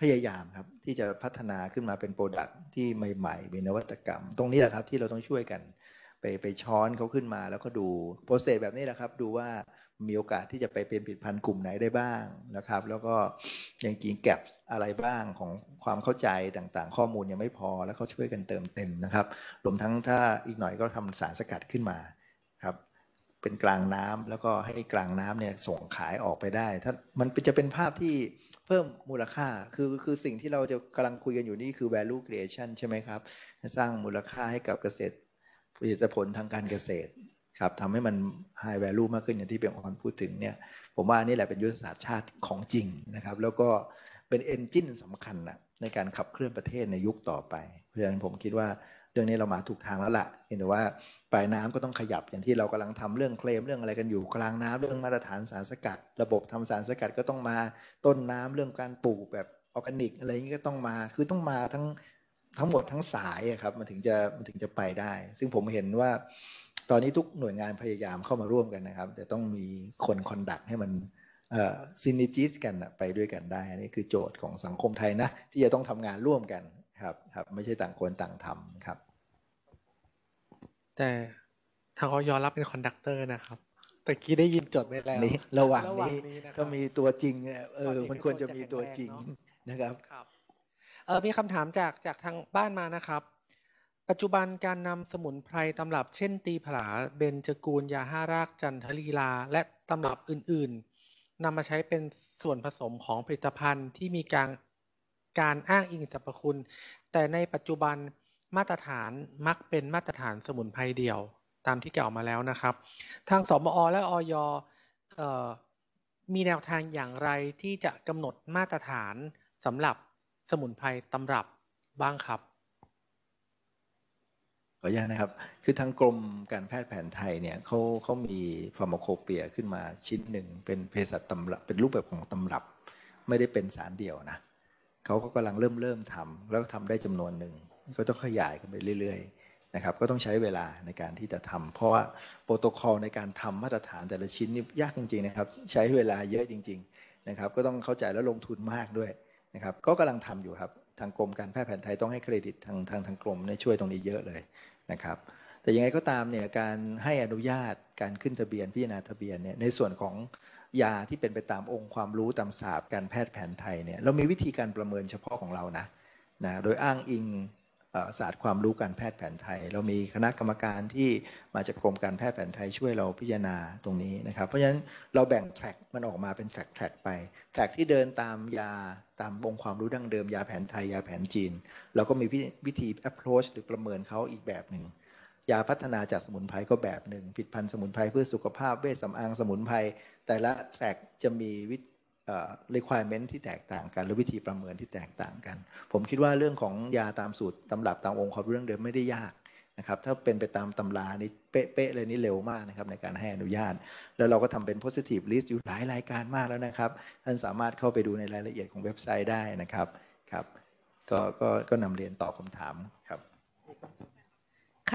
พยายามครับที่จะพัฒนาขึ้นมาเป็นโปรดักที่ใหม่ๆ เป็นนวัตกรรม ตรงนี้แหละครับที่เราต้องช่วยกันไปไปช้อนเขาขึ้นมาแล้วก็ดูโปรเซสแบบนี้แหละครับดูว่ามีโอกาสที่จะไปเป็นผิดพันธุ์กลุ่มไหนได้บ้างนะครับ แล้วก็ยังกินแกลบอะไรบ้างของความเข้าใจต่างๆ ข้อมูลยังไม่พอแล้วเขาช่วยกันเติมเต็มนะครับรวมทั้งถ้าอีกหน่อยก็ทำสารสกัดขึ้นมาครับเป็นกลางน้ำแล้วก็ให้กลางน้ำเนี่ยส่งขายออกไปได้ ถ้ามันจะเป็นภาพที่เพิ่มมูลค่า คือคือสิ่งที่เราจะกำลังคุยกันอยู่นี่คือ value creation ใช่ไหมครับสร้างมูลค่าให้กับเกษตรผลิตผลทางการเกษตรครับทำให้มัน high value มากขึ้นอย่างที่เปียงออนพูดถึงเนี่ยผมว่านี่แหละเป็นยุทธศาสตร์ชาติของจริงนะครับแล้วก็เป็นเอนจินสำคัญนะในการขับเคลื่อนประเทศในยุคต่อไป เพราะฉะนั้นผมคิดว่าเรื่องนี้เรามาถูกทางแล้วละ่ะ เห็นแต่ว่า ปลายน้ำก็ต้องขยับอย่างที่เรากำลังทำเรื่องเคลมเรื่องอะไรกันอยู่กลางน้ำเรื่องมาตรฐานสารสกัด ระบบทำสารสกัดก็ต้องมาต้นน้ำเรื่องการปลูกแบบออร์แกนิก อะไรอย่างนี้ก็ต้องมาคือต้องมาทั้งทั้งหมดทั้งสายครับมันถึงจะมันถึงจะไปได้ ซึ่งผมเห็นว่าตอนนี้ทุกหน่วยงานพยายามเข้ามาร่วมกันนะครับ แต่ต้องมีคนคอนดักให้มันซินิจิสกันไปด้วยกันได้นี่คือโจทย์ของสังคมไทยนะ ที่จะต้องทำงานร่วมกันครับ ครับไม่ใช่ต่างคนต่างทำครับ แต่ทางเขายอมรับเป็นคอนดักเตอร์นะครับตะกี้ได้ยินจดไปแล้วระหว่างนี้ก็มีตัวจริงเออมันควรจะมีตัวจริงนะครับเออมีคำถามจากจากทางบ้านมานะครับปัจจุบันการนำสมุนไพรตำรับเช่นตีผลาเบญจกูล ยาห้ารากจันทลีลา และตำรับอื่นๆนำมาใช้เป็นส่วนผสมของผลิตภัณฑ์ที่มีการการอ้างอิงสรรพคุณ แต่ในปัจจุบันมาตรฐานมักเป็นมาตรฐานสมุนไพรเดี่ยว ตามที่กล่าวมาแล้วนะครับ ทางสมอและ อยมีแนวทางอย่างไรที่จะกำหนดมาตรฐานสำหรับสมุนไพรตำรับบ้างครับออนุญาตนะครับ คือทางกรมการแพทย์แผนไทยเนี่ยเขาเขามีฟาร์มโคเปียขึ้นมาชิ้นหนึ่งเป็นเภสัชตำรับเป็นรูปแบบของตำรับ ไม่ได้เป็นสารเดียวนะเขาก็กำลังเริ่มเริ่มทำแล้วทํทำได้จำนวนหนึ่งก็ต้องขยายกันไปเรื่อยๆนะครับก็ต้องใช้เวลาในการที่จะทำเพราะว่าโปรโตโคอลในการทำมาตรฐานแต่ละชิ้นนี่ยากจริงๆนะครับใช้เวลาเยอะจริงๆนะครับก็ต้องเข้าใจแล้วลงทุนมากด้วยนะครับก็กำลังทำอยู่ครับทางกรมการแพทย์แผนไทยต้องให้เครดิตทางทางทางกรมช่วยตรงนี้เยอะเลยนะครับแต่ยังไงก็ตามเนี่ยการให้อนุญาตการขึ้นทะเบียนพิจารณาทะเบียนเนี่ยในส่วนของยาที่เป็นไปตามองค์ความรู้ตามศาสตร์การแพทย์แผนไทยเนี่ยเรามีวิธีการประเมินเฉพาะของเรานะนะโดยอ้างอิงศาสตร์ความรู้การแพทย์แผนไทย เรามีคณะกรรมการที่มาจากกรมการแพทย์แผนไทยช่วยเราพิจารณาตรงนี้นะครับ เพราะฉะนั้นเราแบ่งแทร็กมันออกมาเป็นแทร็กแทร็กไป แทร็กที่เดินตามยาตามวงความรู้ดั้งเดิมยาแผนไทยยาแผนจีนเราก็มีวิธี approach หรือประเมินเขาอีกแบบหนึ่งยาพัฒนาจากสมุนไพรก็แบบหนึ่งผิดพันธุ์สมุนไพรเพื่อสุขภาพเวชสำอางสมุนไพรแต่ละแทร็กจะมีวิ requirement ที่แตกต่างกันหรือวิธีประเมินที่แตกต่างกัน ผมคิดว่าเรื่องของยาตามสูตรตำรับตามองค์ความรู้เรื่องเดิมไม่ได้ยากนะครับถ้าเป็นไปตามตำรานี่เป๊ะๆ เลยนี่เร็วมากนะครับในการให้อนุญาต แล้วเราก็ทำเป็น positive list อยู่หลายรายการมากแล้วนะครับ ท่านสามารถเข้าไปดูในรายละเอียดของเว็บไซต์ได้นะครับครับก็ก็ก็นำเรียนตอบคำถามครับ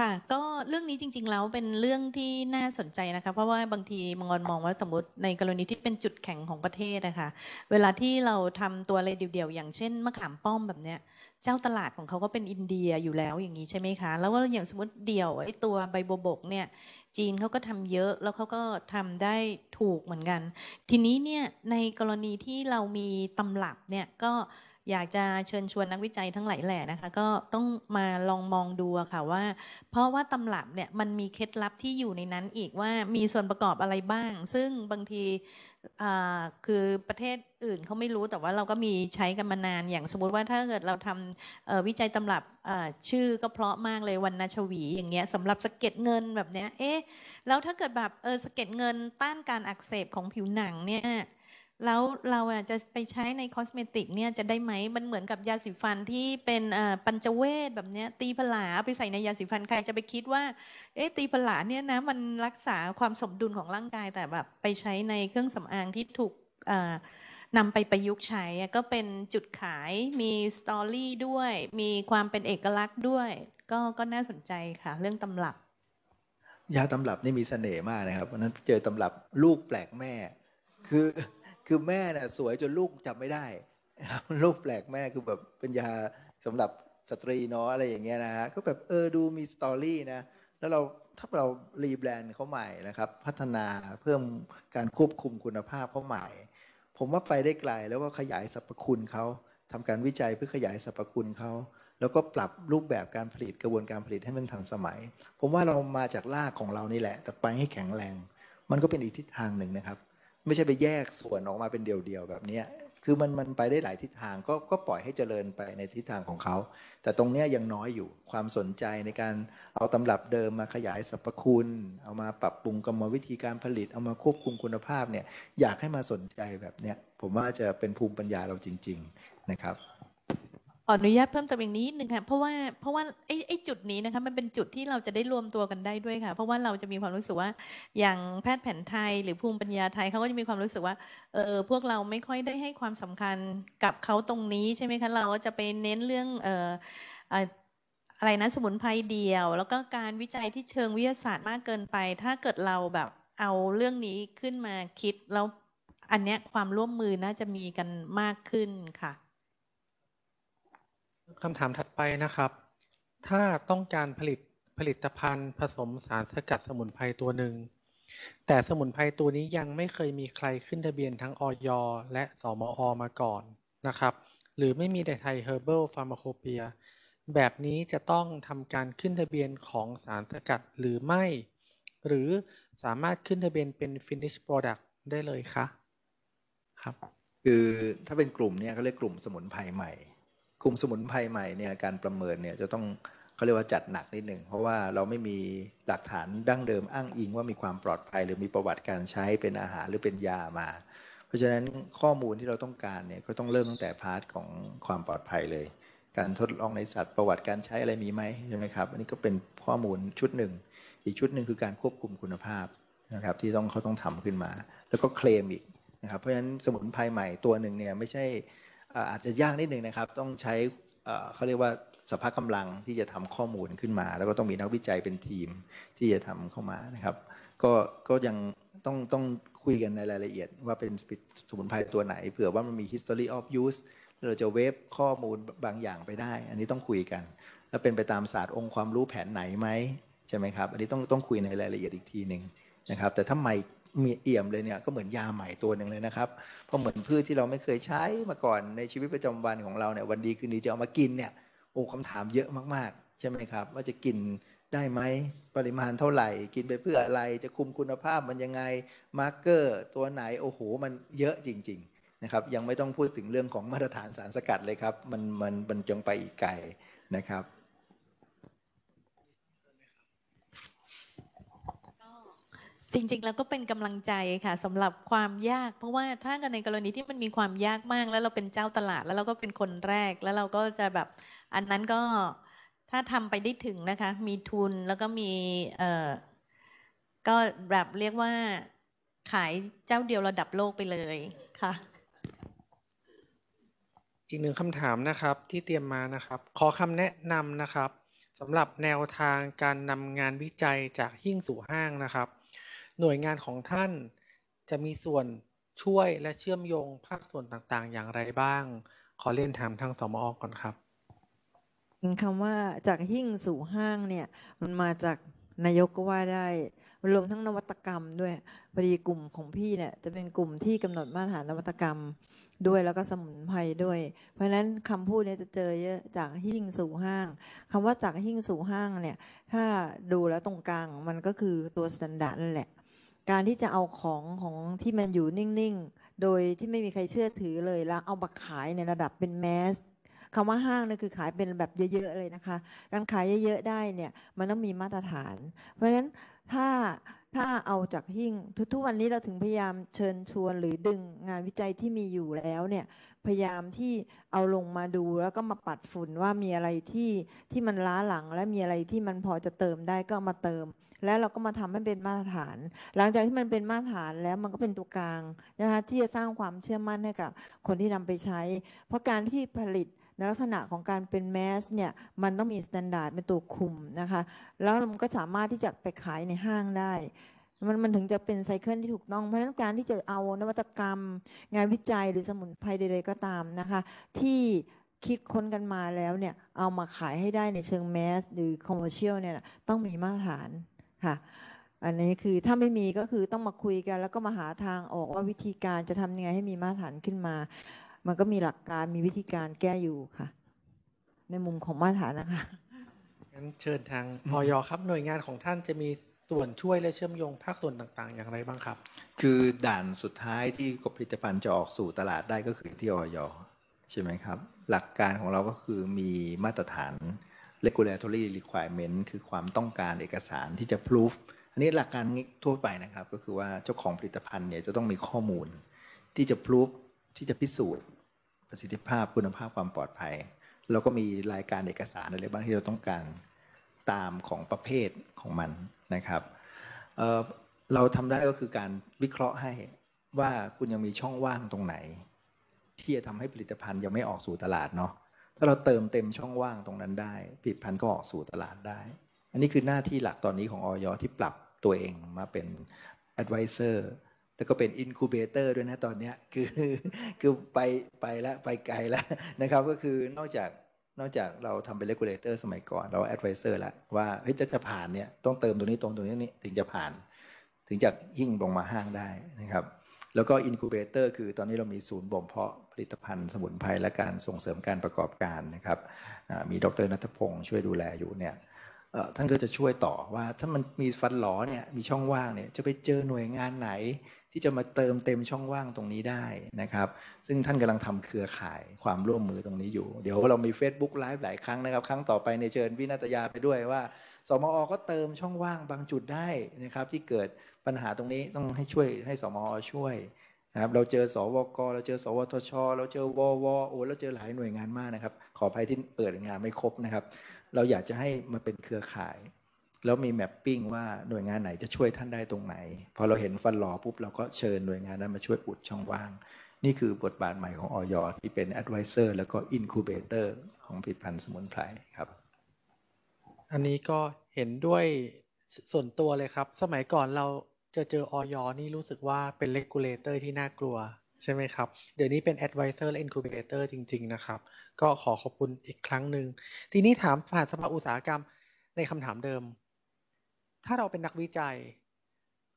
ค่ะก็เรื่องนี้จริงๆ แล้วเป็นเรื่องที่น่าสนใจนะคะเพราะว่าบางทีมองมองว่าสมมติ ในกรณีที่เป็นจุดแข็งของประเทศนะคะ เวลาที่เราทำตัวอะไรเดี่ยวๆอย่างเช่นมะขามป้อมแบบเนี้ย เจ้าตลาดของเขาก็เป็นอินเดียอยู่แล้วอย่างนี้ใช่ไหมคะ แล้วก็อย่างสมมติเดี่ยวไอ้ตัวใบโบกเนี่ย จีนเขาก็ทำเยอะแล้วเขาก็ทำได้ถูกเหมือนกัน ทีนี้เนี่ยในกรณีที่เรามีตำลับเนี่ยก็อยากจะเชิญชวนนักวิจัยทั้งหลายแหละนะคะก็ต้องมาลองมองดูค่ะว่า เพราะว่าตำรับเนี่ยมันมีเคล็ดลับที่อยู่ในนั้นอีกว่ามีส่วนประกอบอะไรบ้าง ซึ่งบางทีคือประเทศอื่นเขาไม่รู้แต่ว่าเราก็มีใช้กันมานานอย่างสมมติว่าถ้าเกิดเราทำวิจัยตำรับชื่อก็เพราะมากเลยวันนาชวีอย่างเงี้ยสำหรับสะเก็ดเงินแบบเนี้ยเอ๊ะแล้วถ้าเกิดแบบเออสะเก็ดเงินต้านการอักเสบของผิวหนังเนี่ยแล้วเราจะไปใช้ในคอสเมติกเนี่ย จะได้ไหมมันเหมือนกับยาสีฟันที่เป็นปัญจเวทแบบเนี้ยตีผลาไปใส่ในยาสีฟัน ใครจะไปคิดว่า เอ๊ะตีผลาเนี่ยนะ มันรักษาความสมดุลของร่างกายแต่แบบไปใช้ในเครื่องสำอางที่ถูกนำไปประยุกต์ใช้ก็เป็นจุดขายมีสตอรี่ด้วย มีความเป็นเอกลักษณ์ด้วย ก็ก็น่าสนใจค่ะ เรื่องตำรับยาตำรับนี่มีเสน่ห์มากนะครับ เพราะนั้นเจอตำรับลูกแปลกแม่คือคือแม่เน่ะสวยจนลูกจำไม่ได้ลูกแปลกแม่คือแบบเป็นยาสำหรับสตรีเนาะอะไรอย่างเงี้ยนะฮะก็แบบเออดูมีสตอรี่นะ แล้วเราถ้าเรารีแบรนด์เขาใหม่นะครับ พัฒนาเพิ่มการควบคุมคุณภาพเขาใหม่ ผมว่าไปได้ไกลแล้วก็ขยายสรรพคุณเขาทำการวิจัยเพื่อขยายสรรพคุณเขา แล้วก็ปรับรูปแบบการผลิตกระบวนการผลิตให้มันทันสมัย ผมว่าเรามาจากรากของเรานี่แหละ แต่ไปให้แข็งแรง มันก็เป็นอีกทิศทางหนึ่งนะครับไม่ใช่ไปแยกส่วนออกมาเป็นเดี่ยว ๆ แบบนี้ คือมันมันไปได้หลายทิศทางก็ก็ปล่อยให้เจริญไปในทิศทางของเขา แต่ตรงนี้ยยังน้อยอยู่ความสนใจในการเอาตำรับเดิมมาขยายสรรพคุณ เอามาปรับปรุงกรรมวิธีการผลิต เอามาควบคุมคุณภาพเนี่ยอยากให้มาสนใจแบบเนี้ยผมว่าจะเป็นภูมิปัญญาเราจริง ๆ นะครับอนุญาตเพิ่มเติมอีกนิดนึงค่ะเพราะว่าเพราะว่าไอ้ไอ้จุดนี้นะคะมันเป็นจุดที่เราจะได้รวมตัวกันได้ด้วยค่ะ เพราะว่าเราจะมีความรู้สึกว่าอย่างแพทย์แผนไทยหรือภูมิปัญญาไทยเขาก็จะมีความรู้สึกว่าเออพวกเราไม่ค่อยได้ให้ความสำคัญกับเขาตรงนี้ใช่ไหมคะเราจะไปเน้นเรื่องเอออะไรนะสมุนไพรเดียว แล้วก็การวิจัยที่เชิงวิทยาศาสตร์มากเกินไป ถ้าเกิดเราแบบเอาเรื่องนี้ขึ้นมาคิด แล้วอันเนี้ยความร่วมมือน่าจะมีกันมากขึ้นค่ะคำถามถัดไปนะครับ ถ้าต้องการผลิตผลิตภัณฑ์ผสมสารสกัดสมุนไพรตัวหนึ่ง แต่สมุนไพรตัวนี้ยังไม่เคยมีใครขึ้นทะเบียนทั้งออยและสมอ มาก่อนนะครับ หรือไม่มีแต่ไทยเฮอร์เบิลฟาร์มาโคเปียแบบนี้จะต้องทำการขึ้นทะเบียนของสารสกัดหรือไม่ หรือสามารถขึ้นทะเบียนเป็นฟิ n i s h Product ได้เลยคะ ครับ คือถ้าเป็นกลุ่มเนี่ยเขาเรียกกลุ่มสมุนไพรใหม่คุมสมุนไพรใหม่เนี่ยการประเมินเนี่ยจะต้องเขาเรียกว่าจัดหนักนิดหนึ่งเพราะว่าเราไม่มีหลักฐานดั้งเดิมอ้างอิงว่ามีความปลอดภัย หรือมีประวัติการใช้เป็นอาหารหรือเป็นยามา เพราะฉะนั้นข้อมูลที่เราต้องการเนี่ยก็ต้องเริ่มตั้งแต่พาร์ทของความปลอดภัยเลย การทดลองในสัตว์ประวัติการใช้อะไรมีไหมใช่ไหมครับอันนี้ก็เป็นข้อมูลชุดหนึ่งอีกชุดหนึ่งคือการควบคุมคุณภาพนะครับที่ต้องเขาต้องทำขึ้นมา แล้วก็เคลมอีกนะครับเพราะฉะนั้นสมุนไพรใหม่ตัวหนึ่งเนี่ยไม่ใช่อาจจะยากนิดนึง นะครับ ต้องใช้เขาเรียกว่าสภาพกำลังที่จะทำข้อมูลขึ้นมา แล้วก็ต้องมีนักวิจัยเป็นทีมที่จะทำเข้ามา นะครับ ก็ก็ยังต้อง ต้องคุยกันในรายละเอียด ว่าเป็นสมุนไพรตัวไหน เผื่อว่ามันมี history of use เราจะเวฟข้อมูลบางอย่างไปได้ อันนี้ต้องคุยกัน แล้วเป็นไปตามศาสตร์องค์ความรู้แผนไหนไหมใช่ไหมครับ อันนี้ต้องต้องคุยในรายละเอียดอีกทีหนึ่งนะครับ แต่ถ้าใหมมีเอี่ยมเลย เนี่ยก็เหมือนยาใหม่ตัวหนึ่งเลยนะครับเพราะเหมือนพืชที่เราไม่เคยใช้มาก่อนในชีวิตประจำวันของเราเนี่ยวันดีคืนดีจะเอามากินเนี่ยโอ้คำถามเยอะมาก ๆ ใช่ไหมครับ ว่าจะกินได้ไหมปริมาณเท่าไหร่ กินไปเพื่ออะไรจะคุมคุณภาพมันยังไงมาร์เกอร์ ตัวไหนโอ้โหมันเยอะจริงๆนะครับยังไม่ต้องพูดถึงเรื่องของมาตรฐานสารสกัดเลยครับมันมันมันจงไปอีกไกลนะครับจริงๆแล้วก็เป็นกำลังใจค่ะสำหรับความยาก เพราะว่าถ้ากันในกรณีที่มันมีความยากมากแล้วเราเป็นเจ้าตลาด แล้วเราก็เป็นคนแรกแล้วเราก็จะแบบอันนั้นก็ถ้าทำไปได้ถึงนะคะ มีทุนแล้วก็มีเอ่อก็แบบเรียกว่าขายเจ้าเดียวระดับโลกไปเลยค่ะ อีกหนึ่งคำถามนะครับที่เตรียมมานะครับ ขอคำแนะนำนะครับสำหรับแนวทางการนำงานวิจัยจากหิ่งสู่ห้างนะครับหน่วยงานของท่านจะมีส่วนช่วยและเชื่อมโยงภาคส่วนต่างๆ อย่างไรบ้าง ขอเล่นถามทางสมออก่อนครับ คำว่าจากหิ่งสู่ห้างเนี่ยมันมาจากนายกก็ว่าได้รวมทั้งนวัตกรรมด้วย พอดีกลุ่มของพี่เนี่ยจะเป็นกลุ่มที่กำหนดมาตรฐานนวัตกรรมด้วยแล้วก็สมุนไพรด้วย เพราะฉะนั้นคำพูดนี้จะเจอเยอะจากหิ่งสู่ห้าง คำว่าจากหิ่งสู่ห้างเนี่ยถ้าดูแล้วตรงกลางมันก็คือตัวสแตนดาร์ดนั่นแหละการที่จะเอาของของที่มันอยู่นิ่งๆ โดยที่ไม่มีใครเชื่อถือเลยแล้วเอาักขายในระดับเป็นแมสคำว่าห้างนี่คือขายเป็นแบบเยอะๆเลยนะคะการขายเยอะๆได้เนี่ยมันต้องมีมาตรฐานเพราะฉะนั้นถ้าถ้าเอาจากหิ่งทุก ๆวันนี้เราถึงพยายามเชิญชวนหรือดึงงานวิจัยที่มีอยู่แล้วเนี่ยพยายามที่เอาลงมาดูแล้วก็มาปัดฝุ่นว่ามีอะไรที่ที่มันล้าหลัง และมีอะไรที่มันพอจะเติมได้ก็มาเติมแล้วเราก็มาทำให้เป็นมาตรฐาน หลังจากที่มันเป็นมาตรฐานแล้วมันก็เป็นตัวกลางนะคะที่จะสร้างความเชื่อมั่นให้กับคนที่นำไปใช้ เพราะการที่ผลิตในลักษณะของการเป็นแมสเนี่ยมันต้องมีมาตรฐานเป็นตัวคุมนะคะ แล้วมันก็สามารถที่จะไปขายในห้างได้ มันมันถึงจะเป็นไซเคิลที่ถูกต้อง เพราะฉะนั้นการที่จะเอานวัตกรรม งานวิจัยหรือสมุนไพรใดๆก็ตามนะคะ ที่คิดค้นกันมาแล้วเนี่ยเอามาขายให้ได้ในเชิงแมสหรือคอมเมอร์เชียลเนี่ยต้องมีมาตรฐานค่ะ อันนี้คือถ้าไม่มีก็คือต้องมาคุยกัน แล้วก็มาหาทางออกว่าวิธีการจะทำยังไงให้มีมาตรฐานขึ้นมา มันก็มีหลักการมีวิธีการแก้อยู่ค่ะ ในมุมของมาตรฐานนะคะ งั้นเชิญทางออยครับ หน่วยงานของท่านจะมีส่วนช่วยและเชื่อมโยงภาคส่วนต่างๆ อย่างไรบ้างครับ คือด่านสุดท้ายที่ผลิตภัณฑ์จะออกสู่ตลาดได้ก็คือที่ออยใช่ไหมครับ หลักการของเราก็คือมีมาตรฐาน regulatory requirement คือความต้องการเอกสารที่จะ proof อันนี้หลักการทั่วไปนะครับ ก็คือว่าเจ้าของผลิตภัณฑ์เนี่ยจะต้องมีข้อมูล ที่จะ proof ที่จะพิสูจน์ ประสิทธิภาพ คุณภาพความปลอดภัย แล้วก็มีรายการเอกสารอะไรบ้างที่เราต้องการตามของประเภทของมันนะครับเเราทำได้ก็คือการวิเคราะห์ให้ว่าคุณยังมีช่องว่างตรงไหน ที่จะทำให้ผลิตภัณฑ์ยังไม่ออกสู่ตลาดเนาะถ้าเราเติมเต็มช่องว่างตรงนั้นได้ผลิตภัณฑ์ก็ออกสู่ตลาดได้ อันนี้คือหน้าที่หลักตอนนี้ของออยที่ปรับตัวเองมาเป็น advisor แล้วก็เป็น incubator ด้วยนะตอนนี้คือคือไปไปแล้วไปไกลแล้วนะครับก็คือนอกจากนอกจากเราทำเป็น regulator สมัยก่อน เรา advisor แล้วว่าเฮ้ยจะจะผ่านเนี่ยต้องเติมตรงนี้ตรงตรงนี้นีถึงจะผ่านถึงจะยิ่งลงมาห้างได้นะครับแล้วก็ incubator คือตอนนี้เรามีศูนย์บ่มเพาะผลิตภัณฑ์สมุนไพรและการส่งเสริมการประกอบการนะครับมีดรนัทพงศ์ช่วยดูแลอยู่เนี่ยท่านก็จะช่วยต่อว่าถ้ามันมีฟันหลอเนี่ยมีช่องว่างเนี่ยจะไปเจอหน่วยงานไหนที่จะมาเติมเต็มช่องว่างตรงนี้ได้นะครับซึ่งท่านกำลังทำเครือข่ายความร่วมมือตรงนี้อยู่ เดี๋ยวเรามี Facebook ไลฟ์หลายครั้งนะครับ ครั้งต่อไปในเชิญวินาตยาไปด้วยว่า สมอก็เติมช่องว่างบางจุดได้นะครับที่เกิดปัญหาตรงนี้ต้องให้ช่วยให้สมอช่วยนะครับเราเจอสวกเราเจอ สวทช เราเจอววโอเราเจอหลายหน่วยงานมากนะครับขออภัยที่เปิดงานไม่ครบนะครับ เราอยากจะให้มาเป็นเครือข่าย แล้วมีแมปปิ้งว่าหน่วยงานไหนจะช่วยท่านได้ตรงไหน พอเราเห็นฟันหลอปุ๊บเราก็เชิญหน่วยงานนั้นมาช่วยอุดช่องว่าง นี่คือบทบาทใหม่ของออยที่เป็นอดไวเซอร์แล้วก็อินคูเบเตอร์ของผลิตภัณฑ์สมุนไพรครับ อันนี้ก็เห็นด้วยส่วนตัวเลยครับ สมัยก่อนเราจะเจอออยนี่รู้สึกว่าเป็นเลกูลเลเตอร์ที่น่ากลัวใช่ไหมครับ เดี๋ยวนี้เป็น Advisor และ Incubator จริง ๆนะครับ ก็ขอขอบคุณอีกครั้งหนึ่งทีนี้ถามผ่านสภาอุตสาหกรรม ในคำถามเดิม ถ้าเราเป็นนักวิจัย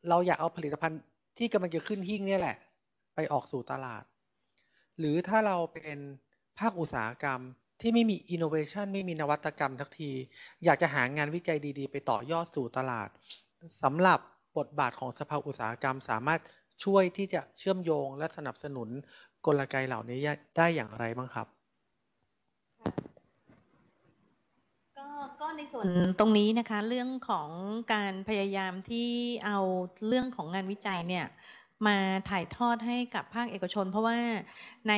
เราอยากเอาผลิตภัณฑ์ที่กำลังจะขึ้นหิ้งเนี่ยแหละ ไปออกสู่ตลาด หรือถ้าเราเป็นภาคอุตสาหกรรม ที่ไม่มีอินโนเวชันไม่มีนวัตกรรมทักที อยากจะหางานวิจัยดี ๆ ไปต่อยอดสู่ตลาดสำหรับบทบาทของสภาอุตสาหกรรม สามารถช่วยที่จะเชื่อมโยงและสนับสนุนกลไกเหล่านี้ได้อย่างไรบ้างครับก็ ในส่วนตรงนี้นะคะ เรื่องของการพยายามที่เอาเรื่องของงานวิจัยเนี่ย มาถ่ายทอดให้กับภาคเอกชน เพราะว่าใน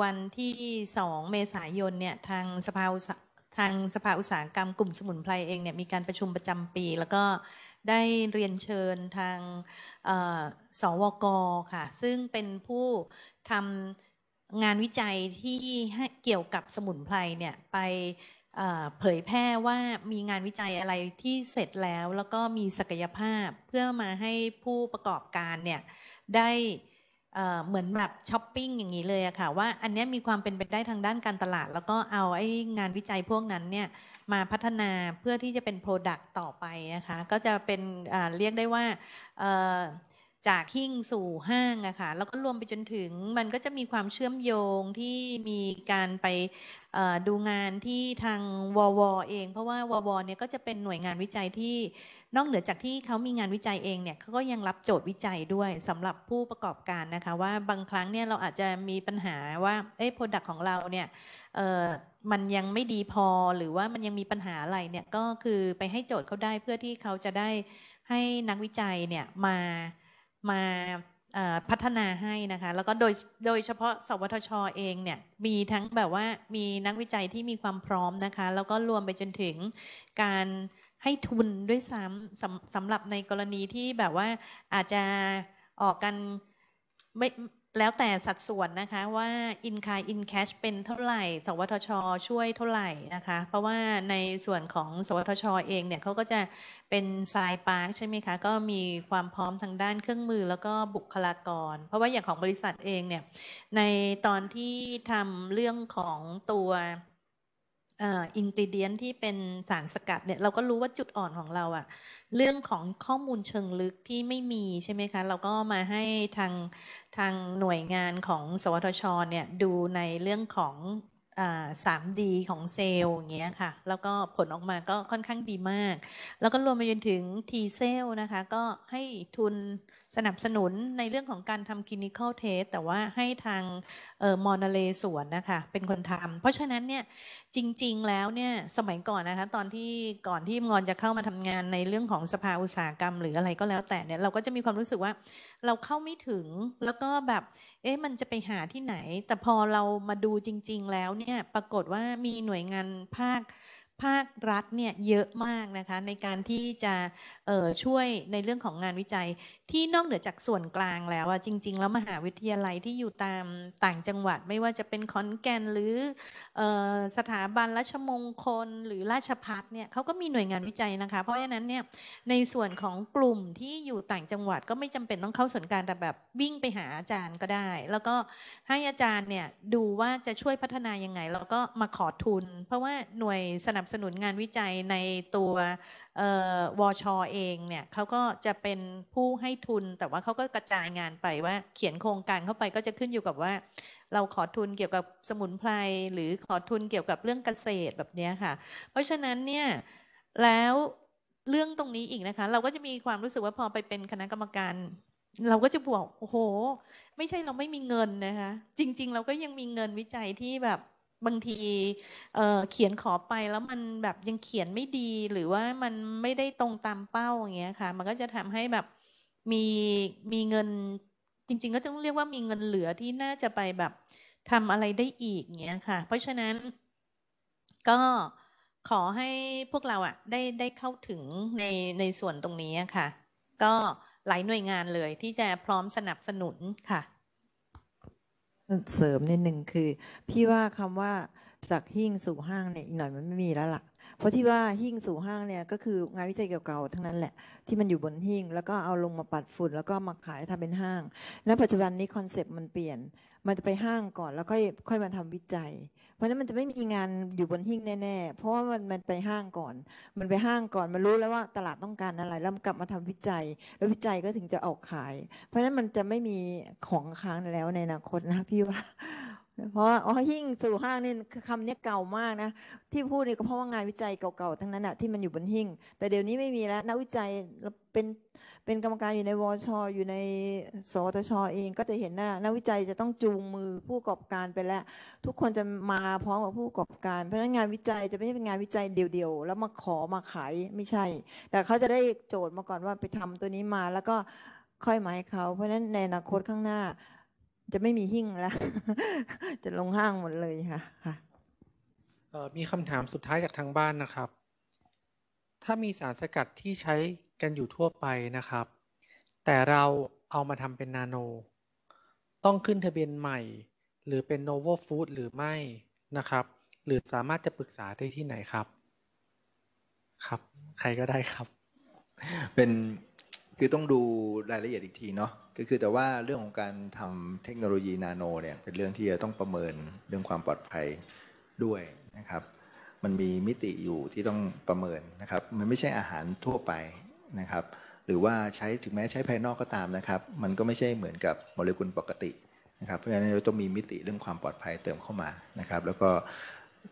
วันที่2เมษายนเนี่ยทางสภาทางสภาอุตสาหกรรมกลุ่มสมุนไพรเองเนี่ยมีการประชุมประจำปีแล้วก็ได้เรียนเชิญทางสวกค่ะซึ่งเป็นผู้ทำงานวิจัยที่เกี่ยวกับสมุนไพรเนี่ยไปเผยแพร่ว่ามีงานวิจัยอะไรที่เสร็จแล้ว แล้วก็มีศักยภาพเพื่อมาให้ผู้ประกอบการเนี่ยได้เหมือนแบบช้อปปิ้งอย่างนี้เลยอะค่ะว่าอันนี้มีความเป็นไปได้ทางด้านการตลาด แล้วก็เอาไอ้งานวิจัยพวกนั้นเนี่ยมาพัฒนาเพื่อที่จะเป็น Product ต่อไปนะคะ ก็จะเป็นเรียกได้ว่าจากหิ่งสู่ห้างอะค่ะแล้วก็รวมไปจนถึงมันก็จะมีความเชื่อมโยงที่มีการไปดูงานที่ทางววเอง เพราะว่าววเนี่ยก็จะเป็นหน่วยงานวิจัยที่นอกเหนือจากที่เขามีงานวิจัยเองเนี่ยเขาก็ยังรับโจทย์วิจัยด้วยสำหรับผู้ประกอบการนะคะ ว่าบางครั้งเนี่ยเราอาจจะมีปัญหาว่าเอ้โปรดักของเราเนี่ยมันยังไม่ดีพอหรือว่ามันยังมีปัญหาอะไรเนี่ยก็คือไปให้โจทย์เขาได้เพื่อที่เขาจะได้ให้นักวิจัยเนี่ยมามาพัฒนาให้นะคะ แล้วก็โดยโดยเฉพาะสวทชอเองเนี่ย มีทั้งแบบว่ามีนักวิจัยที่มีความพร้อมนะคะ แล้วก็รวมไปจนถึงการให้ทุนด้วยซ้ำสำสำหรับในกรณีที่แบบว่าอาจจะออกกันไม่แล้วแต่สัดส่วนนะคะว่าอินคายอินแคชเป็นเท่าไหร่ สวทชช่วยเท่าไหร่นะคะ เพราะว่าในส่วนของสวทชเองเนี่ยเขาก็จะเป็นสายปาร์คใช่ไหมคะ ก็มีความพร้อมทางด้านเครื่องมือแล้วก็บุคลากร เพราะว่าอย่างของบริษัทเองเนี่ย ในตอนที่ทำเรื่องของตัวอินกิเดียนที่เป็นสารสกัดเนี่ย เราก็รู้ว่าจุดอ่อนของเราอะเรื่องของข้อมูลเชิงลึกที่ไม่มีใช่ไหมคะ เราก็มาให้ทางทางหน่วยงานของสวทชเนี่ย ดูในเรื่องของสามดีของเซลล์อย่างเงี้ยค่ะ แล้วก็ผลออกมาก็ค่อนข้างดีมาก แล้วก็รวมไปจนถึงทีเซลนะคะก็ให้ทุนสนับสนุนในเรื่องของการทำคลินิคอลเทสแต่ว่าให้ทางออมอนาเลสวนนะคะเป็นคนทำเพราะฉะนั้นเนี่ยจริง ๆแล้วเนี่ยสมัยก่อนนะคะตอนที่ก่อนที่มอนจะเข้ามาทำงานในเรื่องของสภาอุตสาหกรรม หรืออะไรก็แล้ว แต่เนี่ยเราก็จะมีความรู้สึกว่าเราเข้าไม่ถึงแล้วก็แบบ เอ๊ะมันจะไปหาที่ไหน แต่พอเรามาดูจริง ๆ แล้วเนี่ยปรากฏว่ามีหน่วยงานภาคภาครัฐเนี่ยเยอะมากนะคะในการที่จะช่วยในเรื่องของงานวิจัยที่นอกเหนือจากส่วนกลางแล้วอะจริง ๆ แล้วมหาวิทยาลัยที่อยู่ตามต่างจังหวัด ไม่ว่าจะเป็นคอนแกนหรือสถาบันราชมงคล หรือราชพัฒเนี่ยเขาก็มีหน่วยงานวิจัยนะคะเพราะฉะนั้นเนี่ยในส่วนของกลุ่มที่อยู่ต่างจังหวัดก็ไม่จำเป็นต้องเข้าส่วนกลางแต่แบบวิ่งไปหาอาจารย์ก็ได้ แล้วก็ให้อาจารย์เนี่ยดูว่าจะช่วยพัฒนายังไงแล้วก็มาขอทุน เพราะว่าหน่วยสนับนับสนุนงานวิจัยในตัววอชอเองเนี่ยเขาก็จะเป็นผู้ให้ทุนแต่ว่าเขาก็กระจายงานไปว่าเขียนโครงการเข้าไปก็จะขึ้นอยู่กับว่า เราขอทุนเกี่ยวกับสมุนไพร หรือขอทุนเกี่ยวกับเรื่องเกษตรแบบนี้ค่ะเพราะฉะนั้นเนี่ยแล้วเรื่องตรงนี้อีกนะคะเราก็จะมีความรู้สึกว่าพอไปเป็นคณะกรรมการ เราก็จะบอกโอ้โห ไม่ใช่เราไม่มีเงินนะคะจริงๆ เราก็ยังมีเงินวิจัยที่แบบบางทีเเขียนขอไปแล้วมันแบบยังเขียนไม่ดีหรือว่ามันไม่ได้ตรงตามเป้าอย่างเงี้ยค่ะ มันก็จะทำให้แบบมีมีเงินจริงๆ ก็ต้องเรียกว่ามีเงินเหลือที่น่าจะไปแบบทำอะไรได้อีกเงี้ยค่ะ เพราะฉะนั้น ก็ขอให้พวกเราอะได้ได้เข้าถึงในในส่วนตรงนี้ค่ะ ก็หลายหน่วยงานเลย ที่จะพร้อมสนับสนุนค่ะเสริมนิดหนึ่งคือ พี่ว่าคำว่าจากหิ่งสู่ห้างเนี่ยอีกหน่อยมันไม่มีแล้วล่ะเพราะที่ว่าหิ่งสู่ห้างเนี่ยก็คืองานวิจัยเก่าๆทั้งนั้นแหละที่มันอยู่บนหิ่งแล้วก็เอาลงมาปัดฝุ่น แล้วก็มาขายทำเป็นห้างณปัจจุบันนี้คอนเซปต์มันเปลี่ยนมันจะไปห้างก่อนแล้วค่อยค่อยมาทำวิจัยราะนั้นมันจะไม่มีงานอยู่บนหิ้งแน่ๆ เพราะว่ามันมันไปห้างก่อน มันไปห้างก่อน มันรู้แล้วว่าตลาดต้องการอะไร แล้วกลับมาทำวิจัย แล้ววิจัยก็ถึงจะออกขาย เพราะฉะนั้นมันจะไม่มีของค้างแล้วในอนาคตนะพี่ว่า เพราะอ๋อหิ้งสู่ห้างนี่คำนี้เก่ามากนะ ที่พูดนี่ก็เพราะว่างานวิจัยเก่าๆ ทั้งนั้นอะที่มันอยู่บนหิ้งแต่เดี๋ยวนี้ไม่มีแล้วนักวิจัยเป็นเป็นกรรมการอยู่ในวชอยู่ในสทช เองก็จะเห็นหน้า นักวิจัยจะต้องจูงมือผู้ประกอบการไปแล้ว ทุกคนจะมาพร้อมกับผู้ประกอบการ เพราะฉะนั้นงานวิจัยจะไม่ใช่เป็นงานวิจัยเดี่ยวๆแล้วมาขอมาขายไม่ใช่ แต่เขาจะได้โจทย์มาก่อนว่าไปทำตัวนี้มา แล้วก็ค่อยหมายเขา เพราะฉะนั้นในอนาคตข้างหน้า จะไม่มีหิ่งแล้ว จะลงห้างหมดเลยค่ะมีคำถามสุดท้ายจากทางบ้านนะครับถ้ามีสารสกัดที่ใช้กันอยู่ทั่วไปนะครับ แต่เราเอามาทำเป็นนาโน ต้องขึ้นทะเบียนใหม่ หรือเป็นโนเวอร์ฟู้ดหรือไม่นะครับ หรือสามารถจะปรึกษาได้ที่ไหนครับ ครับ ใครก็ได้ครับ เป็นคือต้องดูรายละเอียดอีกทีเนาะก็คือแต่ว่าเรื่องของการทำเทคโนโลยีนาโน เนี่ยเป็นเรื่องที่จะต้องประเมินเรื่องความปลอดภัยด้วยนะครับมันมีมิติอยู่ที่ต้องประเมินนะครับมันไม่ใช่อาหารทั่วไปนะครับ หรือว่าใช้ถึงแม้ใช้ภายนอกก็ตามนะครับ มันก็ไม่ใช่เหมือนกับโมเลกุลปกตินะครับเพราะฉะนั้นเราต้องมีมิติเรื่องความปลอดภัยเติมเข้ามานะครับแล้วก็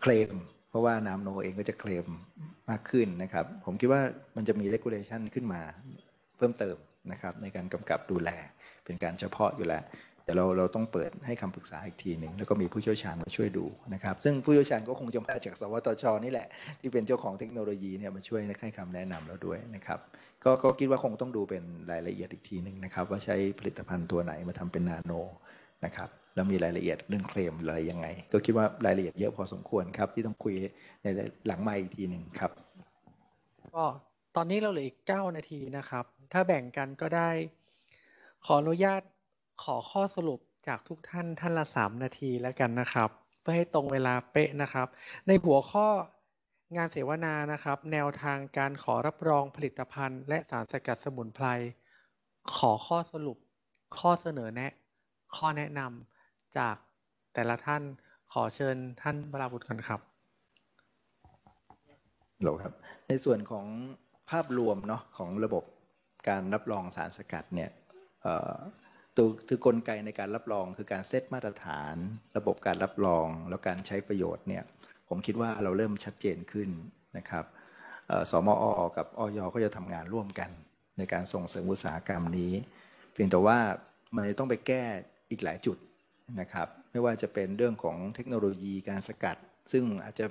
เคลมเพราะว่าน้ำโนเองก็จะเคลมมากขึ้นนะครับผมคิดว่ามันจะมีเลกูเลชันขึ้นมาเพิ่มเติมนะครับในการกำกับดูแลเป็นการเฉพาะอยู่แล้วแต่เราเราต้องเปิดให้คำปรึกษาอีกทีหนึ่งแล้วก็มีผู้เชี่ยวชาญมาช่วยดูนะครับซึ่งผู้เชี่ยวชาญก็คงจะมาจาก สวทชนี่แหละ ที่เป็นเจ้าของเทคโนโลยีเนี่ยมาช่วยให้คำแนะนำเราด้วยนะครับก็ก็คิดว่าคงต้องดูเป็นรายละเอียดอีกทีหนึ่งนะครับว่าใช้ผลิตภัณฑ์ตัวไหนมาทำเป็นนาโนนะครับแล้วมีรายละเอียดเรื่องเคลมอะไรยังไงก็คิดว่ารายละเอียดเยอะพอสมควรครับที่ต้องคุยในหลังไม่อีกทีหนึ่งครับก็ตอนนี้เราเหลืออีกเก้านาทีนะครับ ถ้าแบ่งกันก็ได้ขออนุญาตขอข้อสรุปจากทุกท่านท่านละสามนาทีแล้วกันนะครับ เพื่อให้ตรงเวลาเป๊ะนะครับ ในหัวข้องานเสวนานะครับ แนวทางการขอรับรองผลิตภัณฑ์ และสารสกัดสมุนไพรขอข้อสรุปข้อเสนอแนะข้อแนะนำจากแต่ละท่านขอเชิญท่านบราบุตรกันครับหลครับ ในส่วนของภาพรวมเนาะของระบบการรับรองสารสกัดเนี่ยตัวคือกลไกในการรับรอง คือการเซตมาตรฐาน ระบบการรับรองแล้วการใช้ประโยชน์เนี่ยผมคิดว่าเราเริ่มชัดเจนขึ้นนะครับสมอกับอยก็จะทำงานร่วมกัน ในการส่งเสริมอุตสาหกรรมนี้เพียงแต่ว่ามันจะต้องไปแก้อีกหลายจุดนะครับไม่ว่าจะเป็นเรื่องของเทคโนโลยีการสกัด ซึ่งอาจจะ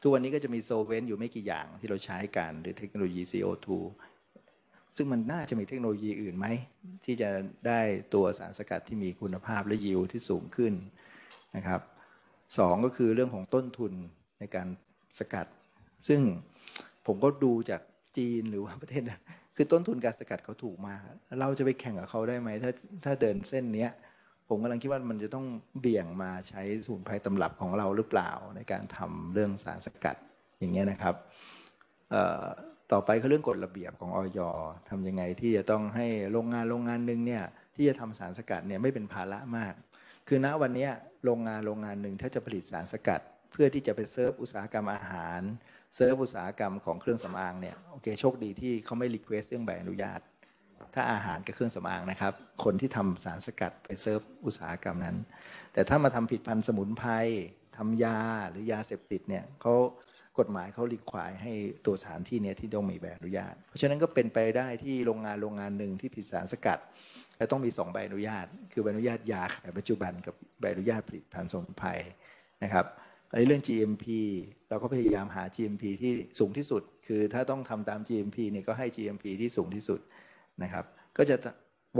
ทุกวันนี้ก็จะมีโซเวนต์อยู่ไม่กี่อย่างที่เราใช้กัน หรือเทคโนโลยี CO2 ซึ่งมันน่าจะมีเทคโนโลยีอื่นไหม ที่จะได้ตัวสารสกัดที่มีคุณภาพและยิวที่สูงขึ้นนะครับสองก็คือเรื่องของต้นทุนในการสกัด ซึ่งผมก็ดูจากจีนหรือว่าประเทศนั้นคือต้นทุนการสกัดเขาถูกมากเราจะไปแข่งกับเขาได้ไหม ถ้าถ้าเดินเส้นเนี้ยผมกำลังคิดว่ามันจะต้องเบี่ยงมาใช้สูตรภัยตำรับของเราหรือเปล่าในการทำเรื่องสารสกัดอย่างเงี้ยนะครับต่อไปก็เรื่องกฎระเบียบของออยทำยังไงที่จะต้องให้โรงงานโรงงานหนึ่งเนี่ยที่จะทำสารสกัดเนี่ยไม่เป็นภาระมาก คือณวันนี้โรงงานโรงงานหนึ่งถ้าจะผลิตสารสกัด เพื่อที่จะไปเซิร์ฟอุตสาหกรรมอาหารเซิร์ฟอุตสาหกรรมของเครื่องสำอางเนี่ยโอเคโชคดีที่เขาไม่รีเควสเรื่องใบอนุญาตถ้าอาหารกับเครื่องสำอางนะครับ คนที่ทำสารสกัดไปเซิร์ฟอุตสาหกรรมนั้น แต่ถ้ามาทำผิดพันธุ์สมุนไพรทำยาหรือยาเสพติดเนี่ยเขากฎหมายเขารีควายให้ตัวสารที่นี้ที่ต้องมีใบอนุญาต เพราะฉะนั้นก็เป็นไปได้ที่โรงงานโรงงานหนึ่งที่ผิดสารสกัด และต้องมี2ใบอนุญาต คือใบอนุญาตยาขายปัจจุบันกับใบอนุญาตผลิตภัณฑ์สมุนไพรนะครับอันนี้เรื่อง GMP เราก็พยายามหา GMP ที่สูงที่สุด คือถ้าต้องทำตาม GMP เนี่ยก็ให้ GMP ที่สูงที่สุดนะครับก็จะ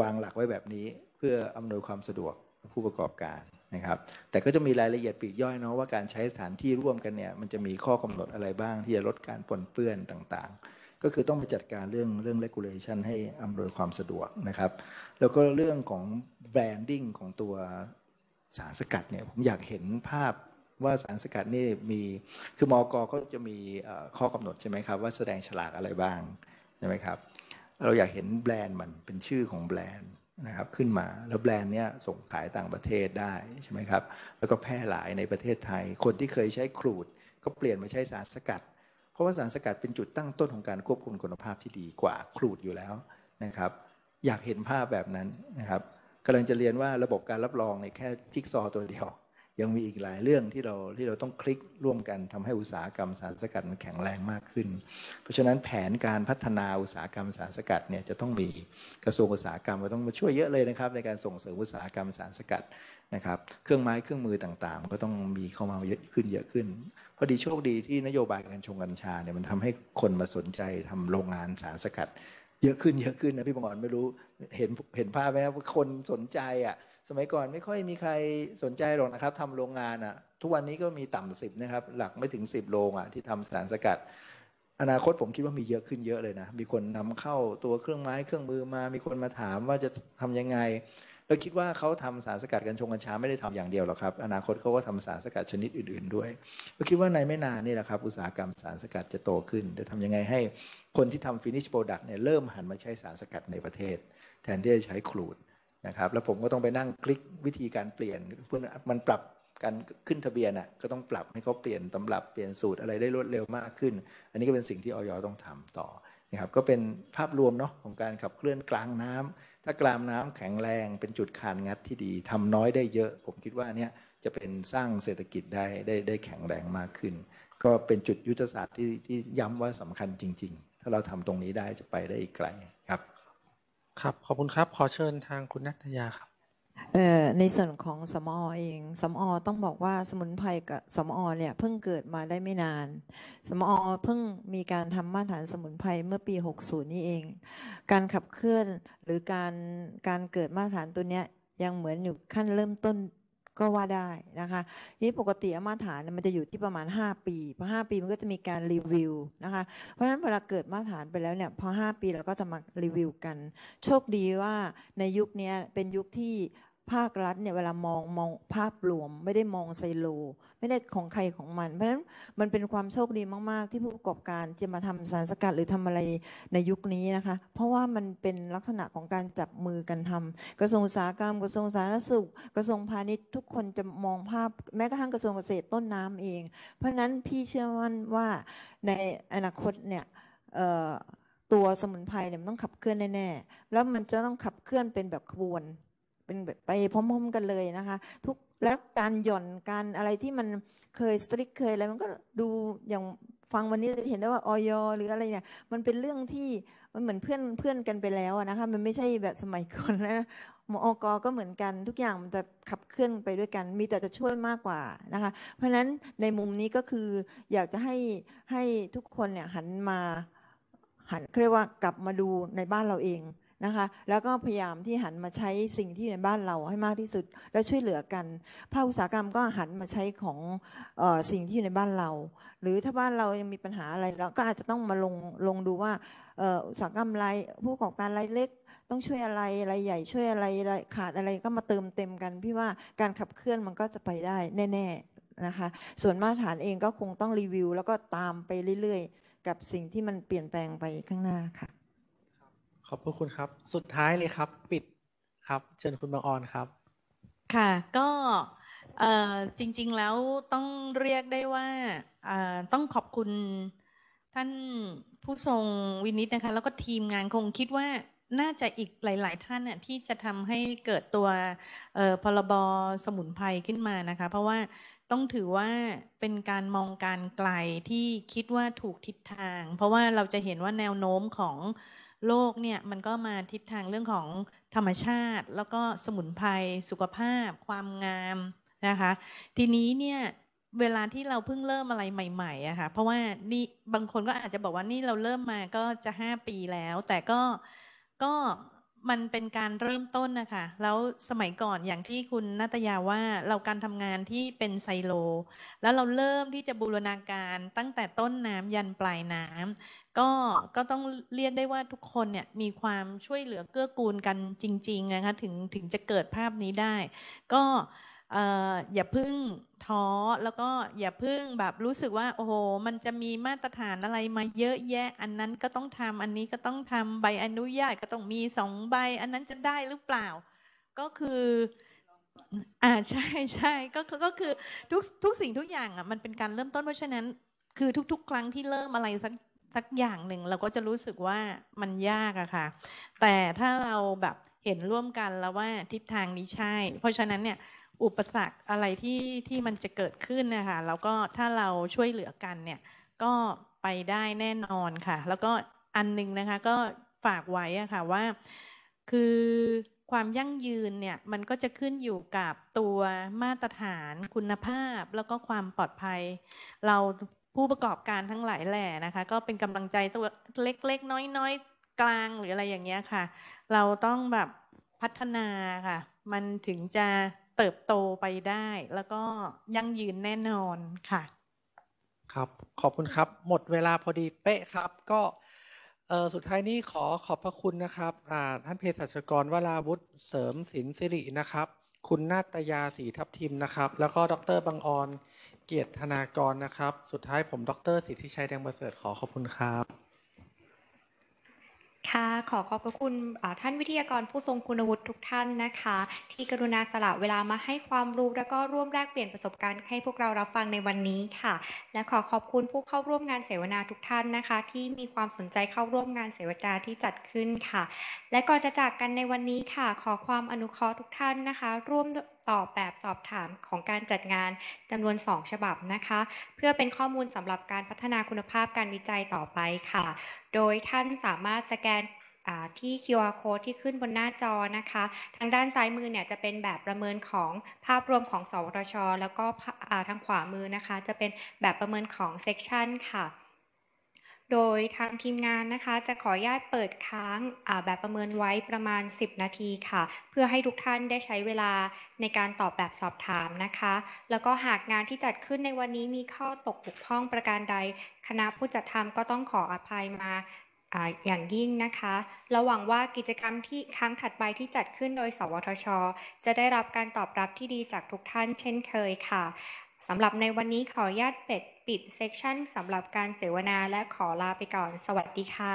วางหลักไว้แบบนี้เพื่ออำนวยความสะดวกผู้ประกอบการนะครับแต่ก็จะมีรายละเอียดปีกย่อยเนาะว่าการใช้สถานที่ร่วมกันเนี่ย มันจะมีข้อกำหนดอะไรบ้างที่จะลดการปนเปื้อนต่างๆ ก็คือต้องไปจัดการเรื่องเรื่องเลกูลเลชันให้อำนวยความสะดวกนะครับแล้วก็เรื่องของแบรนดิ้งของตัวสารสกัดเนี่ย ผมอยากเห็นภาพว่าสารสกัดนี่มีคือมอกกเขาจะมีข้อกำหนดใช่ไหมครับ ว่าแสดงฉลากอะไรบ้าง ใช่ไหมครับเราอยากเห็นแบรนด์มันเป็นชื่อของแบรนด์นะครับขึ้นมา แล้วแบรนด์เนี้ยส่งขายต่างประเทศได้ใช่ไหมครับแล้วก็แพร่หลายในประเทศไทย คนที่เคยใช้ครูดก็เปลี่ยนมาใช้สารสกัด เพราะว่าสารสกัดเป็นจุดตั้งต้นของการควบคุมคุณภาพที่ดีกว่าครูดอยู่แล้วนะครับอยากเห็นภาพแบบนั้นนะครับกำลังจะเรียนว่าระบบการรับรองในแค่จิ๊กซอตัวเดียวยังมีอีกหลายเรื่องที่เราที่เราต้องคลิกร่วมกันทำให้อุตสาหกรรมสารสกัดมันแข็งแรงมากขึ้น เพราะฉะนั้นแผนการพัฒนาอุตสาหกรรมสารสกัดเนี่ยจะต้องมีกระทรวงอุตสาหกรรมก็ต้องมาช่วยเยอะเลยนะครับ ในการส่งเสริมอุตสาหกรรมสารสกัดนะครับ เครื่องไม้เครื่องมือต่างๆ ก็ต้องมีเข้ามาเยอะขึ้นเยอะขึ้นพอดีโชคดีที่นโยบายการชงกัญชาเนี่ยมันทำให้คนมาสนใจทำโรงงานสารสกัด เยอะขึ้นเยอะขึ้นนะพี่บงอ่อนไม่รู้เห็นเห็นภาพไหมครับคนสนใจอ่ะสมัยก่อนไม่ค่อยมีใครสนใจหรอกนะครับทำโรงงานอะ่ะทุกวันนี้ก็มีต่ำสิบนะครับหลักไม่ถึงสิบโรงอะ่ะที่ทำสารสกัด อนาคตผมคิดว่ามีเยอะขึ้นเยอะเลยนะมีคนนำเข้าตัวเครื่องไม้ เครื่องมือมามีคนมาถามว่าจะทำยังไงเราคิดว่าเขาทำสารสกัดกัญชงกัญชาไม่ได้ทำอย่างเดียวหรอกครับอนาคตเขาก็ทำสารสกัดชนิดอื่นๆ ด้วยเราคิดว่าในไม่นานนี่แหละครับอุตสาหกรรมสารสกัดจะโตขึ้นจะทํยังไงให้คนที่ทำฟินิชโปรดักต์เนี่ยเริ่มหันมาใช้สารสกัดในประเทศ แทนที่จะใช้ครูดนะครับแล้วผมก็ต้องไปนั่งคลิกวิธีการเปลี่ยนเพื่อมันปรับการขึ้นทะเบียนอ่ะก็ต้องปรับให้เขาเปลี่ยนตำรับเปลี่ยนสูตรอะไรได้รวดเร็วมากขึ้น อันนี้ก็เป็นสิ่งที่ออยต้องทำต่อนะครับก็เป็นภาพรวมเนาะของการขับเคลื่อนกลางน้ำ ถ้ากลางน้ำแข็งแรงเป็นจุดคานงัดที่ดีทำน้อยได้เยอะ ผมคิดว่าเนี้ยจะเป็นสร้างเศรษฐกิจได้ได้ได้แข็งแรงมากขึ้น ก็เป็นจุดยุทธศาสตร์ที่ที่ย้ำว่าสำคัญจริง ๆ ถ้าเราทำตรงนี้ได้จะไปได้อีกไกลครับ ขอบคุณครับ ขอเชิญทางคุณนัทยาครับ เออ่ในส่วนของสมอเอง สมอต้องบอกว่าสมุนไพรกับสมอเนี่ย เพิ่งเกิดมาได้ไม่นาน สมอเพิ่งมีการทำมาตรฐานสมุนไพรเมื่อปี 60 นี่เอง การขับเคลื่อนหรือการการเกิดมาตรฐานตัวเนี้ย ยังเหมือนอยู่ขั้นเริ่มต้นก็ว่าได้นะคะนี่ปกติมาตรฐาน มันจะอยู่ที่ประมาณ 5 ปีพอ5ปีมันก็จะมีการรีวิวนะคะเพราะฉะนั้นเวลาเกิดมาตรฐานไปแล้วเนี่ยพอ5ปีเราก็จะมารีวิวกัน โชคดีว่าในยุคนี้เป็นยุคที่ภาครัฐเนี่ยเวลามองมองภาพรวม ไม่ได้มองไซโลไม่ได้ของใครของมันเพราะฉะนั้นมันเป็นความโชคดีมากๆ ที่ผู้ประกอบการจะมาทำสารสกัดหรือทำอะไรในยุคนี้นะคะเพราะว่ามันเป็นลักษณะของการจับมือกันทำ กระทรวงอุตสาหกรรมกระทรวงสาธารณสุขกระทรวงพาณิชย์ทุกคนจะมองภาพแม้กระทั่งกระทรวงเกษตรต้นน้ำเอง เพราะฉะนั้นพี่เชื่อมั่นว่าในอนาคตเนี่ยตัวสมุนไพรเนี่ยมันต้องขับเคลื่อนแน่ๆแล้วมันจะต้องขับเคลื่อนเป็นแบบขบวนเป็นไปพร้อมๆกันเลยนะคะทุกแล้วการหย่อนการอะไรที่มันเคยสตริกเคยอะไรมันก็ดูอย่างฟังวันนี้จะเห็นได้ว่าออยหรืออะไรเนี่ยมันเป็นเรื่องที่มันเหมือนเพื่อนเพื่อนกันไปแล้วนะคะมันไม่ใช่แบบสมัยก่อนนะมอกก็เหมือนกันทุกอย่างมันจะขับเคลื่อนไปด้วยกันมีแต่จะช่วยมากกว่านะคะเพราะฉะนั้นในมุมนี้ก็คือ อยากจะให้ให้ทุกคนเนี่ยหันมาหันเรียกว่ากลับมาดูในบ้านเราเองนะคะแล้วก็พยายามที่หันมาใช้สิ่งที่ในบ้านเราให้มากที่สุดและช่วยเหลือกันภาคอุตสาหกรรมก็หันมาใช้ของออสิ่งที่่ในบ้านเรา หรือถ้าบ้านเรายังมีปัญหาอะไรเราก็อาจจะต้องมาลงลงดูว่าอุตสาหกรรมรายผู้ประกอบการรายเล็ก ต้องช่วยอะไรอะไรใหญ่ช่วยอะไรขาดอะไรก็มาเติมเต็มกัน พี่ว่าการขับเคลื่อนมันก็จะไปได้แน่ๆนะคะส่วนมาตรฐานเองก็คงต้องรีวิว แล้วก็ตามไปเรื่อยๆ กับสิ่งที่มันเปลี่ยนแปลงไปข้างหน้าค่ะขอบพระคุณครับ สุดท้ายเลยครับปิดครับเชิญคุณบางออนครับ ค่ะ ก็จริง ๆแล้วต้องเรียกได้ว่าต้องขอบคุณท่านผู้ทรงวินิจนะคะแล้วก็ทีมงานคงคิดว่าน่าจะอีกหลาย ๆ ท่านน่ยที่จะทำให้เกิดตัวพรบสมุนไพรขึ้นมานะคะเพราะว่าต้องถือว่าเป็นการมองการไกลที่คิดว่าถูกทิศทาง เพราะว่าเราจะเห็นว่าแนวโน้มของโลกเนี่ยมันก็มาทิศทางเรื่องของธรรมชาติแล้วก็สมุนไพรสุขภาพ ความงามนะคะทีนี้เนี่ยเวลาที่เราเพิ่งเริ่มอะไรใหม่ๆอะค่ะเพราะว่านี่บางคนก็อาจจะบอกว่านี่เราเริ่มมาก็จะห้าปีแล้ว แต่ก็ก็มันเป็นการเริ่มต้นนะคะแล้วสมัยก่อนอย่างที่คุณนัตยาว่าเราการทำงานที่เป็นไซโล แล้วเราเริ่มที่จะบูรณาการ ตั้งแต่ต้นน้ำยันปลายน้ำก็ก็ต้องเรียกได้ว่าทุกคนเนี่ยมีความช่วยเหลือเกื้อกูลกันจริงๆนะคะถึงถึงจะเกิดภาพนี้ได้ ก็อย่าพึ่งท้อแล้วก็อย่าพึ่งแบบรู้สึกว่า โอ้โหมันจะมีมาตรฐานอะไรมาเยอะแยะ อันนั้นก็ต้องทำอันนี้ก็ต้องทำใบอนุญาตก็ต้องมีสองใบ อันนั้นจะได้หรือเปล่า ก็คืออ่าใช่ใช่ก็ก็คือทุกทุกสิ่งทุกอย่างอ่ะมันเป็นการเริ่มต้นเพราะฉะนั้น คือทุกๆ ครั้งที่เริ่มอะไรสักสักอย่างหนึ่งเราก็จะรู้สึกว่ามันยากอะค่ะ แต่ถ้าเราแบบเห็นร่วมกันแล้วว่าทิศทางนี้ใช่ เพราะฉะนั้นเนี่ยอุปสรรคอะไรที่ที่มันจะเกิดขึ้นนะคะแล้วก็ถ้าเราช่วยเหลือกันเนี่ยก็ไปได้แน่นอนค่ะ แล้วก็อันนึงนะคะก็ฝากไว้ะค่ะว่า คือความยั่งยืนเนี่ยมันก็จะขึ้นอยู่กับตัวมาตรฐานคุณภาพ แล้วก็ความปลอดภัย เราผู้ประกอบการทั้งหลายแหล่นะคะก็เป็นกำลังใจตัวเล็กๆ น้อยๆ กลางหรืออะไรอย่างเงี้ยค่ะ เราต้องแบบพัฒนาค่ะ มันถึงจะเติบโตไปได้แล้วก็ยั่งยืนแน่นอนค่ะ ครับขอบคุณครับหมดเวลาพอดีเป๊ะครับ ก็สุดท้ายนี้ขอขอบพระคุณนะครับ ท่านเภสัชกรวราวุฒิเสริมศิลสิรินะครับ คุณนาตยาศรีทับทิมนะครับ แล้วก็ดรบังออนเกียรติธนากรนะครับ สุดท้ายผม ดรสิทธิชัยแดงประเสริฐขอขอบคุณครับค่ะขอขอบพระคุณท่านวิทยากรผู้ทรงคุณวุฒิทุกท่านนะคะ ที่กรุณาสละเวลามาให้ความรู้และก็ร่วมแลกเปลี่ยนประสบการณ์ให้พวกเรารับฟังในวันนี้ค่ะ และขอขอบคุณผู้เข้าร่วมงานเสวนาทุกท่านนะคะ ที่มีความสนใจเข้าร่วมงานเสวนาที่จัดขึ้นค่ะ และก่อนจะจากกันในวันนี้ค่ะ ขอความอนุเคราะห์ทุกท่านนะคะ ร่วมตอบแบบสอบถามของการจัดงานจำนวน 2 ฉบับนะคะ เพื่อเป็นข้อมูลสำหรับการพัฒนาคุณภาพการวิจัยต่อไปค่ะ โดยท่านสามารถสแกนที่ QR code ที่ขึ้นบนหน้าจอนะคะ ทางด้านซ้ายมือเนี่ยจะเป็นแบบประเมินของภาพรวมของสวทชแล้วก็ทางขวามือนะคะจะเป็นแบบประเมินของเซกชันค่ะโดยทางทีมงานนะคะจะขออนุญาตเปิดค้างแบบประเมินไว้ประมาณ 10 นาทีค่ะ เพื่อให้ทุกท่านได้ใช้เวลาในการตอบแบบสอบถามนะคะ แล้วก็หากงานที่จัดขึ้นในวันนี้มีข้อตกบกพร่องประการใด คณะผู้จัดทำก็ต้องขออภัยมาอย่างยิ่งนะคะระหวังว่ากิจกรรมที่ครั้งถัดไปที่จัดขึ้น โดย สวทช จะได้รับการตอบรับที่ดีจากทุกท่านเช่นเคยค่ะสำหรับในวันนี้ขออนุญาตปิดปิดเซกชันสำหรับการเสวนาและขอลาไปก่อนสวัสดีค่ะ